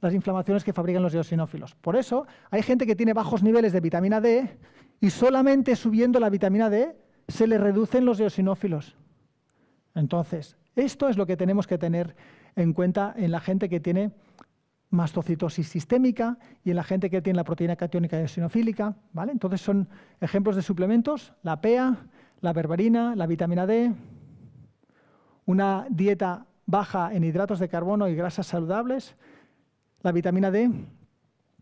las inflamaciones que fabrican los eosinófilos. Por eso hay gente que tiene bajos niveles de vitamina D y solamente subiendo la vitamina D se le reducen los eosinófilos. Entonces, esto es lo que tenemos que tener en cuenta en la gente que tiene mastocitosis sistémica y en la gente que tiene la proteína cationica eosinofílica. ¿vale? Entonces son ejemplos de suplementos, la PEA, la berberina, la vitamina D, una dieta baja en hidratos de carbono y grasas saludables, la vitamina D,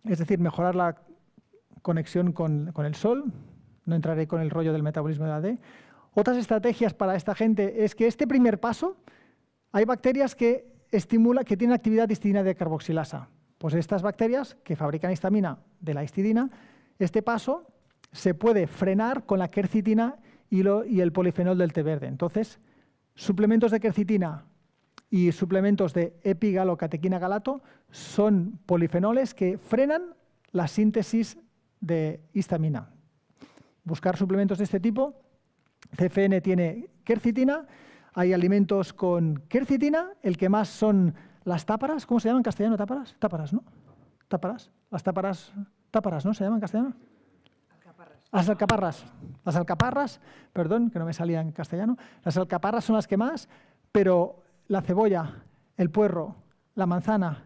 es decir, mejorar la conexión con, el sol, no entraré con el rollo del metabolismo de la D. Otras estrategias para esta gente es que este primer paso, hay bacterias que, estimula, que tienen actividad de de carboxilasa. Pues estas bacterias que fabrican histamina de la histidina, este paso se puede frenar con la quercitina y el polifenol del té verde. Entonces, suplementos de quercitina y suplementos de epigalocatequina galato son polifenoles que frenan la síntesis de histamina. Buscar suplementos de este tipo. CFN tiene quercitina, hay alimentos con quercitina, el que más son las táparas, ¿cómo se llaman en castellano táparas? Táparas, ¿no? Táparas, las táparas, táparas, ¿no? ¿Se llaman en castellano? Las alcaparras. Las alcaparras, perdón, que no me salía en castellano. Las alcaparras son las que más, pero la cebolla, el puerro, la manzana,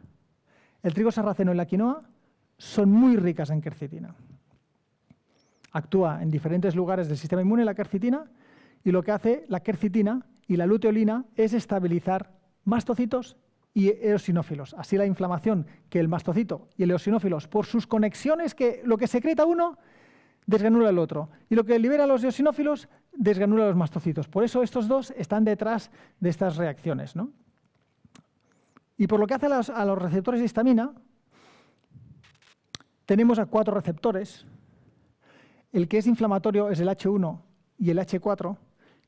el trigo sarraceno y la quinoa son muy ricas en quercitina. Actúa en diferentes lugares del sistema inmune la quercitina y lo que hace la quercitina y la luteolina es estabilizar mastocitos y eosinófilos. Así la inflamación que el mastocito y el eosinófilos, por sus conexiones, que lo que secreta uno desgranula el otro. Y lo que libera a los eosinófilos desgranula a los mastocitos. Por eso estos dos están detrás de estas reacciones. Y por lo que hace a los receptores de histamina, tenemos a cuatro receptores. El que es inflamatorio es el H1 y el H4,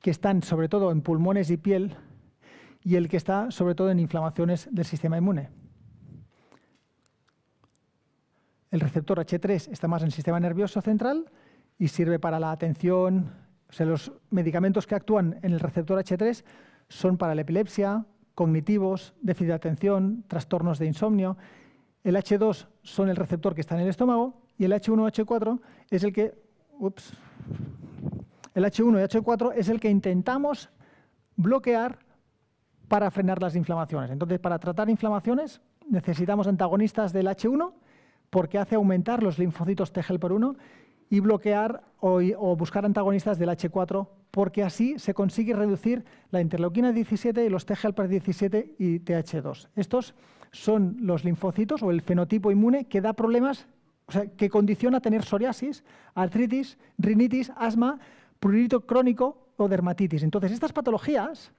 que están sobre todo en pulmones y piel, y el que está sobre todo en inflamaciones del sistema inmune. El receptor H3 está más en el sistema nervioso central y sirve para la atención. los medicamentos que actúan en el receptor H3 son para la epilepsia, cognitivos, déficit de atención, trastornos de insomnio. El H2 son el receptor que está en el estómago y el H1H4 es el que. el H1 y H4 es el que intentamos bloquear para frenar las inflamaciones. Entonces, para tratar inflamaciones necesitamos antagonistas del H1 porque hace aumentar los linfocitos T por 1 y bloquear o, buscar antagonistas del H4, porque así se consigue reducir la interleuquina 17 y los T 17 y TH2. Estos son los linfocitos o el fenotipo inmune que da problemas, o sea, que condiciona tener psoriasis, artritis, rinitis, asma, prurito crónico o dermatitis. Entonces, estas patologías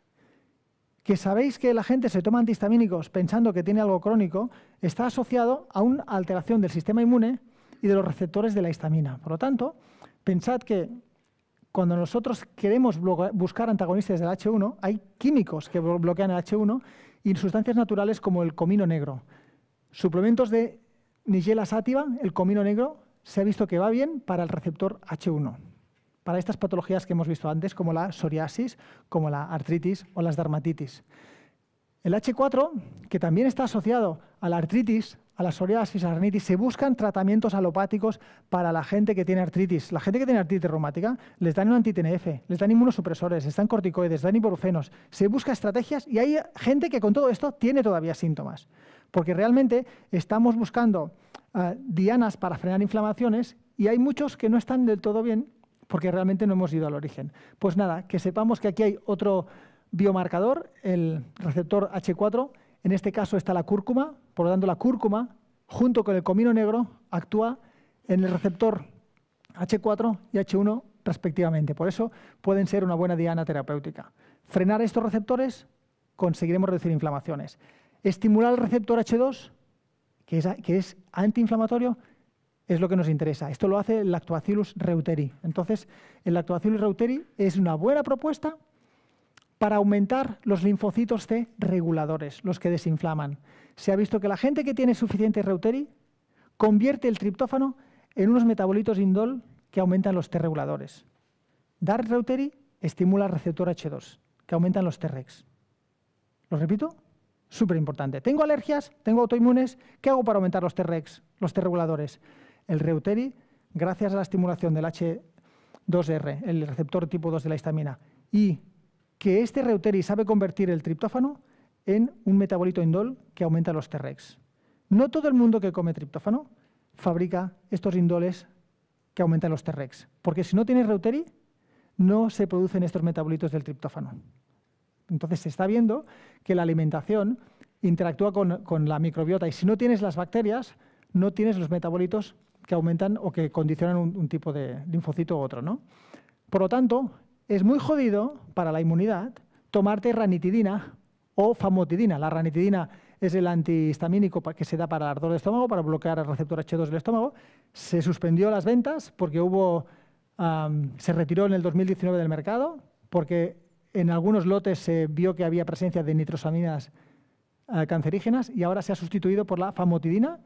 que sabéis que la gente se toma antihistamínicos pensando que tiene algo crónico, está asociado a una alteración del sistema inmune y de los receptores de la histamina. Por lo tanto, pensad que cuando nosotros queremos buscar antagonistas del H1, hay químicos que bloquean el H1 y sustancias naturales como el comino negro. Suplementos de Nigella sativa, el comino negro, se ha visto que va bien para el receptor H1 para estas patologías que hemos visto antes, como la psoriasis, como la artritis o las dermatitis. El H4, que también está asociado a la artritis, a la psoriasis, a la artritis, se buscan tratamientos alopáticos para la gente que tiene artritis. La gente que tiene artritis reumática les dan un anti les dan inmunosupresores, les dan corticoides, les dan ibuprofenos. Se busca estrategias y hay gente que con todo esto tiene todavía síntomas. Porque realmente estamos buscando ah, dianas para frenar inflamaciones y hay muchos que no están del todo bien porque realmente no hemos ido al origen. Pues nada, que sepamos que aquí hay otro biomarcador, el receptor H4, en este caso está la cúrcuma, por lo tanto la cúrcuma, junto con el comino negro, actúa en el receptor H4 y H1 respectivamente. Por eso pueden ser una buena diana terapéutica. Frenar estos receptores, conseguiremos reducir inflamaciones. Estimular el receptor H2, que es, que es antiinflamatorio, es lo que nos interesa. Esto lo hace el Lactobacillus reuteri. Entonces, el Lactobacillus reuteri es una buena propuesta para aumentar los linfocitos T reguladores, los que desinflaman. Se ha visto que la gente que tiene suficiente reuteri convierte el triptófano en unos metabolitos indol que aumentan los T reguladores. Dar reuteri estimula el receptor H2, que aumentan los T-REX. ¿Lo repito? Súper importante. Tengo alergias, tengo autoinmunes, ¿qué hago para aumentar los T-REX? los T reguladores? El Reuteri, gracias a la estimulación del H2R, el receptor tipo 2 de la histamina, y que este Reuteri sabe convertir el triptófano en un metabolito indol que aumenta los T-Rex. No todo el mundo que come triptófano fabrica estos indoles que aumentan los T-Rex. porque si no tienes Reuteri, no se producen estos metabolitos del triptófano. Entonces se está viendo que la alimentación interactúa con, con, la microbiota y si no tienes las bacterias, no tienes los metabolitos que aumentan o que condicionan un, tipo de linfocito u otro. ¿no? Por lo tanto, es muy jodido para la inmunidad tomarte ranitidina o famotidina. La ranitidina es el antihistamínico que se da para el ardor del estómago, para bloquear el receptor H2 del estómago. Se suspendió las ventas porque hubo, se retiró en el 2019 del mercado, porque en algunos lotes se vio que había presencia de nitrosaminas eh, cancerígenas y ahora se ha sustituido por la famotidina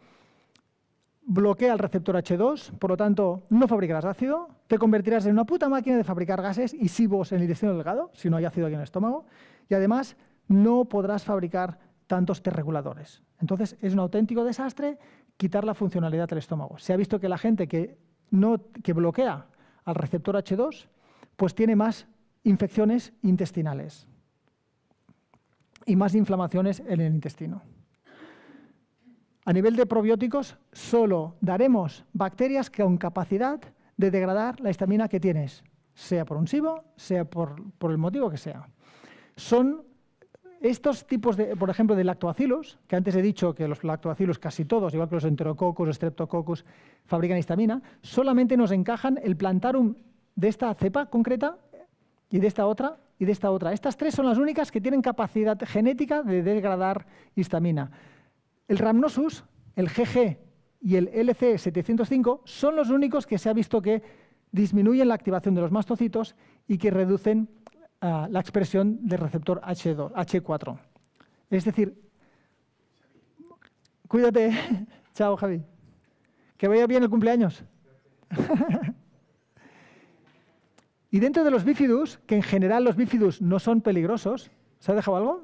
bloquea el receptor H2, por lo tanto, no fabricarás ácido, te convertirás en una puta máquina de fabricar gases y sibos en el intestino delgado, si no hay ácido aquí en el estómago, y además no podrás fabricar tantos T-reguladores. Entonces, es un auténtico desastre quitar la funcionalidad del estómago. Se ha visto que la gente que, que bloquea al receptor H2, pues tiene más infecciones intestinales y más inflamaciones en el intestino. A nivel de probióticos, solo daremos bacterias que con capacidad de degradar la histamina que tienes, sea por un SIBO, sea por, por el motivo que sea. Son estos tipos, de, por ejemplo, de lactoacilos, que antes he dicho que los lactoacilos, casi todos, igual que los enterococos, los fabrican histamina, solamente nos encajan el plantarum de esta cepa concreta y de esta otra y de esta otra. Estas tres son las únicas que tienen capacidad genética de degradar histamina. El ramnosus, el GG y el LC705 son los únicos que se ha visto que disminuyen la activación de los mastocitos y que reducen ah, la expresión del receptor H2, H4. Es decir, cuídate. Chao, Javi. Que vaya bien el cumpleaños. y dentro de los bífidus, que en general los bífidus no son peligrosos, ¿se ha dejado algo?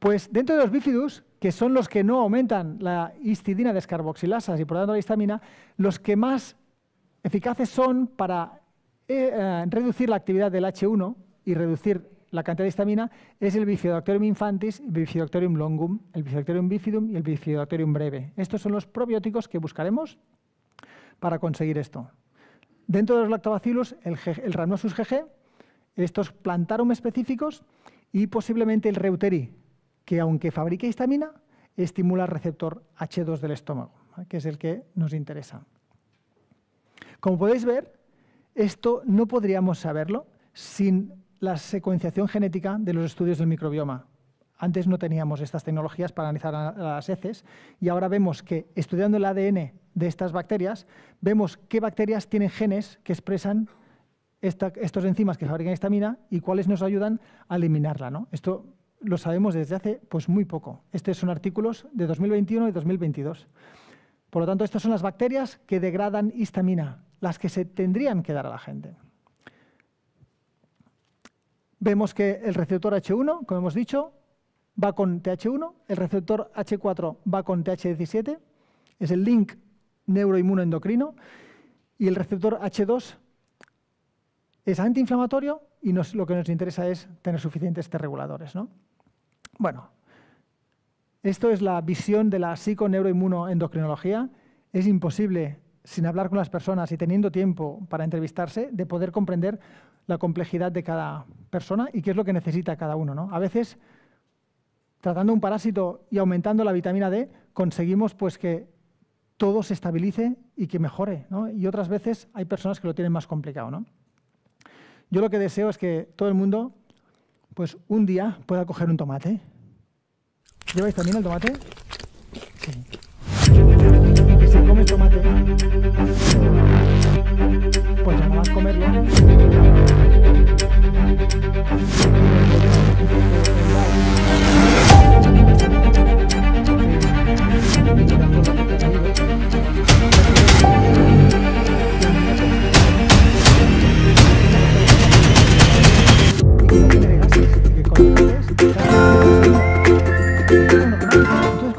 Pues dentro de los bifidus, que son los que no aumentan la histidina descarboxilasa y por lo tanto la histamina, los que más eficaces son para eh, eh, reducir la actividad del H1 y reducir la cantidad de histamina es el Bifidobacterium infantis, el Bifidobacterium longum, el Bifidobacterium bifidum y el Bifidobacterium breve. Estos son los probióticos que buscaremos para conseguir esto. Dentro de los lactobacilos el, el Rhamnosus GG, estos plantarum específicos y posiblemente el Reuteri, que aunque fabrique histamina, estimula el receptor H2 del estómago, que es el que nos interesa. Como podéis ver, esto no podríamos saberlo sin la secuenciación genética de los estudios del microbioma. Antes no teníamos estas tecnologías para analizar las heces y ahora vemos que estudiando el ADN de estas bacterias, vemos qué bacterias tienen genes que expresan estos enzimas que fabrican histamina y cuáles nos ayudan a eliminarla. ¿no? Esto lo sabemos desde hace pues, muy poco. Estos son artículos de 2021 y 2022. Por lo tanto, estas son las bacterias que degradan histamina, las que se tendrían que dar a la gente. Vemos que el receptor H1, como hemos dicho, va con TH1, el receptor H4 va con TH17, es el link neuroinmunoendocrino, y el receptor H2 es antiinflamatorio y lo que nos interesa es tener suficientes T reguladores. ¿no? Bueno, esto es la visión de la psico psiconeuroinmunoendocrinología. Es imposible, sin hablar con las personas y teniendo tiempo para entrevistarse, de poder comprender la complejidad de cada persona y qué es lo que necesita cada uno. ¿no? A veces, tratando un parásito y aumentando la vitamina D, conseguimos pues, que todo se estabilice y que mejore. Y otras veces hay personas que lo tienen más complicado. ¿no? Yo lo que deseo es que todo el mundo, pues un día, pueda coger un tomate ¿Lleváis también el tomate? Sí. ¿Se come el tomate? Pues nada a comerlo.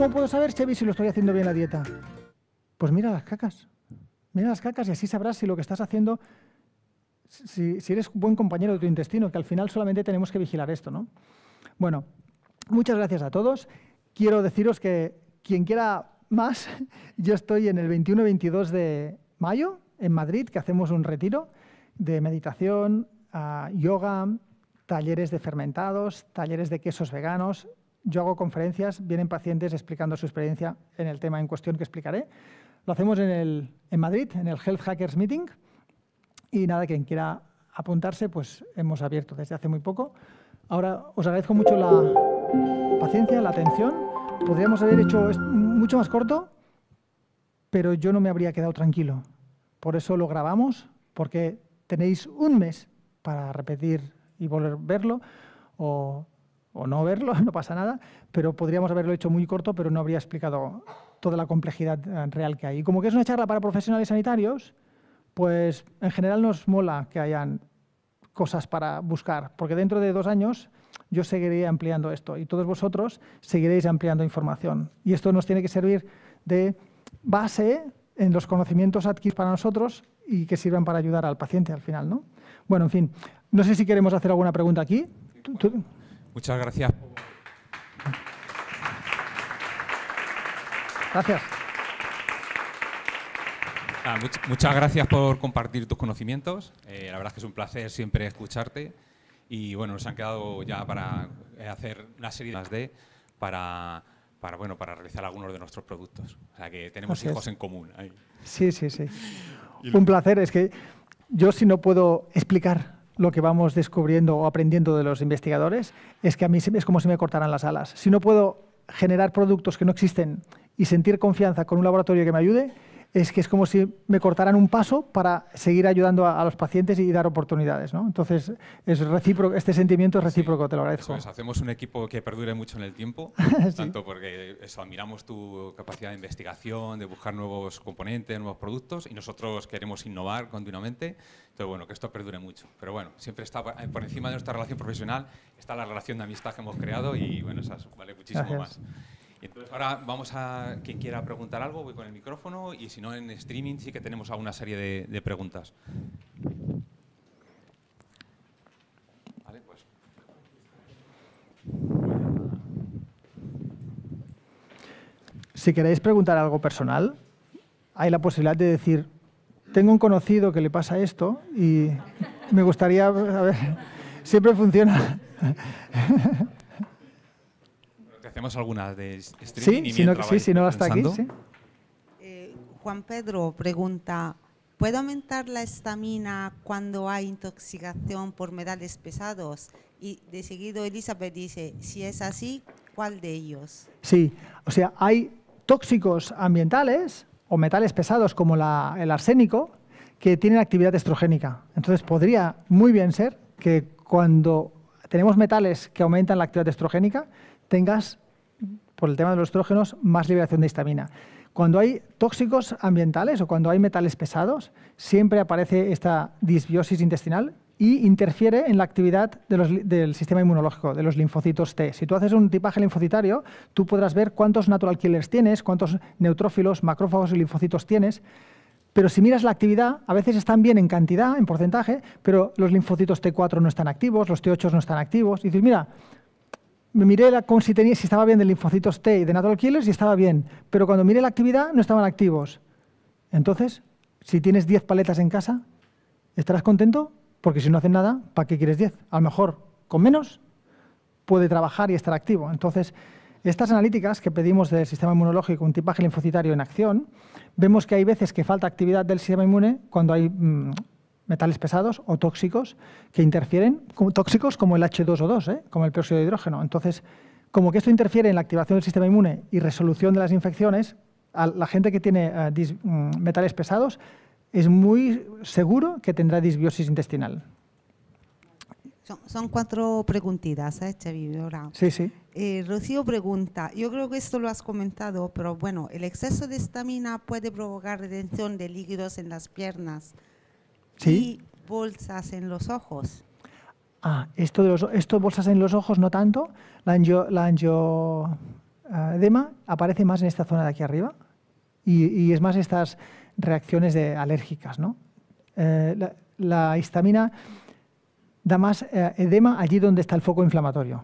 cómo puedo saber, Chevy, si lo estoy haciendo bien la dieta? Pues mira las cacas. Mira las cacas y así sabrás si lo que estás haciendo, si, eres buen compañero de tu intestino, que al final solamente tenemos que vigilar esto, ¿no? Bueno, muchas gracias a todos. Quiero deciros que quien quiera más, yo estoy en el 21-22 de mayo en Madrid, que hacemos un retiro de meditación, ah, yoga, talleres de fermentados, talleres de quesos veganos, yo hago conferencias, vienen pacientes explicando su experiencia en el tema en cuestión que explicaré. Lo hacemos en, el, en Madrid, en el Health Hackers Meeting. Y nada, quien quiera apuntarse, pues hemos abierto desde hace muy poco. Ahora os agradezco mucho la paciencia, la atención. Podríamos haber hecho mucho más corto, pero yo no me habría quedado tranquilo. Por eso lo grabamos, porque tenéis un mes para repetir y volver a verlo o o no verlo, no pasa nada, pero podríamos haberlo hecho muy corto, pero no habría explicado toda la complejidad eh, real que hay. como que es una charla para profesionales sanitarios, pues en general nos mola que hayan cosas para buscar, porque dentro de dos años yo seguiré ampliando esto y todos vosotros seguiréis ampliando información. Y esto nos tiene que servir de base en los conocimientos adquiridos para nosotros y que sirvan para ayudar al paciente al final. ¿no? Bueno, en fin, no sé si queremos hacer alguna pregunta aquí. ¿Tú, Muchas gracias. Gracias. muchas gracias por compartir tus conocimientos. Eh, la verdad es que es un placer siempre escucharte. Y bueno, nos han quedado ya para eh, hacer una serie más de para, para, bueno, para realizar algunos de nuestros productos. O sea que tenemos hijos en común. Sí, sí, sí. un placer. Es que yo si no puedo explicar lo que vamos descubriendo o aprendiendo de los investigadores es que a mí es como si me cortaran las alas. Si no puedo generar productos que no existen y sentir confianza con un laboratorio que me ayude, es que es como si me cortaran un paso para seguir ayudando a, los pacientes y dar oportunidades. ¿no? Entonces, es recíproco, este sentimiento es recíproco, te lo agradezco. hacemos un equipo que perdure mucho en el tiempo, tanto porque eso, admiramos tu capacidad de investigación, de buscar nuevos componentes, nuevos productos, y nosotros queremos innovar continuamente. Entonces, bueno, que esto perdure mucho. Pero bueno, siempre está eh, por encima de nuestra relación profesional, está la relación de amistad que hemos creado y bueno, esa vale muchísimo más. Entonces ahora vamos a quien quiera preguntar algo, voy con el micrófono y si no en streaming sí que tenemos alguna serie de, preguntas. Pues. Si queréis preguntar algo personal, hay la posibilidad de decir, tengo un conocido que le pasa esto y me gustaría, a ver, siempre funciona. hacemos algunas de streaming. sí, si no hasta aquí. Eh, Juan Pedro pregunta: ¿Puede aumentar la estamina cuando hay intoxicación por metales pesados? Y de seguido Elizabeth dice: Si es así, ¿cuál de ellos? Sí, o sea, hay tóxicos ambientales o metales pesados como el arsénico que tienen actividad estrogénica. Entonces podría muy bien ser que cuando tenemos metales que aumentan la actividad estrogénica, tengas, por el tema de los estrógenos, más liberación de histamina. Cuando hay tóxicos ambientales o cuando hay metales pesados, siempre aparece esta disbiosis intestinal y interfiere en la actividad del sistema inmunológico, de los linfocitos T. Si tú haces un tipaje linfocitario, tú podrás ver cuántos natural killers tienes, cuántos neutrófilos, macrófagos y linfocitos tienes. Pero si miras la actividad, a veces están bien en cantidad, en porcentaje, pero los linfocitos T4 no están activos, los T8 no están activos. Y dices, mira, me miré la, si, si estaba bien de linfocitos T y de natural killers y estaba bien, pero cuando miré la actividad no estaban activos. Entonces, si tienes 10 paletas en casa, ¿estarás contento? Porque si no hacen nada, ¿para qué quieres 10? A lo mejor con menos puede trabajar y estar activo. Entonces, estas analíticas que pedimos del sistema inmunológico, un tipaje linfocitario en acción, vemos que hay veces que falta actividad del sistema inmune cuando hay mm, metales pesados o tóxicos que interfieren, tóxicos como el H2O2, 2 ¿eh? como el peróxido de hidrógeno. Entonces, como que esto interfiere en la activación del sistema inmune y resolución de las infecciones, a la gente que tiene eh, mm, metales pesados es muy seguro que tendrá disbiosis intestinal. Son, cuatro preguntitas, ¿eh, Sí, sí. Eh, Rocío pregunta, yo creo que esto lo has comentado, pero bueno, el exceso de estamina puede provocar retención de líquidos en las piernas y bolsas en los ojos. Ah, esto de los, esto bolsas en los ojos no tanto. La, angio, la angioedema eh, aparece más en esta zona de aquí arriba y, y es más estas reacciones de alérgicas. ¿no? Eh, la, histamina da más eh, edema allí donde está el foco inflamatorio.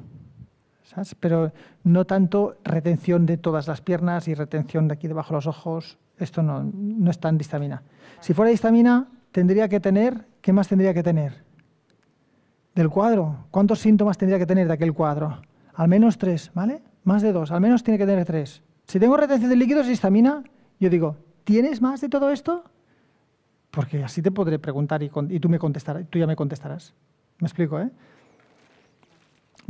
Pero no tanto retención de todas las piernas y retención de aquí debajo los ojos. Esto no, no es tan histamina. Si fuera histamina, tendría que tener? ¿Qué más tendría que tener? Del cuadro. ¿Cuántos síntomas tendría que tener de aquel cuadro? Al menos tres, ¿vale? Más de dos, al menos tiene que tener tres. Si tengo retención de líquidos y estamina, yo digo, ¿tienes más de todo esto? Porque así te podré preguntar y, tú, me contestarás, tú ya me contestarás. ¿Me explico, eh?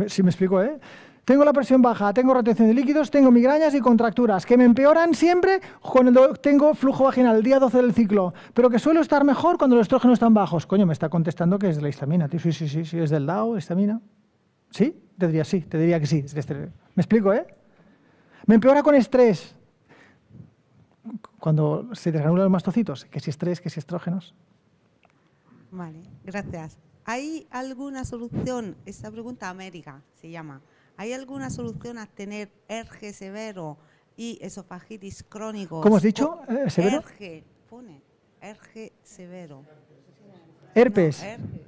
¿Sí me explico, ¿eh? Tengo la presión baja, tengo retención de líquidos, tengo migrañas y contracturas, que me empeoran siempre cuando tengo flujo vaginal, el día 12 del ciclo, pero que suelo estar mejor cuando los estrógenos están bajos. Coño, me está contestando que es de la histamina, Sí, sí, sí, sí, es del DAO, histamina. ¿Sí? Te diría sí, te diría que sí. Este, me explico, ¿eh? Me empeora con estrés. Cuando se desgranulan los mastocitos, que si estrés, que si estrógenos. Vale, gracias. ¿Hay alguna solución? Esta pregunta América se llama. ¿Hay alguna solución a tener erge severo y esofagitis crónico? ¿Cómo has dicho? Eh, ¿Severo? Erge, pone, erge severo. Herpes. No,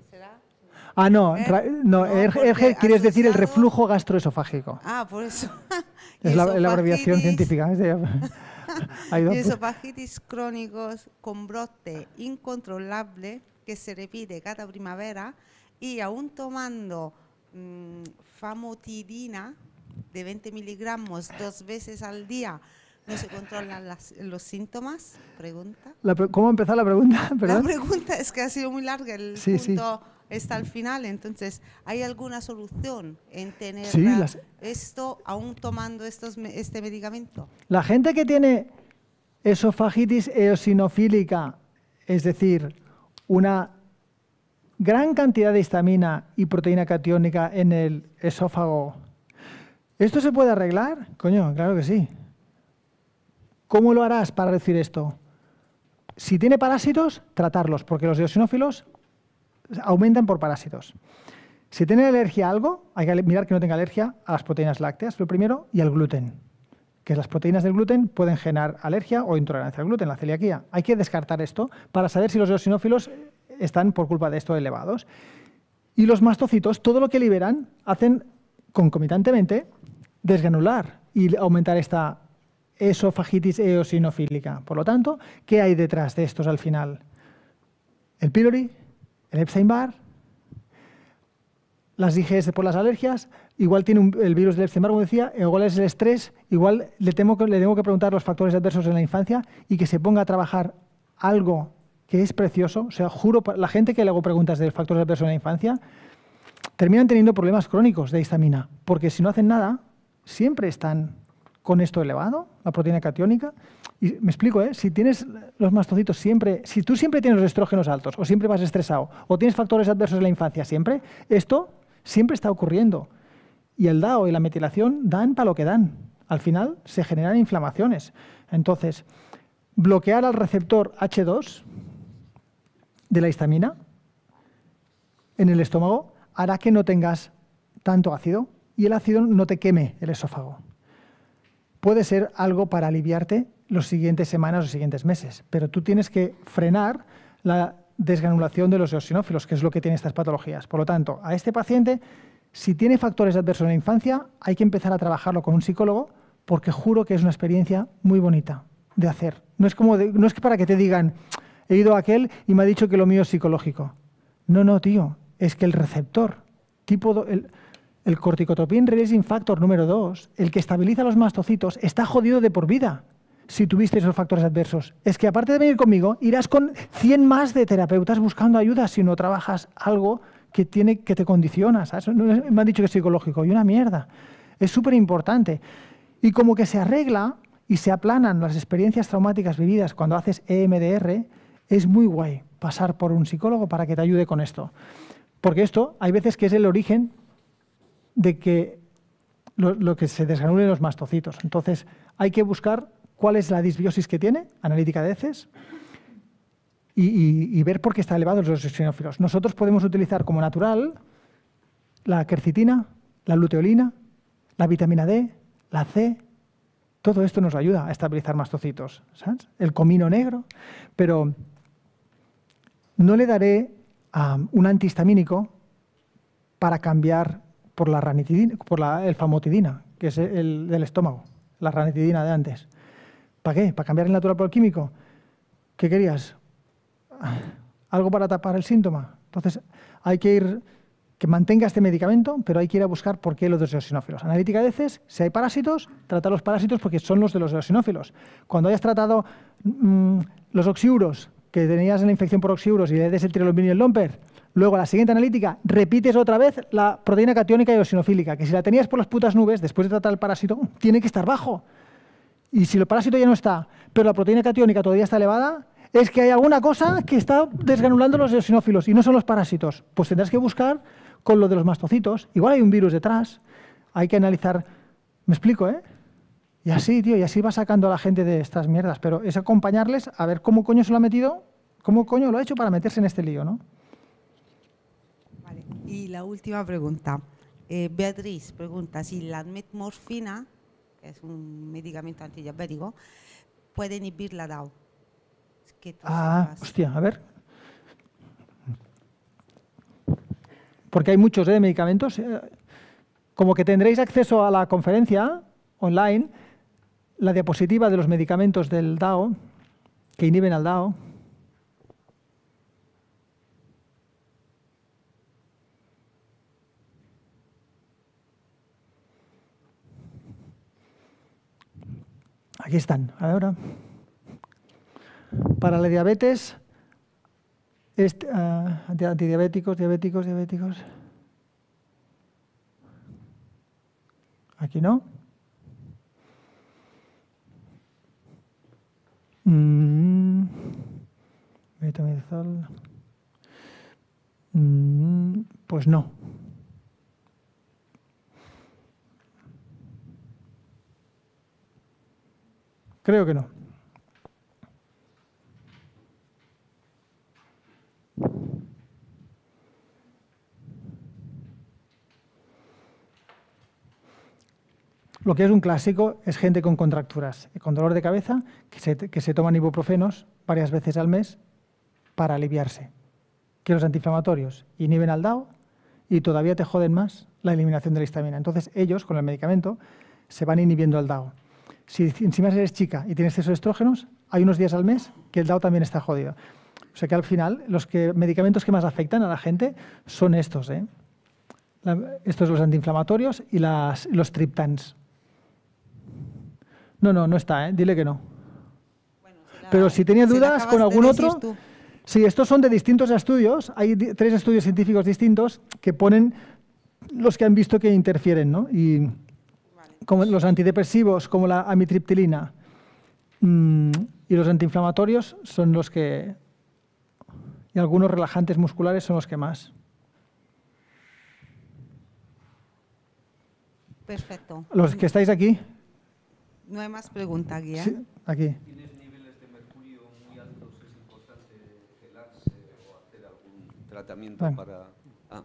Ah, no, no, erge, quieres decir el reflujo gastroesofágico. Ah, por eso. es la, abreviación científica. ¿eh? dos. esofagitis crónicos con brote incontrolable que se repite cada primavera y aún tomando Mm, famotidina de 20 miligramos dos veces al día, ¿no se controlan los síntomas? Pregunta. ¿Cómo empezar la pregunta? La pregunta es que ha sido muy larga, el punto está al final, entonces, ¿hay alguna solución en tener esto aún tomando estos, este medicamento? La gente que tiene esofagitis eosinofílica, es decir, una gran cantidad de histamina y proteína catiónica en el esófago. ¿Esto se puede arreglar? Coño, claro que sí. ¿Cómo lo harás para decir esto? Si tiene parásitos, tratarlos, porque los eosinófilos aumentan por parásitos. Si tiene alergia a algo, hay que mirar que no tenga alergia a las proteínas lácteas, lo primero, y al gluten, que las proteínas del gluten pueden generar alergia o intolerancia al gluten, la celiaquía. Hay que descartar esto para saber si los eosinófilos están por culpa de esto elevados. Y los mastocitos, todo lo que liberan, hacen concomitantemente desgranular y aumentar esta esofagitis eosinofílica. Por lo tanto, ¿qué hay detrás de estos al final? El pylori, el Epstein-Barr, las IGS por las alergias, igual tiene el virus del Epstein-Barr, como decía, igual es el estrés, igual le, temo, le tengo que preguntar los factores adversos en la infancia y que se ponga a trabajar algo que es precioso. O sea, juro, la gente que le hago preguntas de factores adversos en la infancia, terminan teniendo problemas crónicos de histamina, porque si no hacen nada, siempre están con esto elevado, la proteína cationica Y me explico, ¿eh? si tienes los mastocitos siempre, si tú siempre tienes los estrógenos altos, o siempre vas estresado, o tienes factores adversos en la infancia siempre, esto siempre está ocurriendo. Y el DAO y la metilación dan para lo que dan. Al final se generan inflamaciones. Entonces, bloquear al receptor H2 de la histamina en el estómago hará que no tengas tanto ácido y el ácido no te queme el esófago. Puede ser algo para aliviarte las siguientes semanas o los siguientes meses, pero tú tienes que frenar la desgranulación de los eosinófilos, que es lo que tienen estas patologías. Por lo tanto, a este paciente, si tiene factores adversos en la infancia, hay que empezar a trabajarlo con un psicólogo porque juro que es una experiencia muy bonita de hacer. No es, como no es que para que te digan, he ido a aquel y me ha dicho que lo mío es psicológico. No, no, tío, es que el receptor, tipo el, el corticotropin releasing factor número 2, el que estabiliza los mastocitos, está jodido de por vida si tuviste esos factores adversos. Es que aparte de venir conmigo, irás con 100 más de terapeutas buscando ayuda si no trabajas algo que, tiene, que te condicionas. Me han dicho que es psicológico y una mierda. Es súper importante. Y como que se arregla y se aplanan las experiencias traumáticas vividas cuando haces EMDR, es muy guay pasar por un psicólogo para que te ayude con esto. Porque esto hay veces que es el origen de que lo, que se desgranulen los mastocitos. Entonces hay que buscar cuál es la disbiosis que tiene, analítica de heces, y, ver por qué está elevado los eosinófilos. Nosotros podemos utilizar como natural la quercitina, la luteolina, la vitamina D, la C, todo esto nos ayuda a estabilizar mastocitos. El comino negro. Pero no le daré un antihistamínico para cambiar por la, ranitidina, por la elfamotidina, que es el del estómago, la ranitidina de antes. ¿Para qué? ¿Para cambiar el natural por el químico? ¿Qué querías? ¿Algo para tapar el síntoma? Entonces, hay que ir, que mantenga este medicamento, pero hay que ir a buscar por qué los eosinófilos. Analítica de veces, si hay parásitos, trata los parásitos porque son los de los eosinófilos. Cuando hayas tratado mm, los oxiuros, que tenías la infección por oxiuros y le des el y el lomper, luego la siguiente analítica repites otra vez la proteína cationica y eosinofílica, que si la tenías por las putas nubes, después de tratar el parásito, tiene que estar bajo. Y si el parásito ya no está, pero la proteína cationica todavía está elevada, es que hay alguna cosa que está desgranulando los eosinófilos y no son los parásitos. Pues tendrás que buscar con lo de los mastocitos. Igual hay un virus detrás. Hay que analizar. ¿Me explico, eh? Y así, tío, y así va sacando a la gente de estas mierdas. Pero es acompañarles a ver cómo coño se lo ha metido, cómo coño lo ha hecho para meterse en este lío, ¿no? Vale. Y la última pregunta. Eh, Beatriz pregunta si la metmorfina, que es un medicamento antidiabético, puede inhibir la DAO. ah, hostia, a ver. Porque hay muchos de ¿eh? medicamentos. Eh, como que tendréis acceso a la conferencia online la diapositiva de los medicamentos del DAO, que inhiben al DAO. Aquí están, ahora. Para la diabetes, este, ah, antidiabéticos, diabéticos, diabéticos. Aquí no. Mm. Metamizol. Mm, pues no. Creo que no. Lo que es un clásico es gente con contracturas, con dolor de cabeza, que se, toman ibuprofenos varias veces al mes para aliviarse. Que los antiinflamatorios inhiben al DAO y todavía te joden más la eliminación de la histamina. Entonces ellos, con el medicamento, se van inhibiendo al DAO. Si encima eres chica y tienes exceso de estrógenos, hay unos días al mes que el DAO también está jodido. O sea que al final los medicamentos que más afectan a la gente son estos. ¿eh? estos los antiinflamatorios y los triptans. No, no, no está, ¿eh? dile que no. Pero si tenía dudas con algún otro... Sí, estos son de distintos estudios. Hay tres estudios científicos distintos que ponen los que han visto que interfieren, ¿no? Y como los antidepresivos, como la amitriptilina, mm, y los antiinflamatorios son los que... Y algunos relajantes musculares son los que más. Perfecto. Los que estáis aquí, no hay más preguntas, guía. Sí, aquí. ¿Tienes niveles de mercurio muy altos? ¿Es importante gelarse o hacer algún tratamiento para...? Ah,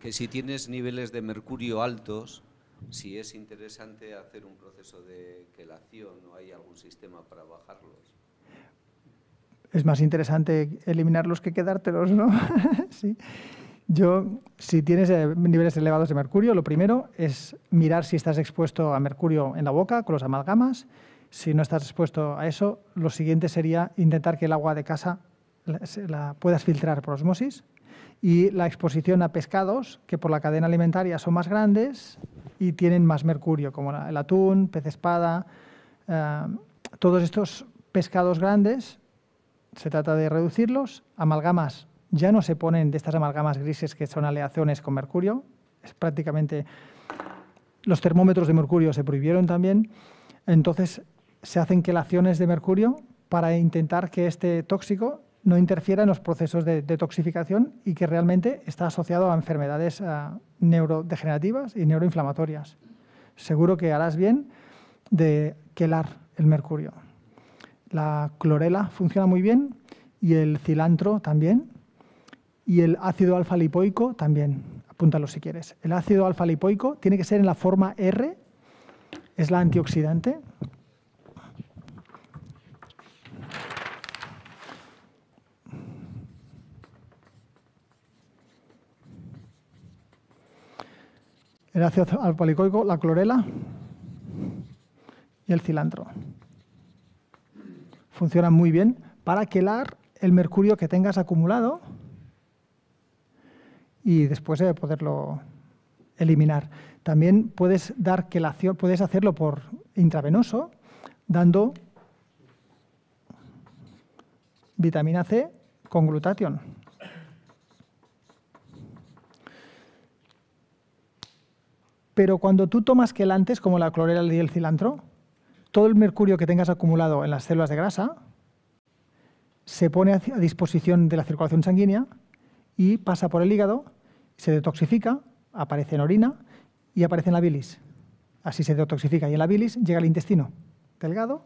que si tienes niveles de mercurio altos, si es interesante hacer un proceso de quelación o hay algún sistema para bajarlos. Es más interesante eliminarlos que quedártelos, ¿no? sí. Yo, si tienes eh, niveles elevados de mercurio, lo primero es mirar si estás expuesto a mercurio en la boca con los amalgamas. Si no estás expuesto a eso, lo siguiente sería intentar que el agua de casa la, puedas filtrar por osmosis. Y la exposición a pescados, que por la cadena alimentaria son más grandes y tienen más mercurio, como el atún, pez espada, eh, todos estos pescados grandes, se trata de reducirlos. Amalgamas ya no se ponen de estas amalgamas grises que son aleaciones con mercurio. Es prácticamente los termómetros de mercurio se prohibieron también. Entonces se hacen quelaciones de mercurio para intentar que este tóxico no interfiera en los procesos de detoxificación y que realmente está asociado a enfermedades neurodegenerativas y neuroinflamatorias. Seguro que harás bien de quelar el mercurio. La clorela funciona muy bien y el cilantro también y el ácido alfa lipoico también. Apúntalo si quieres. El ácido alfa lipoico tiene que ser en la forma R, es la antioxidante. El ácido alfa lipoico, la clorela y el cilantro. Funcionan muy bien para quelar el mercurio que tengas acumulado y después de eh, poderlo eliminar. También puedes dar quelación... puedes hacerlo por intravenoso, dando vitamina C con glutatión. Pero cuando tú tomas quelantes, como la clorela y el cilantro, todo el mercurio que tengas acumulado en las células de grasa se pone a disposición de la circulación sanguínea y pasa por el hígado se detoxifica, aparece en orina y aparece en la bilis. Así se detoxifica y en la bilis llega al intestino delgado,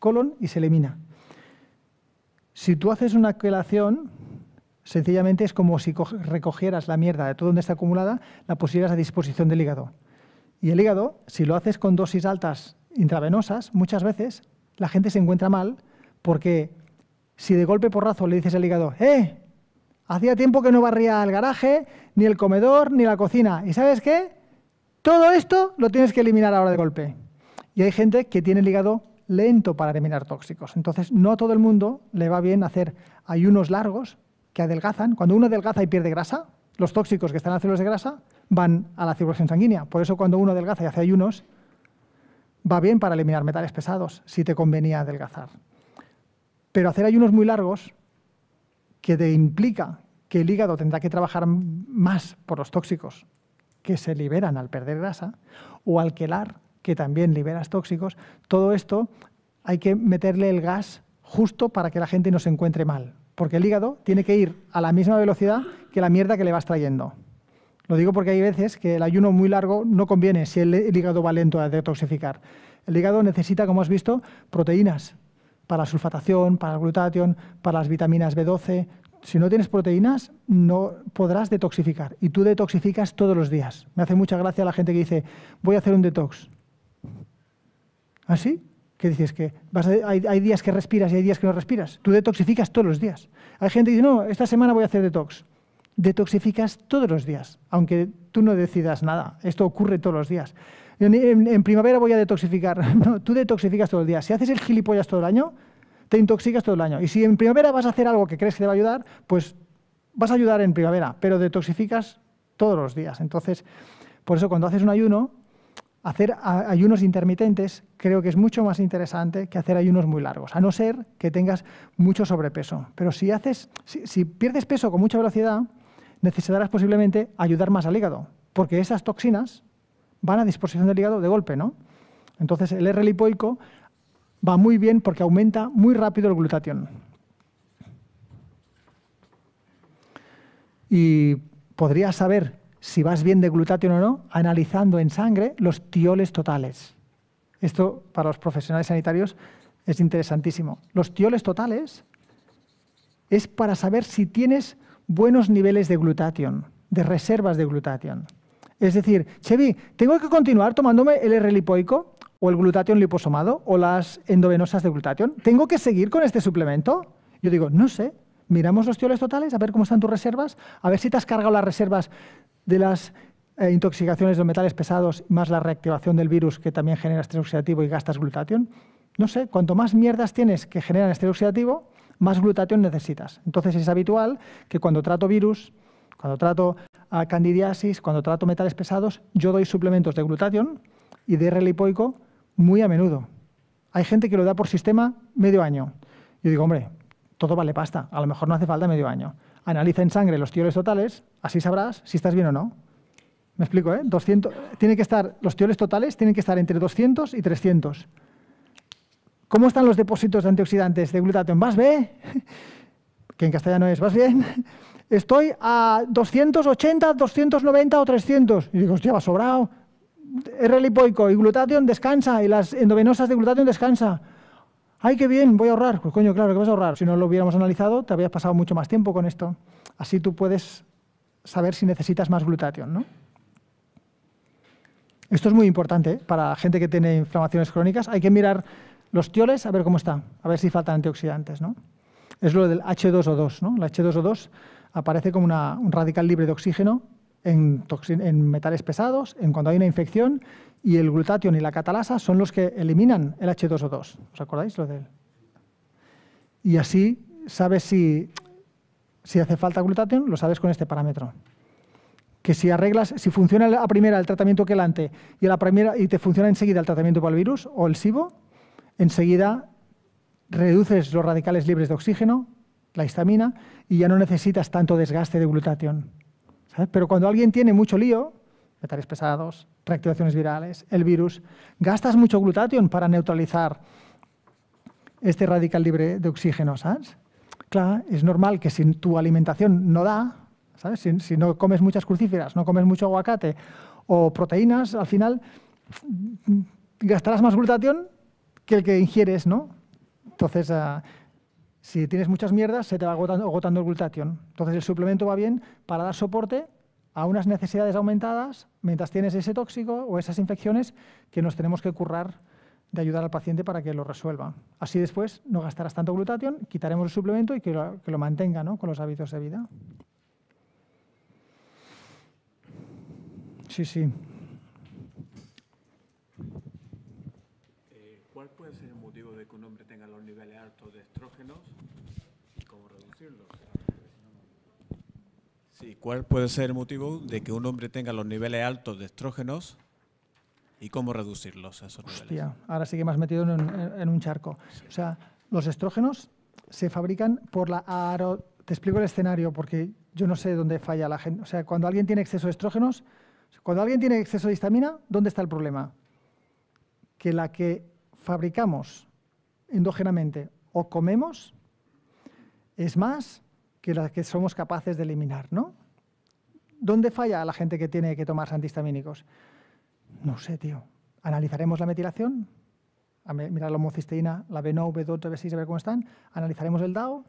colon y se elimina. Si tú haces una quelación, sencillamente es como si recogieras la mierda de todo donde está acumulada, la pusieras a disposición del hígado. Y el hígado, si lo haces con dosis altas intravenosas, muchas veces la gente se encuentra mal porque si de golpe porrazo le dices al hígado, ¡eh! Hacía tiempo que no barría el garaje, ni el comedor, ni la cocina. ¿Y sabes qué? Todo esto lo tienes que eliminar ahora de golpe. Y hay gente que tiene el hígado lento para eliminar tóxicos. Entonces, no a todo el mundo le va bien hacer ayunos largos que adelgazan. Cuando uno adelgaza y pierde grasa, los tóxicos que están en las células de grasa van a la circulación sanguínea. Por eso, cuando uno adelgaza y hace ayunos, va bien para eliminar metales pesados, si te convenía adelgazar. Pero hacer ayunos muy largos que te implica que el hígado tendrá que trabajar más por los tóxicos que se liberan al perder grasa, o al quelar que también liberas tóxicos, todo esto hay que meterle el gas justo para que la gente no se encuentre mal, porque el hígado tiene que ir a la misma velocidad que la mierda que le vas trayendo. Lo digo porque hay veces que el ayuno muy largo no conviene si el, hígado va lento a detoxificar. El hígado necesita, como has visto, proteínas, para la sulfatación, para el glutatión, para las vitaminas B12. Si no tienes proteínas, no podrás detoxificar. Y tú detoxificas todos los días. Me hace mucha gracia la gente que dice, voy a hacer un detox. ¿Así? ¿Ah, ¿Qué dices? Que vas hay, días que respiras y hay días que no respiras. Tú detoxificas todos los días. Hay gente que dice, no, esta semana voy a hacer detox. Detoxificas todos los días, aunque tú no decidas nada. Esto ocurre todos los días en, primavera voy a detoxificar. tú detoxificas todo el día. Si haces el gilipollas todo el año, te intoxicas todo el año. Y si en primavera vas a hacer algo que crees que te va a ayudar, pues vas a ayudar en primavera, pero detoxificas todos los días. Entonces, por eso cuando haces un ayuno, hacer ayunos intermitentes creo que es mucho más interesante que hacer ayunos muy largos, a no ser que tengas mucho sobrepeso. Pero si, haces, si pierdes peso con mucha velocidad, necesitarás posiblemente ayudar más al hígado, porque esas toxinas van a disposición del hígado de golpe, ¿no? Entonces el R lipoico va muy bien porque aumenta muy rápido el glutatión. Y podrías saber si vas bien de glutatión o no analizando en sangre los tioles totales. Esto para los profesionales sanitarios es interesantísimo. Los tioles totales es para saber si tienes buenos niveles de glutatión, de reservas de glutatión. Es decir, Chevi, ¿tengo que continuar tomándome el R-lipoico o el glutatión liposomado o las endovenosas de glutatión? ¿Tengo que seguir con este suplemento? Yo digo, no sé, miramos los tioles totales, a ver cómo están tus reservas, a ver si te has cargado las reservas de las eh, intoxicaciones de metales pesados más la reactivación del virus que también genera estrés oxidativo y gastas glutatión. No sé, cuanto más mierdas tienes que generan estrés oxidativo, más glutatión necesitas. Entonces es habitual que cuando trato virus, cuando trato a candidiasis, cuando trato metales pesados, yo doy suplementos de glutatión y de r muy a menudo. Hay gente que lo da por sistema medio año. Yo digo, hombre, todo vale pasta, a lo mejor no hace falta medio año. Analiza en sangre los tioles totales, así sabrás si estás bien o no. Me explico, ¿eh? 200, tiene que estar, los tioles totales tienen que estar entre 200 y 300. ¿Cómo están los depósitos de antioxidantes de glutatión? ¿Vas bien? Que en castellano es, ¿vas bien? estoy a 280, 290 o 300. Y digo, hostia, va sobrado. R lipoico y glutatión descansa, y las endovenosas de glutatión descansa. ¡Ay, qué bien! Voy a ahorrar. Pues coño, claro que vas a ahorrar. Si no lo hubiéramos analizado, te habrías pasado mucho más tiempo con esto. Así tú puedes saber si necesitas más glutatión, ¿no? Esto es muy importante ¿eh? para gente que tiene inflamaciones crónicas. Hay que mirar los tioles a ver cómo está, a ver si faltan antioxidantes, ¿no? es lo del H2O2. ¿no? El H2O2 aparece como un radical libre de oxígeno en, metales pesados, en cuando hay una infección, y el glutatión y la catalasa son los que eliminan el H2O2. ¿Os acordáis lo de Y así sabes si, hace falta glutatión, lo sabes con este parámetro. Que si arreglas, si funciona a primera el tratamiento quelante y, la primera, y te funciona enseguida el tratamiento para el virus o el SIBO, enseguida reduces los radicales libres de oxígeno, la histamina, y ya no necesitas tanto desgaste de glutatión. Pero cuando alguien tiene mucho lío, metales pesados, reactivaciones virales, el virus, gastas mucho glutatión para neutralizar este radical libre de oxígeno, ¿sabes? Claro, es normal que si tu alimentación no da, Si, si no comes muchas crucíferas, no comes mucho aguacate o proteínas, al final mm, gastarás más glutatión que el que ingieres, ¿no? Entonces, ah, si tienes muchas mierdas, se te va agotando, agotando el glutatión. Entonces, el suplemento va bien para dar soporte a unas necesidades aumentadas mientras tienes ese tóxico o esas infecciones que nos tenemos que currar de ayudar al paciente para que lo resuelva. Así después no gastarás tanto glutatión, quitaremos el suplemento y que lo, que lo mantenga con los hábitos de vida. Sí, sí. ¿Y cuál puede ser el motivo de que un hombre tenga los niveles altos de estrógenos y cómo reducirlos? Esos Hostia, ahora sí que me has metido en un, charco. O sea, los estrógenos se fabrican por la aro... Te explico el escenario porque yo no sé dónde falla la gente. O sea, cuando alguien tiene exceso de estrógenos, cuando alguien tiene exceso de histamina, ¿dónde está el problema? Que la que fabricamos endógenamente o comemos es más que la que somos capaces de eliminar, ¿no? ¿Dónde falla la gente que tiene que tomar antihistamínicos? No sé, tío. ¿Analizaremos la metilación? mirar la homocisteína, la B9, B12, B6, a ver cómo están. ¿Analizaremos el DAO?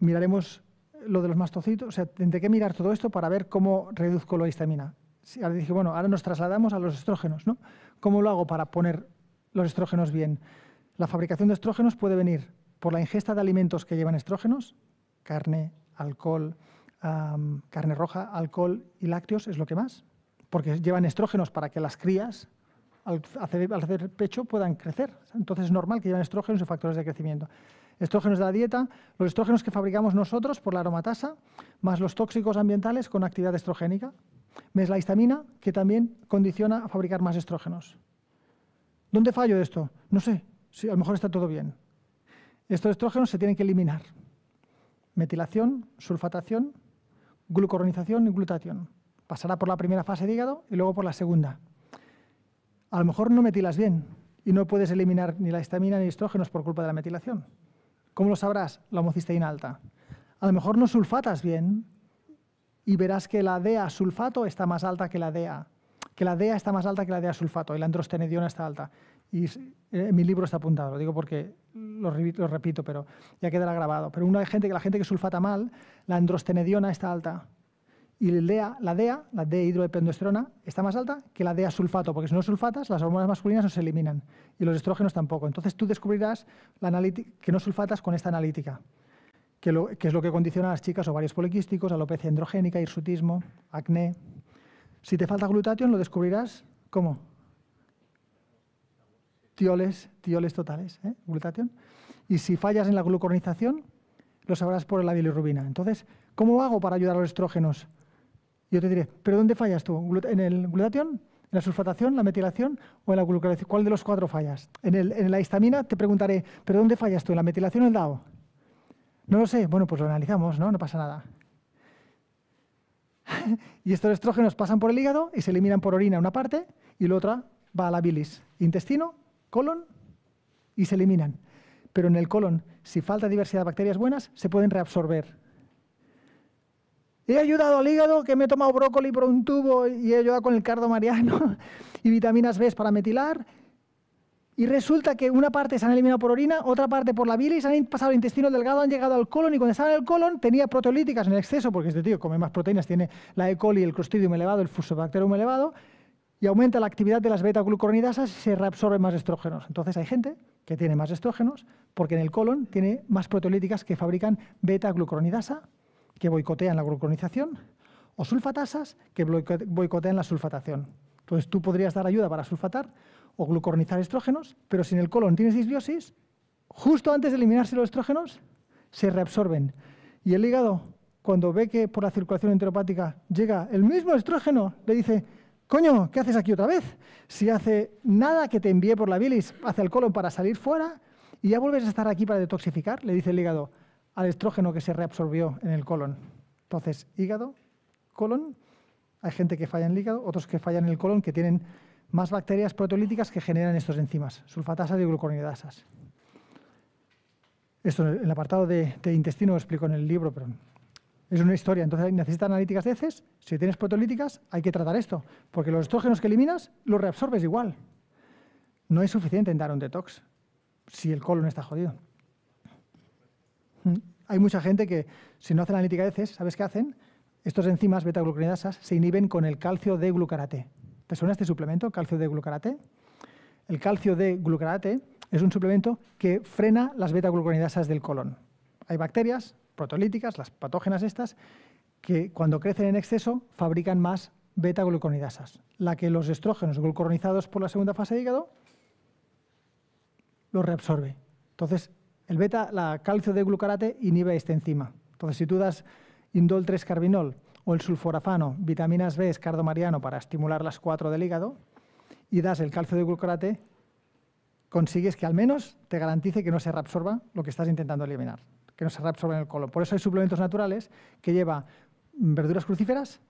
¿Miraremos lo de los mastocitos? O sea, tendré que mirar todo esto para ver cómo reduzco la histamina. ahora dije, bueno, ahora nos trasladamos a los estrógenos, ¿no? ¿Cómo lo hago para poner los estrógenos bien? La fabricación de estrógenos puede venir por la ingesta de alimentos que llevan estrógenos, carne, alcohol, carne roja, alcohol y lácteos es lo que más, porque llevan estrógenos para que las crías al hacer, pecho puedan crecer. Entonces es normal que lleven estrógenos y factores de crecimiento estrógenos de la dieta, los estrógenos que fabricamos nosotros por la aromatasa, más los tóxicos ambientales con actividad estrogénica, más la histamina, que también condiciona a fabricar más estrógenos. ¿Dónde fallo esto? No sé, a lo mejor está todo bien. Estos estrógenos se tienen que eliminar. Metilación, sulfatación, glucoronización y glutatión. Pasará por la primera fase de hígado y luego por la segunda. A lo mejor no metilas bien y no puedes eliminar ni la histamina ni estrógenos por culpa de la metilación. ¿Cómo lo sabrás? La homocisteína alta. A lo mejor no sulfatas bien y verás que la DEA sulfato está más alta que la DEA, que la DEA está más alta que la DEA sulfato y la androstenediona está alta. Y en eh, mi libro está apuntado, lo digo porque lo, repito, pero ya quedará grabado. Pero una gente que la gente que sulfata mal, la androstenediona está alta. Y la DEA, la DEA, la D-hidroependosterona, está más alta que la DEA sulfato, porque si no sulfatas, las hormonas masculinas no se eliminan y los estrógenos tampoco. Entonces tú descubrirás la que no sulfatas con esta analítica, que, es lo que condiciona a las chicas o varios poliquísticos, alopecia androgénica, hirsutismo, acné. Si te falta glutatión, lo descubrirás ¿cómo? tioles, tioles totales, ¿eh? glutatión. Y si fallas en la glucuronización, lo sabrás por la bilirrubina. Entonces, ¿cómo hago para ayudar a los estrógenos? Yo te diré, ¿pero dónde fallas tú? ¿En el glutatión? ¿En la sulfatación, la metilación o en la glucólisis? ¿Cuál de los cuatro fallas? En, el, en, la histamina te preguntaré, ¿pero dónde fallas tú? ¿En la metilación o en el DAO? No lo sé. Bueno, pues lo analizamos, ¿no? No pasa nada. y estos estrógenos pasan por el hígado y se eliminan por orina una parte y la otra va a la bilis, intestino colon y se eliminan. Pero en el colon, si falta diversidad de bacterias buenas, se pueden reabsorber. He ayudado al hígado, que me he tomado brócoli por un tubo y he ayudado con el cardo mariano y vitaminas B para metilar. Y resulta que una parte se han eliminado por orina, otra parte por la bilis, han pasado al intestino delgado, han llegado al colon y cuando estaban en el colon tenía proteolíticas en el exceso, porque este tío come más proteínas, tiene la E. coli, el crostidium elevado, el Fusobacterium elevado, y aumenta la actividad de las beta-glucuronidasas y se reabsorben más estrógenos. Entonces hay gente que tiene más estrógenos porque en el colon tiene más proteolíticas que fabrican beta-glucuronidasa, que boicotean la glucuronización, o sulfatasas, que boicotean la sulfatación. Entonces tú podrías dar ayuda para sulfatar o glucuronizar estrógenos, pero si en el colon tienes disbiosis, justo antes de eliminarse los estrógenos, se reabsorben. Y el hígado, cuando ve que por la circulación enteropática llega el mismo estrógeno, le dice, Coño, ¿qué haces aquí otra vez? Si hace nada que te envíe por la bilis hace el colon para salir fuera y ya vuelves a estar aquí para detoxificar, le dice el hígado al estrógeno que se reabsorbió en el colon. Entonces, hígado, colon, hay gente que falla en el hígado, otros que fallan en el colon, que tienen más bacterias proteolíticas que generan estos enzimas, sulfatasas y glucuronidasas. Esto en el apartado de, de, intestino lo explico en el libro, pero es una historia. Entonces necesitas analíticas de heces. Si tienes protolíticas, hay que tratar esto. Porque los estrógenos que eliminas los reabsorbes igual. No es suficiente en dar un detox si el colon está jodido. Mm. Hay mucha gente que, si no hacen analítica de heces, ¿sabes qué hacen? Estos enzimas beta-glucuronidasas se inhiben con el calcio de glucarate. ¿Te suena este suplemento, calcio de glucarate? El calcio de glucarate es un suplemento que frena las beta-glucuronidasas del colon. Hay bacterias protolíticas, las patógenas estas, que cuando crecen en exceso fabrican más beta-gluconidasas, la que los estrógenos glucoronizados por la segunda fase de hígado los reabsorbe. Entonces, el beta, la calcio de glucarate inhibe esta enzima. Entonces, si tú das indol 3-carbinol o el sulforafano, vitaminas B, escardo mariano para estimular las 4 del hígado, y das el calcio de glucarate, consigues que al menos te garantice que no se reabsorba lo que estás intentando eliminar que no se reabsorben el colon. Por eso hay suplementos naturales que lleva mm, verduras crucíferas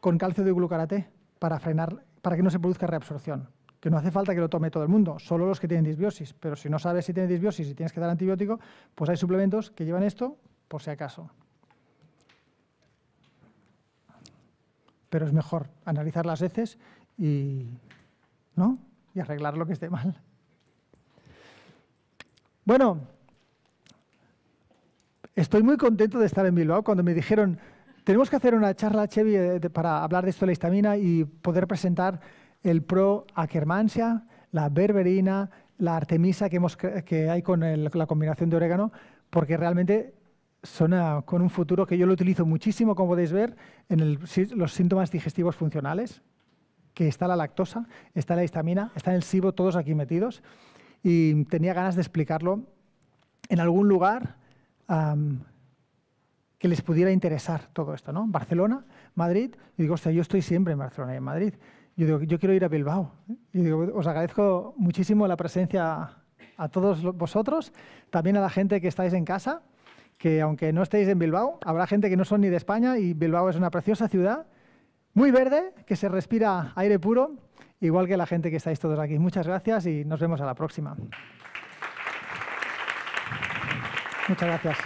con calcio de glucarate para frenar, para que no se produzca reabsorción. Que no hace falta que lo tome todo el mundo, solo los que tienen disbiosis. Pero si no sabes si tienes disbiosis y tienes que dar antibiótico, pues hay suplementos que llevan esto por si acaso. Pero es mejor analizar las heces y, ¿no? y arreglar lo que esté mal. Bueno, Estoy muy contento de estar en Bilbao. Cuando me dijeron, tenemos que hacer una charla, Chevy, para hablar de esto de la histamina y poder presentar el pro akermansia la berberina, la artemisa que, hay con la combinación de orégano, porque realmente son con un futuro que yo lo utilizo muchísimo, como podéis ver, en los síntomas digestivos funcionales, que está la lactosa, está la histamina, está el SIBO, todos aquí metidos. Y tenía ganas de explicarlo en algún lugar que les pudiera interesar todo esto, ¿no? Barcelona, Madrid, y digo, sea, yo estoy siempre en Barcelona y en Madrid. Yo digo, yo quiero ir a Bilbao. Y digo, os agradezco muchísimo la presencia a todos vosotros, también a la gente que estáis en casa, que aunque no estéis en Bilbao, habrá gente que no son ni de España y Bilbao es una preciosa ciudad, muy verde, que se respira aire puro, igual que la gente que estáis todos aquí. Muchas gracias y nos vemos a la próxima. Muchas gracias.